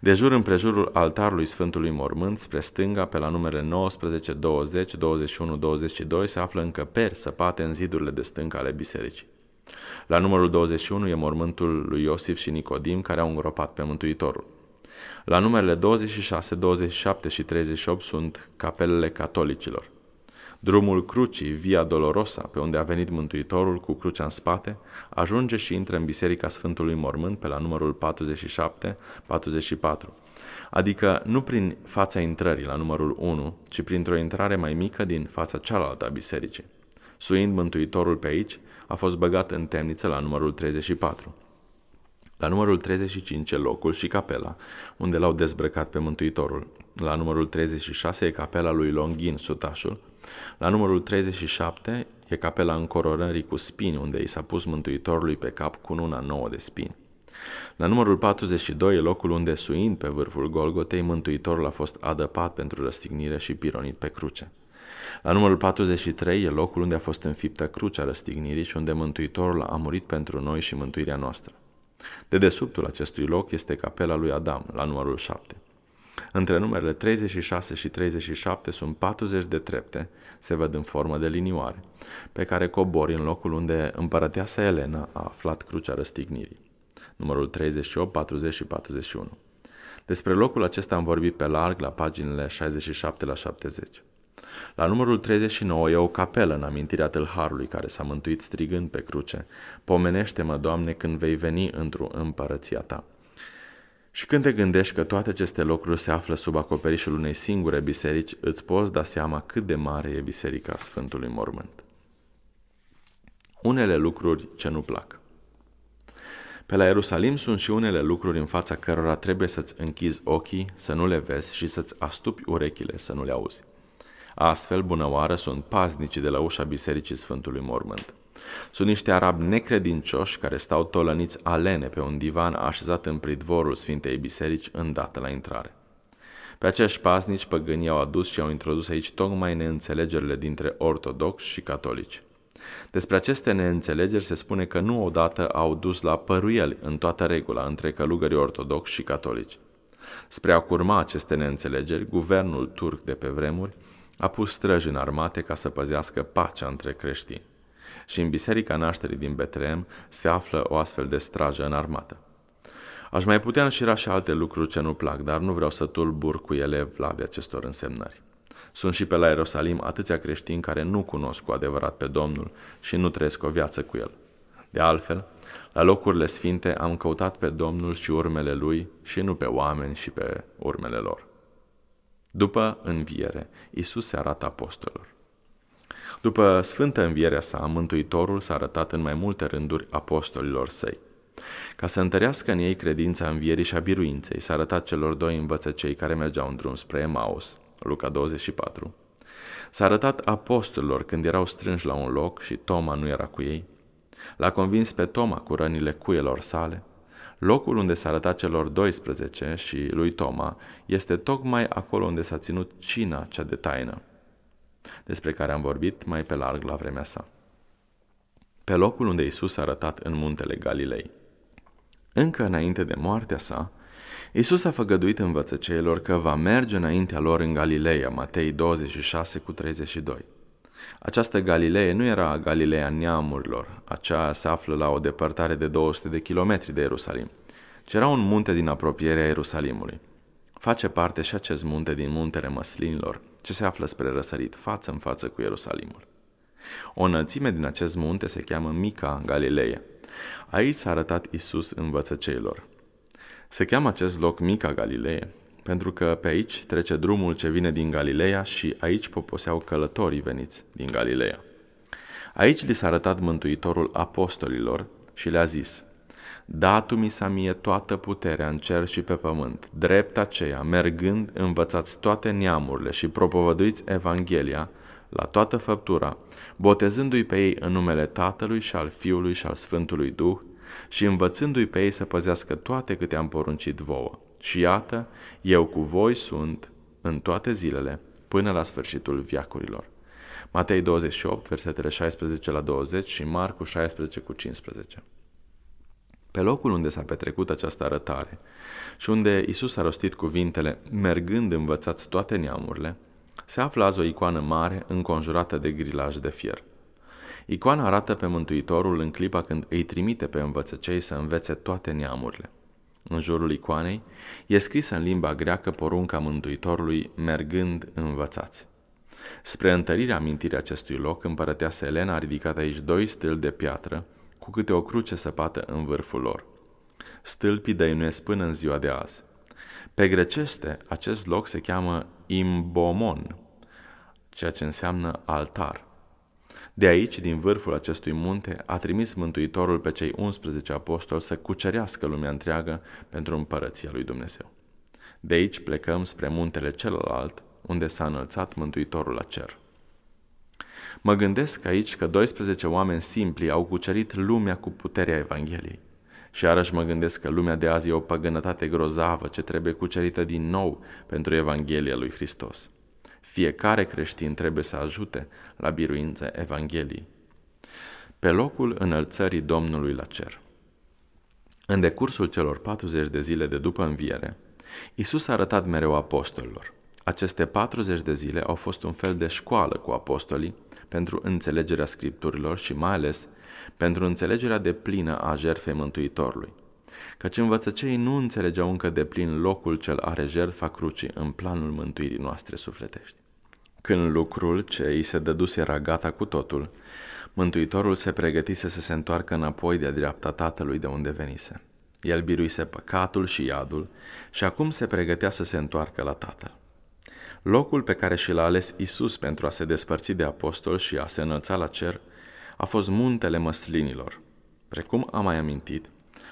De jur împrejurul altarului Sfântului Mormânt, spre stânga, pe la numere 19, 20, 21, 22, se află încăperi săpate în zidurile de stâncă ale bisericii. La numărul 21 e mormântul lui Iosif și Nicodim, care au îngropat pe Mântuitorul. La numerele 26, 27 și 38 sunt capelele catolicilor. Drumul crucii, Via Dolorosa, pe unde a venit Mântuitorul cu crucea în spate, ajunge și intră în Biserica Sfântului Mormânt pe la numărul 47-44, adică nu prin fața intrării la numărul 1, ci printr-o intrare mai mică din fața cealaltă a bisericii. Suind Mântuitorul pe aici, a fost băgat în temniță la numărul 34. La numărul 35 e locul și capela, unde l-au dezbrăcat pe Mântuitorul. La numărul 36 e capela lui Longhin, sutașul, la numărul 37 e capela încororării cu spini, unde i s-a pus Mântuitorului pe cap cu una nouă de spini. La numărul 42 e locul unde, suind pe vârful Golgotei, Mântuitorul a fost adăpat pentru răstignire și pironit pe cruce. La numărul 43 e locul unde a fost înfiptă crucea răstignirii și unde Mântuitorul a murit pentru noi și mântuirea noastră. De desubtul acestui loc este capela lui Adam, la numărul 7. Între numerele 36 și 37 sunt 40 de trepte, se văd în formă de linioare, pe care cobori în locul unde împărăteasa Elena a aflat crucea răstignirii. Numărul 38, 40 și 41. Despre locul acesta am vorbit pe larg la paginile 67 la 70. La numărul 39 e o capelă în amintirea tâlharului care s-a mântuit strigând pe cruce, Pomenește-mă, Doamne, când vei veni într-o împărăția ta. Și când te gândești că toate aceste lucruri se află sub acoperișul unei singure biserici, îți poți da seama cât de mare e Biserica Sfântului Mormânt. Unele lucruri ce nu plac. Pe la Ierusalim sunt și unele lucruri în fața cărora trebuie să-ți închizi ochii, să nu le vezi și să-ți astupi urechile, să nu le auzi. Astfel, oară, sunt paznicii de la ușa Bisericii Sfântului Mormânt. Sunt niște arabi necredincioși care stau tolăniți alene pe un divan așezat în pridvorul Sfintei Biserici îndată la intrare. Pe acești paznici, păgânii au adus și au introdus aici tocmai neînțelegerile dintre ortodoxi și catolici. Despre aceste neînțelegeri se spune că nu odată au dus la păruieli în toată regula între călugării ortodoxi și catolici. Spre a curma aceste neînțelegeri, guvernul turc de pe vremuri a pus străji în armate ca să păzească pacea între creștini și în biserica nașterii din Betrem se află o astfel de strajă armată. Aș mai putea înșira și alte lucruri ce nu plac, dar nu vreau să tulbur cu ele vlabia acestor însemnări. Sunt și pe la Ierusalim atâția creștini care nu cunosc cu adevărat pe Domnul și nu trăiesc o viață cu El. De altfel, la locurile sfinte am căutat pe Domnul și urmele Lui și nu pe oameni și pe urmele lor. După înviere, Isus se arată apostolilor. După sfântă învierea sa, Mântuitorul s-a arătat în mai multe rânduri apostolilor săi. Ca să întărească în ei credința învierii și a biruinței, s-a arătat celor doi învățăcei care mergeau în drum spre Emaus, Luca 24. S-a arătat apostolilor când erau strânși la un loc și Toma nu era cu ei. L-a convins pe Toma cu rănile cuielor sale. Locul unde s-a arătat celor 12 și lui Toma este tocmai acolo unde s-a ținut cina cea de taină despre care am vorbit mai pe larg la vremea sa. Pe locul unde Isus a arătat în muntele Galilei. Încă înainte de moartea sa, Isus a făgăduit învățăceilor că va merge înaintea lor în Galileea, Matei 26 cu 32. Această Galilee nu era Galileea neamurilor, aceea se află la o depărtare de 200 de kilometri de Ierusalim, ci era un munte din apropierea Ierusalimului. Face parte și acest munte din muntele măslinilor, ce se află spre răsărit, față în față cu Ierusalimul. O înălțime din acest munte se cheamă Mica Galileea. Aici s-a arătat Isus învățăceilor. Se cheamă acest loc Mica Galileea pentru că pe aici trece drumul ce vine din Galileea și aici poposeau călătorii veniți din Galileea. Aici li s-a arătat Mântuitorul apostolilor și le-a zis – Datu mi s-a mie toată puterea în cer și pe pământ. Drept aceea, mergând, învățați toate neamurile și propovăduiți Evanghelia la toată făptura, botezându-i pe ei în numele Tatălui și al Fiului și al Sfântului Duh și învățându-i pe ei să păzească toate câte am poruncit vouă. Și iată, eu cu voi sunt în toate zilele, până la sfârșitul viacurilor. Matei 28, versetele 16 la 20 și Marcu 16 cu 15 pe locul unde s-a petrecut această arătare și unde Isus a rostit cuvintele, mergând învățați toate neamurile, se află azi o icoană mare înconjurată de grilaj de fier. Icoana arată pe Mântuitorul în clipa când îi trimite pe învățăcei să învețe toate neamurile. În jurul icoanei e scrisă în limba greacă porunca Mântuitorului, mergând învățați. Spre întărirea amintirii acestui loc, împărăteasa Elena a ridicat aici doi stâlpi de piatră, cu câte o cruce săpată în vârful lor. Stâlpii dăinuiesc până în ziua de azi. Pe grecește, acest loc se cheamă Imbomon, ceea ce înseamnă altar. De aici, din vârful acestui munte, a trimis Mântuitorul pe cei 11 apostoli să cucerească lumea întreagă pentru împărăția lui Dumnezeu. De aici plecăm spre muntele celălalt, unde s-a înălțat Mântuitorul la cer. Mă gândesc aici că 12 oameni simpli au cucerit lumea cu puterea Evangheliei. Și iarăși mă gândesc că lumea de azi e o păgânătate grozavă ce trebuie cucerită din nou pentru Evanghelia lui Hristos. Fiecare creștin trebuie să ajute la biruința Evangheliei. Pe locul înălțării Domnului la cer. În decursul celor 40 de zile de după înviere, Isus a arătat mereu apostolilor. Aceste 40 de zile au fost un fel de școală cu apostolii pentru înțelegerea Scripturilor și mai ales pentru înțelegerea de plină a jertfei Mântuitorului. Căci învățăcei nu înțelegeau încă de plin locul cel are jertfa crucii în planul mântuirii noastre sufletești. Când lucrul ce îi se dăduse era gata cu totul, Mântuitorul se pregătise să se întoarcă înapoi de-a dreapta tatălui de unde venise. El biruise păcatul și iadul și acum se pregătea să se întoarcă la tatăl. Locul pe care și l-a ales Isus pentru a se despărți de apostol și a se înălța la cer a fost muntele măslinilor. Precum am mai amintit,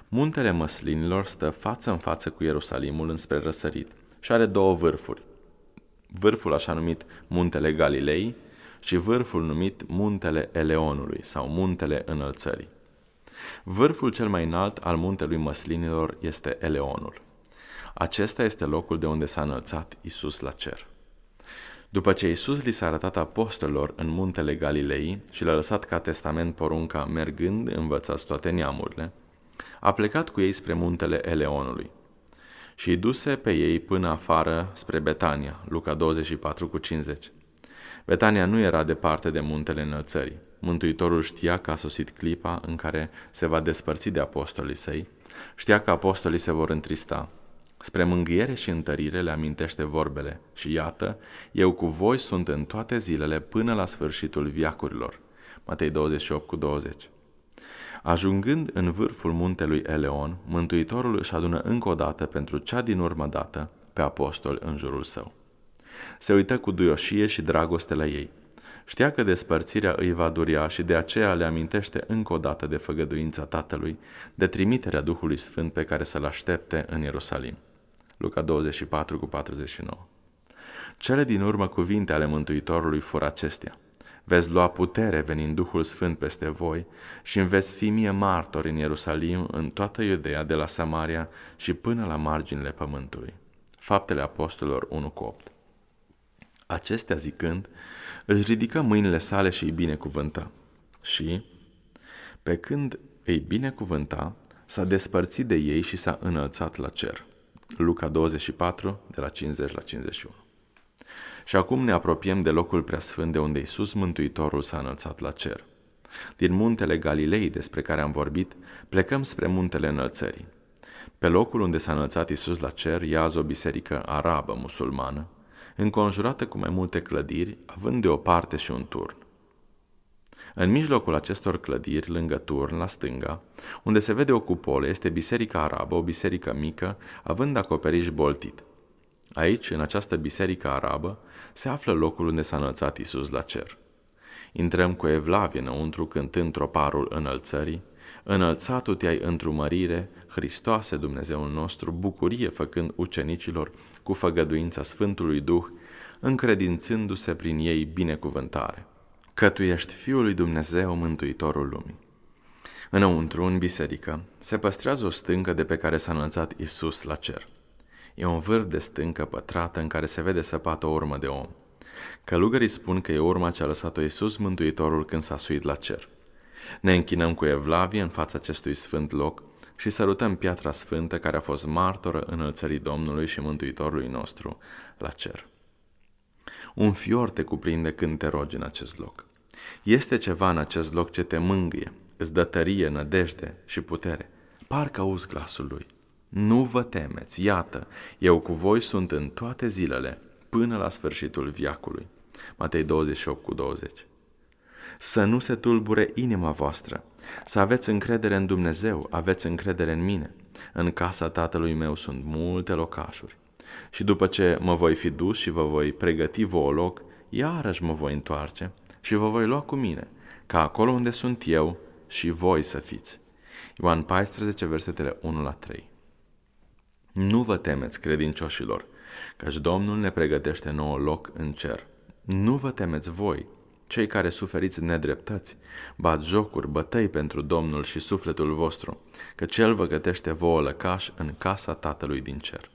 muntele măslinilor stă față în față cu Ierusalimul înspre răsărit și are două vârfuri. Vârful așa numit Muntele Galilei și vârful numit Muntele Eleonului sau Muntele Înălțării. Vârful cel mai înalt al muntelui măslinilor este Eleonul. Acesta este locul de unde s-a înălțat Isus la cer. După ce Isus li s-a arătat apostolilor în muntele Galilei și le-a lăsat ca testament porunca mergând, învățați toate neamurile, a plecat cu ei spre muntele Eleonului și i-a duse pe ei până afară spre Betania, Luca 24 cu 50. Betania nu era departe de muntele înălțării. Mântuitorul știa că a sosit clipa în care se va despărți de apostolii săi, știa că apostolii se vor întrista, Spre mângâiere și întărire le amintește vorbele și iată, eu cu voi sunt în toate zilele până la sfârșitul viacurilor. Matei 28 cu 20 Ajungând în vârful muntelui Eleon, Mântuitorul își adună încă o dată pentru cea din urmă dată pe apostol în jurul său. Se uită cu duioșie și dragoste la ei. Știa că despărțirea îi va duria și de aceea le amintește încă o dată de făgăduința Tatălui, de trimiterea Duhului Sfânt pe care să-l aștepte în Ierusalim. Luca 24 cu 49. Cele din urmă cuvinte ale Mântuitorului fură acestea. Veți lua putere venind Duhul Sfânt peste voi și îmi veți fi mie martori în Ierusalim, în toată Iudeea, de la Samaria și până la marginile pământului. Faptele Apostolilor 1 cu 8. Acestea zicând, își ridică mâinile sale și îi binecuvântă. Și, pe când îi binecuvânta, s-a despărțit de ei și s-a înălțat la cer. Luca 24, de la 50 la 51. Și acum ne apropiem de locul preasfânt de unde Iisus Mântuitorul s-a înălțat la cer. Din muntele Galilei despre care am vorbit, plecăm spre muntele înălțării. Pe locul unde s-a înălțat Iisus la cer, ia o biserică arabă musulmană, înconjurată cu mai multe clădiri, având de o parte și un turn. În mijlocul acestor clădiri, lângă turn, la stânga, unde se vede o cupolă, este biserica arabă, o biserică mică, având acoperiș boltit. Aici, în această biserică arabă, se află locul unde s-a înălțat Isus la cer. Intrăm cu evlavie înăuntru cântând troparul înălțării, înălțatul te-ai mărire, Hristoase Dumnezeul nostru, bucurie făcând ucenicilor cu făgăduința Sfântului Duh, încredințându-se prin ei binecuvântare că tu ești Fiul lui Dumnezeu, Mântuitorul lumii. Înăuntru, în biserică, se păstrează o stâncă de pe care s-a înălțat Isus la cer. E un vârf de stâncă pătrată în care se vede săpată o urmă de om. Călugării spun că e urma ce a lăsat-o Iisus Mântuitorul când s-a suit la cer. Ne închinăm cu evlavie în fața acestui sfânt loc și sărutăm piatra sfântă care a fost martoră înălțării Domnului și Mântuitorului nostru la cer. Un fior te cuprinde când te rogi în acest loc. Este ceva în acest loc ce te mângâie, îți dă tărie, nădejde și putere. Parcă auzi glasul lui. Nu vă temeți, iată, eu cu voi sunt în toate zilele, până la sfârșitul viacului. Matei 28 cu 20 Să nu se tulbure inima voastră, să aveți încredere în Dumnezeu, aveți încredere în mine. În casa tatălui meu sunt multe locașuri. Și după ce mă voi fi dus și vă voi pregăti vouă loc, iarăși mă voi întoarce și vă voi lua cu mine, ca acolo unde sunt eu și voi să fiți. Ioan 14, versetele 1 la 3 Nu vă temeți, credincioșilor, căci Domnul ne pregătește nouă loc în cer. Nu vă temeți voi, cei care suferiți nedreptăți, bat jocuri, bătăi pentru Domnul și sufletul vostru, că Cel vă gătește vouă lăcaș în casa Tatălui din cer.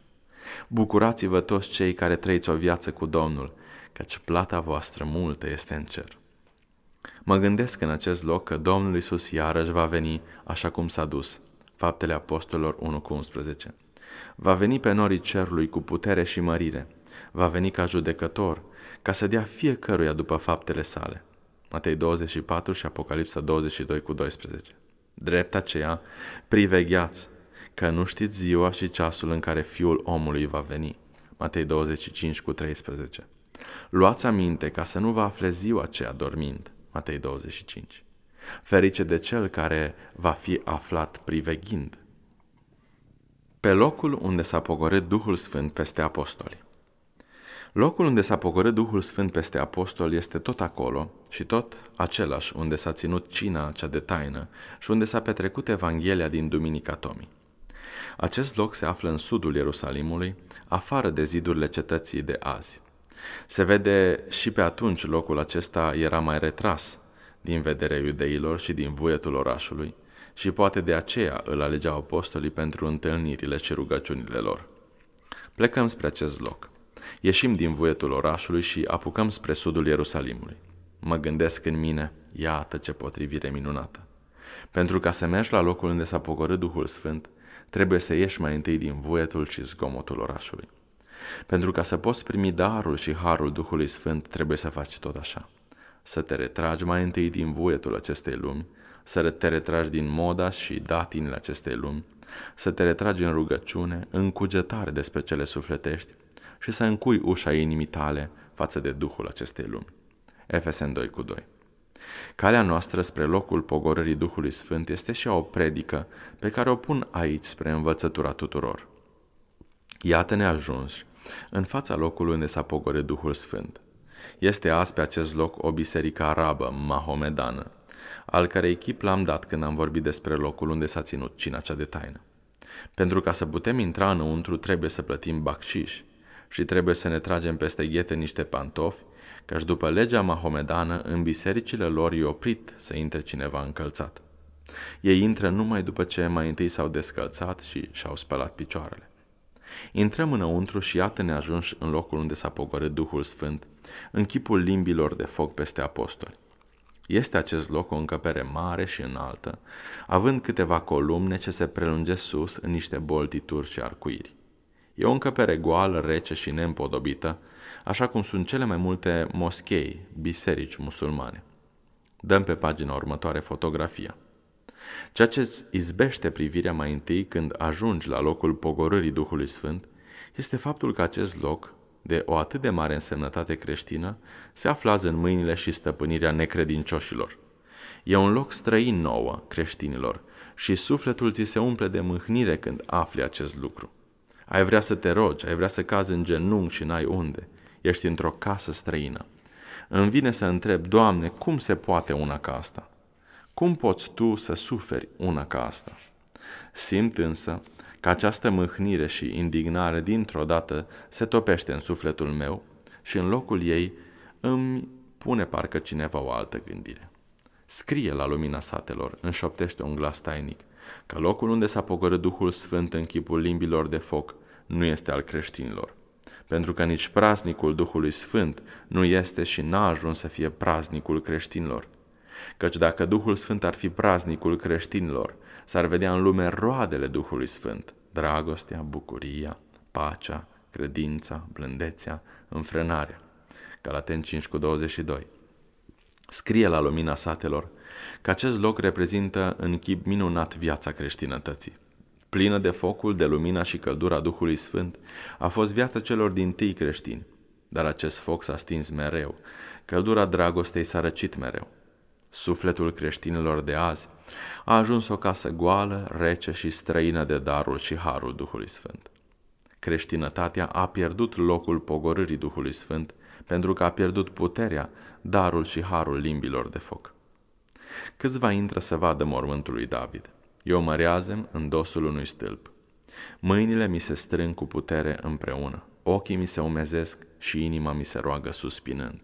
Bucurați-vă toți cei care trăiți o viață cu Domnul, căci plata voastră multă este în cer. Mă gândesc în acest loc că Domnul Iisus iarăși va veni așa cum s-a dus. Faptele Apostolilor 1 cu 11. Va veni pe norii cerului cu putere și mărire. Va veni ca judecător, ca să dea fiecăruia după faptele sale. Matei 24 și Apocalipsa 22 cu 12. Drept aceea, privegheați, că nu știți ziua și ceasul în care Fiul omului va veni. Matei 25 cu 13. Luați aminte ca să nu vă afle ziua aceea dormind. Matei 25. Ferice de cel care va fi aflat priveghind. Pe locul unde s-a pogorât Duhul Sfânt peste apostoli. Locul unde s-a pogorât Duhul Sfânt peste Apostoli este tot acolo și tot același unde s-a ținut cina cea de taină și unde s-a petrecut Evanghelia din Duminica Tomii. Acest loc se află în sudul Ierusalimului, afară de zidurile cetății de azi. Se vede și pe atunci locul acesta era mai retras din vederea iudeilor și din vuietul orașului și poate de aceea îl alegeau apostolii pentru întâlnirile și rugăciunile lor. Plecăm spre acest loc. Ieșim din vuietul orașului și apucăm spre sudul Ierusalimului. Mă gândesc în mine, iată ce potrivire minunată. Pentru ca să mergi la locul unde s-a pogorât Duhul Sfânt, trebuie să ieși mai întâi din vuietul și zgomotul orașului. Pentru ca să poți primi darul și harul Duhului Sfânt, trebuie să faci tot așa. Să te retragi mai întâi din vuietul acestei lumi, să te retragi din moda și datinile acestei lumi, să te retragi în rugăciune, în cugetare despre cele sufletești și să încui ușa inimii tale față de Duhul acestei lumi. Efesen 2 cu 2 Calea noastră spre locul pogorării Duhului Sfânt este și o predică pe care o pun aici spre învățătura tuturor. Iată ne ajuns în fața locului unde s-a pogorât Duhul Sfânt. Este azi pe acest loc o biserică arabă, mahomedană, al cărei echip l-am dat când am vorbit despre locul unde s-a ținut cina cea de taină. Pentru ca să putem intra înăuntru trebuie să plătim bacșiș și trebuie să ne tragem peste ghete niște pantofi căci după legea mahomedană în bisericile lor e oprit să intre cineva încălțat. Ei intră numai după ce mai întâi s-au descălțat și și-au spălat picioarele. Intrăm înăuntru și iată ne ajunși în locul unde s-a pogorât Duhul Sfânt, în chipul limbilor de foc peste apostoli. Este acest loc o încăpere mare și înaltă, având câteva columne ce se prelunge sus în niște boltituri și arcuiri. E o încăpere goală, rece și neîmpodobită, așa cum sunt cele mai multe moschei, biserici musulmane. Dăm pe pagina următoare fotografia. Ceea ce îți izbește privirea mai întâi când ajungi la locul pogorârii Duhului Sfânt este faptul că acest loc, de o atât de mare însemnătate creștină, se află în mâinile și stăpânirea necredincioșilor. E un loc străin nouă creștinilor și sufletul ți se umple de mâhnire când afli acest lucru. Ai vrea să te rogi, ai vrea să cazi în genunchi și n-ai unde ești într-o casă străină. Îmi vine să întreb, Doamne, cum se poate una ca asta? Cum poți Tu să suferi una ca asta? Simt însă că această mâhnire și indignare dintr-o dată se topește în sufletul meu și în locul ei îmi pune parcă cineva o altă gândire. Scrie la lumina satelor, înșoptește un glas tainic, că locul unde s-a pogorât Duhul Sfânt în chipul limbilor de foc nu este al creștinilor, pentru că nici praznicul Duhului Sfânt nu este și n-a ajuns să fie praznicul creștinilor. Căci dacă Duhul Sfânt ar fi praznicul creștinilor, s-ar vedea în lume roadele Duhului Sfânt, dragostea, bucuria, pacea, credința, blândețea, înfrânarea. Galaten 5 cu 22 Scrie la lumina satelor că acest loc reprezintă în chip minunat viața creștinătății plină de focul, de lumina și căldura Duhului Sfânt, a fost viața celor din tâi creștini. Dar acest foc s-a stins mereu, căldura dragostei s-a răcit mereu. Sufletul creștinilor de azi a ajuns o casă goală, rece și străină de darul și harul Duhului Sfânt. Creștinătatea a pierdut locul pogorârii Duhului Sfânt pentru că a pierdut puterea, darul și harul limbilor de foc. Câțiva intră să vadă mormântul lui David. Eu mă reazem în dosul unui stâlp. Mâinile mi se strâng cu putere împreună, ochii mi se umezesc și inima mi se roagă suspinând.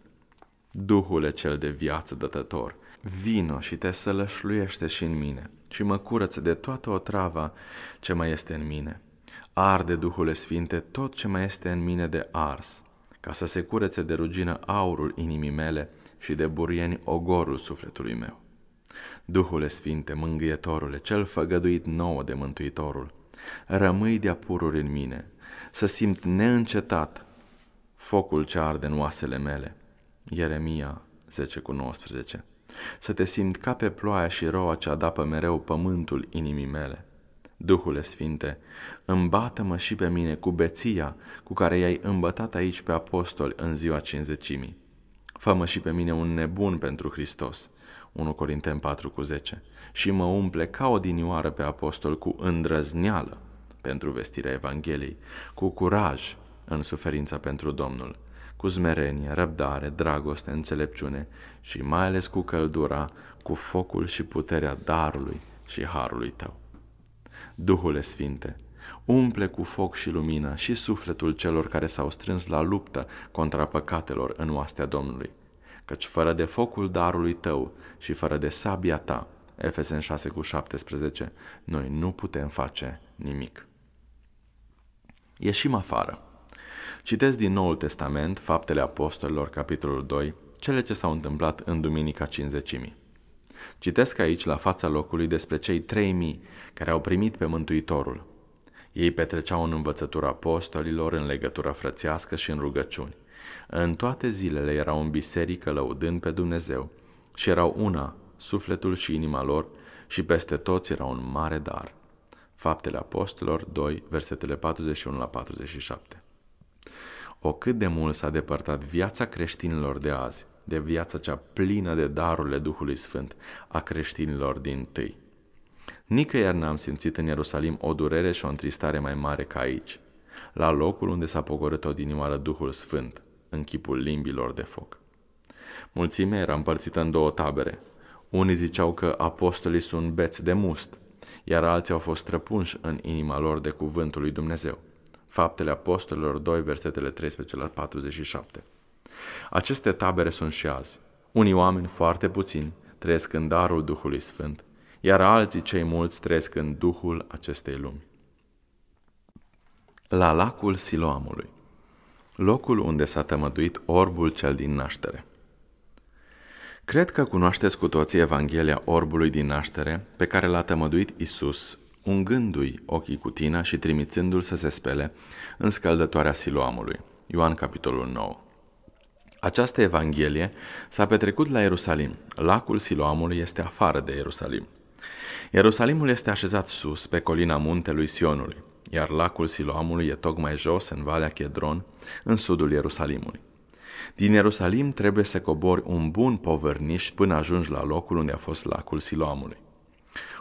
Duhule cel de viață dătător, vino și te sălășluiește și în mine și mă curăță de toată otrava ce mai este în mine. Arde, Duhule Sfinte, tot ce mai este în mine de ars, ca să se curețe de rugină aurul inimii mele și de burieni ogorul sufletului meu. Duhule Sfinte, mângâietorule, cel făgăduit nouă de Mântuitorul, rămâi de-a pururi în mine, să simt neîncetat focul ce arde în oasele mele. Ieremia 10 cu 19 Să te simt ca pe ploaia și roa ce adapă mereu pământul inimii mele. Duhule Sfinte, îmbată-mă și pe mine cu beția cu care i-ai îmbătat aici pe apostoli în ziua cinzecimii. Fă-mă și pe mine un nebun pentru Hristos. 1 Corinteni 4 cu 10, și mă umple ca o dinioară pe apostol cu îndrăzneală pentru vestirea Evangheliei, cu curaj în suferința pentru Domnul, cu zmerenie, răbdare, dragoste, înțelepciune și mai ales cu căldura, cu focul și puterea darului și harului tău. Duhule Sfinte, umple cu foc și lumină și sufletul celor care s-au strâns la luptă contra păcatelor în oastea Domnului – căci fără de focul darului tău și fără de sabia ta, Efesen 6 cu 17, noi nu putem face nimic. Ieșim afară. Citesc din Noul Testament, Faptele Apostolilor, capitolul 2, cele ce s-au întâmplat în Duminica Cinzecimii. Citesc aici, la fața locului, despre cei 3000 care au primit pe Mântuitorul. Ei petreceau în învățătura apostolilor, în legătura frățească și în rugăciuni. În toate zilele erau în biserică lăudând pe Dumnezeu și erau una, sufletul și inima lor, și peste toți era un mare dar. Faptele Apostolilor 2, versetele 41 la 47. O cât de mult s-a depărtat viața creștinilor de azi de viața cea plină de darurile Duhului Sfânt a creștinilor din tâi. Nicăieri n-am simțit în Ierusalim o durere și o întristare mai mare ca aici, la locul unde s-a pogorât odinioară Duhul Sfânt, în chipul limbilor de foc. Mulțimea era împărțită în două tabere. Unii ziceau că apostolii sunt beți de must, iar alții au fost răpunși în inima lor de cuvântul lui Dumnezeu. Faptele Apostolilor 2, versetele 13 la 47. Aceste tabere sunt și azi. Unii oameni foarte puțini trăiesc în darul Duhului Sfânt, iar alții cei mulți trăiesc în Duhul acestei lumi. La lacul Siloamului locul unde s-a tămăduit orbul cel din naștere. Cred că cunoașteți cu toții Evanghelia orbului din naștere, pe care l-a tămăduit Isus, ungându-i ochii cu tina și trimițându-l să se spele în scaldătoarea siloamului. Ioan capitolul 9. Această Evanghelie s-a petrecut la Ierusalim. Lacul Siloamului este afară de Ierusalim. Ierusalimul este așezat sus, pe colina muntelui Sionului iar lacul Siloamului e tocmai jos, în Valea Chedron, în sudul Ierusalimului. Din Ierusalim trebuie să cobori un bun povărniș până ajungi la locul unde a fost lacul Siloamului.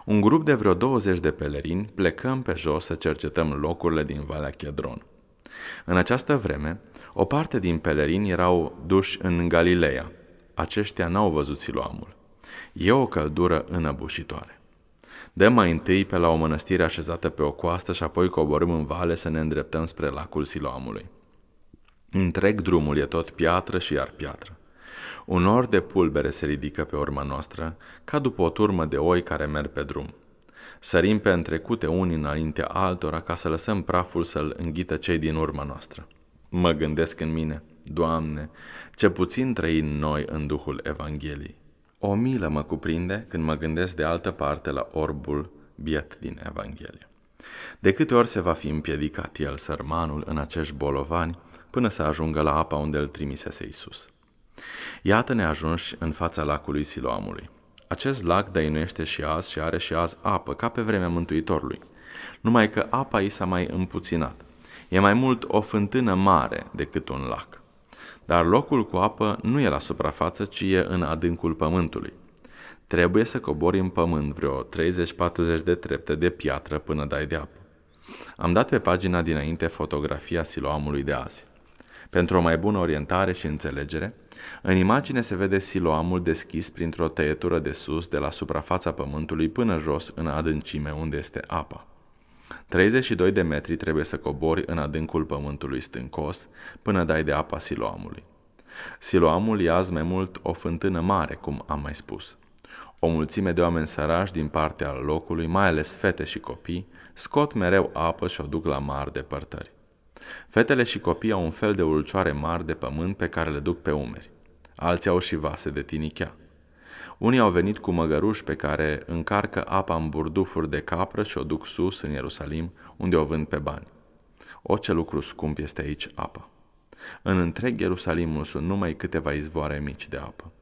Un grup de vreo 20 de pelerini plecăm pe jos să cercetăm locurile din Valea Chedron. În această vreme, o parte din pelerini erau duși în Galileea. Aceștia n-au văzut Siloamul. E o căldură înăbușitoare. Dăm mai întâi pe la o mănăstire așezată pe o coastă și apoi coborâm în vale să ne îndreptăm spre lacul Siloamului. Întreg drumul e tot piatră și iar piatră. Un or de pulbere se ridică pe urma noastră, ca după o turmă de oi care merg pe drum. Sărim pe întrecute unii înaintea altora ca să lăsăm praful să-l înghită cei din urma noastră. Mă gândesc în mine, Doamne, ce puțin trăim noi în Duhul Evangheliei. O milă mă cuprinde când mă gândesc de altă parte la orbul biet din Evanghelie. De câte ori se va fi împiedicat el, sărmanul, în acești bolovani, până să ajungă la apa unde îl trimisese Isus. Iată ne ajunși în fața lacului Siloamului. Acest lac dăinuiește și azi și are și azi apă, ca pe vremea Mântuitorului. Numai că apa i s-a mai împuținat. E mai mult o fântână mare decât un lac dar locul cu apă nu e la suprafață, ci e în adâncul pământului. Trebuie să cobori în pământ vreo 30-40 de trepte de piatră până dai de apă. Am dat pe pagina dinainte fotografia siloamului de azi. Pentru o mai bună orientare și înțelegere, în imagine se vede siloamul deschis printr-o tăietură de sus de la suprafața pământului până jos în adâncime unde este apa. 32 de metri trebuie să cobori în adâncul pământului stâncos până dai de apa siloamului. Siloamul e azi mai mult o fântână mare, cum am mai spus. O mulțime de oameni sărași din partea locului, mai ales fete și copii, scot mereu apă și o duc la mari depărtări. Fetele și copii au un fel de ulcioare mari de pământ pe care le duc pe umeri. Alții au și vase de tinichea. Unii au venit cu măgăruși pe care încarcă apa în burdufuri de capră și o duc sus, în Ierusalim, unde o vând pe bani. O, ce lucru scump este aici apă. În întreg Ierusalimul sunt numai câteva izvoare mici de apă.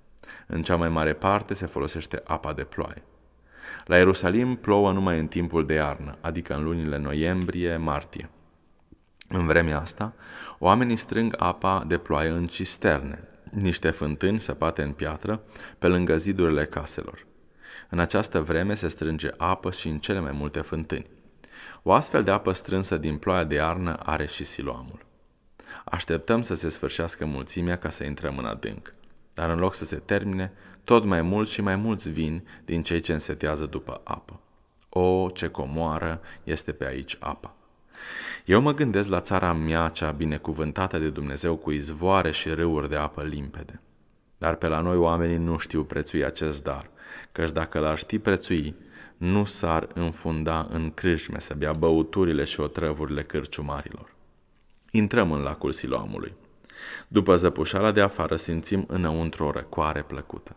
În cea mai mare parte se folosește apa de ploaie. La Ierusalim plouă numai în timpul de iarnă, adică în lunile noiembrie-martie. În vremea asta, oamenii strâng apa de ploaie în cisterne, niște fântâni săpate în piatră pe lângă zidurile caselor. În această vreme se strânge apă și în cele mai multe fântâni. O astfel de apă strânsă din ploaia de iarnă are și siloamul. Așteptăm să se sfârșească mulțimea ca să intrăm în adânc, dar în loc să se termine, tot mai mulți și mai mulți vin din cei ce însetează după apă. O, ce comoară este pe aici apa! Eu mă gândesc la țara mea cea binecuvântată de Dumnezeu cu izvoare și râuri de apă limpede. Dar pe la noi oamenii nu știu prețui acest dar, căci dacă l-ar ști prețui, nu s-ar înfunda în crâșme să bea băuturile și otrăvurile cârciumarilor. Intrăm în lacul Siloamului. După zăpușala de afară simțim înăuntru o răcoare plăcută.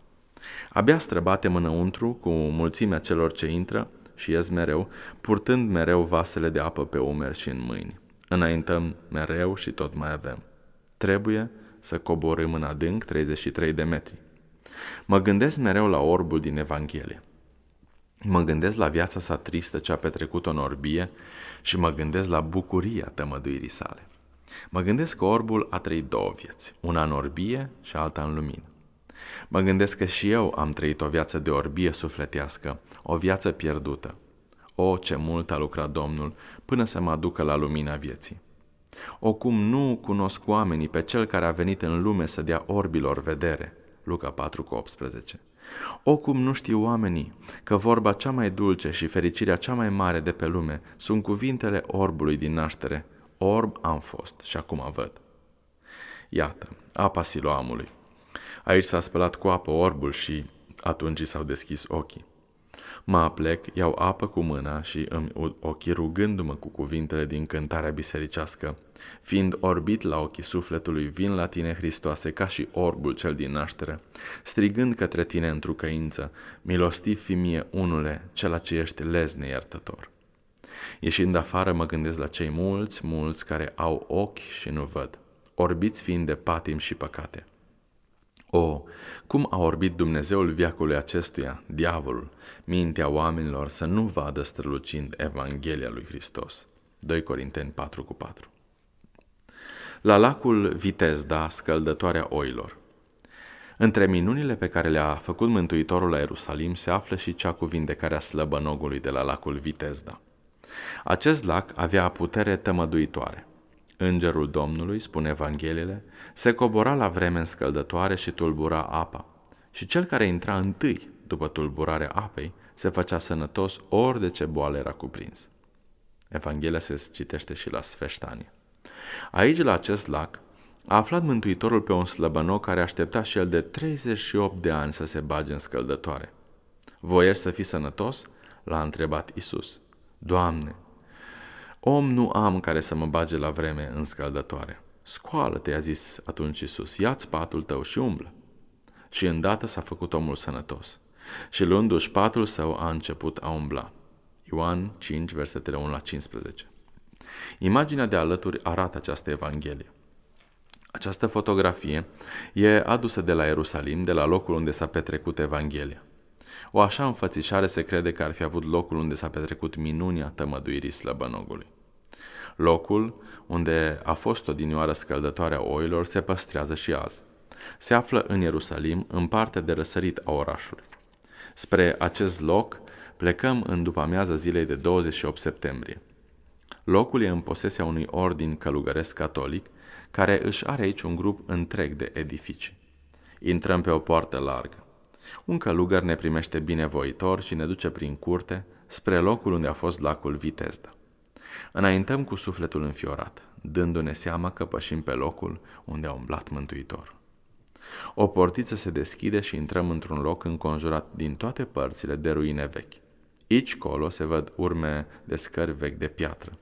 Abia străbatem înăuntru cu mulțimea celor ce intră, și ies mereu, purtând mereu vasele de apă pe umeri și în mâini. Înaintăm mereu și tot mai avem. Trebuie să coborâm în adânc 33 de metri. Mă gândesc mereu la orbul din Evanghelie. Mă gândesc la viața sa tristă ce a petrecut-o în orbie și mă gândesc la bucuria tămăduirii sale. Mă gândesc că orbul a trăit două vieți, una în orbie și alta în lumină. Mă gândesc că și eu am trăit o viață de orbie sufletească, o viață pierdută. O, ce mult a lucrat Domnul până să mă aducă la lumina vieții. O, cum nu cunosc oamenii pe cel care a venit în lume să dea orbilor vedere. Luca 4 cu 18. O, cum nu știu oamenii că vorba cea mai dulce și fericirea cea mai mare de pe lume sunt cuvintele orbului din naștere. Orb am fost și acum văd. Iată, apa siloamului. Aici s-a spălat cu apă orbul și atunci s-au deschis ochii. Mă aplec, iau apă cu mâna și îmi ochi rugându-mă cu cuvintele din cântarea bisericească. Fiind orbit la ochii sufletului, vin la tine, Hristoase, ca și orbul cel din naștere, strigând către tine într-o căință, milostiv fi mie, unule, cela ce ești lez neiertător. Ieșind afară, mă gândesc la cei mulți, mulți care au ochi și nu văd, orbiți fiind de patim și păcate – o, cum a orbit Dumnezeul viacului acestuia, diavolul, mintea oamenilor să nu vadă strălucind Evanghelia lui Hristos. 2 Corinteni 4:4. La lacul Vitezda, scăldătoarea oilor. Între minunile pe care le-a făcut Mântuitorul la Ierusalim se află și cea cu vindecarea slăbănogului de la lacul Vitezda. Acest lac avea putere tămăduitoare – Îngerul Domnului, spune Evangheliile, se cobora la vreme înscăldătoare și tulbura apa. Și cel care intra întâi după tulburarea apei se făcea sănătos ori de ce boală era cuprins. Evanghelia se citește și la Sfeștanie. Aici, la acest lac, a aflat Mântuitorul pe un slăbănoc care aștepta și el de 38 de ani să se bage în scăldătoare. Voiești să fii sănătos? L-a întrebat Isus. Doamne, Om nu am care să mă bage la vreme în scaldătoare. Scoală-te, a zis atunci Iisus, ia-ți patul tău și umblă. Și îndată s-a făcut omul sănătos. Și luându-și patul său a început a umbla. Ioan 5, versetele 1 la 15. Imaginea de alături arată această evanghelie. Această fotografie e adusă de la Ierusalim, de la locul unde s-a petrecut Evanghelia. O așa înfățișare se crede că ar fi avut locul unde s-a petrecut minunia tămăduirii slăbănogului. Locul unde a fost odinioară scăldătoarea oilor se păstrează și azi. Se află în Ierusalim, în partea de răsărit a orașului. Spre acest loc plecăm în după amiaza zilei de 28 septembrie. Locul e în posesia unui ordin călugăresc catolic, care își are aici un grup întreg de edificii. Intrăm pe o poartă largă. Un călugăr ne primește binevoitor și ne duce prin curte spre locul unde a fost lacul Vitezda. Înaintăm cu sufletul înfiorat, dându-ne seama că pășim pe locul unde a umblat Mântuitor. O portiță se deschide și intrăm într-un loc înconjurat din toate părțile de ruine vechi. Aici colo se văd urme de scări vechi de piatră.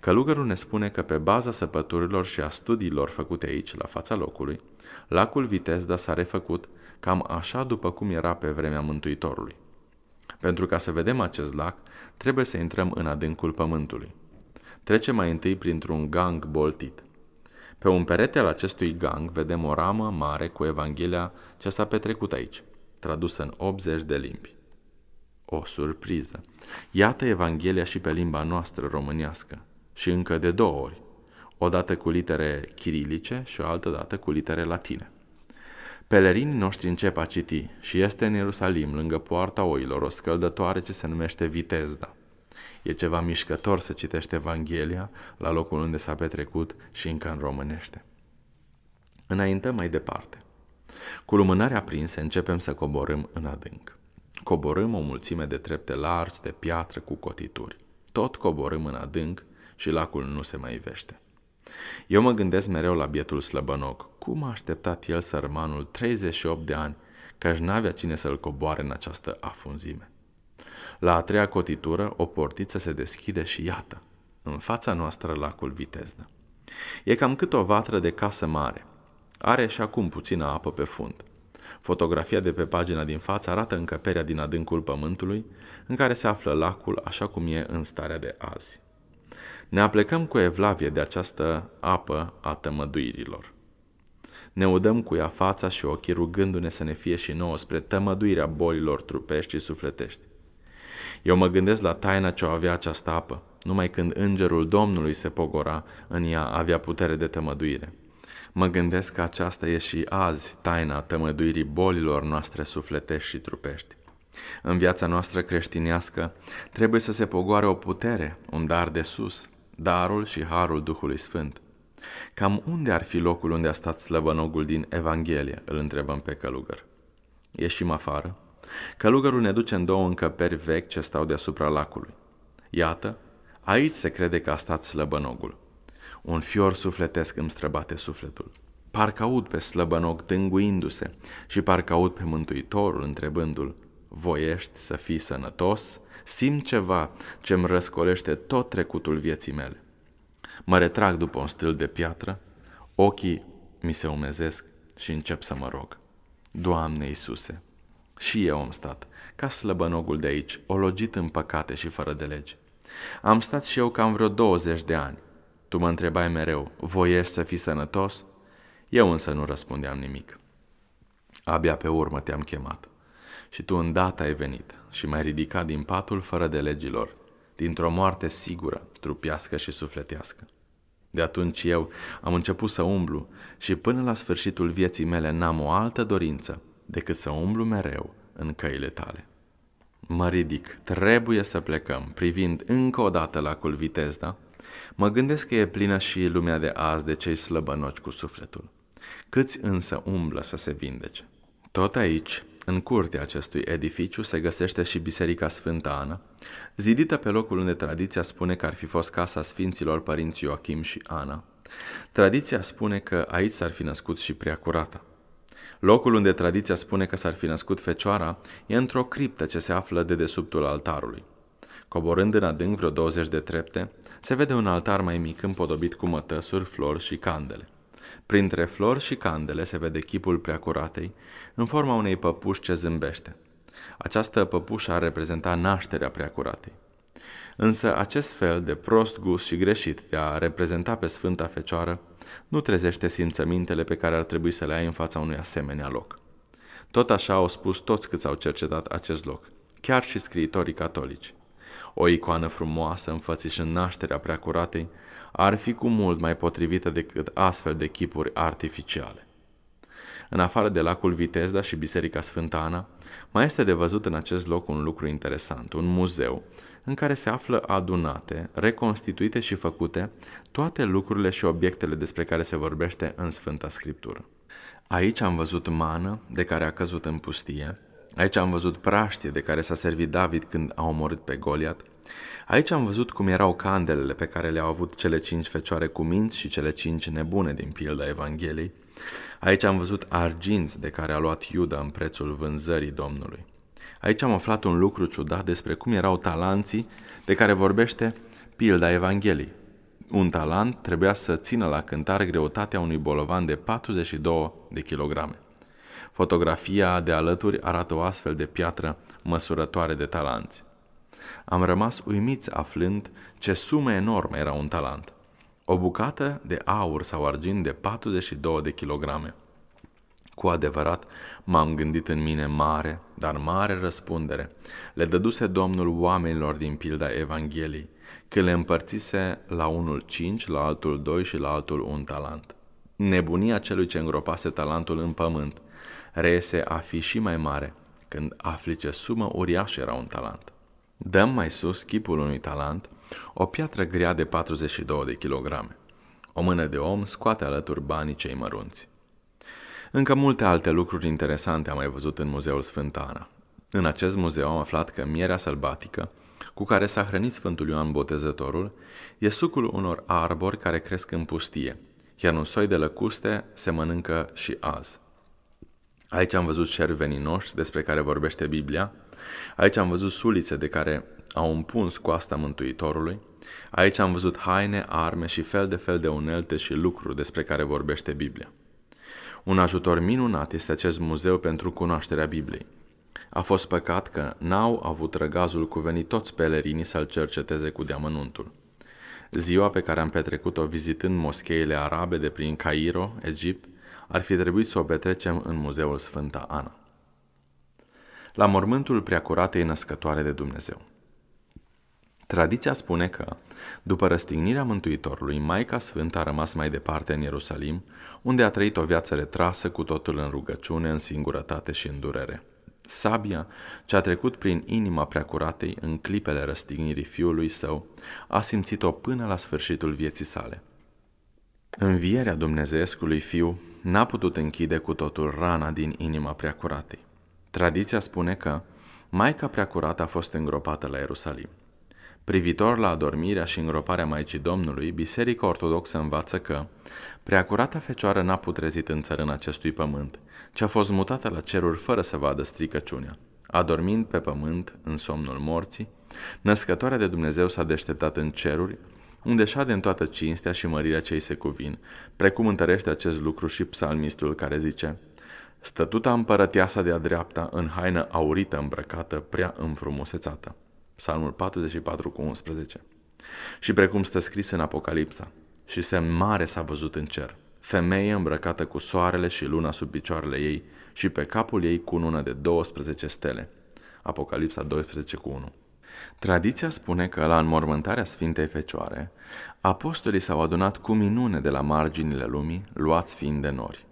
Călugărul ne spune că pe baza săpăturilor și a studiilor făcute aici, la fața locului, lacul Vitezda s-a refăcut cam așa după cum era pe vremea Mântuitorului. Pentru ca să vedem acest lac, trebuie să intrăm în adâncul pământului. Trecem mai întâi printr-un gang boltit. Pe un perete al acestui gang vedem o ramă mare cu Evanghelia ce s-a petrecut aici, tradusă în 80 de limbi. O surpriză! Iată Evanghelia și pe limba noastră românească, și încă de două ori, o dată cu litere chirilice și o altă dată cu litere latine. Pelerinii noștri încep a citi și este în Ierusalim, lângă poarta oilor, o scăldătoare ce se numește Vitezda. E ceva mișcător să citești Evanghelia la locul unde s-a petrecut și încă în românește. Înaintăm mai departe. Cu lumânarea aprinse începem să coborâm în adânc. Coborâm o mulțime de trepte largi de piatră cu cotituri. Tot coborâm în adânc și lacul nu se mai vește. Eu mă gândesc mereu la bietul slăbănoc, cum a așteptat el sărmanul 38 de ani, că n-avea cine să-l coboare în această afunzime? La a treia cotitură, o portiță se deschide și iată, în fața noastră lacul Viteznă. E cam cât o vatră de casă mare. Are și acum puțină apă pe fund. Fotografia de pe pagina din față arată încăperea din adâncul pământului, în care se află lacul așa cum e în starea de azi. Ne aplecăm cu evlavie de această apă a tămăduirilor. Ne udăm cu ea fața și ochii rugându-ne să ne fie și nouă spre tămăduirea bolilor trupești și sufletești. Eu mă gândesc la taina ce o avea această apă, numai când îngerul Domnului se pogora, în ea avea putere de tămăduire. Mă gândesc că aceasta e și azi taina tămăduirii bolilor noastre sufletești și trupești. În viața noastră creștinească trebuie să se pogoare o putere, un dar de sus, darul și harul Duhului Sfânt – Cam unde ar fi locul unde a stat slăbănogul din Evanghelie? Îl întrebăm pe călugăr. Ieșim afară. Călugărul ne duce în două încăperi vechi ce stau deasupra lacului. Iată, aici se crede că a stat slăbănogul. Un fior sufletesc îmi străbate sufletul. Parcă aud pe slăbănog dânguindu-se și parcă aud pe Mântuitorul întrebându-l, voiești să fii sănătos? Simt ceva ce-mi răscolește tot trecutul vieții mele. Mă retrag după un stil de piatră, ochii mi se umezesc și încep să mă rog. Doamne Iisuse, și eu am stat, ca slăbănogul de aici, ologit în păcate și fără de legi. Am stat și eu cam vreo 20 de ani. Tu mă întrebai mereu, voiești să fii sănătos? Eu însă nu răspundeam nimic. Abia pe urmă te-am chemat. Și tu îndată ai venit și m-ai ridicat din patul fără de legilor dintr-o moarte sigură, trupească și sufletească. De atunci eu am început să umblu și până la sfârșitul vieții mele n-am o altă dorință decât să umblu mereu în căile tale. Mă ridic, trebuie să plecăm, privind încă o dată lacul Vitezda. Mă gândesc că e plină și lumea de azi de cei slăbănoci cu sufletul. Câți însă umblă să se vindece? Tot aici, în curtea acestui edificiu se găsește și Biserica Sfânta Ana, zidită pe locul unde tradiția spune că ar fi fost casa Sfinților Părinți Joachim și Ana. Tradiția spune că aici s-ar fi născut și curată. Locul unde tradiția spune că s-ar fi născut fecioara e într-o criptă ce se află de desubtul altarului. Coborând în adânc vreo 20 de trepte, se vede un altar mai mic împodobit cu mătăsuri, flori și candele. Printre flori și candele se vede chipul preacuratei, în forma unei păpuși ce zâmbește. Această păpușă ar reprezenta nașterea preacuratei. Însă acest fel de prost gust și greșit de a reprezenta pe Sfânta Fecioară nu trezește simțămintele pe care ar trebui să le ai în fața unui asemenea loc. Tot așa au spus toți câți au cercetat acest loc, chiar și scriitorii catolici. O icoană frumoasă înfățișând nașterea preacuratei ar fi cu mult mai potrivită decât astfel de chipuri artificiale. În afară de lacul Vitezda și Biserica Sfânta Ana, mai este de văzut în acest loc un lucru interesant, un muzeu, în care se află adunate, reconstituite și făcute toate lucrurile și obiectele despre care se vorbește în Sfânta Scriptură. Aici am văzut mană de care a căzut în pustie, aici am văzut praștie de care s-a servit David când a omorât pe Goliat, Aici am văzut cum erau candelele pe care le-au avut cele cinci fecioare cu minți și cele cinci nebune din pilda Evangheliei. Aici am văzut arginți de care a luat Iuda în prețul vânzării Domnului. Aici am aflat un lucru ciudat despre cum erau talanții de care vorbește pilda Evangheliei. Un talent trebuia să țină la cântar greutatea unui bolovan de 42 de kilograme. Fotografia de alături arată o astfel de piatră măsurătoare de talanți. Am rămas uimiți aflând ce sume enorme era un talent. O bucată de aur sau argint de 42 de kilograme. Cu adevărat, m-am gândit în mine mare, dar mare răspundere. Le dăduse Domnul oamenilor din pilda Evangheliei, că le împărțise la unul cinci, la altul doi și la altul un talent. Nebunia celui ce îngropase talentul în pământ reiese a fi și mai mare, când afli ce sumă uriașă era un talent. Dăm mai sus chipul unui talent, o piatră grea de 42 de kilograme. O mână de om scoate alături banii cei mărunți. Încă multe alte lucruri interesante am mai văzut în Muzeul Sfântana. În acest muzeu am aflat că mierea sălbatică, cu care s-a hrănit Sfântul Ioan Botezătorul, e sucul unor arbori care cresc în pustie, iar un soi de lăcuste se mănâncă și azi. Aici am văzut șervi veninoși despre care vorbește Biblia Aici am văzut sulițe de care au împuns coasta Mântuitorului, aici am văzut haine, arme și fel de fel de unelte și lucruri despre care vorbește Biblia. Un ajutor minunat este acest muzeu pentru cunoașterea Bibliei. A fost păcat că n-au avut răgazul cuvenit toți pelerinii să-l cerceteze cu deamănuntul. Ziua pe care am petrecut-o vizitând moscheile arabe de prin Cairo, Egipt, ar fi trebuit să o petrecem în Muzeul Sfânta Ana la mormântul preacuratei născătoare de Dumnezeu. Tradiția spune că, după răstignirea Mântuitorului, Maica Sfântă a rămas mai departe în Ierusalim, unde a trăit o viață retrasă cu totul în rugăciune, în singurătate și în durere. Sabia, ce a trecut prin inima preacuratei în clipele răstignirii fiului său, a simțit-o până la sfârșitul vieții sale. Învierea Dumnezeescului Fiu n-a putut închide cu totul rana din inima preacuratei. Tradiția spune că Maica Preacurată a fost îngropată la Ierusalim. Privitor la adormirea și îngroparea Maicii Domnului, Biserica Ortodoxă învață că Preacurata Fecioară n-a putrezit în în acestui pământ, ci a fost mutată la ceruri fără să vadă stricăciunea. Adormind pe pământ, în somnul morții, născătoarea de Dumnezeu s-a deșteptat în ceruri, unde șade în toată cinstea și mărirea cei se cuvin, precum întărește acest lucru și psalmistul care zice – Stătuta împărăteasa de-a dreapta, în haină aurită îmbrăcată, prea înfrumusețată. Psalmul 44 cu 11. Și precum stă scris în Apocalipsa, și semn mare s-a văzut în cer, femeie îmbrăcată cu soarele și luna sub picioarele ei și pe capul ei cu una de 12 stele. Apocalipsa 12 cu 1. Tradiția spune că la înmormântarea Sfintei Fecioare, apostolii s-au adunat cu minune de la marginile lumii, luați fiind de nori.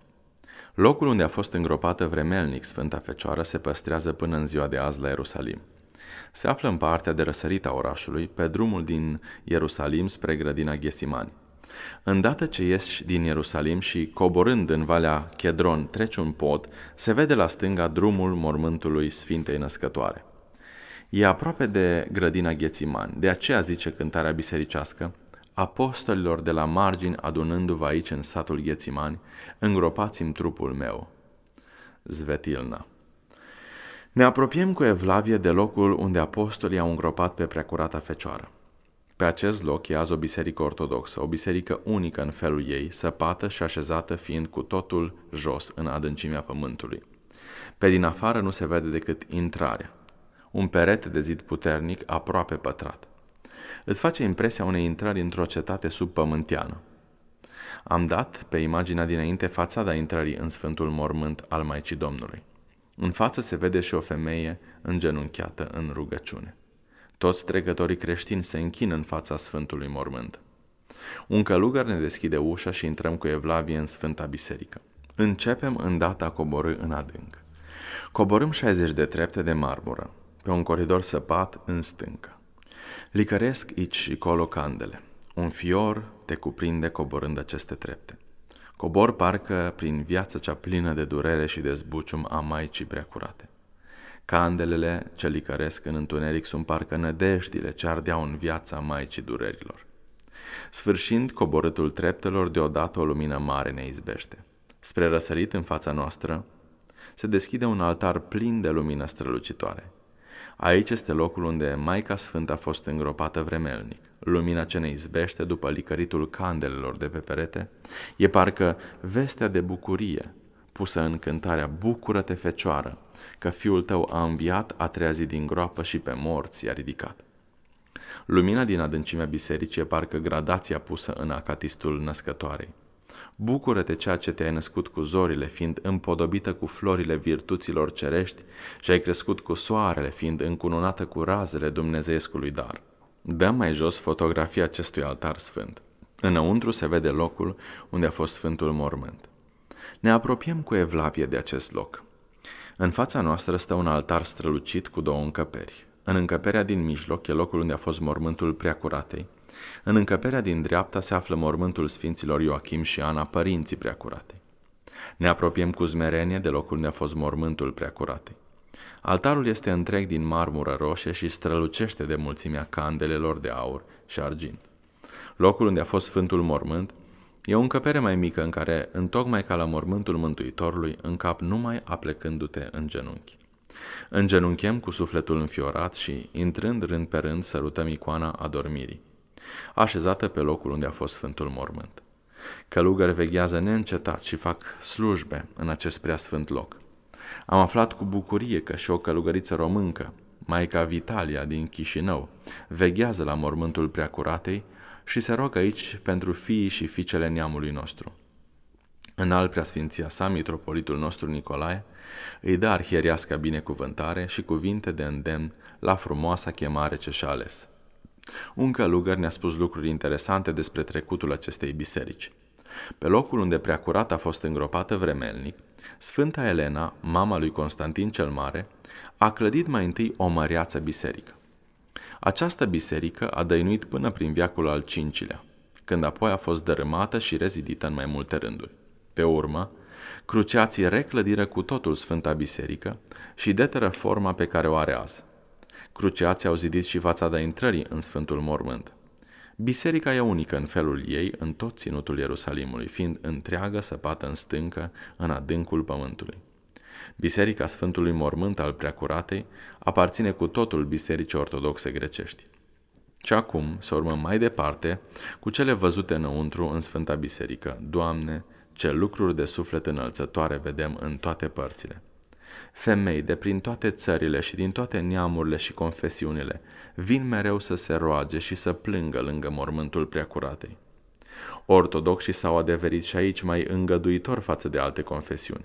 Locul unde a fost îngropată vremelnic Sfânta Fecioară se păstrează până în ziua de azi la Ierusalim. Se află în partea de răsărit a orașului, pe drumul din Ierusalim spre grădina Ghesimani. Îndată ce ieși din Ierusalim și, coborând în Valea Chedron, treci un pod, se vede la stânga drumul mormântului Sfintei Născătoare. E aproape de grădina Ghețiman, de aceea zice cântarea bisericească, apostolilor de la margini adunându-vă aici în satul Ghețimani, îngropați-mi trupul meu. Zvetilna Ne apropiem cu evlavie de locul unde apostolii au îngropat pe preacurata Fecioară. Pe acest loc e azi o biserică ortodoxă, o biserică unică în felul ei, săpată și așezată fiind cu totul jos în adâncimea pământului. Pe din afară nu se vede decât intrarea, un perete de zid puternic aproape pătrat îți face impresia unei intrări într-o cetate subpământeană. Am dat, pe imaginea dinainte, fațada intrării în Sfântul Mormânt al Maicii Domnului. În față se vede și o femeie îngenunchiată în rugăciune. Toți trecătorii creștini se închină în fața Sfântului Mormânt. Un călugăr ne deschide ușa și intrăm cu evlavie în Sfânta Biserică. Începem îndată data coborâ în adânc. Coborâm 60 de trepte de marmură, pe un coridor săpat în stâncă. Licăresc aici și colo candele. Un fior te cuprinde coborând aceste trepte. Cobor parcă prin viața cea plină de durere și de zbucium a Maicii curate. Candelele ce licăresc în întuneric sunt parcă nădejdile ce ardeau în viața Maicii Durerilor. Sfârșind coborâtul treptelor, deodată o lumină mare ne izbește. Spre răsărit în fața noastră se deschide un altar plin de lumină strălucitoare – Aici este locul unde Maica sfântă a fost îngropată vremelnic. Lumina ce ne izbește după licăritul candelelor de pe perete e parcă vestea de bucurie pusă în cântarea Bucură-te, Fecioară, că fiul tău a înviat a treia zi din groapă și pe morți i-a ridicat. Lumina din adâncimea bisericii e parcă gradația pusă în acatistul născătoarei bucură de ceea ce te-ai născut cu zorile, fiind împodobită cu florile virtuților cerești și ai crescut cu soarele, fiind încununată cu razele Dumnezeescului dar. Dăm mai jos fotografia acestui altar sfânt. Înăuntru se vede locul unde a fost sfântul mormânt. Ne apropiem cu evlavie de acest loc. În fața noastră stă un altar strălucit cu două încăperi. În încăperea din mijloc e locul unde a fost mormântul preacuratei, în încăperea din dreapta se află mormântul sfinților Ioachim și Ana, părinții preacuratei. Ne apropiem cu zmerenie de locul unde a fost mormântul preacuratei. Altarul este întreg din marmură roșie și strălucește de mulțimea candelelor de aur și argint. Locul unde a fost sfântul mormânt e o încăpere mai mică în care, întocmai ca la mormântul Mântuitorului, încap numai aplecându-te în genunchi. Îngenunchem cu sufletul înfiorat și, intrând rând pe rând, sărutăm icoana adormirii așezată pe locul unde a fost Sfântul Mormânt. Călugări veghează neîncetat și fac slujbe în acest prea sfânt loc. Am aflat cu bucurie că și o călugăriță româncă, Maica Vitalia din Chișinău, veghează la mormântul preacuratei și se roagă aici pentru fiii și fiicele neamului nostru. În al preasfinția sa, mitropolitul nostru Nicolae îi dă arhierească binecuvântare și cuvinte de îndemn la frumoasa chemare ce și-a ales – un călugăr ne-a spus lucruri interesante despre trecutul acestei biserici. Pe locul unde prea curat a fost îngropată vremelnic, Sfânta Elena, mama lui Constantin cel Mare, a clădit mai întâi o măreață biserică. Această biserică a dăinuit până prin viacul al V-lea, când apoi a fost dărâmată și rezidită în mai multe rânduri. Pe urmă, cruceații reclădiră cu totul Sfânta Biserică și deteră forma pe care o are azi. Cruceații au zidit și fațada intrării în Sfântul Mormânt. Biserica e unică în felul ei în tot ținutul Ierusalimului, fiind întreagă săpată în stâncă, în adâncul pământului. Biserica Sfântului Mormânt al Preacuratei aparține cu totul Bisericii Ortodoxe grecești. Și acum să urmăm mai departe cu cele văzute înăuntru în Sfânta Biserică. Doamne, ce lucruri de suflet înălțătoare vedem în toate părțile! Femei de prin toate țările și din toate neamurile și confesiunile vin mereu să se roage și să plângă lângă mormântul preacuratei. Ortodoxii s-au adeverit și aici mai îngăduitor față de alte confesiuni.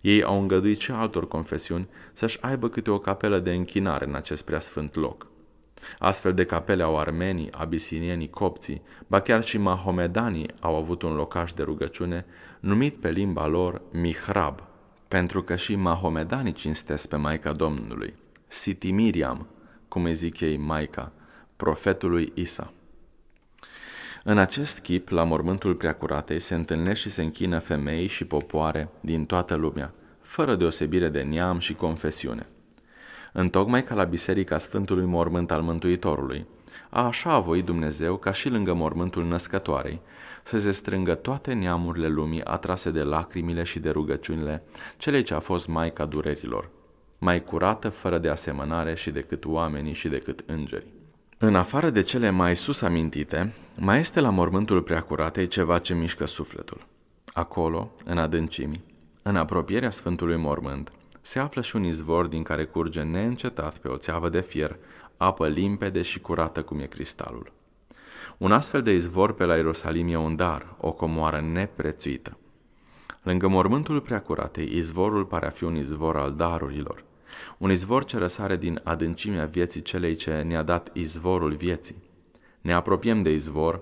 Ei au îngăduit și altor confesiuni să-și aibă câte o capelă de închinare în acest preasfânt loc. Astfel de capele au armenii, abisinienii, copții, ba chiar și mahomedanii au avut un locaș de rugăciune numit pe limba lor mihrab, pentru că și mahomedanii cinstesc pe Maica Domnului, Siti Miriam, cum îi zic ei Maica, profetului Isa. În acest chip, la mormântul preacuratei, se întâlnesc și se închină femei și popoare din toată lumea, fără deosebire de neam și confesiune. tocmai ca la biserica Sfântului Mormânt al Mântuitorului, a așa a voit Dumnezeu ca și lângă mormântul născătoarei, să se strângă toate neamurile lumii atrase de lacrimile și de rugăciunile celei ce a fost Maica durerilor, mai curată, fără de asemănare și decât oamenii și decât îngerii. În afară de cele mai sus amintite, mai este la mormântul preacuratei ceva ce mișcă sufletul. Acolo, în adâncimi, în apropierea Sfântului Mormânt, se află și un izvor din care curge neîncetat pe o țeavă de fier, apă limpede și curată cum e cristalul. Un astfel de izvor pe la Ierusalim e un dar, o comoară neprețuită. Lângă mormântul preacuratei, izvorul pare a fi un izvor al darurilor. Un izvor ce răsare din adâncimea vieții celei ce ne-a dat izvorul vieții. Ne apropiem de izvor,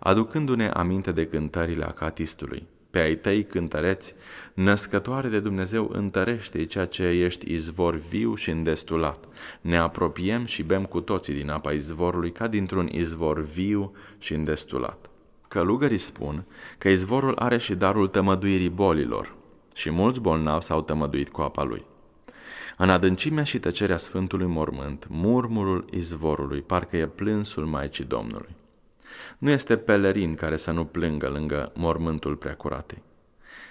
aducându-ne aminte de cântările acatistului pe ai tăi cântăreți, născătoare de Dumnezeu întărește ceea ce ești izvor viu și îndestulat. Ne apropiem și bem cu toții din apa izvorului ca dintr-un izvor viu și îndestulat. Călugării spun că izvorul are și darul tămăduirii bolilor și mulți bolnavi s-au tămăduit cu apa lui. În adâncimea și tăcerea Sfântului Mormânt, murmurul izvorului parcă e plânsul Maicii Domnului. Nu este pelerin care să nu plângă lângă mormântul preacuratei.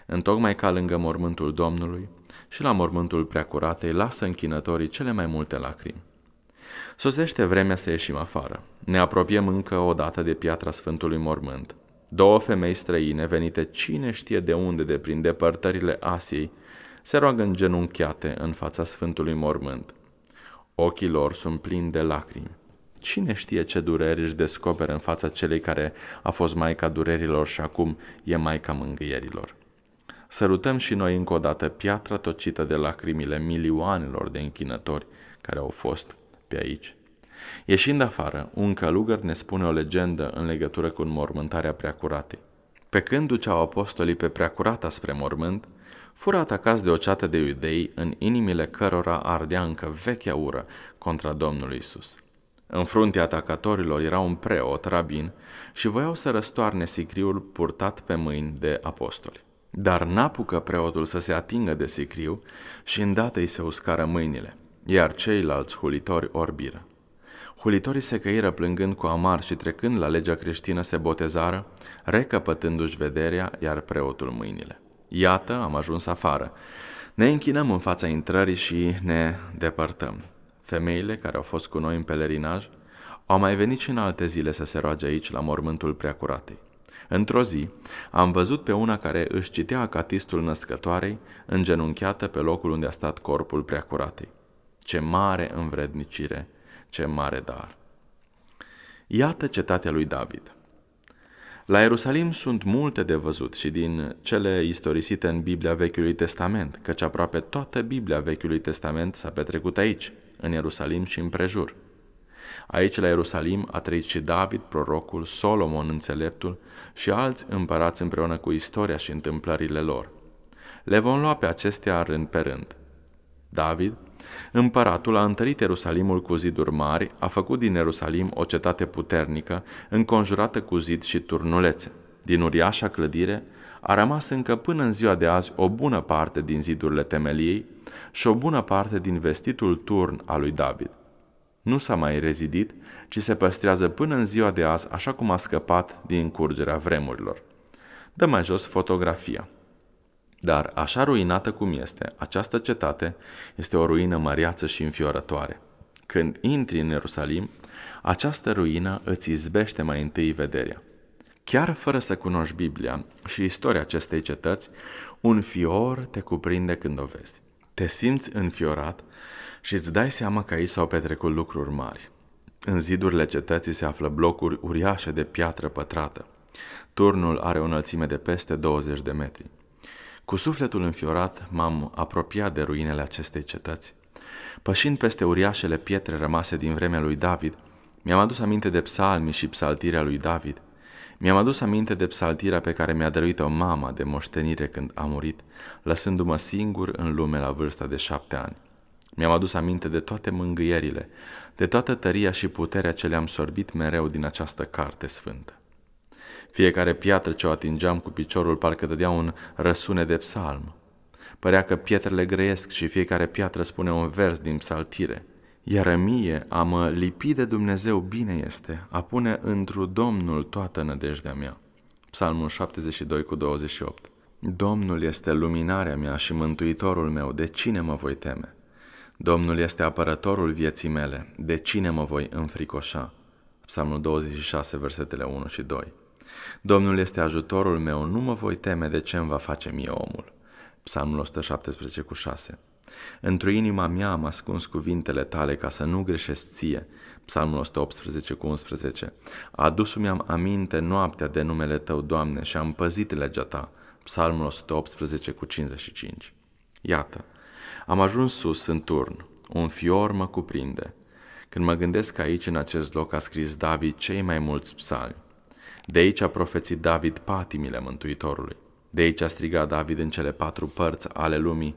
Întocmai ca lângă mormântul Domnului și la mormântul preacuratei lasă închinătorii cele mai multe lacrimi. Sosește vremea să ieșim afară. Ne apropiem încă o dată de piatra Sfântului Mormânt. Două femei străine, venite cine știe de unde de prin depărtările Asiei, se roagă genunchiate în fața Sfântului Mormânt. Ochii lor sunt plini de lacrimi. Cine știe ce dureri își descoperă în fața celei care a fost Maica durerilor și acum e Maica mângâierilor? Sărutăm și noi încă o dată piatra tocită de lacrimile milioanelor de închinători care au fost pe aici. Ieșind afară, un călugăr ne spune o legendă în legătură cu înmormântarea preacuratei. Pe când duceau apostolii pe preacurata spre mormânt, fură atacați de o ceată de iudei în inimile cărora ardea încă vechea ură contra Domnului Isus. În fruntea atacatorilor era un preot, rabin, și voiau să răstoarne sicriul purtat pe mâini de apostoli. Dar n-apucă preotul să se atingă de sicriu și îndată îi se uscară mâinile, iar ceilalți hulitori orbiră. Hulitorii se căiră plângând cu amar și trecând la legea creștină se botezară, recăpătându-și vederea, iar preotul mâinile. Iată, am ajuns afară. Ne închinăm în fața intrării și ne depărtăm. Femeile care au fost cu noi în pelerinaj au mai venit și în alte zile să se roage aici la mormântul preacuratei. Într-o zi, am văzut pe una care își citea acatistul născătoarei, îngenunchiată pe locul unde a stat corpul preacuratei. Ce mare învrednicire, ce mare dar! Iată cetatea lui David. La Ierusalim sunt multe de văzut și din cele istorisite în Biblia Vechiului Testament, căci aproape toată Biblia Vechiului Testament s-a petrecut aici – în Ierusalim și în prejur. Aici, la Ierusalim, a trăit și David, prorocul, Solomon, înțeleptul și alți împărați împreună cu istoria și întâmplările lor. Le vom lua pe acestea rând pe rând. David, împăratul, a întărit Ierusalimul cu ziduri mari, a făcut din Ierusalim o cetate puternică, înconjurată cu zid și turnulețe. Din uriașa clădire a rămas încă până în ziua de azi o bună parte din zidurile temeliei, și o bună parte din vestitul turn al lui David. Nu s-a mai rezidit, ci se păstrează până în ziua de azi, așa cum a scăpat din curgerea vremurilor. Dă mai jos fotografia. Dar, așa ruinată cum este, această cetate este o ruină măriață și înfiorătoare. Când intri în Ierusalim, această ruină îți izbește mai întâi vederea. Chiar fără să cunoști Biblia și istoria acestei cetăți, un fior te cuprinde când o vezi. Te simți înfiorat și îți dai seama că aici s-au petrecut lucruri mari. În zidurile cetății se află blocuri uriașe de piatră pătrată. Turnul are o înălțime de peste 20 de metri. Cu sufletul înfiorat m-am apropiat de ruinele acestei cetăți. Pășind peste uriașele pietre rămase din vremea lui David, mi-am adus aminte de psalmi și psaltirea lui David – mi-am adus aminte de psaltirea pe care mi-a dăruit-o mama de moștenire când a murit, lăsându-mă singur în lume la vârsta de șapte ani. Mi-am adus aminte de toate mângâierile, de toată tăria și puterea ce le-am sorbit mereu din această carte sfântă. Fiecare piatră ce o atingeam cu piciorul parcă dădea un răsune de psalm. Părea că pietrele grăiesc și fiecare piatră spune un vers din psaltire – iar mie a mă lipi de Dumnezeu bine este, a pune întru Domnul toată nădejdea mea. Psalmul 72 cu 28 Domnul este luminarea mea și mântuitorul meu, de cine mă voi teme? Domnul este apărătorul vieții mele, de cine mă voi înfricoșa? Psalmul 26, versetele 1 și 2 Domnul este ajutorul meu, nu mă voi teme de ce îmi va face mie omul. Psalmul 117 cu 6 Într-o inima mea am ascuns cuvintele tale ca să nu greșesc ție. Psalmul 118 cu 11. Adus-mi am aminte noaptea de numele tău, Doamne, și am păzit legea ta. Psalmul 118 cu 55. Iată, am ajuns sus în turn, un fior mă cuprinde. Când mă gândesc aici, în acest loc, a scris David cei mai mulți psalmi. De aici a profețit David patimile Mântuitorului. De aici a strigat David în cele patru părți ale lumii,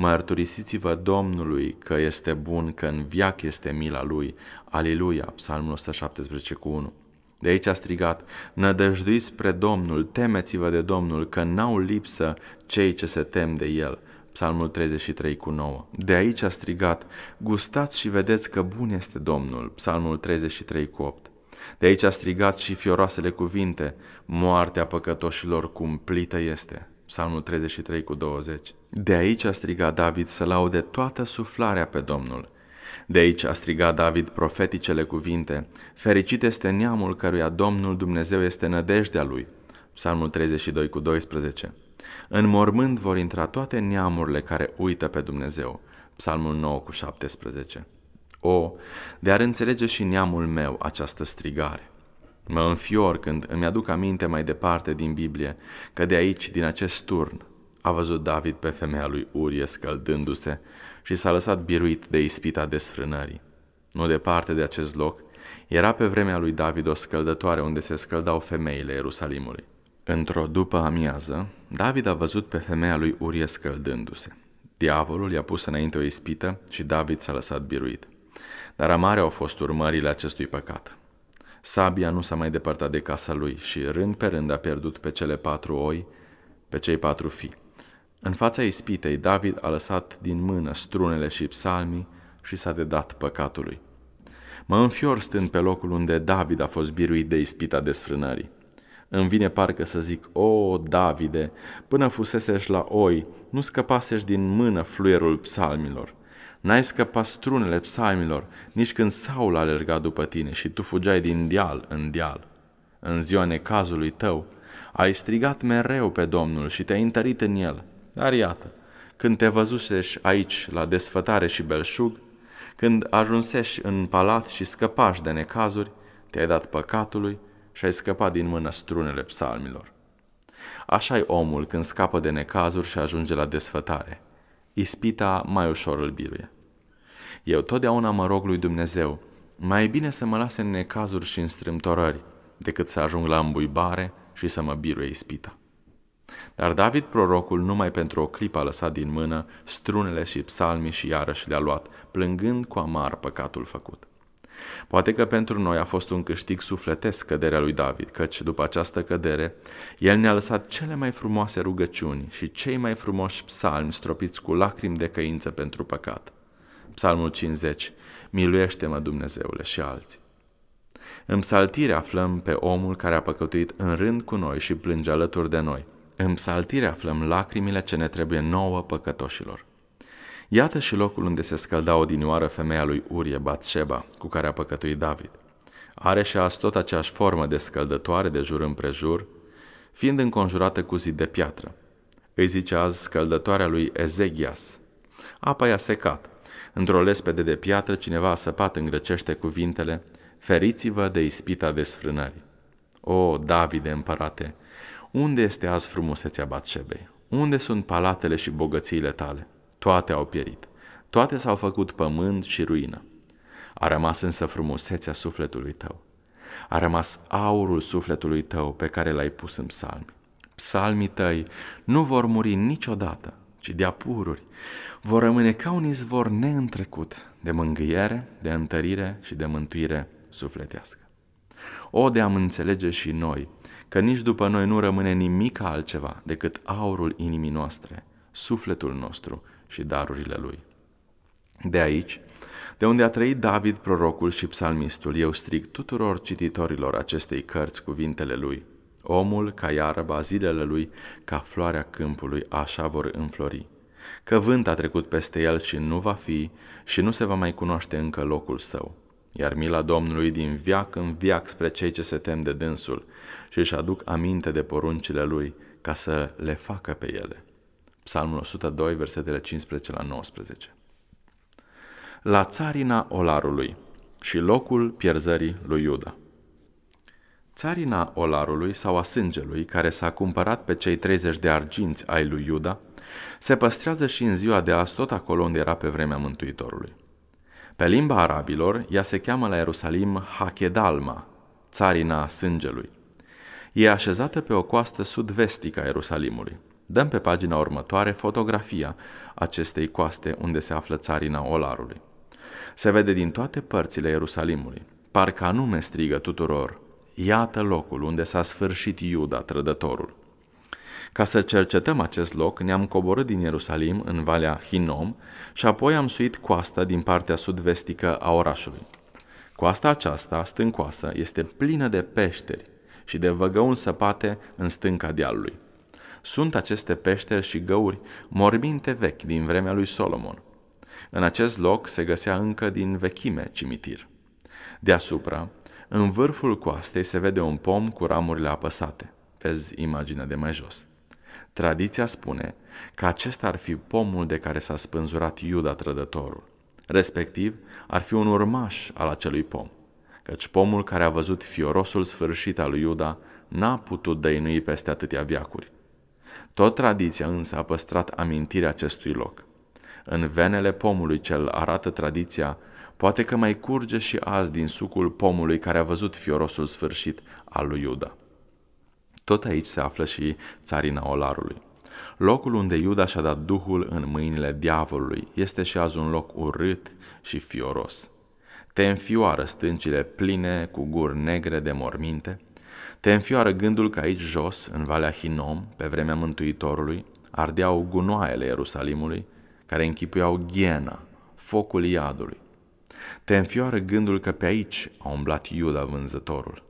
Mărturisiți-vă Domnului că este bun, că în viac este mila Lui. Aleluia! psalmul 117 cu 1. De aici a strigat, nădăjduiți spre Domnul, temeți-vă de Domnul, că n-au lipsă cei ce se tem de El. Psalmul 33 cu 9. De aici a strigat, gustați și vedeți că bun este Domnul. Psalmul 33 cu 8. De aici a strigat și fioroasele cuvinte, moartea păcătoșilor cumplită este. Psalmul 33 cu 20. De aici a strigat David să laude toată suflarea pe Domnul. De aici a strigat David profeticele cuvinte, Fericit este neamul căruia Domnul Dumnezeu este nădejdea lui. Psalmul 32 cu 12. În mormânt vor intra toate neamurile care uită pe Dumnezeu. Psalmul 9 cu 17. O, de ar înțelege și neamul meu această strigare. Mă înfior când îmi aduc aminte mai departe din Biblie că de aici, din acest turn, a văzut David pe femeia lui Urie scăldându-se și s-a lăsat biruit de ispita desfrânării. Nu departe de acest loc, era pe vremea lui David o scăldătoare unde se scăldau femeile Ierusalimului. Într-o după amiază, David a văzut pe femeia lui Urie scăldându-se. Diavolul i-a pus înainte o ispită și David s-a lăsat biruit. Dar amare au fost urmările acestui păcat. Sabia nu s-a mai depărtat de casa lui și rând pe rând a pierdut pe cele patru oi, pe cei patru fii. În fața ispitei, David a lăsat din mână strunele și psalmii și s-a dedat păcatului. Mă înfior stând pe locul unde David a fost biruit de ispita desfrânării. Îmi vine parcă să zic, o, Davide, până fusesești la oi, nu scăpasești din mână fluierul psalmilor. N-ai scăpat strunele psalmilor, nici când Saul alergat după tine și tu fugeai din deal în deal. În ziua necazului tău, ai strigat mereu pe Domnul și te-ai întărit în el – dar iată, când te văzusești aici la desfătare și belșug, când ajunsești în palat și scăpași de necazuri, te-ai dat păcatului și ai scăpat din mână strunele psalmilor. așa e omul când scapă de necazuri și ajunge la desfătare. Ispita mai ușor îl biruie. Eu totdeauna mă rog lui Dumnezeu, mai e bine să mă lase în necazuri și în strâmtorări, decât să ajung la îmbuibare și să mă biruie ispita. Dar David, prorocul, numai pentru o clipă a lăsat din mână strunele și psalmii și iarăși le-a luat, plângând cu amar păcatul făcut. Poate că pentru noi a fost un câștig sufletesc căderea lui David, căci după această cădere, el ne-a lăsat cele mai frumoase rugăciuni și cei mai frumoși psalmi stropiți cu lacrimi de căință pentru păcat. Psalmul 50, Miluiește-mă Dumnezeule și alții. În psaltire aflăm pe omul care a păcătuit în rând cu noi și plânge alături de noi – în psaltire aflăm lacrimile ce ne trebuie nouă păcătoșilor. Iată și locul unde se scălda odinioară femeia lui Urie Batseba, cu care a păcătuit David. Are și azi tot aceeași formă de scăldătoare de jur împrejur, fiind înconjurată cu zid de piatră. Îi zice azi scăldătoarea lui Ezeghias. Apa i-a secat. Într-o lespede de piatră cineva a săpat grecește cuvintele Feriți-vă de ispita desfrânării. O, Davide împărate, unde este azi frumusețea Batșebei? Unde sunt palatele și bogățiile tale? Toate au pierit. Toate s-au făcut pământ și ruină. A rămas însă frumusețea sufletului tău. A rămas aurul sufletului tău pe care l-ai pus în psalmi. Psalmii tăi nu vor muri niciodată, ci de apururi. Vor rămâne ca un izvor neîntrecut de mângâiere, de întărire și de mântuire sufletească. O, de am înțelege și noi că nici după noi nu rămâne nimic altceva decât aurul inimii noastre, sufletul nostru și darurile lui. De aici, de unde a trăit David, prorocul și psalmistul, eu strig tuturor cititorilor acestei cărți cuvintele lui. Omul, ca iarba, zilele lui, ca floarea câmpului, așa vor înflori. Că vânt a trecut peste el și nu va fi și nu se va mai cunoaște încă locul său iar mila Domnului din viac în viac spre cei ce se tem de dânsul și își aduc aminte de poruncile lui ca să le facă pe ele. Psalmul 102, versetele 15 la 19. La țarina olarului și locul pierzării lui Iuda. Țarina olarului sau a sângelui, care s-a cumpărat pe cei 30 de arginți ai lui Iuda, se păstrează și în ziua de azi tot acolo unde era pe vremea Mântuitorului. Pe limba arabilor, ea se cheamă la Ierusalim Hakedalma, țarina sângelui. E așezată pe o coastă sud-vestică a Ierusalimului. Dăm pe pagina următoare fotografia acestei coaste unde se află țarina Olarului. Se vede din toate părțile Ierusalimului. Parcă anume strigă tuturor, iată locul unde s-a sfârșit Iuda trădătorul. Ca să cercetăm acest loc, ne-am coborât din Ierusalim în Valea Hinom și apoi am suit coasta din partea sud-vestică a orașului. Coasta aceasta, stâncoasă, este plină de peșteri și de văgăuni săpate în stânca dealului. Sunt aceste peșteri și găuri morminte vechi din vremea lui Solomon. În acest loc se găsea încă din vechime cimitir. Deasupra, în vârful coastei se vede un pom cu ramurile apăsate. Vezi imaginea de mai jos. Tradiția spune că acesta ar fi pomul de care s-a spânzurat Iuda trădătorul. Respectiv, ar fi un urmaș al acelui pom, căci pomul care a văzut fiorosul sfârșit al lui Iuda n-a putut dăinui peste atâtea viacuri. Tot tradiția însă a păstrat amintirea acestui loc. În venele pomului cel arată tradiția, poate că mai curge și azi din sucul pomului care a văzut fiorosul sfârșit al lui Iuda. Tot aici se află și țarina olarului. Locul unde Iuda și-a dat duhul în mâinile diavolului este și azi un loc urât și fioros. Te înfioară stâncile pline cu guri negre de morminte, te înfioară gândul că aici jos, în Valea Hinom, pe vremea Mântuitorului, ardeau gunoaiele Ierusalimului, care închipuiau ghiena, focul iadului. Te înfioară gândul că pe aici a umblat Iuda vânzătorul.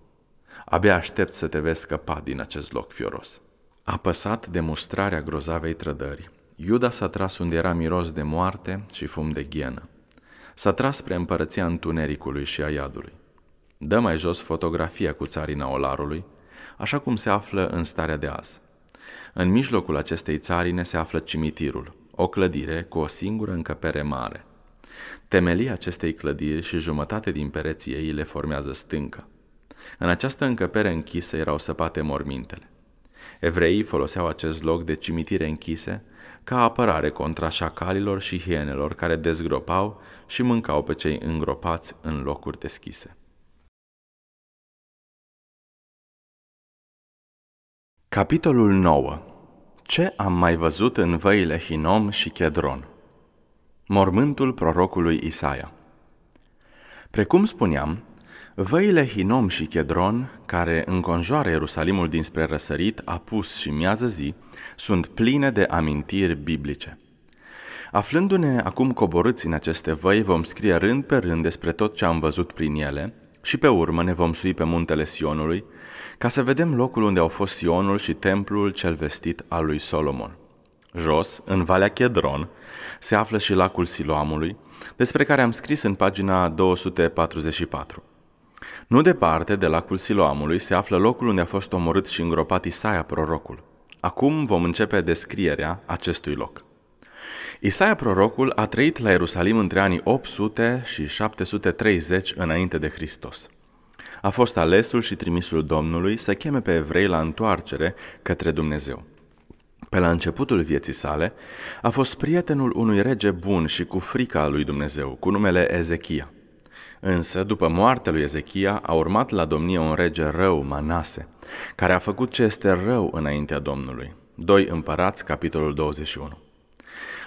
Abia aștept să te vezi scăpa din acest loc fioros. Apăsat de mustrarea grozavei trădări, Iuda s-a tras unde era miros de moarte și fum de ghienă. S-a tras spre împărăția întunericului și a iadului. Dă mai jos fotografia cu țarina olarului, așa cum se află în starea de azi. În mijlocul acestei țarine se află cimitirul, o clădire cu o singură încăpere mare. Temelia acestei clădiri și jumătate din pereții ei le formează stâncă. În această încăpere închisă erau săpate mormintele. Evreii foloseau acest loc de cimitire închise ca apărare contra șacalilor și hienelor care dezgropau și mâncau pe cei îngropați în locuri deschise. Capitolul 9. Ce am mai văzut în văile Hinom și Chedron? Mormântul prorocului Isaia Precum spuneam, Văile Hinom și Chedron, care înconjoară Ierusalimul dinspre răsărit, apus și miază zi, sunt pline de amintiri biblice. Aflându-ne acum coborâți în aceste văi, vom scrie rând pe rând despre tot ce am văzut prin ele și pe urmă ne vom sui pe muntele Sionului, ca să vedem locul unde au fost Sionul și templul cel vestit al lui Solomon. Jos, în Valea Chedron, se află și lacul Siloamului, despre care am scris în pagina 244. Nu departe de lacul Siloamului se află locul unde a fost omorât și îngropat Isaia prorocul. Acum vom începe descrierea acestui loc. Isaia prorocul a trăit la Ierusalim între anii 800 și 730 înainte de Hristos. A fost alesul și trimisul Domnului să cheme pe evrei la întoarcere către Dumnezeu. Pe la începutul vieții sale, a fost prietenul unui rege bun și cu frica lui Dumnezeu, cu numele Ezechia. Însă, după moartea lui Ezechia, a urmat la domnie un rege rău, Manase, care a făcut ce este rău înaintea Domnului. 2 Împărați, capitolul 21.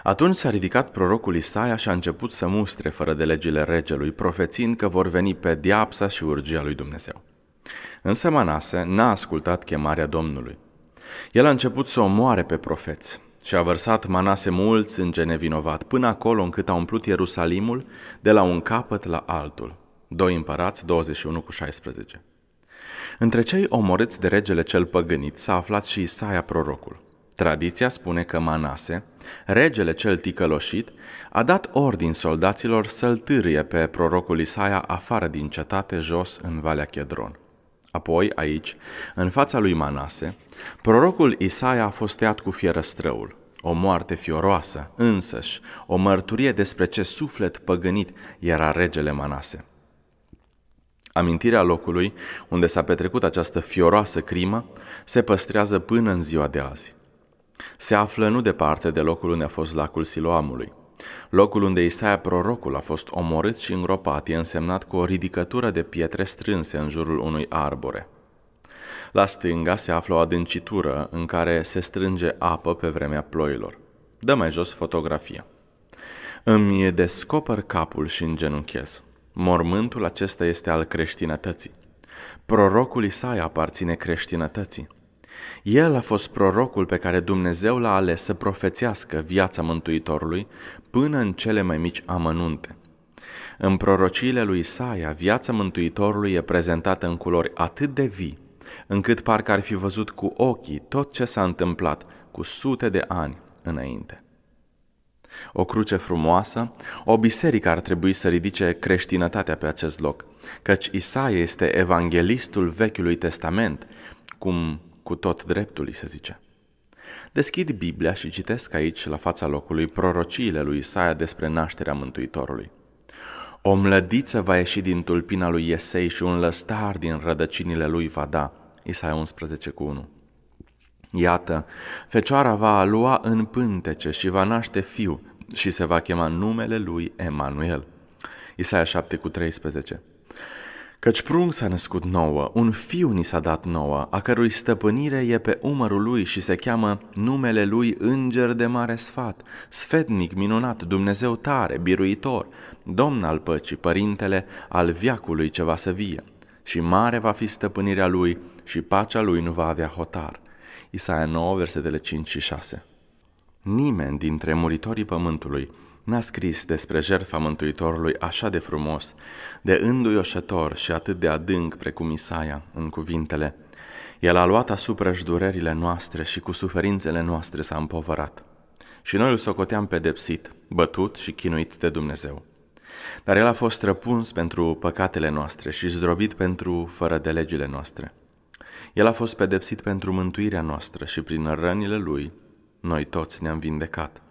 Atunci s-a ridicat prorocul Isaia și a început să mustre fără de legile regelui, profețind că vor veni pe diapsa și urgia lui Dumnezeu. Însă Manase n-a ascultat chemarea Domnului. El a început să omoare pe profeți, și a vărsat manase mult sânge nevinovat, până acolo încât a umplut Ierusalimul de la un capăt la altul. 2 împărați 21 cu 16 Între cei omorâți de regele cel păgânit s-a aflat și Isaia prorocul. Tradiția spune că Manase, regele cel ticăloșit, a dat ordin soldaților să-l târie pe prorocul Isaia afară din cetate jos în Valea Chedron. Apoi, aici, în fața lui Manase, prorocul Isaia a fost tăiat cu fierăstrăul, o moarte fioroasă, însăși, o mărturie despre ce suflet păgânit era regele Manase. Amintirea locului unde s-a petrecut această fioroasă crimă se păstrează până în ziua de azi. Se află nu departe de locul unde a fost lacul Siloamului, Locul unde Isaia prorocul a fost omorât și îngropat e însemnat cu o ridicătură de pietre strânse în jurul unui arbore. La stânga se află o adâncitură în care se strânge apă pe vremea ploilor. Dă mai jos fotografia. Îmi descoper capul și îngenunchez. Mormântul acesta este al creștinătății. Prorocul Isaia aparține creștinătății. El a fost prorocul pe care Dumnezeu l-a ales să profețească viața Mântuitorului până în cele mai mici amănunte. În prorociile lui Isaia, viața Mântuitorului e prezentată în culori atât de vii, încât parcă ar fi văzut cu ochii tot ce s-a întâmplat cu sute de ani înainte. O cruce frumoasă, o biserică ar trebui să ridice creștinătatea pe acest loc, căci Isaia este evanghelistul Vechiului Testament, cum cu tot dreptul îi se zice. Deschid Biblia și citesc aici, la fața locului, prorociile lui Isaia despre nașterea Mântuitorului. O mlădiță va ieși din tulpina lui Iesei și un lăstar din rădăcinile lui va da. Isaia 11 cu 1. Iată, fecioara va lua în pântece și va naște fiu și se va chema numele lui Emanuel. Isaia 7 cu 13. Căci prunc s-a născut nouă, un fiu ni s-a dat nouă, a cărui stăpânire e pe umărul lui și se cheamă numele lui Înger de Mare Sfat, sfetnic minunat, Dumnezeu tare, biruitor, Domn al păcii, Părintele al viacului ce va să vie. Și mare va fi stăpânirea lui și pacea lui nu va avea hotar. Isaia 9, versetele 5 și 6 Nimeni dintre muritorii pământului n-a scris despre jertfa Mântuitorului așa de frumos, de înduioșător și atât de adânc precum Isaia în cuvintele. El a luat asupra și durerile noastre și cu suferințele noastre s-a împovărat. Și noi îl socoteam pedepsit, bătut și chinuit de Dumnezeu. Dar el a fost răpuns pentru păcatele noastre și zdrobit pentru fără de legile noastre. El a fost pedepsit pentru mântuirea noastră și prin rănile lui noi toți ne-am vindecat.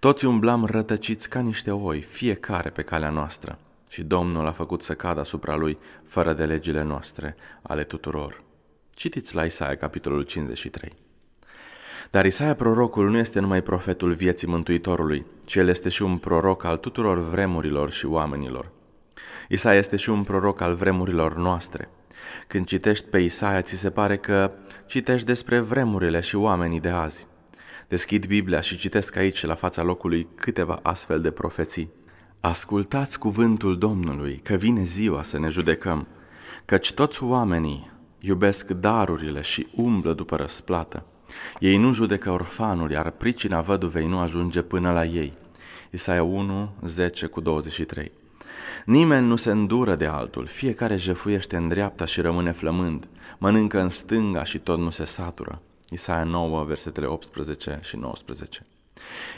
Toți umblam rătăciți ca niște oi, fiecare pe calea noastră, și Domnul a făcut să cadă asupra lui, fără de legile noastre, ale tuturor. Citiți la Isaia, capitolul 53. Dar Isaia prorocul nu este numai profetul vieții Mântuitorului, ci el este și un proroc al tuturor vremurilor și oamenilor. Isaia este și un proroc al vremurilor noastre. Când citești pe Isaia, ți se pare că citești despre vremurile și oamenii de azi. Deschid Biblia și citesc aici, la fața locului, câteva astfel de profeții. Ascultați cuvântul Domnului, că vine ziua să ne judecăm, căci toți oamenii iubesc darurile și umblă după răsplată. Ei nu judecă orfanul, iar pricina văduvei nu ajunge până la ei. Isaia 1, 10 cu 23 Nimeni nu se îndură de altul, fiecare jefuiește în dreapta și rămâne flămând, mănâncă în stânga și tot nu se satură. Isaia 9, versetele 18 și 19.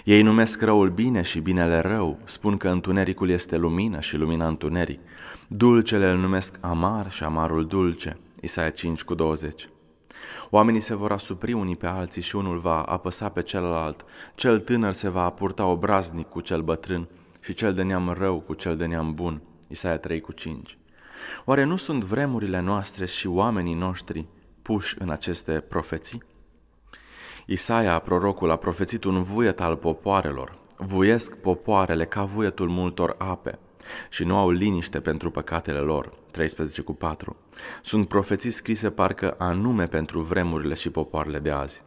Ei numesc răul bine și binele rău, spun că întunericul este lumină și lumina întuneric. Dulcele îl numesc amar și amarul dulce. Isaia 5 cu 20. Oamenii se vor asupri unii pe alții și unul va apăsa pe celălalt. Cel tânăr se va apurta obraznic cu cel bătrân și cel de neam rău cu cel de neam bun. Isaia 3 cu 5. Oare nu sunt vremurile noastre și oamenii noștri puși în aceste profeții? Isaia, prorocul, a profețit un vuiet al popoarelor. Vuiesc popoarele ca vuietul multor ape și nu au liniște pentru păcatele lor. 13 cu 4. Sunt profeții scrise parcă anume pentru vremurile și popoarele de azi.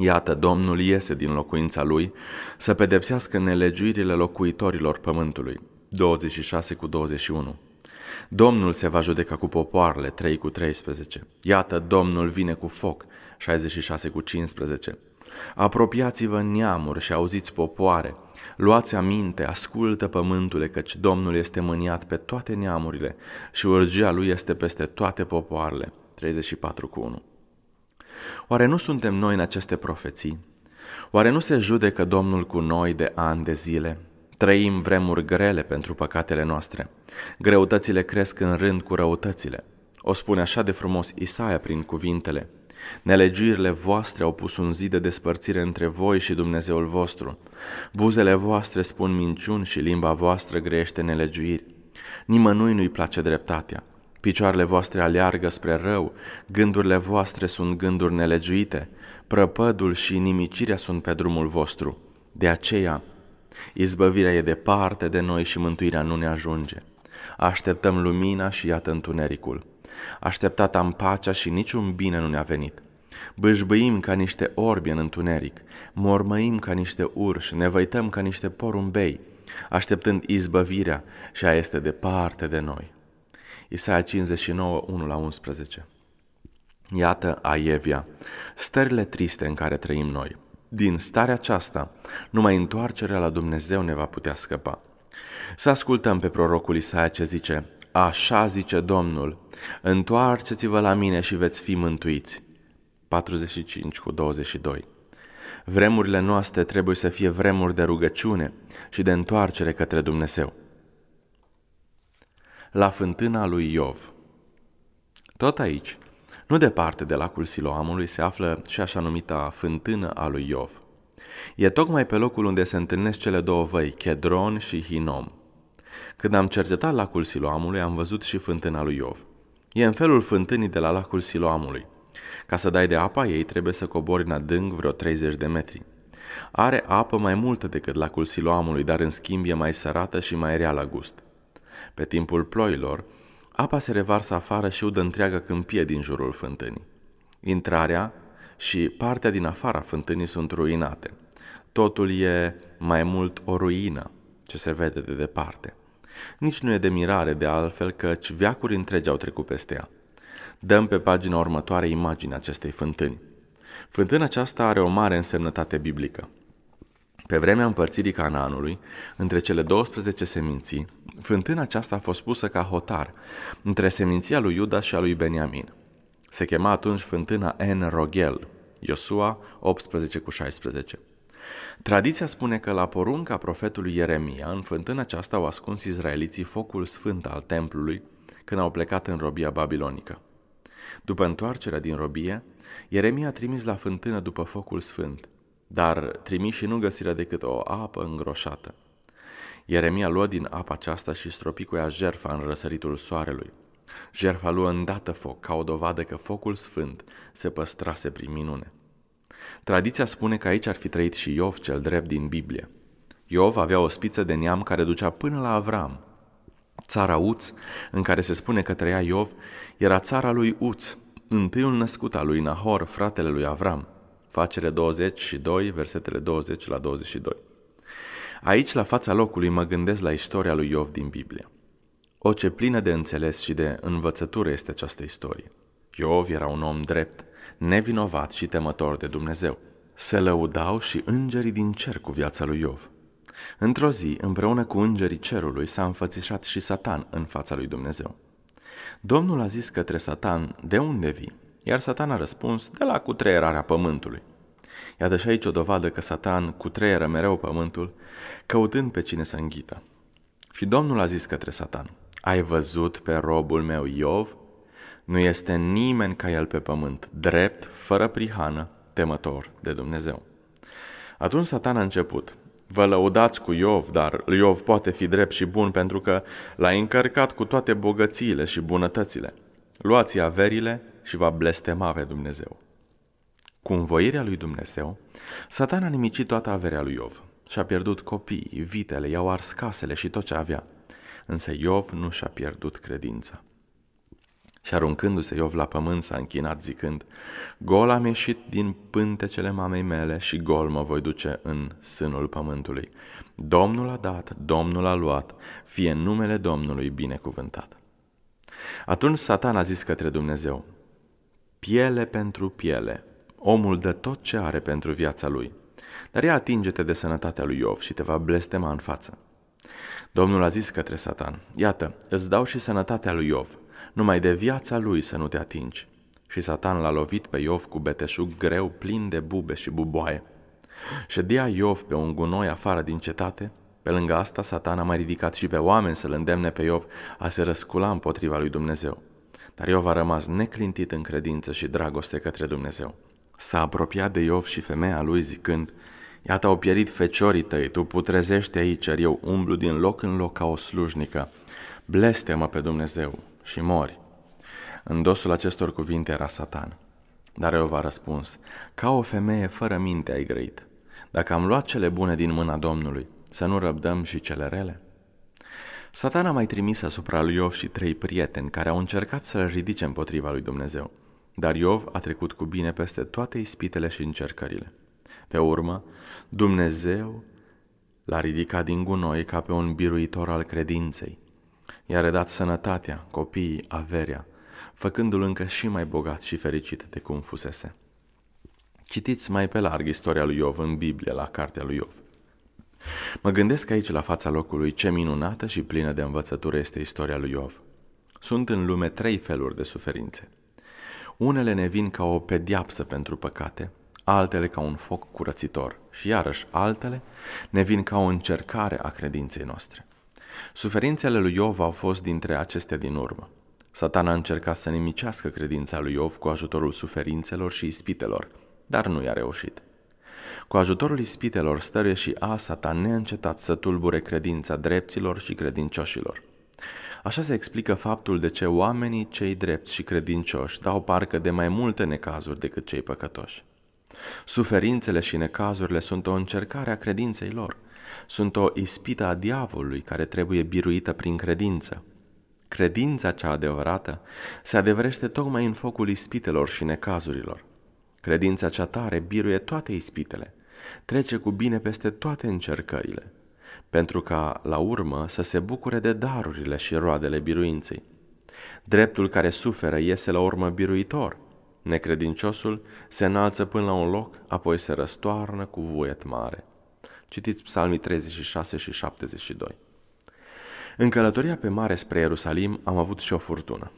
Iată, Domnul iese din locuința lui să pedepsească nelegiuirile locuitorilor pământului. 26 cu 21. Domnul se va judeca cu popoarele, 3 cu 13. Iată, Domnul vine cu foc 66 cu 15. Apropiați-vă neamuri și auziți popoare, luați aminte, ascultă pământule, căci Domnul este mâniat pe toate neamurile și urgia lui este peste toate popoarele. 34 cu 1. Oare nu suntem noi în aceste profeții? Oare nu se judecă Domnul cu noi de ani de zile? Trăim vremuri grele pentru păcatele noastre. Greutățile cresc în rând cu răutățile. O spune așa de frumos Isaia prin cuvintele – Nelegiurile voastre au pus un zid de despărțire între voi și Dumnezeul vostru. Buzele voastre spun minciuni și limba voastră grește nelegiuiri. Nimănui nu-i place dreptatea. Picioarele voastre aleargă spre rău, gândurile voastre sunt gânduri nelegiuite, prăpădul și nimicirea sunt pe drumul vostru. De aceea, izbăvirea e departe de noi și mântuirea nu ne ajunge. Așteptăm lumina și iată întunericul. Așteptat am pacea și niciun bine nu ne-a venit. Bâșbâim ca niște orbi în întuneric, mormăim ca niște urși, ne văităm ca niște porumbei, așteptând izbăvirea și a este departe de noi. Isaia 59, 1 la 11 Iată aievia, stările triste în care trăim noi. Din starea aceasta, numai întoarcerea la Dumnezeu ne va putea scăpa. Să ascultăm pe prorocul Isaia ce zice, Așa zice Domnul, întoarceți-vă la mine și veți fi mântuiți. 45 cu 22 Vremurile noastre trebuie să fie vremuri de rugăciune și de întoarcere către Dumnezeu. La fântâna lui Iov Tot aici, nu departe de lacul Siloamului, se află și așa numita fântână a lui Iov. E tocmai pe locul unde se întâlnesc cele două văi, Chedron și Hinom. Când am cercetat lacul Siloamului, am văzut și fântâna lui Iov. E în felul fântânii de la lacul Siloamului. Ca să dai de apa ei, trebuie să cobori în adânc vreo 30 de metri. Are apă mai multă decât lacul Siloamului, dar în schimb e mai sărată și mai rea la gust. Pe timpul ploilor, apa se revarsă afară și udă întreaga câmpie din jurul fântânii. Intrarea și partea din afara fântânii sunt ruinate. Totul e mai mult o ruină ce se vede de departe. Nici nu e de mirare de altfel căci veacuri întregi au trecut peste ea. Dăm pe pagina următoare imaginea acestei fântâni. Fântâna aceasta are o mare însemnătate biblică. Pe vremea împărțirii Canaanului, între cele 12 seminții, fântâna aceasta a fost pusă ca hotar între seminția lui Iuda și a lui Beniamin. Se chema atunci fântâna En Rogel, Iosua 18 cu 16. Tradiția spune că la porunca profetului Ieremia, în fântâna aceasta au ascuns izraeliții focul sfânt al templului când au plecat în robia babilonică. După întoarcerea din robie, Ieremia a trimis la fântână după focul sfânt, dar trimișii nu găsirea decât o apă îngroșată. Ieremia luă din apa aceasta și stropi cu ea jerfa în răsăritul soarelui. Jerfa luă îndată foc ca o dovadă că focul sfânt se păstrase prin minune. Tradiția spune că aici ar fi trăit și Iov cel drept din Biblie. Iov avea o spiță de neam care ducea până la Avram. Țara Uț, în care se spune că trăia Iov, era țara lui Uț, întâiul născut al lui Nahor, fratele lui Avram. Facere 22, versetele 20 la 22. Aici, la fața locului, mă gândesc la istoria lui Iov din Biblie. O ce plină de înțeles și de învățătură este această istorie. Iov era un om drept, nevinovat și temător de Dumnezeu. Se lăudau și îngerii din cer cu viața lui Iov. Într-o zi, împreună cu îngerii cerului, s-a înfățișat și Satan în fața lui Dumnezeu. Domnul a zis către Satan, de unde vii? Iar Satan a răspuns, de la cutreierarea pământului. Iată și aici o dovadă că Satan cutreieră mereu pământul, căutând pe cine să înghită. Și Domnul a zis către Satan, ai văzut pe robul meu Iov, nu este nimeni ca el pe pământ, drept, fără prihană, temător de Dumnezeu. Atunci Satan a început. Vă lăudați cu Iov, dar Iov poate fi drept și bun pentru că l-a încărcat cu toate bogățiile și bunătățile. Luați averile și va blestema pe Dumnezeu. Cu învoirea lui Dumnezeu, Satan a nimicit toată averea lui Iov și a pierdut copiii, vitele, i-au ars casele și tot ce avea. Însă Iov nu și-a pierdut credința. Și aruncându-se Iov la pământ, s-a închinat zicând, Gol am ieșit din pântecele mamei mele și gol mă voi duce în sânul pământului. Domnul a dat, Domnul a luat, fie numele Domnului binecuvântat. Atunci Satan a zis către Dumnezeu, piele pentru piele, omul dă tot ce are pentru viața lui, dar ea atinge-te de sănătatea lui Iov și te va blestema în față. Domnul a zis către Satan, iată, îți dau și sănătatea lui Iov numai de viața lui să nu te atingi. Și Satan l-a lovit pe Iov cu beteșug greu, plin de bube și buboaie. Ședea Iov pe un gunoi afară din cetate, pe lângă asta, Satan a mai ridicat și pe oameni să-l îndemne pe Iov a se răscula împotriva lui Dumnezeu. Dar Iov a rămas neclintit în credință și dragoste către Dumnezeu. S-a apropiat de Iov și femeia lui zicând, Iată au pierit feciorii tăi, tu putrezești aici, iar eu umblu din loc în loc ca o slujnică. Blestemă pe Dumnezeu și mori. În dosul acestor cuvinte era Satan. Dar eu v-a răspuns, ca o femeie fără minte ai grăit. Dacă am luat cele bune din mâna Domnului, să nu răbdăm și cele rele? Satan a mai trimis asupra lui Iov și trei prieteni care au încercat să-l ridice împotriva lui Dumnezeu. Dar Iov a trecut cu bine peste toate ispitele și încercările. Pe urmă, Dumnezeu l-a ridicat din gunoi ca pe un biruitor al credinței i-a redat sănătatea, copiii, averia, făcându-l încă și mai bogat și fericit de cum fusese. Citiți mai pe larg istoria lui Iov în Biblie, la cartea lui Iov. Mă gândesc aici la fața locului ce minunată și plină de învățătură este istoria lui Iov. Sunt în lume trei feluri de suferințe. Unele ne vin ca o pediapsă pentru păcate, altele ca un foc curățitor și iarăși altele ne vin ca o încercare a credinței noastre. Suferințele lui Iov au fost dintre acestea din urmă. Satana încercat să nimicească credința lui Iov cu ajutorul suferințelor și ispitelor, dar nu i-a reușit. Cu ajutorul ispitelor stăruie și a satan neîncetat să tulbure credința dreptilor și credincioșilor. Așa se explică faptul de ce oamenii cei drepți și credincioși dau parcă de mai multe necazuri decât cei păcătoși. Suferințele și necazurile sunt o încercare a credinței lor – sunt o ispită a diavolului care trebuie biruită prin credință. Credința cea adevărată se adevărește tocmai în focul ispitelor și necazurilor. Credința cea tare biruie toate ispitele, trece cu bine peste toate încercările, pentru ca, la urmă, să se bucure de darurile și roadele biruinței. Dreptul care suferă iese la urmă biruitor. Necredinciosul se înalță până la un loc, apoi se răstoarnă cu vuiet mare. Citiți psalmii 36 și 72. În călătoria pe mare spre Ierusalim am avut și o furtună.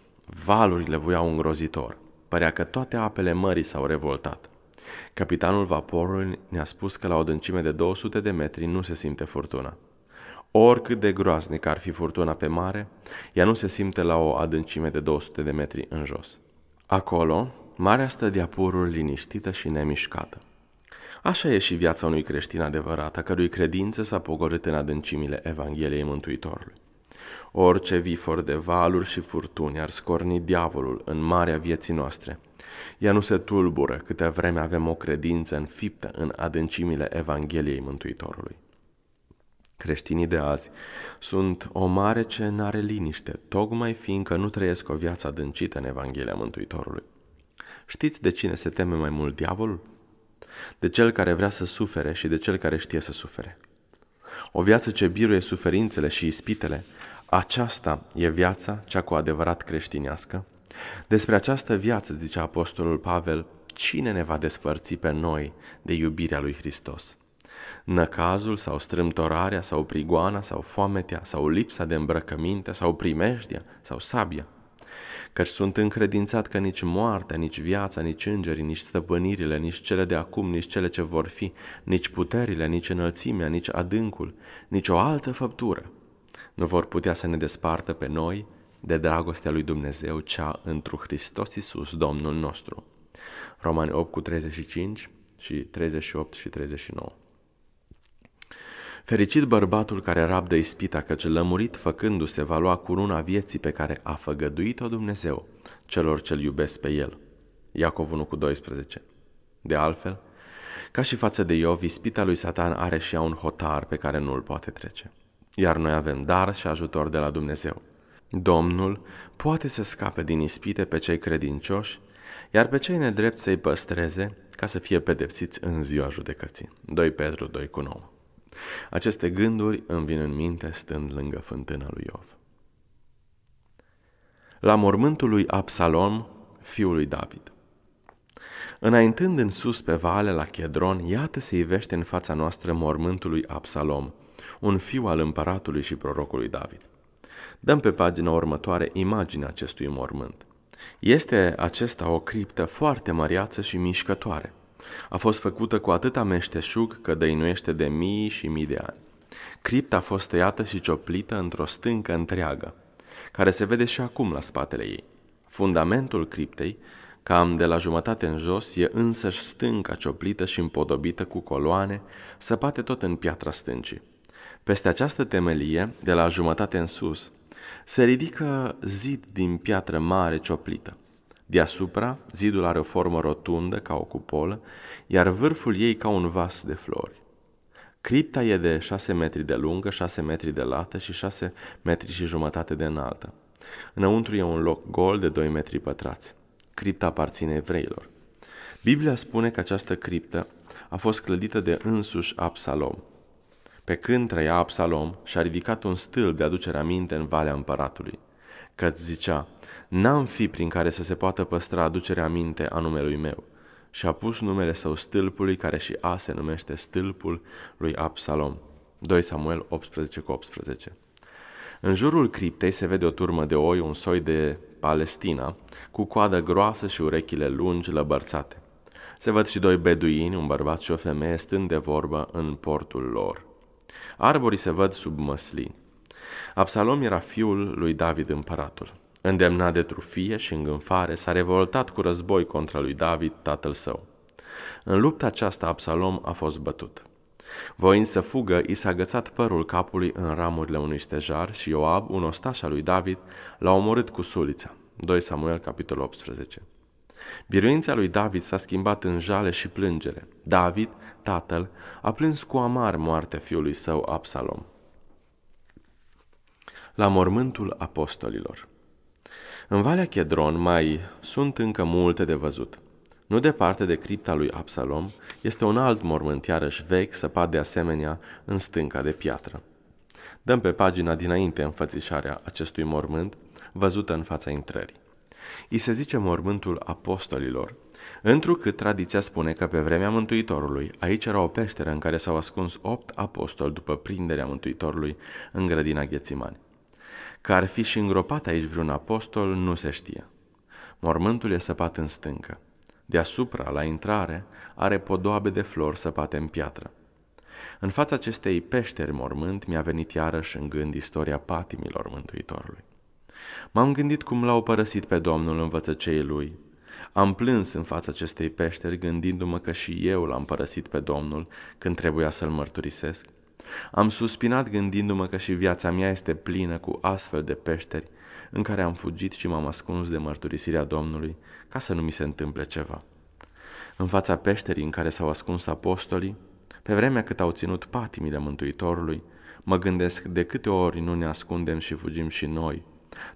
Valurile voiau îngrozitor. Părea că toate apele mării s-au revoltat. Capitanul vaporului ne-a spus că la o adâncime de 200 de metri nu se simte furtuna. Oricât de groaznic ar fi furtuna pe mare, ea nu se simte la o adâncime de 200 de metri în jos. Acolo, marea de pururi liniștită și nemișcată. Așa e și viața unui creștin adevărat, a cărui credință s-a pogorât în adâncimile Evangheliei Mântuitorului. Orice vifor de valuri și furtuni ar scorni diavolul în marea vieții noastre. Ea nu se tulbură câte vreme avem o credință înfiptă în adâncimile Evangheliei Mântuitorului. Creștinii de azi sunt o mare ce n-are liniște, tocmai fiindcă nu trăiesc o viață adâncită în Evanghelia Mântuitorului. Știți de cine se teme mai mult diavolul? de cel care vrea să sufere și de cel care știe să sufere. O viață ce biruie suferințele și ispitele, aceasta e viața cea cu adevărat creștinească. Despre această viață, zice Apostolul Pavel, cine ne va despărți pe noi de iubirea lui Hristos? Năcazul sau strâmtorarea sau prigoana sau foametea sau lipsa de îmbrăcăminte sau primejdia sau sabia – căci sunt încredințat că nici moartea, nici viața, nici îngerii, nici stăpânirile, nici cele de acum, nici cele ce vor fi, nici puterile, nici înălțimea, nici adâncul, nici o altă făptură nu vor putea să ne despartă pe noi de dragostea lui Dumnezeu cea întru Hristos Iisus, Domnul nostru. Romani 8 cu 35 și 38 și 39. Fericit bărbatul care rabdă ispita, căci lămurit făcându-se va lua curuna vieții pe care a făgăduit-o Dumnezeu celor ce-L iubesc pe El. Iacov 1 cu 12. De altfel, ca și față de Iov, ispita lui Satan are și ea un hotar pe care nu îl poate trece. Iar noi avem dar și ajutor de la Dumnezeu. Domnul poate să scape din ispite pe cei credincioși, iar pe cei nedrept să-i păstreze ca să fie pedepsiți în ziua judecății. 2 Petru 2 cu 9 aceste gânduri îmi vin în minte stând lângă fântâna lui Iov. La mormântul lui Absalom, fiul lui David. Înaintând în sus pe vale la Chedron, iată se ivește în fața noastră mormântul lui Absalom, un fiu al împăratului și prorocului David. Dăm pe pagina următoare imaginea acestui mormânt. Este acesta o criptă foarte măriață și mișcătoare – a fost făcută cu atâta meșteșug că dăinuiește de mii și mii de ani. Cripta a fost tăiată și cioplită într-o stâncă întreagă, care se vede și acum la spatele ei. Fundamentul criptei, cam de la jumătate în jos, e însăși stânca cioplită și împodobită cu coloane, săpate tot în piatra stâncii. Peste această temelie, de la jumătate în sus, se ridică zid din piatră mare cioplită. Deasupra, zidul are o formă rotundă, ca o cupolă, iar vârful ei ca un vas de flori. Cripta e de 6 metri de lungă, 6 metri de lată și 6 metri și jumătate de înaltă. Înăuntru e un loc gol de 2 metri pătrați. Cripta aparține evreilor. Biblia spune că această criptă a fost clădită de însuși Absalom. Pe când trăia Absalom, și-a ridicat un stâlp de aducere aminte în Valea Împăratului – căți zicea, N-am fi prin care să se poată păstra aducerea minte a numelui meu. Și a pus numele său stâlpului, care și a se numește stâlpul lui Absalom. 2 Samuel 18 cu 18. În jurul criptei se vede o turmă de oi, un soi de Palestina, cu coadă groasă și urechile lungi lăbărțate. Se văd și doi beduini, un bărbat și o femeie, stând de vorbă în portul lor. Arborii se văd sub măslini. Absalom era fiul lui David împăratul. Îndemnat de trufie și îngânfare, s-a revoltat cu război contra lui David, tatăl său. În lupta aceasta, Absalom a fost bătut. Voind să fugă, i s-a gățat părul capului în ramurile unui stejar și Ioab, un ostaș al lui David, l-a omorât cu sulița. 2 Samuel, capitolul 18. Biruința lui David s-a schimbat în jale și plângere. David, tatăl, a plâns cu amar moartea fiului său Absalom la mormântul apostolilor. În Valea Chedron mai sunt încă multe de văzut. Nu departe de cripta lui Absalom este un alt mormânt iarăși vechi, săpat de asemenea în stânca de piatră. Dăm pe pagina dinainte înfățișarea acestui mormânt, văzută în fața intrării. I se zice mormântul apostolilor, întrucât tradiția spune că pe vremea Mântuitorului aici era o peșteră în care s-au ascuns opt apostoli după prinderea Mântuitorului în grădina Ghețimani. Că ar fi și îngropat aici vreun apostol, nu se știe. Mormântul e săpat în stâncă. Deasupra, la intrare, are podoabe de flori săpate în piatră. În fața acestei peșteri mormânt mi-a venit iarăși în gând istoria patimilor Mântuitorului. M-am gândit cum l-au părăsit pe Domnul învățăcei lui. Am plâns în fața acestei peșteri gândindu-mă că și eu l-am părăsit pe Domnul când trebuia să-l mărturisesc – am suspinat gândindu-mă că și viața mea este plină cu astfel de peșteri în care am fugit și m-am ascuns de mărturisirea Domnului ca să nu mi se întâmple ceva. În fața peșterii în care s-au ascuns apostolii, pe vremea cât au ținut patimile Mântuitorului, mă gândesc de câte ori nu ne ascundem și fugim și noi,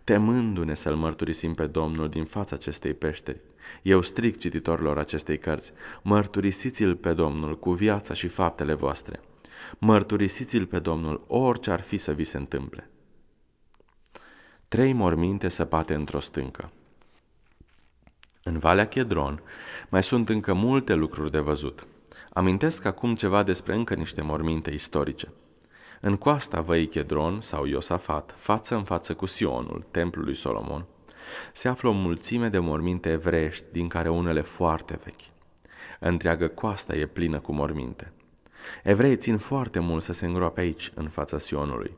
temându-ne să-L mărturisim pe Domnul din fața acestei peșteri. Eu stric cititorilor acestei cărți, mărturisiți-L pe Domnul cu viața și faptele voastre. Mărturisiți-l pe Domnul orice ar fi să vi se întâmple. Trei morminte săpate într-o stâncă. În Valea Chedron mai sunt încă multe lucruri de văzut. Amintesc acum ceva despre încă niște morminte istorice. În coasta văii Chedron sau Iosafat, față în față cu Sionul, templul lui Solomon, se află o mulțime de morminte evreiești, din care unele foarte vechi. Întreagă coasta e plină cu morminte. Evreii țin foarte mult să se îngroape aici, în fața Sionului.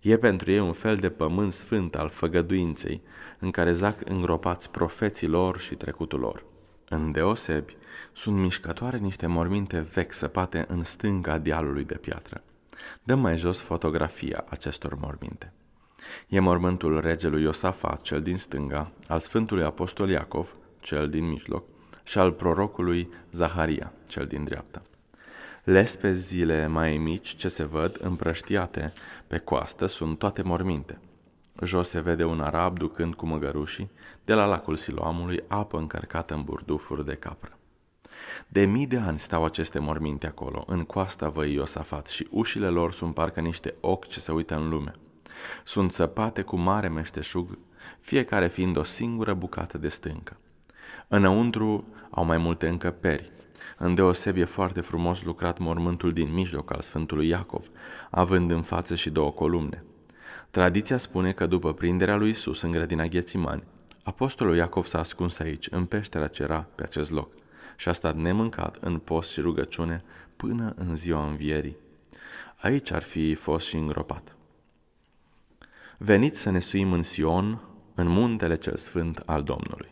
E pentru ei un fel de pământ sfânt al făgăduinței, în care zac îngropați profeții lor și trecutul lor. În deosebi sunt mișcătoare niște morminte vechi săpate în stânga dealului de piatră. Dăm mai jos fotografia acestor morminte. E mormântul regelui Iosafa, cel din stânga, al Sfântului Apostol Iacov, cel din mijloc, și al prorocului Zaharia, cel din dreapta. Lespe zile mai mici ce se văd împrăștiate pe coastă sunt toate morminte. Jos se vede un arab ducând cu măgărușii de la lacul Siloamului apă încărcată în burdufuri de capră. De mii de ani stau aceste morminte acolo, în coasta văii Iosafat și ușile lor sunt parcă niște ochi ce se uită în lume. Sunt săpate cu mare meșteșug, fiecare fiind o singură bucată de stâncă. Înăuntru au mai multe încăperi, Îndeosebi e foarte frumos lucrat mormântul din mijloc al Sfântului Iacov, având în față și două columne. Tradiția spune că după prinderea lui Isus în grădina Ghețimani, apostolul Iacov s-a ascuns aici, în peștera ce era pe acest loc, și a stat nemâncat în post și rugăciune până în ziua învierii. Aici ar fi fost și îngropat. Veniți să ne suim în Sion, în muntele cel sfânt al Domnului.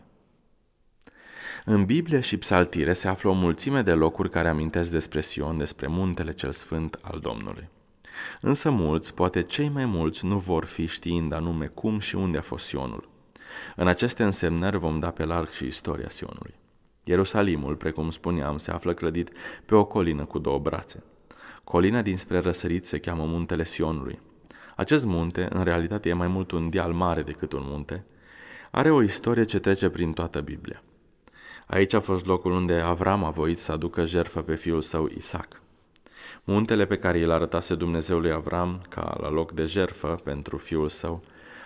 În Biblie și psaltire se află o mulțime de locuri care amintesc despre Sion, despre muntele cel sfânt al Domnului. Însă mulți, poate cei mai mulți, nu vor fi știind anume cum și unde a fost Sionul. În aceste însemnări vom da pe larg și istoria Sionului. Ierusalimul, precum spuneam, se află clădit pe o colină cu două brațe. Colina dinspre răsărit se cheamă Muntele Sionului. Acest munte, în realitate, e mai mult un deal mare decât un munte. Are o istorie ce trece prin toată Biblia. Aici a fost locul unde Avram a voit să aducă jertfă pe fiul său Isaac. Muntele pe care îl arătase Dumnezeului Avram ca la loc de jertfă pentru fiul său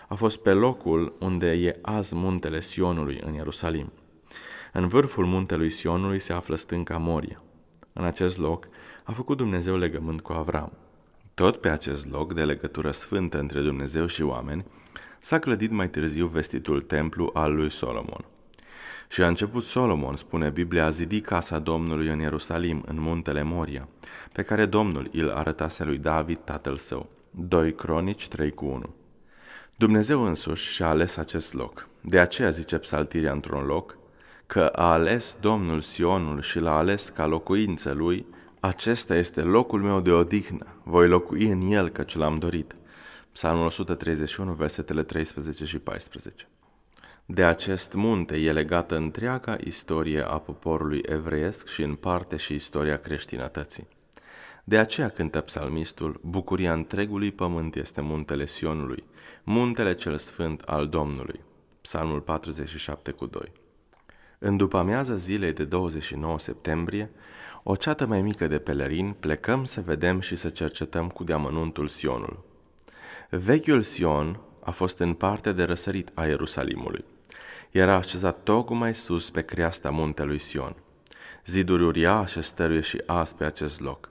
a fost pe locul unde e azi muntele Sionului în Ierusalim. În vârful muntelui Sionului se află stânca Moria. În acest loc a făcut Dumnezeu legământ cu Avram. Tot pe acest loc de legătură sfântă între Dumnezeu și oameni s-a clădit mai târziu vestitul templu al lui Solomon – și a început Solomon, spune Biblia, a zidi casa Domnului în Ierusalim, în muntele Moria, pe care Domnul îl arătase lui David, tatăl său. 2 Cronici 3 cu 1 Dumnezeu însuși și-a ales acest loc. De aceea zice psaltirea într-un loc, că a ales Domnul Sionul și l-a ales ca locuință lui, acesta este locul meu de odihnă, voi locui în el căci l-am dorit. Psalmul 131, versetele 13 și 14. De acest munte e legată întreaga istorie a poporului evreiesc și în parte și istoria creștinătății. De aceea cântă psalmistul, bucuria întregului pământ este muntele Sionului, muntele cel sfânt al Domnului. Psalmul 47 cu 2. În după amiaza zilei de 29 septembrie, o ceată mai mică de pelerin plecăm să vedem și să cercetăm cu deamănuntul Sionul. Vechiul Sion a fost în parte de răsărit a Ierusalimului era așezat tocmai sus pe creasta muntelui Sion. Ziduri uriașe stăruie și azi pe acest loc.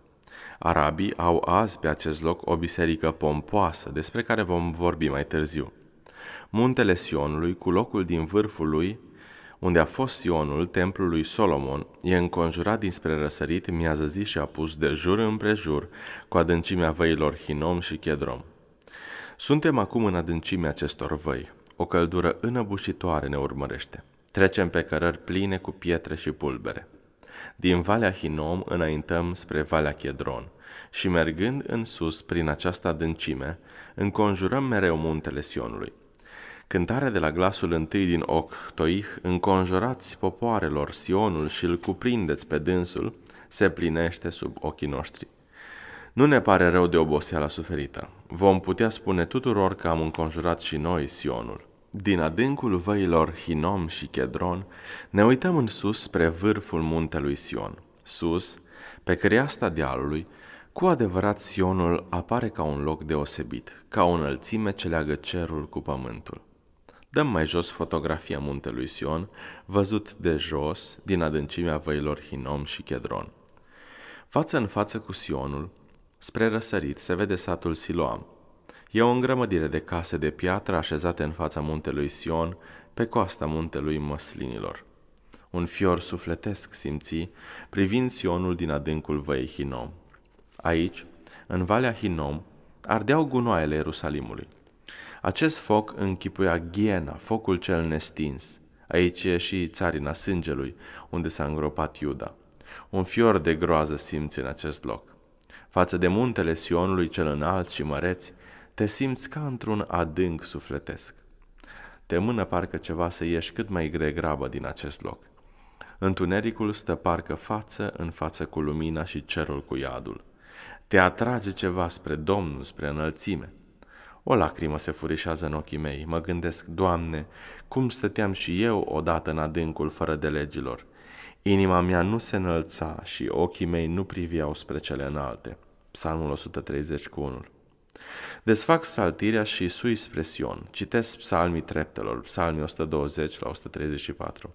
Arabii au azi pe acest loc o biserică pompoasă, despre care vom vorbi mai târziu. Muntele Sionului, cu locul din vârful lui, unde a fost Sionul templului Solomon, e înconjurat dinspre răsărit, miază zi și apus de jur împrejur, cu adâncimea văilor Hinom și Chedrom. Suntem acum în adâncimea acestor văi. O căldură înăbușitoare ne urmărește. Trecem pe cărări pline cu pietre și pulbere. Din Valea Hinom înaintăm spre Valea Chedron și mergând în sus prin această adâncime, înconjurăm mereu muntele Sionului. Cântarea de la glasul întâi din Toih, înconjurați popoarelor Sionul și îl cuprindeți pe dânsul, se plinește sub ochii noștri. Nu ne pare rău de oboseala suferită. Vom putea spune tuturor că am înconjurat și noi Sionul. Din adâncul văilor Hinom și Chedron, ne uităm în sus spre vârful muntelui Sion. Sus, pe creasta dealului, cu adevărat Sionul apare ca un loc deosebit, ca o înălțime ce leagă cerul cu pământul. Dăm mai jos fotografia muntelui Sion, văzut de jos, din adâncimea văilor Hinom și Chedron. Față în față cu Sionul, Spre răsărit se vede satul Siloam. E o îngrămădire de case de piatră așezate în fața muntelui Sion, pe coasta muntelui măslinilor. Un fior sufletesc simți, privind Sionul din adâncul văii Hinom. Aici, în Valea Hinom, ardeau gunoaiele Ierusalimului. Acest foc închipuia ghiena, focul cel nestins. Aici e și țarina sângelui, unde s-a îngropat Iuda. Un fior de groază simți în acest loc. Față de muntele Sionului cel înalt și măreți, te simți ca într-un adânc sufletesc. Te mână parcă ceva să ieși cât mai grabă din acest loc. Întunericul stă parcă față în față cu lumina și cerul cu iadul. Te atrage ceva spre Domnul, spre înălțime. O lacrimă se furișează în ochii mei. Mă gândesc, Doamne, cum stăteam și eu odată în adâncul fără de legilor. Inima mea nu se înălța și ochii mei nu priviau spre cele înalte. Psalmul 130 cu 1. Desfac saltirea și sui spre Sion. Citesc psalmii treptelor, psalmii 120 la 134.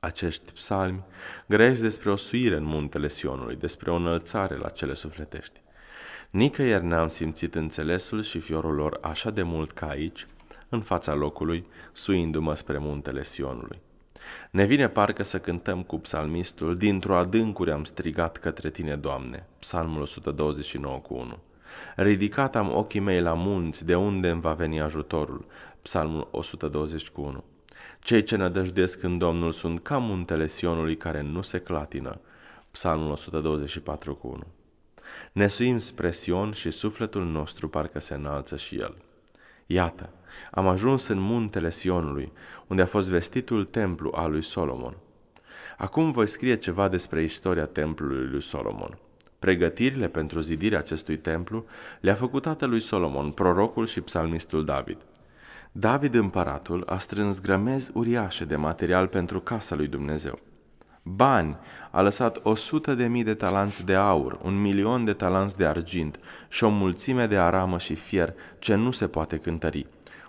Acești psalmi grăiesc despre o suire în muntele Sionului, despre o înălțare la cele sufletești. Nicăieri n-am simțit înțelesul și fiorul lor așa de mult ca aici, în fața locului, suindu-mă spre muntele Sionului. Ne vine parcă să cântăm cu psalmistul, dintr-o adâncuri am strigat către tine, Doamne, psalmul 129 cu 1. Ridicat am ochii mei la munți, de unde îmi va veni ajutorul, psalmul 120 cu 1. Cei ce nădăjdesc în Domnul sunt ca muntele Sionului care nu se clatină, psalmul 124 cu 1. Ne suim spre Sion și sufletul nostru parcă se înalță și el. Iată, am ajuns în muntele Sionului, unde a fost vestitul templu al lui Solomon. Acum voi scrie ceva despre istoria templului lui Solomon. Pregătirile pentru zidirea acestui templu le-a făcut tatălui Solomon, prorocul și psalmistul David. David împăratul a strâns grămezi uriașe de material pentru casa lui Dumnezeu. Bani a lăsat 100 de mii de talanți de aur, un milion de talanți de argint și o mulțime de aramă și fier ce nu se poate cântări.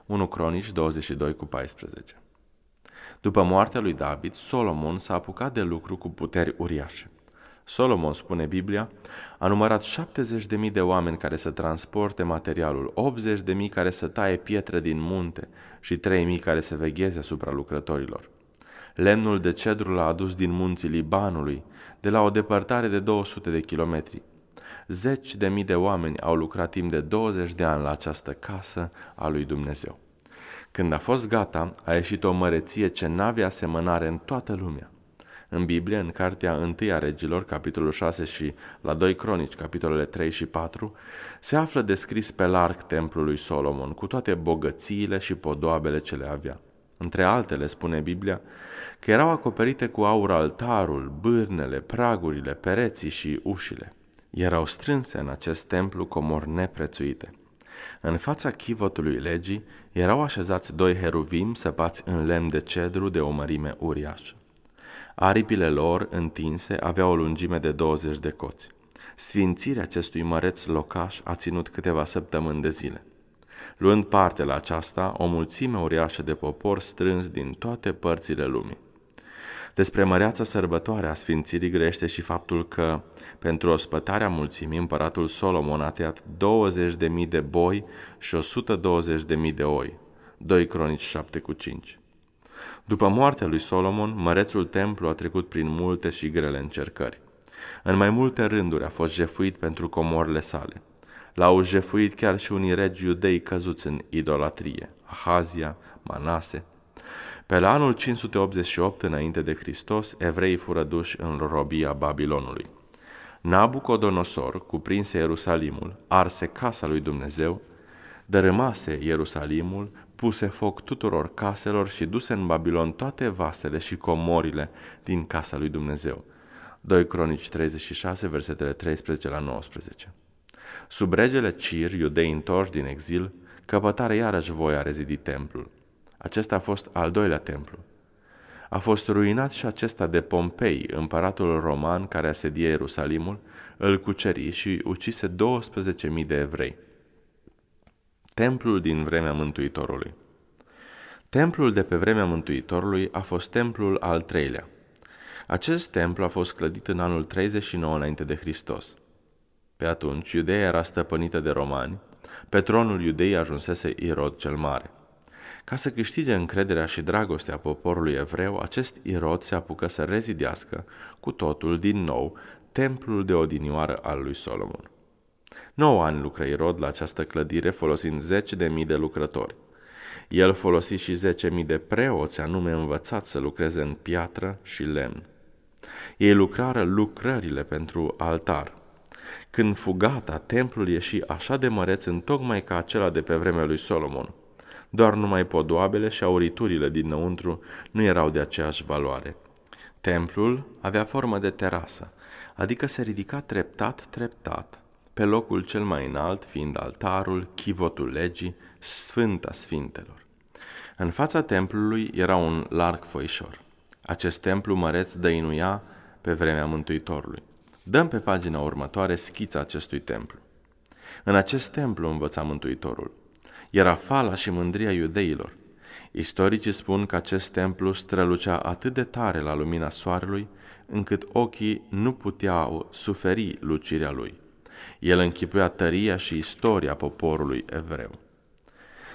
1 Cronici 22 cu 14. După moartea lui David, Solomon s-a apucat de lucru cu puteri uriașe. Solomon, spune Biblia, a numărat 70.000 de oameni care să transporte materialul, 80.000 care să taie pietre din munte și 3.000 care să vegheze asupra lucrătorilor. Lemnul de cedru l-a adus din munții Libanului, de la o depărtare de 200 de kilometri, Zeci de mii de oameni au lucrat timp de 20 de ani la această casă a lui Dumnezeu. Când a fost gata, a ieșit o măreție ce n-avea asemănare în toată lumea. În Biblie, în cartea 1 a regilor, capitolul 6 și la 2 cronici, capitolele 3 și 4, se află descris pe larg templul lui Solomon, cu toate bogățiile și podoabele ce le avea. Între altele, spune Biblia, că erau acoperite cu aur altarul, bârnele, pragurile, pereții și ușile erau strânse în acest templu comori neprețuite. În fața chivotului legii erau așezați doi heruvim săpați în lemn de cedru de o mărime uriașă. Aripile lor întinse aveau o lungime de 20 de coți. Sfințirea acestui măreț locaș a ținut câteva săptămâni de zile. Luând parte la aceasta, o mulțime uriașă de popor strâns din toate părțile lumii. Despre măreața sărbătoare a Sfințirii grește și faptul că, pentru ospătarea mulțimii, împăratul Solomon a tăiat 20.000 de boi și 120.000 de oi. 2 Cronici 7 cu 5 După moartea lui Solomon, mărețul templu a trecut prin multe și grele încercări. În mai multe rânduri a fost jefuit pentru comorile sale. L-au jefuit chiar și unii regi iudei căzuți în idolatrie, Ahazia, Manase, pe la anul 588 înainte de Hristos, evreii fură duși în robia Babilonului. Nabucodonosor cuprinse Ierusalimul, arse casa lui Dumnezeu, dărâmase Ierusalimul, puse foc tuturor caselor și duse în Babilon toate vasele și comorile din casa lui Dumnezeu. 2 Cronici 36, versetele 13 la 19. Sub regele Cir, iudei întorși din exil, căpătare iarăși voia rezidi templul. Acesta a fost al doilea templu. A fost ruinat și acesta de Pompei, împăratul roman care asedie Ierusalimul, îl cuceri și ucise 12.000 de evrei. Templul din vremea Mântuitorului Templul de pe vremea Mântuitorului a fost templul al treilea. Acest templu a fost clădit în anul 39 înainte de Hristos. Pe atunci, Iudeea era stăpânită de romani, pe tronul Iudei ajunsese Irod cel Mare. Ca să câștige încrederea și dragostea poporului evreu, acest Irod se apucă să rezidească cu totul din nou templul de odinioară al lui Solomon. 9 ani lucră Irod la această clădire folosind 10.000 de mii de lucrători. El folosi și zece mii de preoți anume învățați să lucreze în piatră și lemn. Ei lucrară lucrările pentru altar. Când fugata, templul ieși așa de măreț în tocmai ca acela de pe vremea lui Solomon – doar numai podoabele și auriturile dinăuntru nu erau de aceeași valoare. Templul avea formă de terasă, adică se ridica treptat, treptat, pe locul cel mai înalt fiind altarul, chivotul legii, sfânta sfintelor. În fața templului era un larg foișor. Acest templu măreț dăinuia pe vremea Mântuitorului. Dăm pe pagina următoare schița acestui templu. În acest templu învăța Mântuitorul era fala și mândria iudeilor. Istoricii spun că acest templu strălucea atât de tare la lumina soarelui, încât ochii nu puteau suferi lucirea lui. El închipuia tăria și istoria poporului evreu.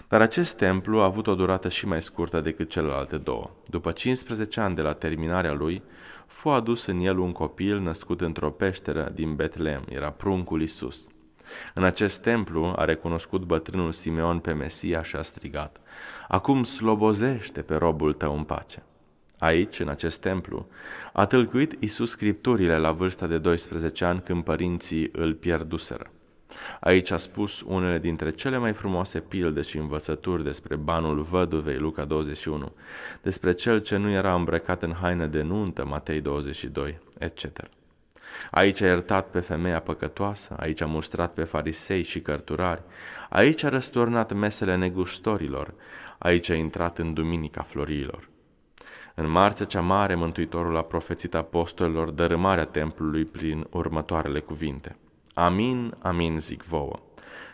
Dar acest templu a avut o durată și mai scurtă decât celelalte două. După 15 ani de la terminarea lui, fu adus în el un copil născut într-o peșteră din Betlehem, era pruncul Isus. În acest templu a recunoscut bătrânul Simeon pe Mesia și a strigat, Acum slobozește pe robul tău în pace. Aici, în acest templu, a tâlcuit Isus scripturile la vârsta de 12 ani când părinții îl pierduseră. Aici a spus unele dintre cele mai frumoase pilde și învățături despre banul văduvei, Luca 21, despre cel ce nu era îmbrăcat în haine de nuntă, Matei 22, etc. Aici a iertat pe femeia păcătoasă, aici a mustrat pe farisei și cărturari, aici a răsturnat mesele negustorilor, aici a intrat în duminica florilor. În marțea cea mare, Mântuitorul a profețit apostolilor dărâmarea templului prin următoarele cuvinte. Amin, amin zic vouă,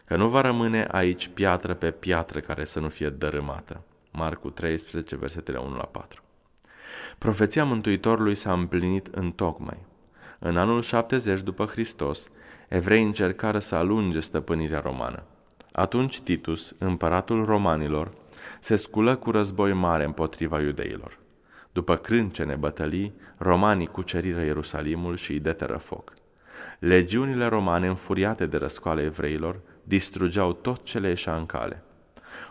că nu va rămâne aici piatră pe piatră care să nu fie dărâmată. Marcu 13, versetele 1 la 4. Profeția Mântuitorului s-a împlinit în tocmai în anul 70 după Hristos, evrei încercară să alunge stăpânirea romană. Atunci Titus, împăratul romanilor, se sculă cu război mare împotriva iudeilor. După crâncene bătălii, romanii cuceriră Ierusalimul și îi deteră foc. Legiunile romane, înfuriate de răscoale evreilor, distrugeau tot ce le ieșea în cale.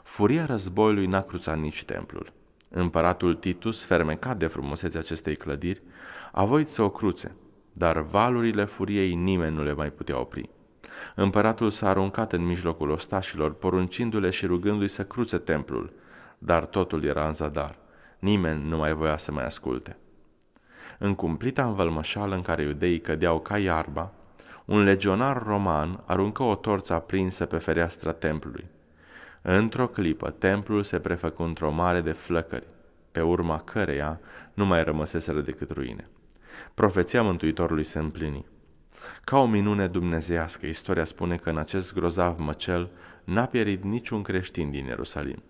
Furia războiului n-a cruțat nici templul. Împăratul Titus, fermecat de frumusețea acestei clădiri, a voit să o cruțe – dar valurile furiei nimeni nu le mai putea opri. Împăratul s-a aruncat în mijlocul ostașilor, poruncindu-le și rugându-i să cruțe templul, dar totul era în zadar. Nimeni nu mai voia să mai asculte. În cumplita învălmășală în care iudeii cădeau ca iarba, un legionar roman aruncă o torță aprinsă pe fereastra templului. Într-o clipă, templul se prefăcu într-o mare de flăcări, pe urma căreia nu mai rămăseseră decât ruine profeția Mântuitorului se împlini. Ca o minune dumnezeiască, istoria spune că în acest grozav măcel n-a pierit niciun creștin din Ierusalim.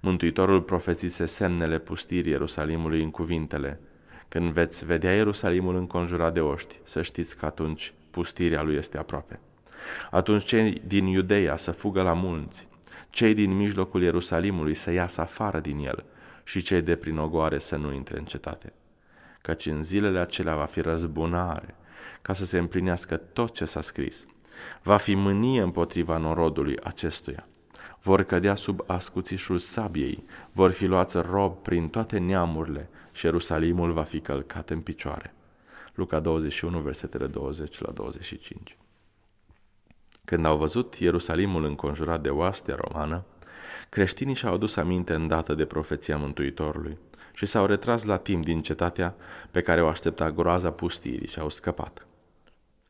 Mântuitorul profețise semnele pustirii Ierusalimului în cuvintele Când veți vedea Ierusalimul înconjurat de oști, să știți că atunci pustirea lui este aproape. Atunci cei din Iudeia să fugă la munți, cei din mijlocul Ierusalimului să iasă afară din el și cei de prin ogoare să nu intre în cetate căci în zilele acelea va fi răzbunare, ca să se împlinească tot ce s-a scris. Va fi mânie împotriva norodului acestuia. Vor cădea sub ascuțișul sabiei, vor fi luați rob prin toate neamurile și Ierusalimul va fi călcat în picioare. Luca 21, versetele 20 la 25. Când au văzut Ierusalimul înconjurat de oastea romană, creștinii și-au adus aminte îndată de profeția Mântuitorului – și s-au retras la timp din cetatea pe care o aștepta groaza pustirii și au scăpat.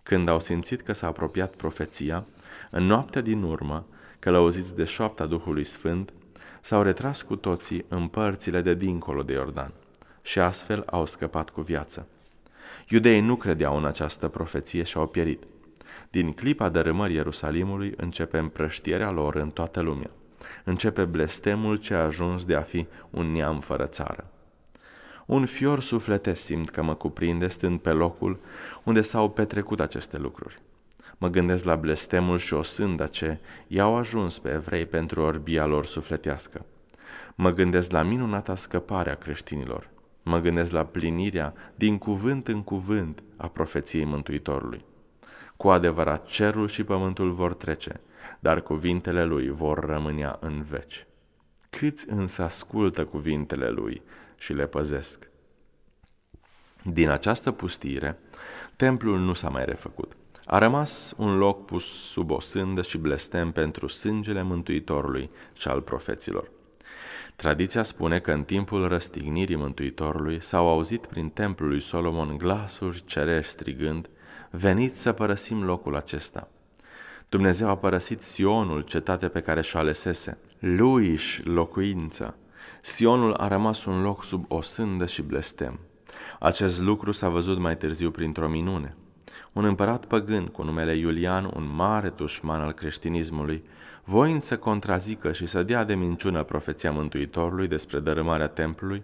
Când au simțit că s-a apropiat profeția, în noaptea din urmă, călăuziți de șoapta Duhului Sfânt, s-au retras cu toții în părțile de dincolo de Iordan și astfel au scăpat cu viață. Iudeii nu credeau în această profeție și au pierit. Din clipa dărâmării Ierusalimului începe împrăștierea lor în toată lumea. Începe blestemul ce a ajuns de a fi un neam fără țară. Un fior sufletesc simt că mă cuprinde stând pe locul unde s-au petrecut aceste lucruri. Mă gândesc la blestemul și sânda ce i-au ajuns pe evrei pentru orbia lor sufletească. Mă gândesc la minunata scăpare a creștinilor. Mă gândesc la plinirea din cuvânt în cuvânt a profeției Mântuitorului. Cu adevărat, cerul și pământul vor trece, dar cuvintele lui vor rămânea în veci. Câți însă ascultă cuvintele lui și le păzesc. Din această pustire, templul nu s-a mai refăcut. A rămas un loc pus sub o sândă și blestem pentru sângele Mântuitorului și al profeților. Tradiția spune că în timpul răstignirii Mântuitorului s-au auzit prin templul lui Solomon glasuri cerești strigând, Veniți să părăsim locul acesta. Dumnezeu a părăsit Sionul, cetate pe care și-o alesese, lui și locuință. Sionul a rămas un loc sub o sândă și blestem. Acest lucru s-a văzut mai târziu printr-o minune. Un împărat păgân cu numele Iulian, un mare dușman al creștinismului, voind să contrazică și să dea de minciună profeția Mântuitorului despre dărâmarea templului,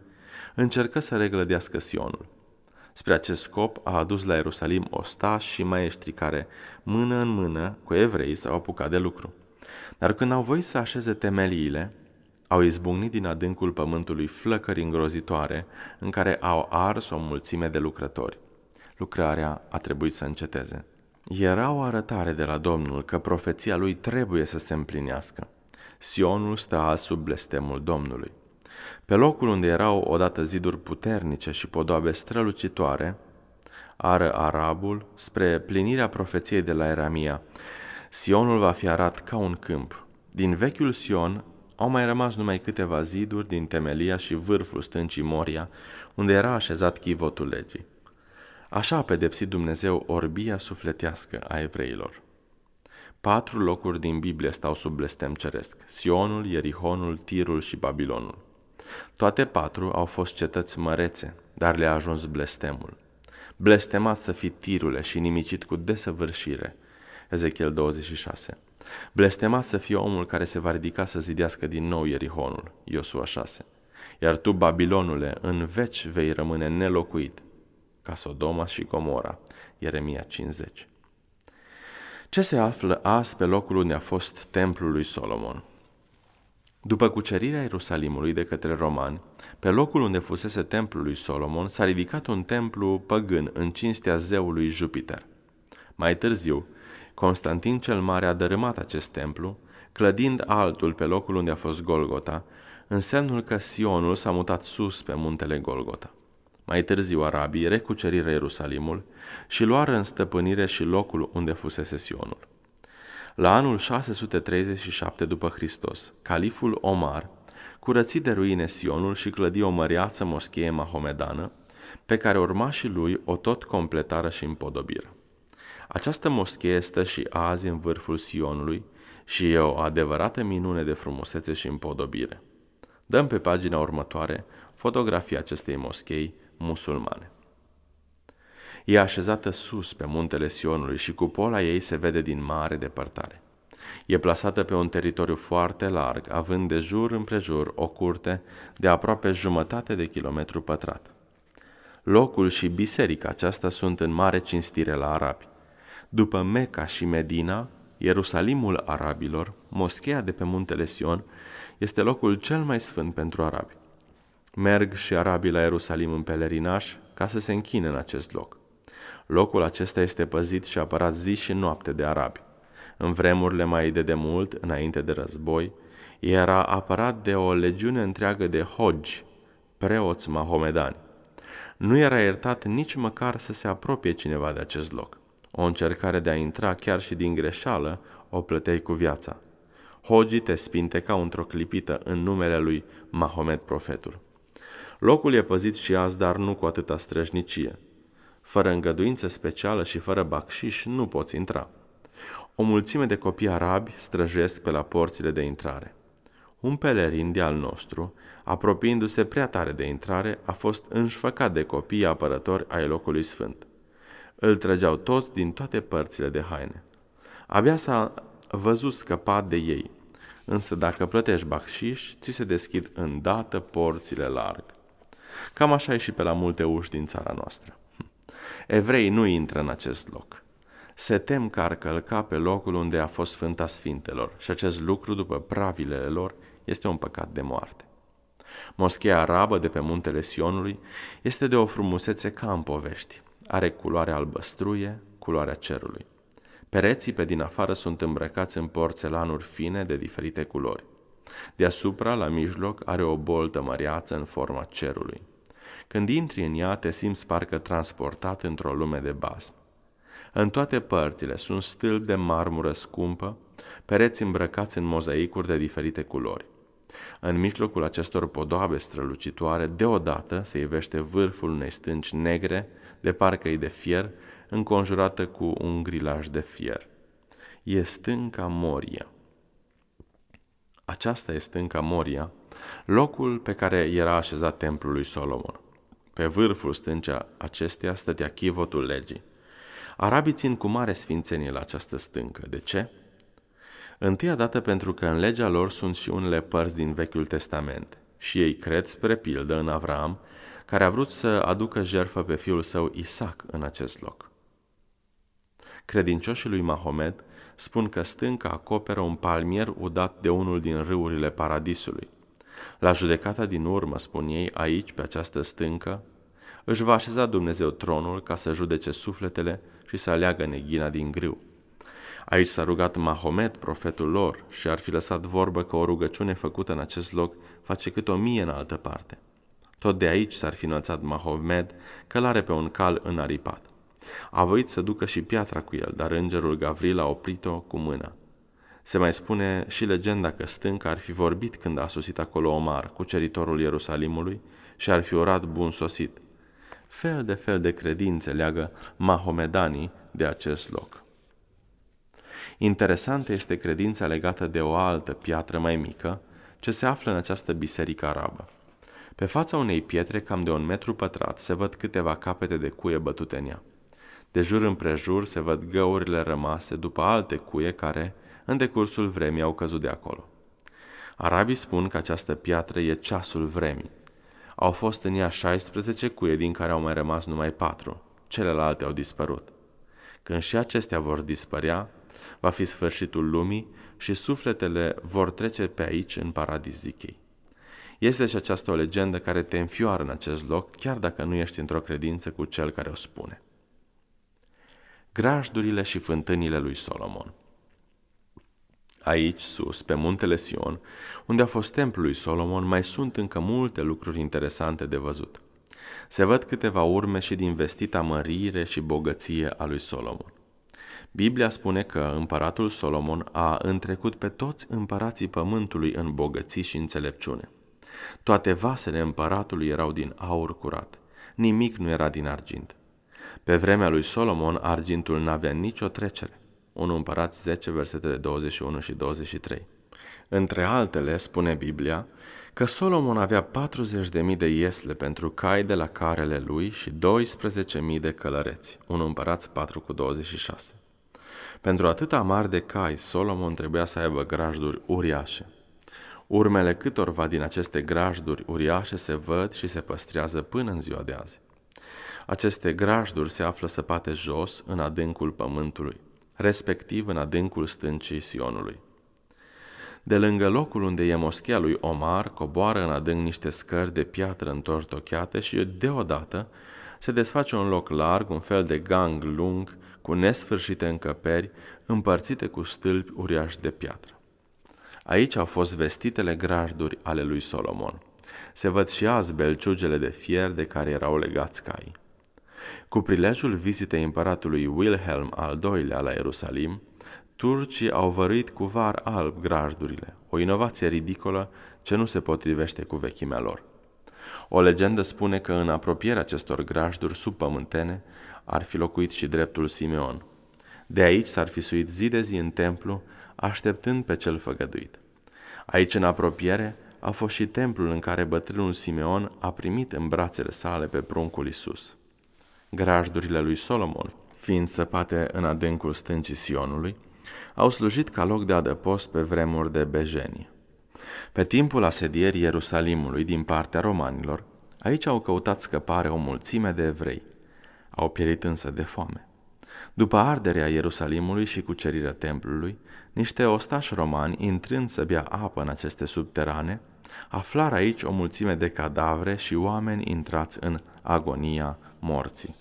încercă să reglădească Sionul. Spre acest scop a adus la Ierusalim ostași și maestri care, mână în mână, cu evrei s-au apucat de lucru. Dar când au voit să așeze temeliile, au izbucnit din adâncul pământului flăcări îngrozitoare în care au ars o mulțime de lucrători. Lucrarea a trebuit să înceteze. Era o arătare de la Domnul că profeția lui trebuie să se împlinească. Sionul stă sub blestemul Domnului. Pe locul unde erau odată ziduri puternice și podoabe strălucitoare, ară arabul spre plinirea profeției de la Eramia. Sionul va fi arat ca un câmp. Din vechiul Sion au mai rămas numai câteva ziduri din temelia și vârful stâncii Moria, unde era așezat chivotul legii. Așa a pedepsit Dumnezeu orbia sufletească a evreilor. Patru locuri din Biblie stau sub blestem ceresc, Sionul, Ierihonul, Tirul și Babilonul. Toate patru au fost cetăți mărețe, dar le-a ajuns blestemul. Blestemat să fii tirule și nimicit cu desăvârșire. Ezechiel 26 Blestemat să fie omul care se va ridica să zidească din nou Ierihonul, Iosua 6. Iar tu, Babilonule, în veci vei rămâne nelocuit, ca Sodoma și Gomora, Ieremia 50. Ce se află azi pe locul unde a fost templul lui Solomon? După cucerirea Ierusalimului de către romani, pe locul unde fusese templul lui Solomon s-a ridicat un templu păgân în cinstea zeului Jupiter. Mai târziu, Constantin cel Mare a dărâmat acest templu, clădind altul pe locul unde a fost Golgota, în semnul că Sionul s-a mutat sus pe muntele Golgota. Mai târziu arabii recuceriră Ierusalimul și luară în stăpânire și locul unde fusese Sionul. La anul 637 după Hristos, califul Omar curăți de ruine Sionul și clădi o măreață moschee mahomedană, pe care urmașii lui o tot completară și împodobiră. Această moschee stă și azi în vârful Sionului și e o adevărată minune de frumusețe și împodobire. Dăm pe pagina următoare fotografia acestei moschei musulmane. E așezată sus pe muntele Sionului și cupola ei se vede din mare depărtare. E plasată pe un teritoriu foarte larg, având de jur împrejur o curte de aproape jumătate de kilometru pătrat. Locul și biserica aceasta sunt în mare cinstire la arabi. După Mecca și Medina, Ierusalimul arabilor, moscheea de pe muntele Sion, este locul cel mai sfânt pentru arabi. Merg și arabii la Ierusalim în pelerinaj ca să se închine în acest loc. Locul acesta este păzit și apărat zi și noapte de arabi. În vremurile mai de demult, înainte de război, era apărat de o legiune întreagă de hogi, preoți mahomedani. Nu era iertat nici măcar să se apropie cineva de acest loc. O încercare de a intra chiar și din greșeală o plăteai cu viața. Hoji te ca într-o clipită în numele lui Mahomet Profetul. Locul e păzit și azi, dar nu cu atâta străjnicie. Fără îngăduință specială și fără bacșiș nu poți intra. O mulțime de copii arabi străjuiesc pe la porțile de intrare. Un pelerin de al nostru, apropiindu-se prea tare de intrare, a fost înșfăcat de copii apărători ai locului sfânt. Îl trăgeau toți din toate părțile de haine. Abia s-a văzut scăpat de ei, însă dacă plătești baxiș, ți se deschid îndată porțile larg. Cam așa e și pe la multe uși din țara noastră. Evrei nu intră în acest loc. Se tem că ar călca pe locul unde a fost Sfânta Sfintelor și acest lucru, după pravilele lor, este un păcat de moarte. Moschea arabă de pe muntele Sionului este de o frumusețe ca în povești. Are culoarea albăstruie, culoarea cerului. Pereții pe din afară sunt îmbrăcați în porțelanuri fine de diferite culori. Deasupra, la mijloc, are o boltă măreață în forma cerului. Când intri în ea, te simți parcă transportat într-o lume de basm. În toate părțile sunt stâlpi de marmură scumpă, pereți îmbrăcați în mozaicuri de diferite culori. În mijlocul acestor podoabe strălucitoare, deodată se ivește vârful unei stânci negre, de parcă e de fier, înconjurată cu un grilaj de fier. E stânca Moria. Aceasta e stânca Moria, locul pe care era așezat templul lui Solomon. Pe vârful stâncea acesteia stătea chivotul legii. Arabii țin cu mare sfințenie la această stâncă. De ce? Întâia dată pentru că în legea lor sunt și unele părți din Vechiul Testament și ei cred, spre pildă, în Avram, care a vrut să aducă jertfă pe fiul său Isaac în acest loc. Credincioșii lui Mahomet spun că stânca acoperă un palmier udat de unul din râurile paradisului. La judecata din urmă, spun ei, aici, pe această stâncă, își va așeza Dumnezeu tronul ca să judece sufletele și să aleagă neghina din grâu. Aici s-a rugat Mahomet, profetul lor, și ar fi lăsat vorbă că o rugăciune făcută în acest loc face cât o mie în altă parte – tot de aici s-ar fi înălțat Mahomed, călare pe un cal înaripat. A voit să ducă și piatra cu el, dar îngerul Gavril a oprit-o cu mâna. Se mai spune și legenda că stânca ar fi vorbit când a sosit acolo Omar, cuceritorul Ierusalimului, și ar fi urat bun sosit. Fel de fel de credințe leagă mahomedanii de acest loc. Interesantă este credința legată de o altă piatră mai mică, ce se află în această biserică arabă. Pe fața unei pietre, cam de un metru pătrat, se văd câteva capete de cuie bătute în ea. De jur împrejur se văd găurile rămase după alte cuie care, în decursul vremii, au căzut de acolo. Arabii spun că această piatră e ceasul vremii. Au fost în ea 16 cuie, din care au mai rămas numai patru. Celelalte au dispărut. Când și acestea vor dispărea, va fi sfârșitul lumii și sufletele vor trece pe aici în paradis zichei. Este și aceasta o legendă care te înfioară în acest loc, chiar dacă nu ești într-o credință cu cel care o spune. Grajdurile și fântânile lui Solomon Aici, sus, pe muntele Sion, unde a fost templul lui Solomon, mai sunt încă multe lucruri interesante de văzut. Se văd câteva urme și din vestita mărire și bogăție a lui Solomon. Biblia spune că împăratul Solomon a întrecut pe toți împărații pământului în bogății și înțelepciune – toate vasele împăratului erau din aur curat, nimic nu era din argint. Pe vremea lui Solomon, argintul n-avea nicio trecere. 1 împărat 10, versetele 21 și 23. Între altele, spune Biblia, că Solomon avea 40.000 de iesle pentru cai de la carele lui și 12.000 de călăreți, 1 împărat 4 cu 26. Pentru atâta mari de cai, Solomon trebuia să aibă grajduri uriașe. Urmele câtorva din aceste grajduri uriașe se văd și se păstrează până în ziua de azi. Aceste grajduri se află săpate jos în adâncul pământului, respectiv în adâncul stâncii Sionului. De lângă locul unde e moschea lui Omar, coboară în adânc niște scări de piatră întortocheate și deodată se desface un loc larg, un fel de gang lung, cu nesfârșite încăperi, împărțite cu stâlpi uriași de piatră. Aici au fost vestitele grajduri ale lui Solomon. Se văd și azi belciugele de fier de care erau legați cai. Cu prilejul vizitei împăratului Wilhelm al II-lea la Ierusalim, turcii au văruit cu var alb grajdurile, o inovație ridicolă ce nu se potrivește cu vechimea lor. O legendă spune că în apropierea acestor grajduri pământene ar fi locuit și dreptul Simeon. De aici s-ar fi suit zi de zi în templu așteptând pe cel făgăduit. Aici, în apropiere, a fost și templul în care bătrânul Simeon a primit în brațele sale pe pruncul Isus. Grajdurile lui Solomon, fiind săpate în adâncul stâncii Sionului, au slujit ca loc de adăpost pe vremuri de bejenie. Pe timpul asedierii Ierusalimului din partea romanilor, aici au căutat scăpare o mulțime de evrei. Au pierit însă de foame. După arderea Ierusalimului și cucerirea templului, niște ostași romani, intrând să bea apă în aceste subterane, aflară aici o mulțime de cadavre și oameni intrați în agonia morții.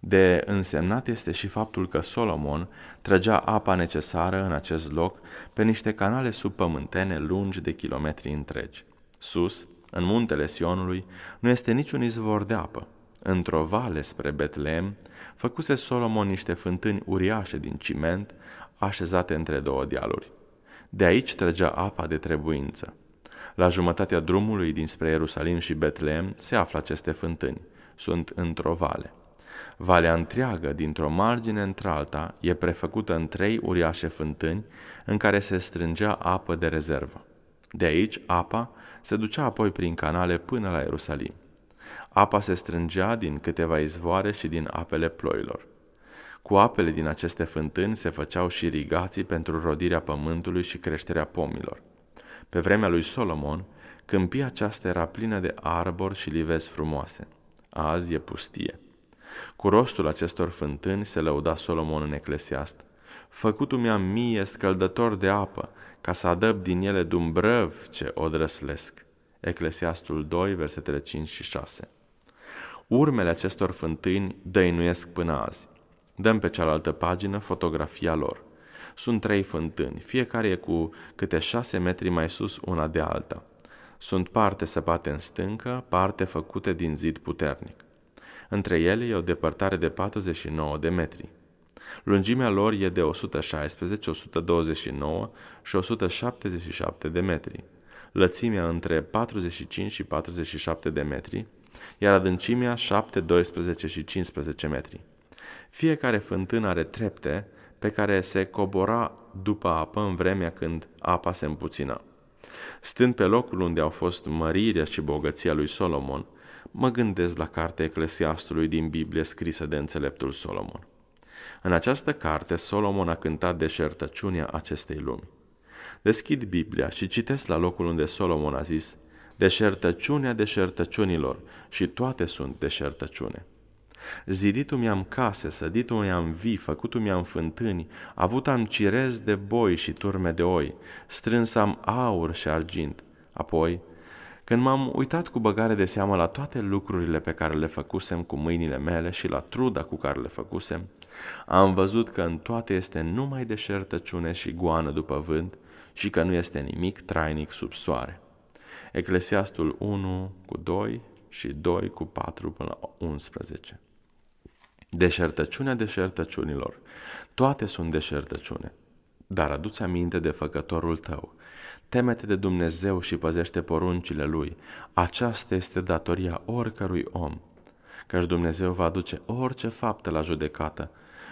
De însemnat este și faptul că Solomon trăgea apa necesară în acest loc pe niște canale subpământene lungi de kilometri întregi. Sus, în muntele Sionului, nu este niciun izvor de apă. Într-o vale spre Betlehem, făcuse Solomon niște fântâni uriașe din ciment așezate între două dealuri. De aici trăgea apa de trebuință. La jumătatea drumului dinspre Ierusalim și Betleem se află aceste fântâni. Sunt într-o vale. Valea întreagă, dintr-o margine într-alta, e prefăcută în trei uriașe fântâni în care se strângea apă de rezervă. De aici, apa se ducea apoi prin canale până la Ierusalim. Apa se strângea din câteva izvoare și din apele ploilor. Cu apele din aceste fântâni se făceau și irigații pentru rodirea pământului și creșterea pomilor. Pe vremea lui Solomon, câmpia aceasta era plină de arbori și livezi frumoase. Azi e pustie. Cu rostul acestor fântâni se lăuda Solomon în Eclesiast. Făcutul mi a mie scăldător de apă, ca să adăb din ele dumbrăv ce odrăslesc. Eclesiastul 2, versetele 5 și 6. Urmele acestor fântâni dăinuiesc până azi. Dăm pe cealaltă pagină fotografia lor. Sunt trei fântâni, fiecare e cu câte șase metri mai sus una de alta. Sunt parte săpate în stâncă, parte făcute din zid puternic. Între ele e o depărtare de 49 de metri. Lungimea lor e de 116, 129 și 177 de metri. Lățimea între 45 și 47 de metri, iar adâncimea 7, 12 și 15 metri. Fiecare fântână are trepte pe care se cobora după apă în vremea când apa se împuțina. Stând pe locul unde au fost mărirea și bogăția lui Solomon, mă gândesc la cartea Eclesiastului din Biblie scrisă de înțeleptul Solomon. În această carte, Solomon a cântat deșertăciunea acestei lumi. Deschid Biblia și citesc la locul unde Solomon a zis, Deșertăciunea deșertăciunilor și toate sunt deșertăciune. Zidit-o mi-am case, sădit-o mi-am vii, făcut-o mi-am fântâni, avut am cirez de boi și turme de oi, strâns am aur și argint. Apoi, când m-am uitat cu băgare de seamă la toate lucrurile pe care le făcusem cu mâinile mele și la truda cu care le făcusem, am văzut că în toate este numai deșertăciune și goană după vânt și că nu este nimic trainic sub soare. Eclesiastul 1 cu 2 și 2 cu 4 până la 11. Deșertăciunea deșertăciunilor. Toate sunt deșertăciune. Dar aduți aminte de făcătorul tău. Temete de Dumnezeu și păzește poruncile lui. Aceasta este datoria oricărui om. Căci Dumnezeu va aduce orice faptă la judecată,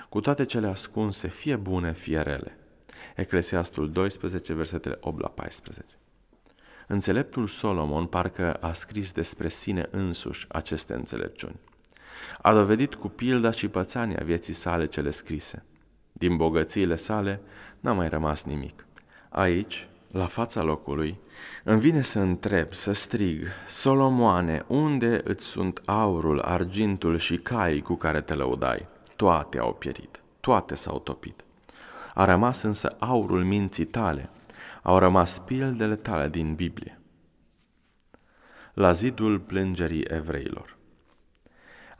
cu toate cele ascunse, fie bune, fie rele. Eclesiastul 12, versetele 8 la 14. Înțeleptul Solomon parcă a scris despre sine însuși aceste înțelepciuni. A dovedit cu pilda și pățania vieții sale cele scrise. Din bogățiile sale n-a mai rămas nimic. Aici, la fața locului, îmi vine să întreb, să strig, Solomoane, unde îți sunt aurul, argintul și caii cu care te lăudai? Toate au pierit, toate s-au topit. A rămas însă aurul minții tale, au rămas pildele tale din Biblie. La zidul plângerii evreilor.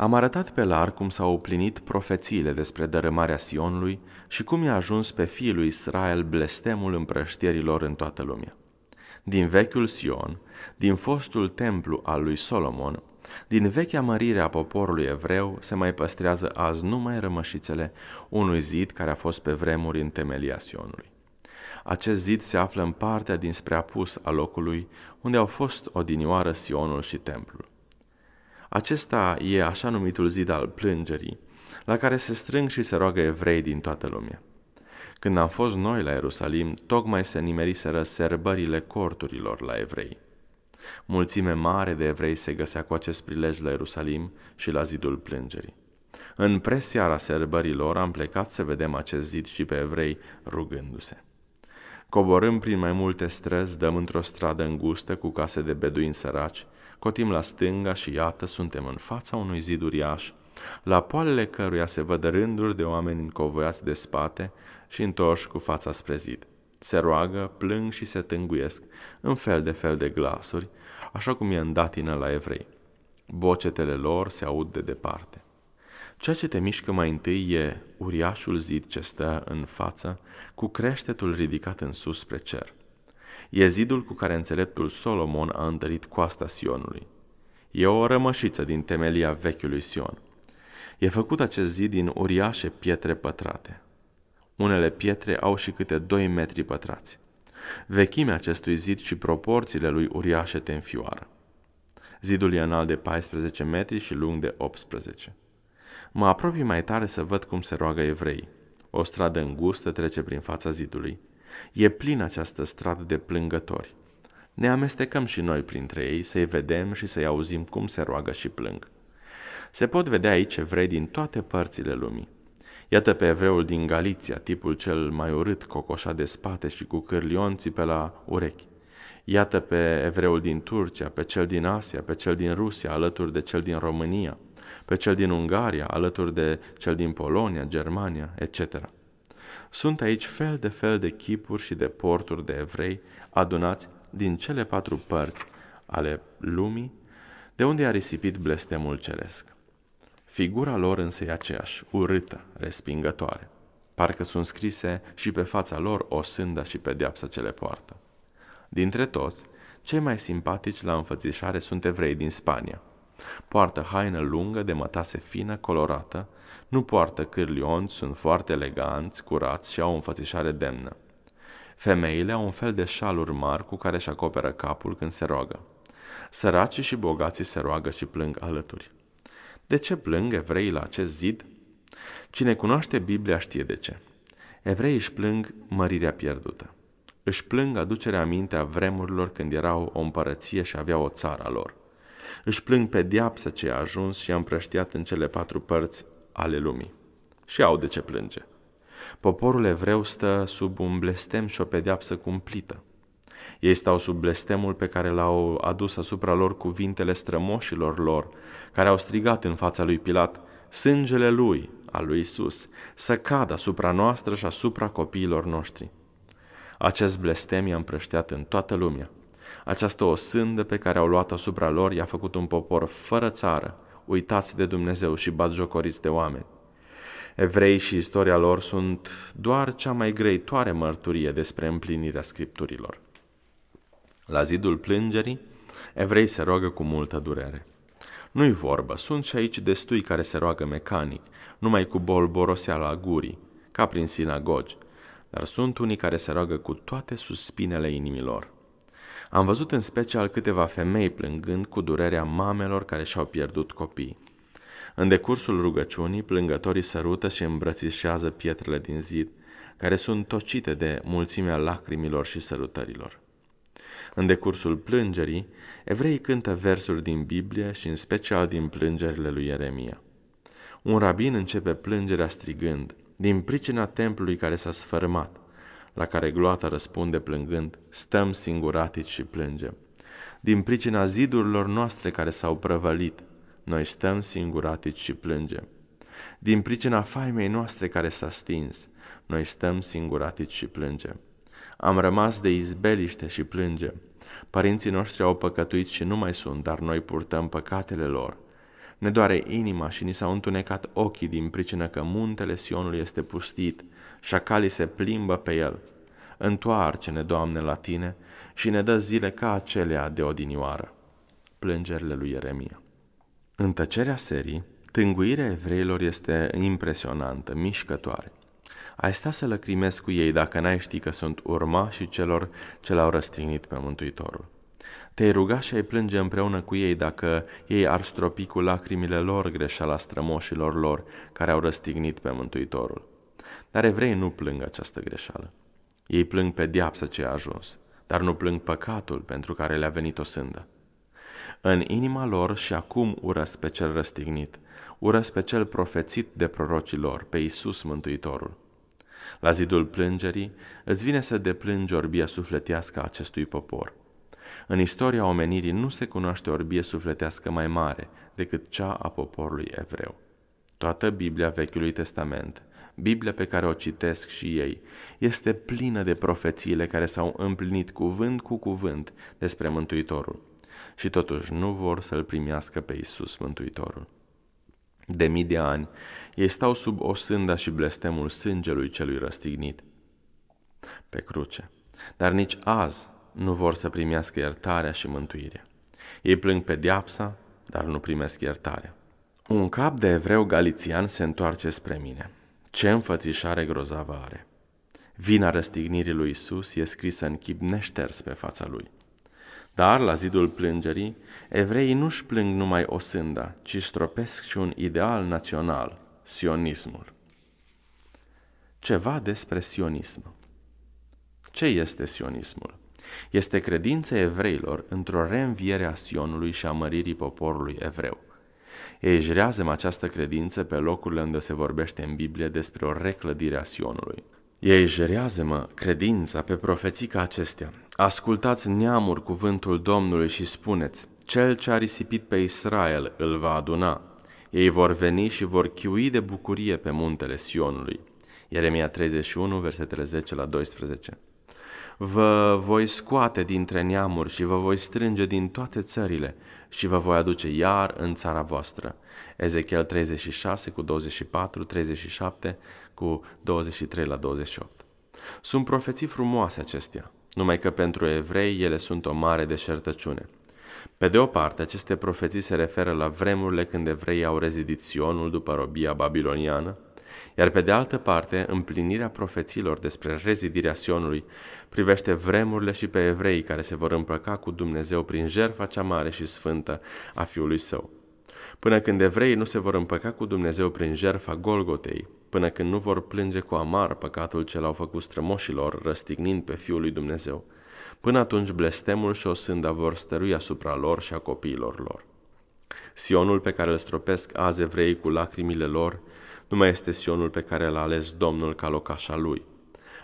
Am arătat pe lar cum s-au plinit profețiile despre dărâmarea Sionului și cum i-a ajuns pe fiul lui Israel blestemul împrăștierilor în toată lumea. Din vechiul Sion, din fostul templu al lui Solomon, din vechea mărire a poporului evreu se mai păstrează azi numai rămășițele unui zid care a fost pe vremuri în temelia Sionului. Acest zid se află în partea dinspre apus a locului unde au fost odinioară Sionul și templul. Acesta e așa numitul zid al plângerii, la care se strâng și se roagă evrei din toată lumea. Când am fost noi la Ierusalim, tocmai se nimeriseră serbările corturilor la evrei. Mulțime mare de evrei se găsea cu acest prilej la Ierusalim și la zidul plângerii. În presiara serbărilor am plecat să vedem acest zid și pe evrei rugându-se. Coborâm prin mai multe străzi, dăm într-o stradă îngustă cu case de beduini săraci, Cotim la stânga și iată suntem în fața unui zid uriaș, la poalele căruia se văd rânduri de oameni încovoiați de spate și întorși cu fața spre zid. Se roagă, plâng și se tânguiesc în fel de fel de glasuri, așa cum e în datină la evrei. Bocetele lor se aud de departe. Ceea ce te mișcă mai întâi e uriașul zid ce stă în față, cu creștetul ridicat în sus spre cer – E zidul cu care înțeleptul Solomon a întărit coasta Sionului. E o rămășiță din temelia vechiului Sion. E făcut acest zid din uriașe pietre pătrate. Unele pietre au și câte 2 metri pătrați. Vechimea acestui zid și proporțiile lui uriașe te înfioară. Zidul e înalt de 14 metri și lung de 18. Mă apropii mai tare să văd cum se roagă evrei. O stradă îngustă trece prin fața zidului. E plin această stradă de plângători. Ne amestecăm și noi printre ei să-i vedem și să-i auzim cum se roagă și plâng. Se pot vedea aici evrei din toate părțile lumii. Iată pe evreul din Galiția, tipul cel mai urât, cocoșat de spate și cu cârlionții pe la urechi. Iată pe evreul din Turcia, pe cel din Asia, pe cel din Rusia, alături de cel din România, pe cel din Ungaria, alături de cel din Polonia, Germania, etc. Sunt aici fel de fel de chipuri și de porturi de evrei adunați din cele patru părți ale lumii, de unde a risipit blestemul ceresc. Figura lor însă e aceeași, urâtă, respingătoare. Parcă sunt scrise și pe fața lor o sândă și pedeapsa ce le poartă. Dintre toți, cei mai simpatici la înfățișare sunt evrei din Spania. Poartă haină lungă de mătase fină, colorată, nu poartă cârlioni, sunt foarte eleganți, curați și au o înfățișare demnă. Femeile au un fel de șaluri mari cu care își acoperă capul când se roagă. Săracii și bogații se roagă și plâng alături. De ce plâng evreii la acest zid? Cine cunoaște Biblia știe de ce. Evreii își plâng mărirea pierdută. Își plâng aducerea aminte a vremurilor când erau o împărăție și aveau o țară lor. Își plâng pediapsa ce a ajuns și a împrăștiat în cele patru părți ale lumii. Și au de ce plânge. Poporul evreu stă sub un blestem și o pedeapsă cumplită. Ei stau sub blestemul pe care l-au adus asupra lor cuvintele strămoșilor lor, care au strigat în fața lui Pilat, sângele lui, al lui Isus, să cadă asupra noastră și asupra copiilor noștri. Acest blestem i-a împrășteat în toată lumea. Această osândă pe care au luat asupra lor i-a făcut un popor fără țară, uitați de Dumnezeu și batjocoriți de oameni. Evrei și istoria lor sunt doar cea mai greitoare mărturie despre împlinirea scripturilor. La zidul plângerii, evrei se roagă cu multă durere. Nu-i vorbă, sunt și aici destui care se roagă mecanic, numai cu bolboroseala gurii, ca prin sinagogi, dar sunt unii care se roagă cu toate suspinele inimilor. Am văzut în special câteva femei plângând cu durerea mamelor care și-au pierdut copii. În decursul rugăciunii, plângătorii sărută și îmbrățișează pietrele din zid, care sunt tocite de mulțimea lacrimilor și sărutărilor. În decursul plângerii, evreii cântă versuri din Biblie și în special din plângerile lui Ieremia. Un rabin începe plângerea strigând, din pricina templului care s-a sfărâmat, la care gloata răspunde plângând, stăm singuratici și plângem. Din pricina zidurilor noastre care s-au prăvălit, noi stăm singuratici și plângem. Din pricina faimei noastre care s-a stins, noi stăm singuratici și plângem. Am rămas de izbeliște și plângem. Părinții noștri au păcătuit și nu mai sunt, dar noi purtăm păcatele lor. Ne doare inima și ni s-au întunecat ochii din pricină că muntele Sionului este pustit șacalii se plimbă pe el. Întoarce-ne, Doamne, la Tine și ne dă zile ca acelea de odinioară. Plângerile lui Ieremia În tăcerea serii, tânguirea evreilor este impresionantă, mișcătoare. Ai sta să lăcrimesc cu ei dacă n-ai ști că sunt urmașii celor ce l-au răstignit pe Mântuitorul. Te-ai ruga și ai plânge împreună cu ei dacă ei ar stropi cu lacrimile lor greșeala strămoșilor lor care au răstignit pe Mântuitorul. Dar evreii nu plâng această greșeală. Ei plâng pediapsa ce a ajuns, dar nu plâng păcatul pentru care le-a venit o sândă. În inima lor și acum urăsc pe cel răstignit, urăsc pe cel profețit de prorocii lor, pe Isus Mântuitorul. La zidul plângerii îți vine să deplângi orbia sufletească a acestui popor. În istoria omenirii nu se cunoaște orbie sufletească mai mare decât cea a poporului evreu. Toată Biblia Vechiului Testament Biblia pe care o citesc și ei este plină de profețiile care s-au împlinit cuvânt cu cuvânt despre Mântuitorul și totuși nu vor să-L primească pe Isus Mântuitorul. De mii de ani, ei stau sub osânda și blestemul sângelui celui răstignit pe cruce, dar nici azi nu vor să primească iertarea și mântuirea. Ei plâng diapsa, dar nu primesc iertare. Un cap de evreu galițian se întoarce spre mine. Ce înfățișare grozavă are! Vina răstignirii lui Isus e scrisă în chip neșters pe fața lui. Dar, la zidul plângerii, evreii nu-și plâng numai o sânda, ci stropesc și un ideal național, sionismul. Ceva despre sionism. Ce este sionismul? Este credința evreilor într-o reînviere a Sionului și a măririi poporului evreu – Ejrează această credință pe locurile unde se vorbește în Biblie despre o reclădire a Sionului. Ejrează-mă credința pe profeții ca acestea. Ascultați neamuri cuvântul Domnului și spuneți, Cel ce a risipit pe Israel îl va aduna. Ei vor veni și vor chiui de bucurie pe muntele Sionului. Ieremia 31, versetele 10 la 12. Vă voi scoate dintre neamuri și vă voi strânge din toate țările și vă voi aduce iar în țara voastră. Ezechiel 36 cu 24, 37 cu 23 la 28. Sunt profeții frumoase acestea, numai că pentru evrei ele sunt o mare deșertăciune. Pe de o parte, aceste profeții se referă la vremurile când evreii au rezidit Sionul după robia babiloniană, iar pe de altă parte, împlinirea profețiilor despre rezidirea Sionului privește vremurile și pe evrei care se vor împăca cu Dumnezeu prin jertfa cea mare și sfântă a Fiului Său. Până când evreii nu se vor împăca cu Dumnezeu prin jertfa Golgotei, până când nu vor plânge cu amar păcatul ce l-au făcut strămoșilor, răstignind pe Fiul lui Dumnezeu. Până atunci blestemul și osânda vor stărui asupra lor și a copiilor lor. Sionul pe care îl stropesc azi evreii cu lacrimile lor nu mai este Sionul pe care l-a ales Domnul ca locașa lui.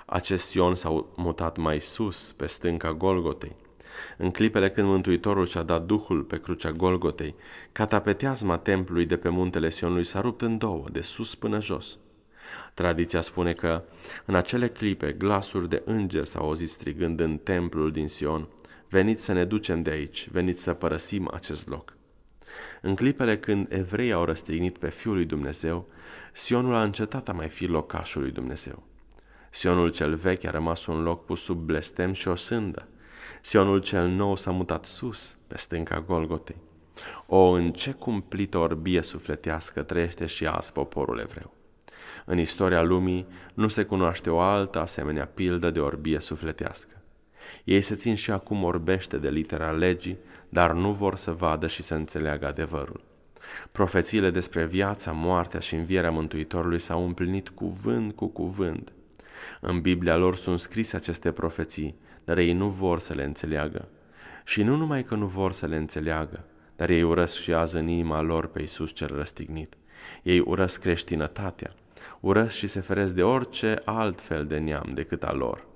Acest Sion s-a mutat mai sus, pe stânca Golgotei. În clipele când Mântuitorul și-a dat Duhul pe crucea Golgotei, catapeteazma templului de pe muntele Sionului s-a rupt în două, de sus până jos. Tradiția spune că în acele clipe glasuri de îngeri s-au auzit strigând în templul din Sion, veniți să ne ducem de aici, veniți să părăsim acest loc. În clipele când evreii au răstignit pe Fiul lui Dumnezeu, Sionul a încetat a mai fi locașul lui Dumnezeu. Sionul cel vechi a rămas un loc pus sub blestem și o sândă. Sionul cel nou s-a mutat sus, pe stânca Golgotei. O, în ce cumplită orbie sufletească trăiește și azi poporul evreu. În istoria lumii nu se cunoaște o altă asemenea pildă de orbie sufletească. Ei se țin și acum orbește de litera legii, dar nu vor să vadă și să înțeleagă adevărul. Profețiile despre viața, moartea și învierea Mântuitorului s-au împlinit cuvânt cu cuvânt. În Biblia lor sunt scrise aceste profeții, dar ei nu vor să le înțeleagă. Și nu numai că nu vor să le înțeleagă, dar ei urăsc și azi în inima lor pe Iisus cel răstignit. Ei urăsc creștinătatea, urăsc și se feresc de orice alt fel de neam decât al lor.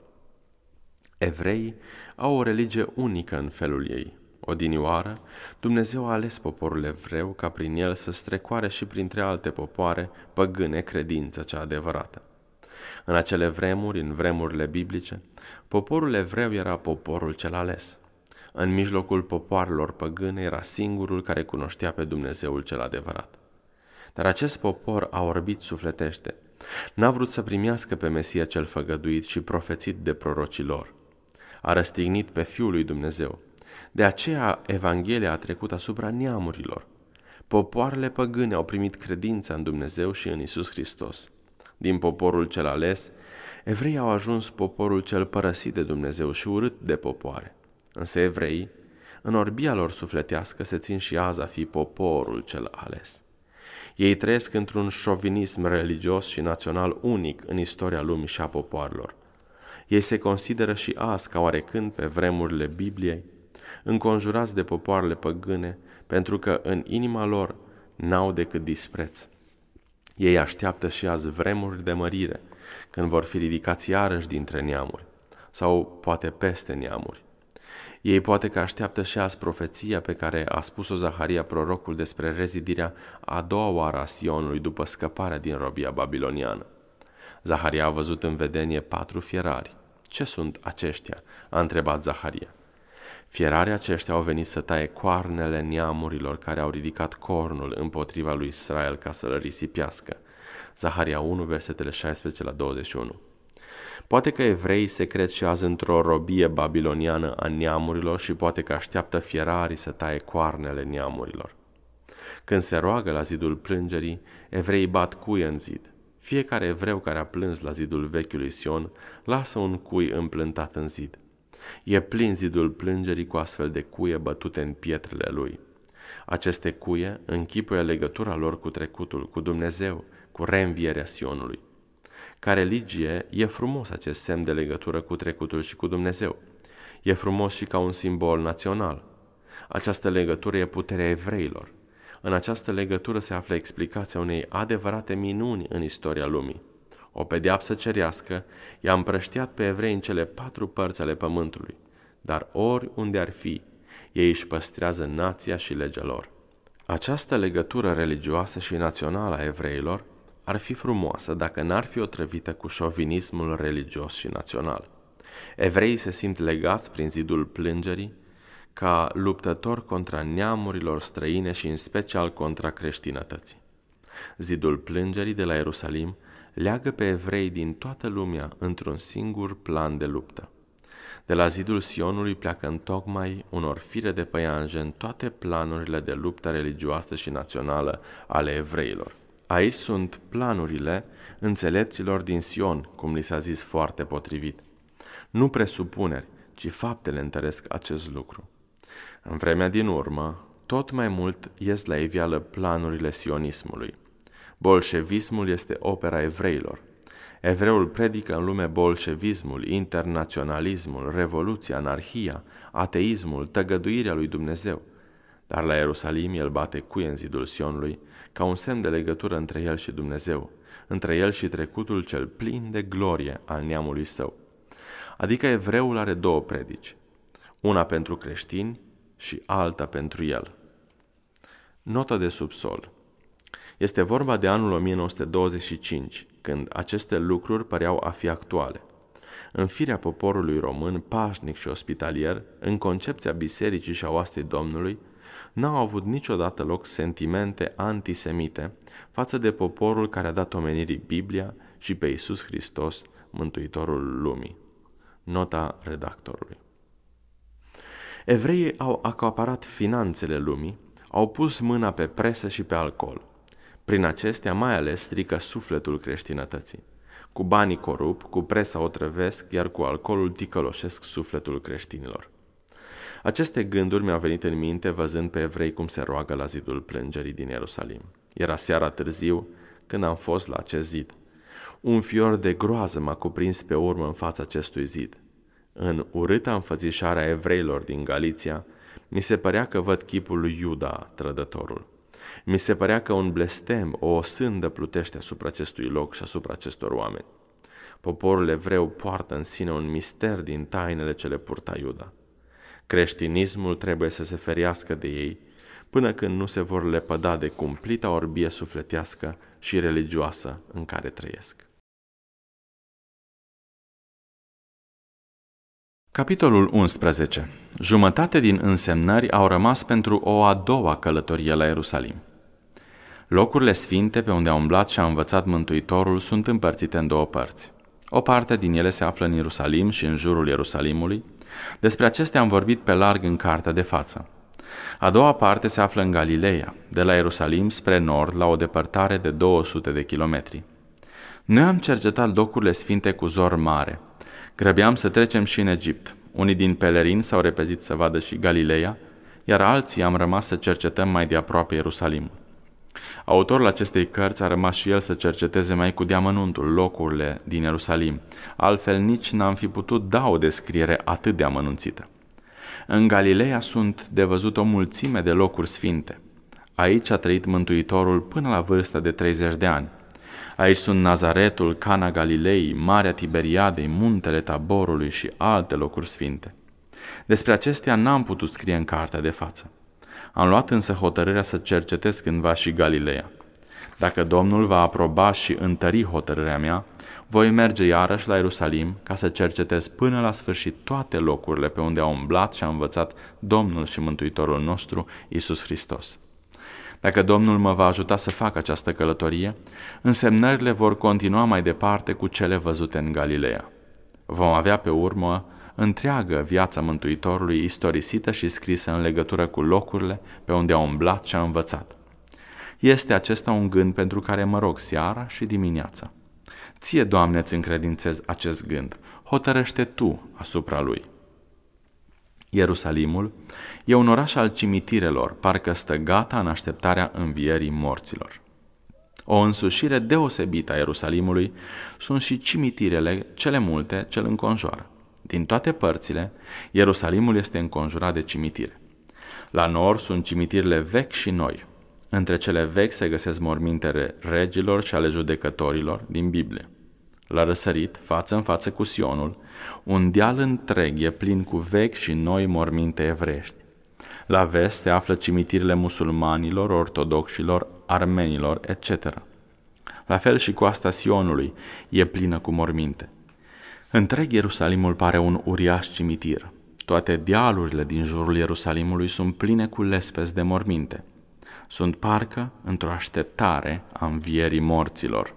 Evrei au o religie unică în felul ei, Odinioară, Dumnezeu a ales poporul evreu ca prin el să strecoare și printre alte popoare păgâne credința cea adevărată. În acele vremuri, în vremurile biblice, poporul evreu era poporul cel ales. În mijlocul popoarelor păgâne era singurul care cunoștea pe Dumnezeul cel adevărat. Dar acest popor a orbit sufletește. N-a vrut să primească pe Mesia cel făgăduit și profețit de prorocilor. A răstignit pe Fiul lui Dumnezeu, de aceea Evanghelia a trecut asupra neamurilor. Popoarele păgâne au primit credința în Dumnezeu și în Isus Hristos. Din poporul cel ales, evreii au ajuns poporul cel părăsit de Dumnezeu și urât de popoare. Însă evreii, în orbia lor sufletească, se țin și azi a fi poporul cel ales. Ei trăiesc într-un șovinism religios și național unic în istoria lumii și a popoarelor. Ei se consideră și azi ca oarecând pe vremurile Bibliei înconjurați de popoarele păgâne, pentru că în inima lor n-au decât dispreț. Ei așteaptă și azi vremuri de mărire, când vor fi ridicați iarăși dintre neamuri, sau poate peste neamuri. Ei poate că așteaptă și azi profeția pe care a spus-o Zaharia prorocul despre rezidirea a doua oară a Sionului după scăparea din robia babiloniană. Zaharia a văzut în vedenie patru fierari. Ce sunt aceștia? a întrebat Zaharia. Fierarii aceștia au venit să taie coarnele neamurilor care au ridicat cornul împotriva lui Israel ca să-l risipiască. Zaharia 1, versetele 16 la 21. Poate că evreii se cred și azi într-o robie babiloniană a neamurilor și poate că așteaptă fierarii să taie coarnele neamurilor. Când se roagă la zidul plângerii, evreii bat cuie în zid. Fiecare evreu care a plâns la zidul vechiului Sion lasă un cui împlântat în zid. E plin zidul plângerii cu astfel de cuie bătute în pietrele lui. Aceste cuie închipuie legătura lor cu trecutul, cu Dumnezeu, cu reînvierea Sionului. Ca religie, e frumos acest semn de legătură cu trecutul și cu Dumnezeu. E frumos și ca un simbol național. Această legătură e puterea evreilor. În această legătură se află explicația unei adevărate minuni în istoria lumii. O pedeapsă cerească i-a împrăștiat pe evrei în cele patru părți ale pământului, dar ori unde ar fi, ei își păstrează nația și legea lor. Această legătură religioasă și națională a evreilor ar fi frumoasă dacă n-ar fi otrăvită cu șovinismul religios și național. Evreii se simt legați prin zidul plângerii ca luptători contra neamurilor străine și în special contra creștinătății. Zidul plângerii de la Ierusalim leagă pe evrei din toată lumea într-un singur plan de luptă. De la zidul Sionului pleacă în tocmai unor fire de păianje în toate planurile de luptă religioasă și națională ale evreilor. Aici sunt planurile înțelepților din Sion, cum li s-a zis foarte potrivit. Nu presupuneri, ci faptele întăresc acest lucru. În vremea din urmă, tot mai mult ies la iveală planurile sionismului. Bolșevismul este opera evreilor. Evreul predică în lume bolșevismul, internaționalismul, revoluția, anarhia, ateismul, tăgăduirea lui Dumnezeu. Dar la Ierusalim el bate cuie în zidul Sionului, ca un semn de legătură între el și Dumnezeu, între el și trecutul cel plin de glorie al neamului său. Adică evreul are două predici, una pentru creștini și alta pentru el. Nota de subsol – este vorba de anul 1925, când aceste lucruri păreau a fi actuale. În firea poporului român, pașnic și ospitalier, în concepția bisericii și a oastei Domnului, n-au avut niciodată loc sentimente antisemite față de poporul care a dat omenirii Biblia și pe Iisus Hristos, Mântuitorul lumii. Nota redactorului. Evreii au acaparat finanțele lumii, au pus mâna pe presă și pe alcool – prin acestea mai ales strică sufletul creștinătății. Cu banii corup, cu presa o trăvesc, iar cu alcoolul ticăloșesc sufletul creștinilor. Aceste gânduri mi-au venit în minte văzând pe evrei cum se roagă la zidul plângerii din Ierusalim. Era seara târziu când am fost la acest zid. Un fior de groază m-a cuprins pe urmă în fața acestui zid. În urâta înfățișare a evreilor din Galiția, mi se părea că văd chipul lui Iuda, trădătorul. Mi se părea că un blestem, o osândă plutește asupra acestui loc și asupra acestor oameni. Poporul evreu poartă în sine un mister din tainele ce le purta Iuda. Creștinismul trebuie să se feriască de ei până când nu se vor lepăda de cumplita orbie sufletească și religioasă în care trăiesc. Capitolul 11. Jumătate din însemnări au rămas pentru o a doua călătorie la Ierusalim. Locurile sfinte pe unde a umblat și a învățat Mântuitorul sunt împărțite în două părți. O parte din ele se află în Ierusalim și în jurul Ierusalimului. Despre acestea am vorbit pe larg în cartea de față. A doua parte se află în Galileea, de la Ierusalim spre nord, la o depărtare de 200 de kilometri. Noi am cercetat locurile sfinte cu zor mare. Grăbeam să trecem și în Egipt. Unii din pelerini s-au repezit să vadă și Galileea, iar alții am rămas să cercetăm mai de aproape Ierusalimul. Autorul acestei cărți a rămas și el să cerceteze mai cu deamănuntul locurile din Ierusalim, altfel nici n-am fi putut da o descriere atât de amănunțită. În Galileea sunt de văzut o mulțime de locuri sfinte. Aici a trăit Mântuitorul până la vârsta de 30 de ani. Aici sunt Nazaretul, Cana Galilei, Marea Tiberiadei, Muntele Taborului și alte locuri sfinte. Despre acestea n-am putut scrie în cartea de față. Am luat însă hotărârea să cercetez cândva și Galileea. Dacă Domnul va aproba și întări hotărârea mea, voi merge iarăși la Ierusalim ca să cercetez până la sfârșit toate locurile pe unde a umblat și a învățat Domnul și Mântuitorul nostru, Isus Hristos. Dacă Domnul mă va ajuta să fac această călătorie, însemnările vor continua mai departe cu cele văzute în Galileea. Vom avea pe urmă întreagă viața Mântuitorului istorisită și scrisă în legătură cu locurile pe unde a umblat și a învățat. Este acesta un gând pentru care mă rog seara și dimineața. Ție, Doamne, îți încredințez acest gând. Hotărăște Tu asupra lui. Ierusalimul e un oraș al cimitirelor, parcă stă gata în așteptarea învierii morților. O însușire deosebită a Ierusalimului sunt și cimitirele cele multe cel înconjoară. Din toate părțile, Ierusalimul este înconjurat de cimitire. La nord sunt cimitirile vechi și noi. Între cele vechi se găsesc mormintele regilor și ale judecătorilor din Biblie. La răsărit, față în față cu Sionul, un deal întreg e plin cu vechi și noi morminte evrești. La vest se află cimitirile musulmanilor, ortodoxilor, armenilor, etc. La fel și coasta Sionului e plină cu morminte – Întreg Ierusalimul pare un uriaș cimitir. Toate dealurile din jurul Ierusalimului sunt pline cu lespezi de morminte. Sunt parcă într-o așteptare a învierii morților.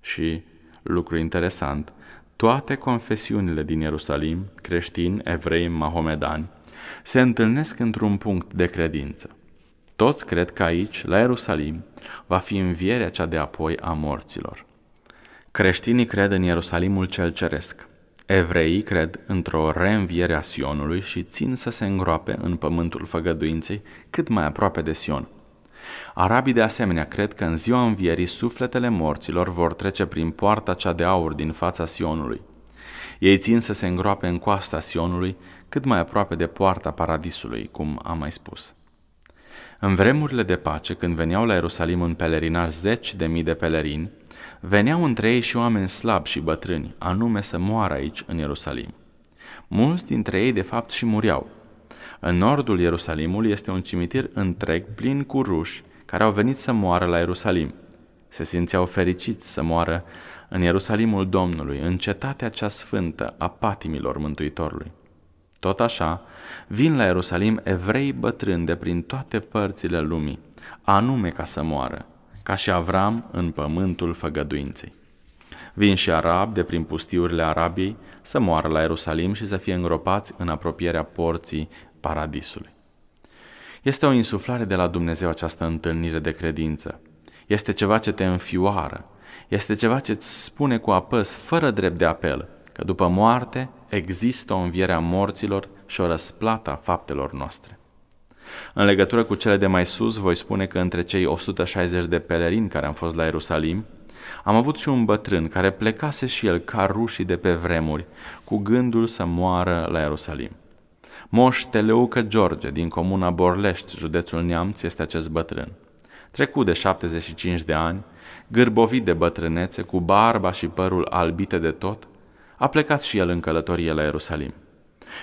Și, lucru interesant, toate confesiunile din Ierusalim, creștini, evrei, mahomedani, se întâlnesc într-un punct de credință. Toți cred că aici, la Ierusalim, va fi învierea cea de apoi a morților. Creștinii cred în Ierusalimul cel ceresc. Evreii cred într-o reînviere a Sionului și țin să se îngroape în pământul făgăduinței cât mai aproape de Sion. Arabii de asemenea cred că în ziua învierii sufletele morților vor trece prin poarta cea de aur din fața Sionului. Ei țin să se îngroape în coasta Sionului, cât mai aproape de poarta paradisului, cum am mai spus. În vremurile de pace, când veneau la Ierusalim în pelerinaj zeci de mii de pelerini, Veneau între ei și oameni slabi și bătrâni, anume să moară aici, în Ierusalim. Mulți dintre ei, de fapt, și muriau. În nordul Ierusalimului este un cimitir întreg plin cu ruși care au venit să moară la Ierusalim. Se simțeau fericiți să moară în Ierusalimul Domnului, în cetatea cea sfântă a patimilor Mântuitorului. Tot așa, vin la Ierusalim evrei bătrâni de prin toate părțile lumii, anume ca să moară, ca și Avram în pământul făgăduinței. Vin și arab de prin pustiurile Arabiei să moară la Ierusalim și să fie îngropați în apropierea porții paradisului. Este o insuflare de la Dumnezeu această întâlnire de credință. Este ceva ce te înfioară. Este ceva ce îți spune cu apăs, fără drept de apel, că după moarte există o înviere a morților și o răsplată a faptelor noastre. În legătură cu cele de mai sus, voi spune că între cei 160 de pelerini care am fost la Ierusalim, am avut și un bătrân care plecase și el ca rușii de pe vremuri, cu gândul să moară la Ierusalim. Moș Teleucă George, din comuna Borlești, județul Neamț, este acest bătrân. Trecut de 75 de ani, gârbovit de bătrânețe, cu barba și părul albite de tot, a plecat și el în călătorie la Ierusalim.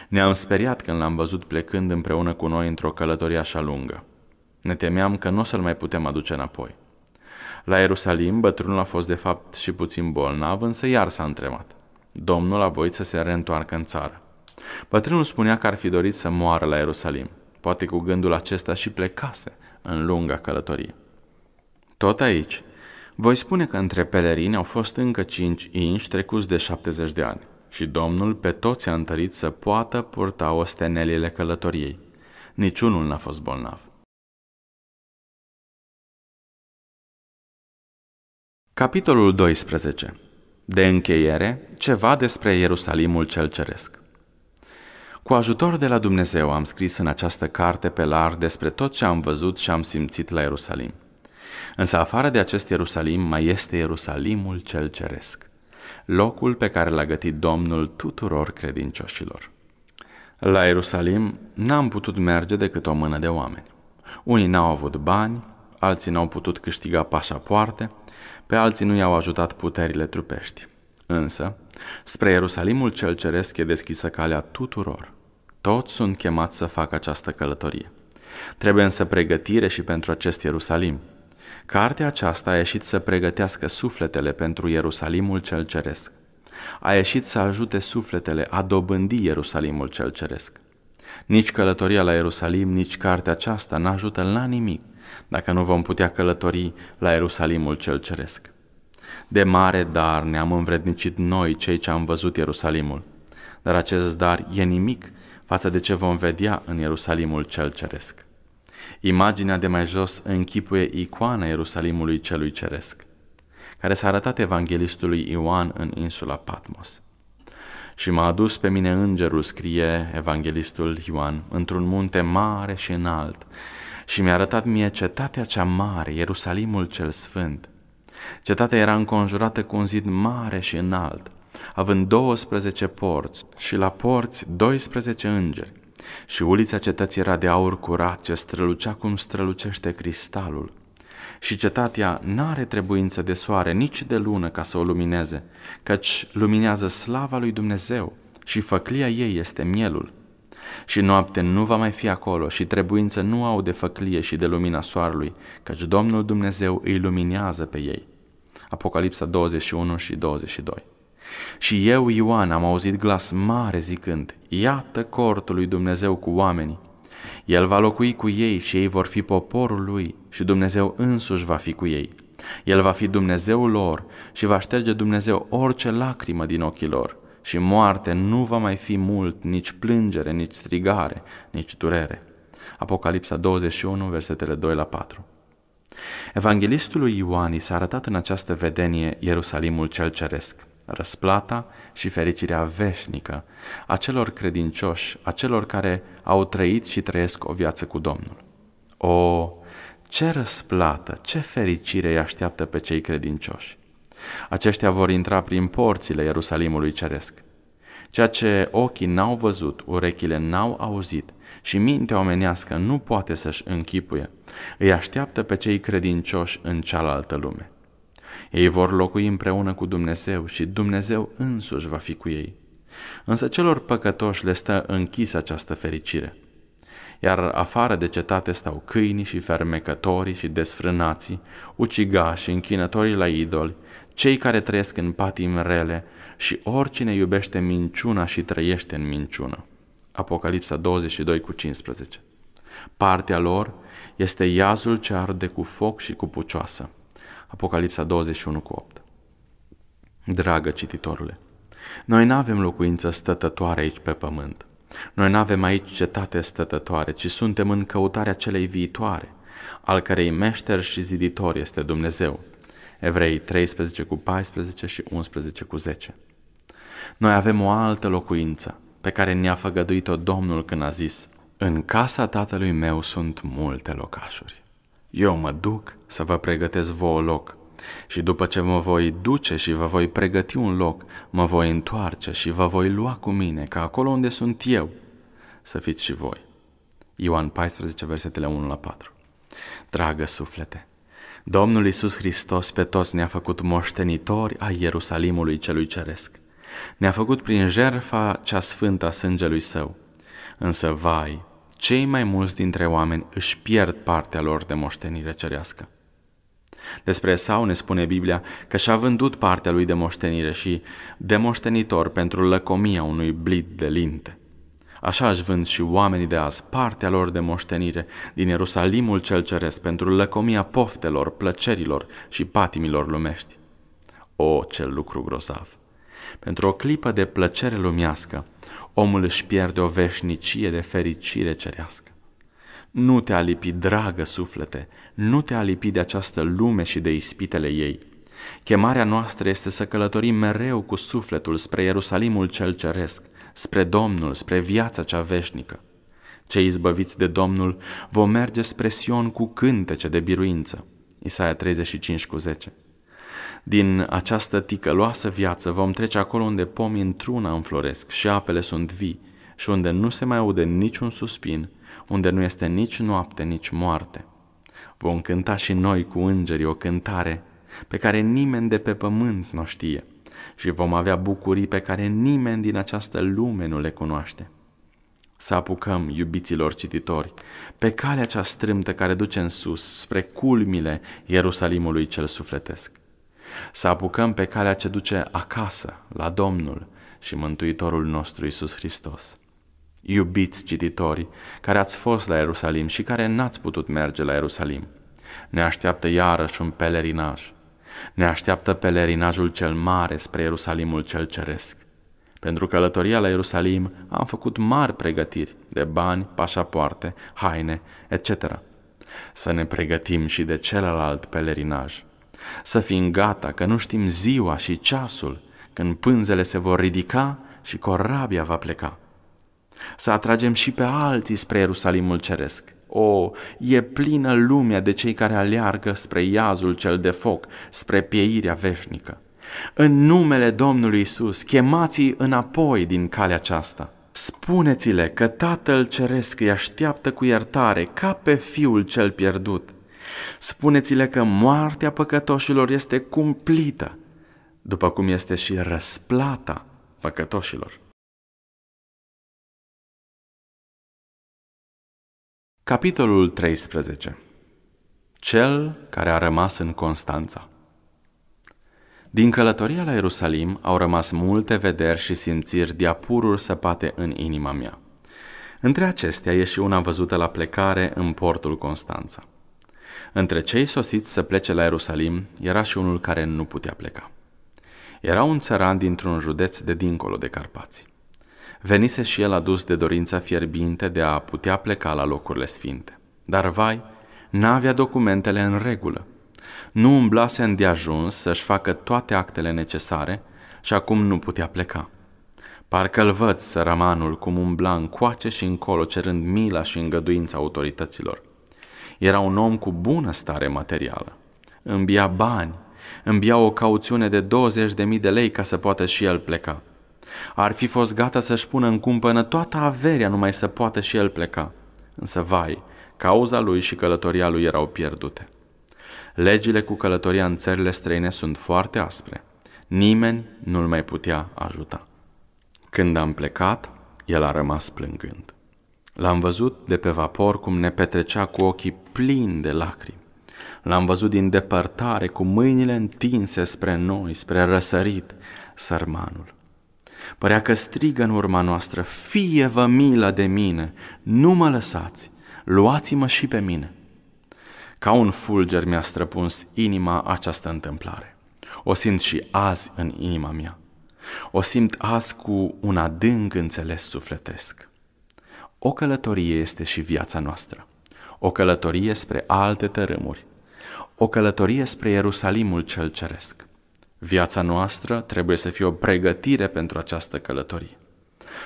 Ne-am speriat când l-am văzut plecând împreună cu noi într-o călătorie așa lungă. Ne temeam că nu o să-l mai putem aduce înapoi. La Ierusalim, bătrânul a fost de fapt și puțin bolnav, însă iar s-a întremat. Domnul a voit să se reîntoarcă în țară. Bătrânul spunea că ar fi dorit să moară la Ierusalim. Poate cu gândul acesta și plecase în lunga călătorie. Tot aici, voi spune că între pelerini au fost încă cinci inși trecuți de 70 de ani și Domnul pe toți a întărit să poată purta ostenelile călătoriei. Niciunul n-a fost bolnav. Capitolul 12. De încheiere, ceva despre Ierusalimul cel ceresc. Cu ajutor de la Dumnezeu am scris în această carte pe lar despre tot ce am văzut și am simțit la Ierusalim. Însă afară de acest Ierusalim mai este Ierusalimul cel ceresc locul pe care l-a gătit Domnul tuturor credincioșilor. La Ierusalim n-am putut merge decât o mână de oameni. Unii n-au avut bani, alții n-au putut câștiga pașapoarte, pe alții nu i-au ajutat puterile trupești. Însă, spre Ierusalimul cel ceresc e deschisă calea tuturor. Toți sunt chemați să facă această călătorie. Trebuie însă pregătire și pentru acest Ierusalim – Cartea aceasta a ieșit să pregătească sufletele pentru Ierusalimul cel ceresc. A ieșit să ajute sufletele a dobândi Ierusalimul cel ceresc. Nici călătoria la Ierusalim, nici cartea aceasta nu ajută la nimic dacă nu vom putea călători la Ierusalimul cel ceresc. De mare dar ne-am învrednicit noi cei ce am văzut Ierusalimul, dar acest dar e nimic față de ce vom vedea în Ierusalimul cel ceresc. Imaginea de mai jos închipuie icoana Ierusalimului celui ceresc, care s-a arătat evanghelistului Ioan în insula Patmos. Și m-a adus pe mine îngerul, scrie evanghelistul Ioan, într-un munte mare și înalt, și mi-a arătat mie cetatea cea mare, Ierusalimul cel sfânt. Cetatea era înconjurată cu un zid mare și înalt, având 12 porți și la porți 12 îngeri și ulița cetății era de aur curat ce strălucea cum strălucește cristalul. Și cetatea n-are trebuință de soare, nici de lună ca să o lumineze, căci luminează slava lui Dumnezeu și făclia ei este mielul. Și noapte nu va mai fi acolo și trebuință nu au de făclie și de lumina soarelui, căci Domnul Dumnezeu îi luminează pe ei. Apocalipsa 21 și 22 și eu, Ioan, am auzit glas mare zicând, Iată cortul lui Dumnezeu cu oamenii. El va locui cu ei și ei vor fi poporul lui și Dumnezeu însuși va fi cu ei. El va fi Dumnezeul lor și va șterge Dumnezeu orice lacrimă din ochii lor și moarte nu va mai fi mult nici plângere, nici strigare, nici durere. Apocalipsa 21, versetele 2 la 4. Evanghelistul lui Ioan i s-a arătat în această vedenie Ierusalimul cel ceresc răsplata și fericirea veșnică a celor credincioși, a celor care au trăit și trăiesc o viață cu Domnul. O, ce răsplată, ce fericire îi așteaptă pe cei credincioși! Aceștia vor intra prin porțile Ierusalimului Ceresc. Ceea ce ochii n-au văzut, urechile n-au auzit și mintea omenească nu poate să-și închipuie, îi așteaptă pe cei credincioși în cealaltă lume. Ei vor locui împreună cu Dumnezeu și Dumnezeu însuși va fi cu ei. Însă celor păcătoși le stă închis această fericire. Iar afară de cetate stau câinii și fermecătorii și desfrânații, ucigași, închinătorii la idoli, cei care trăiesc în patim rele și oricine iubește minciuna și trăiește în minciună. Apocalipsa 22 cu 15. Partea lor este iazul ce arde cu foc și cu pucioasă. Apocalipsa 21 cu 8. Dragă cititorule, noi nu avem locuință stătătoare aici pe pământ. Noi nu avem aici cetate stătătoare, ci suntem în căutarea celei viitoare, al cărei meșter și ziditor este Dumnezeu. Evrei 13 cu 14 și 11 cu 10. Noi avem o altă locuință pe care ne-a făgăduit-o Domnul când a zis, În casa tatălui meu sunt multe locașuri. Eu mă duc să vă pregătesc vouă loc. Și după ce mă voi duce și vă voi pregăti un loc, mă voi întoarce și vă voi lua cu mine, ca acolo unde sunt eu, să fiți și voi. Ioan 14, versetele 1 la 4. Dragă suflete, Domnul Iisus Hristos pe toți ne-a făcut moștenitori ai Ierusalimului celui ceresc. Ne-a făcut prin jerfa cea sfântă a sângelui său. Însă, vai, cei mai mulți dintre oameni își pierd partea lor de moștenire cerească. Despre sau ne spune Biblia că și-a vândut partea lui de moștenire și de moștenitor pentru lăcomia unui blid de linte. Așa își vând și oamenii de azi partea lor de moștenire din Ierusalimul cel ceresc pentru lăcomia poftelor, plăcerilor și patimilor lumești. O, ce lucru grozav! Pentru o clipă de plăcere lumească, omul își pierde o veșnicie de fericire cerească. Nu te alipi, dragă suflete, nu te alipi de această lume și de ispitele ei. Chemarea noastră este să călătorim mereu cu sufletul spre Ierusalimul cel ceresc, spre Domnul, spre viața cea veșnică. Cei izbăviți de Domnul vom merge spre Sion cu cântece de biruință. Isaia 35 cu 10. Din această ticăloasă viață vom trece acolo unde pomii într-una înfloresc și apele sunt vii și unde nu se mai aude niciun suspin, unde nu este nici noapte, nici moarte. Vom cânta și noi cu îngerii o cântare pe care nimeni de pe pământ nu știe și vom avea bucurii pe care nimeni din această lume nu le cunoaște. Să apucăm, iubiților cititori, pe calea cea strâmtă care duce în sus, spre culmile Ierusalimului cel sufletesc. Să apucăm pe calea ce duce acasă, la Domnul și Mântuitorul nostru Isus Hristos. Iubiți cititori care ați fost la Ierusalim și care n-ați putut merge la Ierusalim, ne așteaptă iarăși un pelerinaj. Ne așteaptă pelerinajul cel mare spre Ierusalimul cel ceresc. Pentru călătoria la Ierusalim am făcut mari pregătiri de bani, pașapoarte, haine, etc. Să ne pregătim și de celălalt pelerinaj – să fim gata că nu știm ziua și ceasul când pânzele se vor ridica și corabia va pleca. Să atragem și pe alții spre Ierusalimul Ceresc. O, e plină lumea de cei care aleargă spre iazul cel de foc, spre pieirea veșnică. În numele Domnului Isus, chemați-i înapoi din calea aceasta. Spuneți-le că Tatăl Ceresc îi așteaptă cu iertare ca pe Fiul cel pierdut – Spuneți-le că moartea păcătoșilor este cumplită, după cum este și răsplata păcătoșilor. Capitolul 13. Cel care a rămas în Constanța. Din călătoria la Ierusalim au rămas multe vederi și simțiri de apururi săpate în inima mea. Între acestea e și una văzută la plecare în portul Constanța. Între cei sosiți să plece la Ierusalim era și unul care nu putea pleca. Era un țăran dintr-un județ de dincolo de Carpați. Venise și el adus de dorința fierbinte de a putea pleca la locurile sfinte. Dar vai, n-avea documentele în regulă. Nu umblase îndeajuns să-și facă toate actele necesare și acum nu putea pleca. Parcă-l văd săramanul cum umbla încoace și încolo cerând mila și îngăduința autorităților. Era un om cu bună stare materială. Îmbia bani, îmbia o cauțiune de 20.000 de lei ca să poată și el pleca. Ar fi fost gata să-și pună în cumpănă toată averea numai să poată și el pleca. Însă, vai, cauza lui și călătoria lui erau pierdute. Legile cu călătoria în țările străine sunt foarte aspre. Nimeni nu-l mai putea ajuta. Când am plecat, el a rămas plângând. L-am văzut de pe vapor cum ne petrecea cu ochii plini de lacrimi. L-am văzut din depărtare cu mâinile întinse spre noi, spre răsărit, sărmanul. Părea că strigă în urma noastră, fie vă milă de mine, nu mă lăsați, luați-mă și pe mine. Ca un fulger mi-a străpuns inima această întâmplare. O simt și azi în inima mea. O simt azi cu un adânc înțeles sufletesc. O călătorie este și viața noastră. O călătorie spre alte tărâmuri. O călătorie spre Ierusalimul cel ceresc. Viața noastră trebuie să fie o pregătire pentru această călătorie.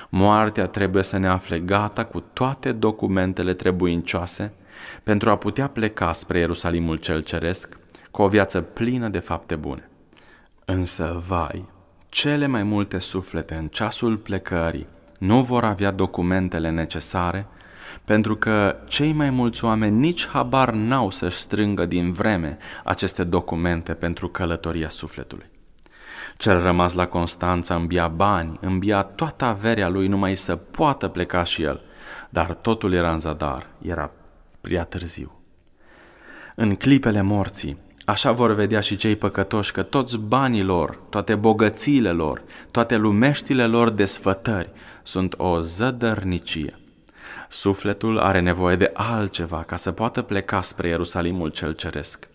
Moartea trebuie să ne afle gata cu toate documentele trebuincioase pentru a putea pleca spre Ierusalimul cel ceresc cu o viață plină de fapte bune. Însă, vai, cele mai multe suflete în ceasul plecării nu vor avea documentele necesare, pentru că cei mai mulți oameni nici habar n-au să-și strângă din vreme aceste documente pentru călătoria sufletului. Cel rămas la Constanța îmbia bani, îmbia toată averea lui numai să poată pleca și el, dar totul era în zadar, era prea târziu. În clipele morții, Așa vor vedea și cei păcătoși că toți banii lor, toate bogățiile lor, toate lumeștile lor desfătări sunt o zădărnicie. Sufletul are nevoie de altceva ca să poată pleca spre Ierusalimul cel ceresc.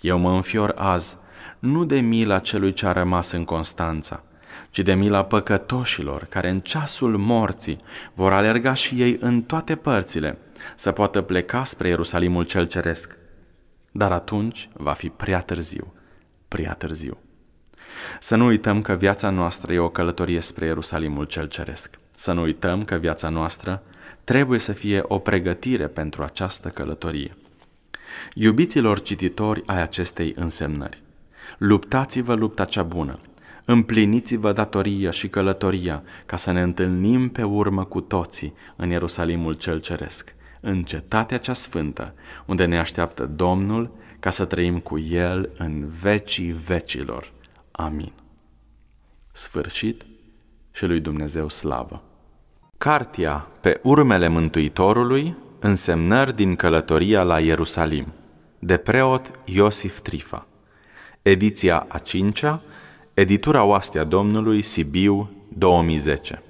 Eu mă înfior azi, nu de mila celui ce a rămas în Constanța, ci de mila păcătoșilor care în ceasul morții vor alerga și ei în toate părțile, să poată pleca spre Ierusalimul cel ceresc dar atunci va fi prea târziu, prea târziu. Să nu uităm că viața noastră e o călătorie spre Ierusalimul cel ceresc. Să nu uităm că viața noastră trebuie să fie o pregătire pentru această călătorie. Iubiților cititori ai acestei însemnări, luptați-vă lupta cea bună, împliniți-vă datoria și călătoria ca să ne întâlnim pe urmă cu toții în Ierusalimul cel ceresc – în cetatea cea sfântă, unde ne așteaptă Domnul ca să trăim cu El în vecii vecilor. Amin. Sfârșit și lui Dumnezeu slavă. Cartia pe urmele Mântuitorului, însemnări din călătoria la Ierusalim, de preot Iosif Trifa. Ediția a cincea, editura Oastea Domnului Sibiu 2010.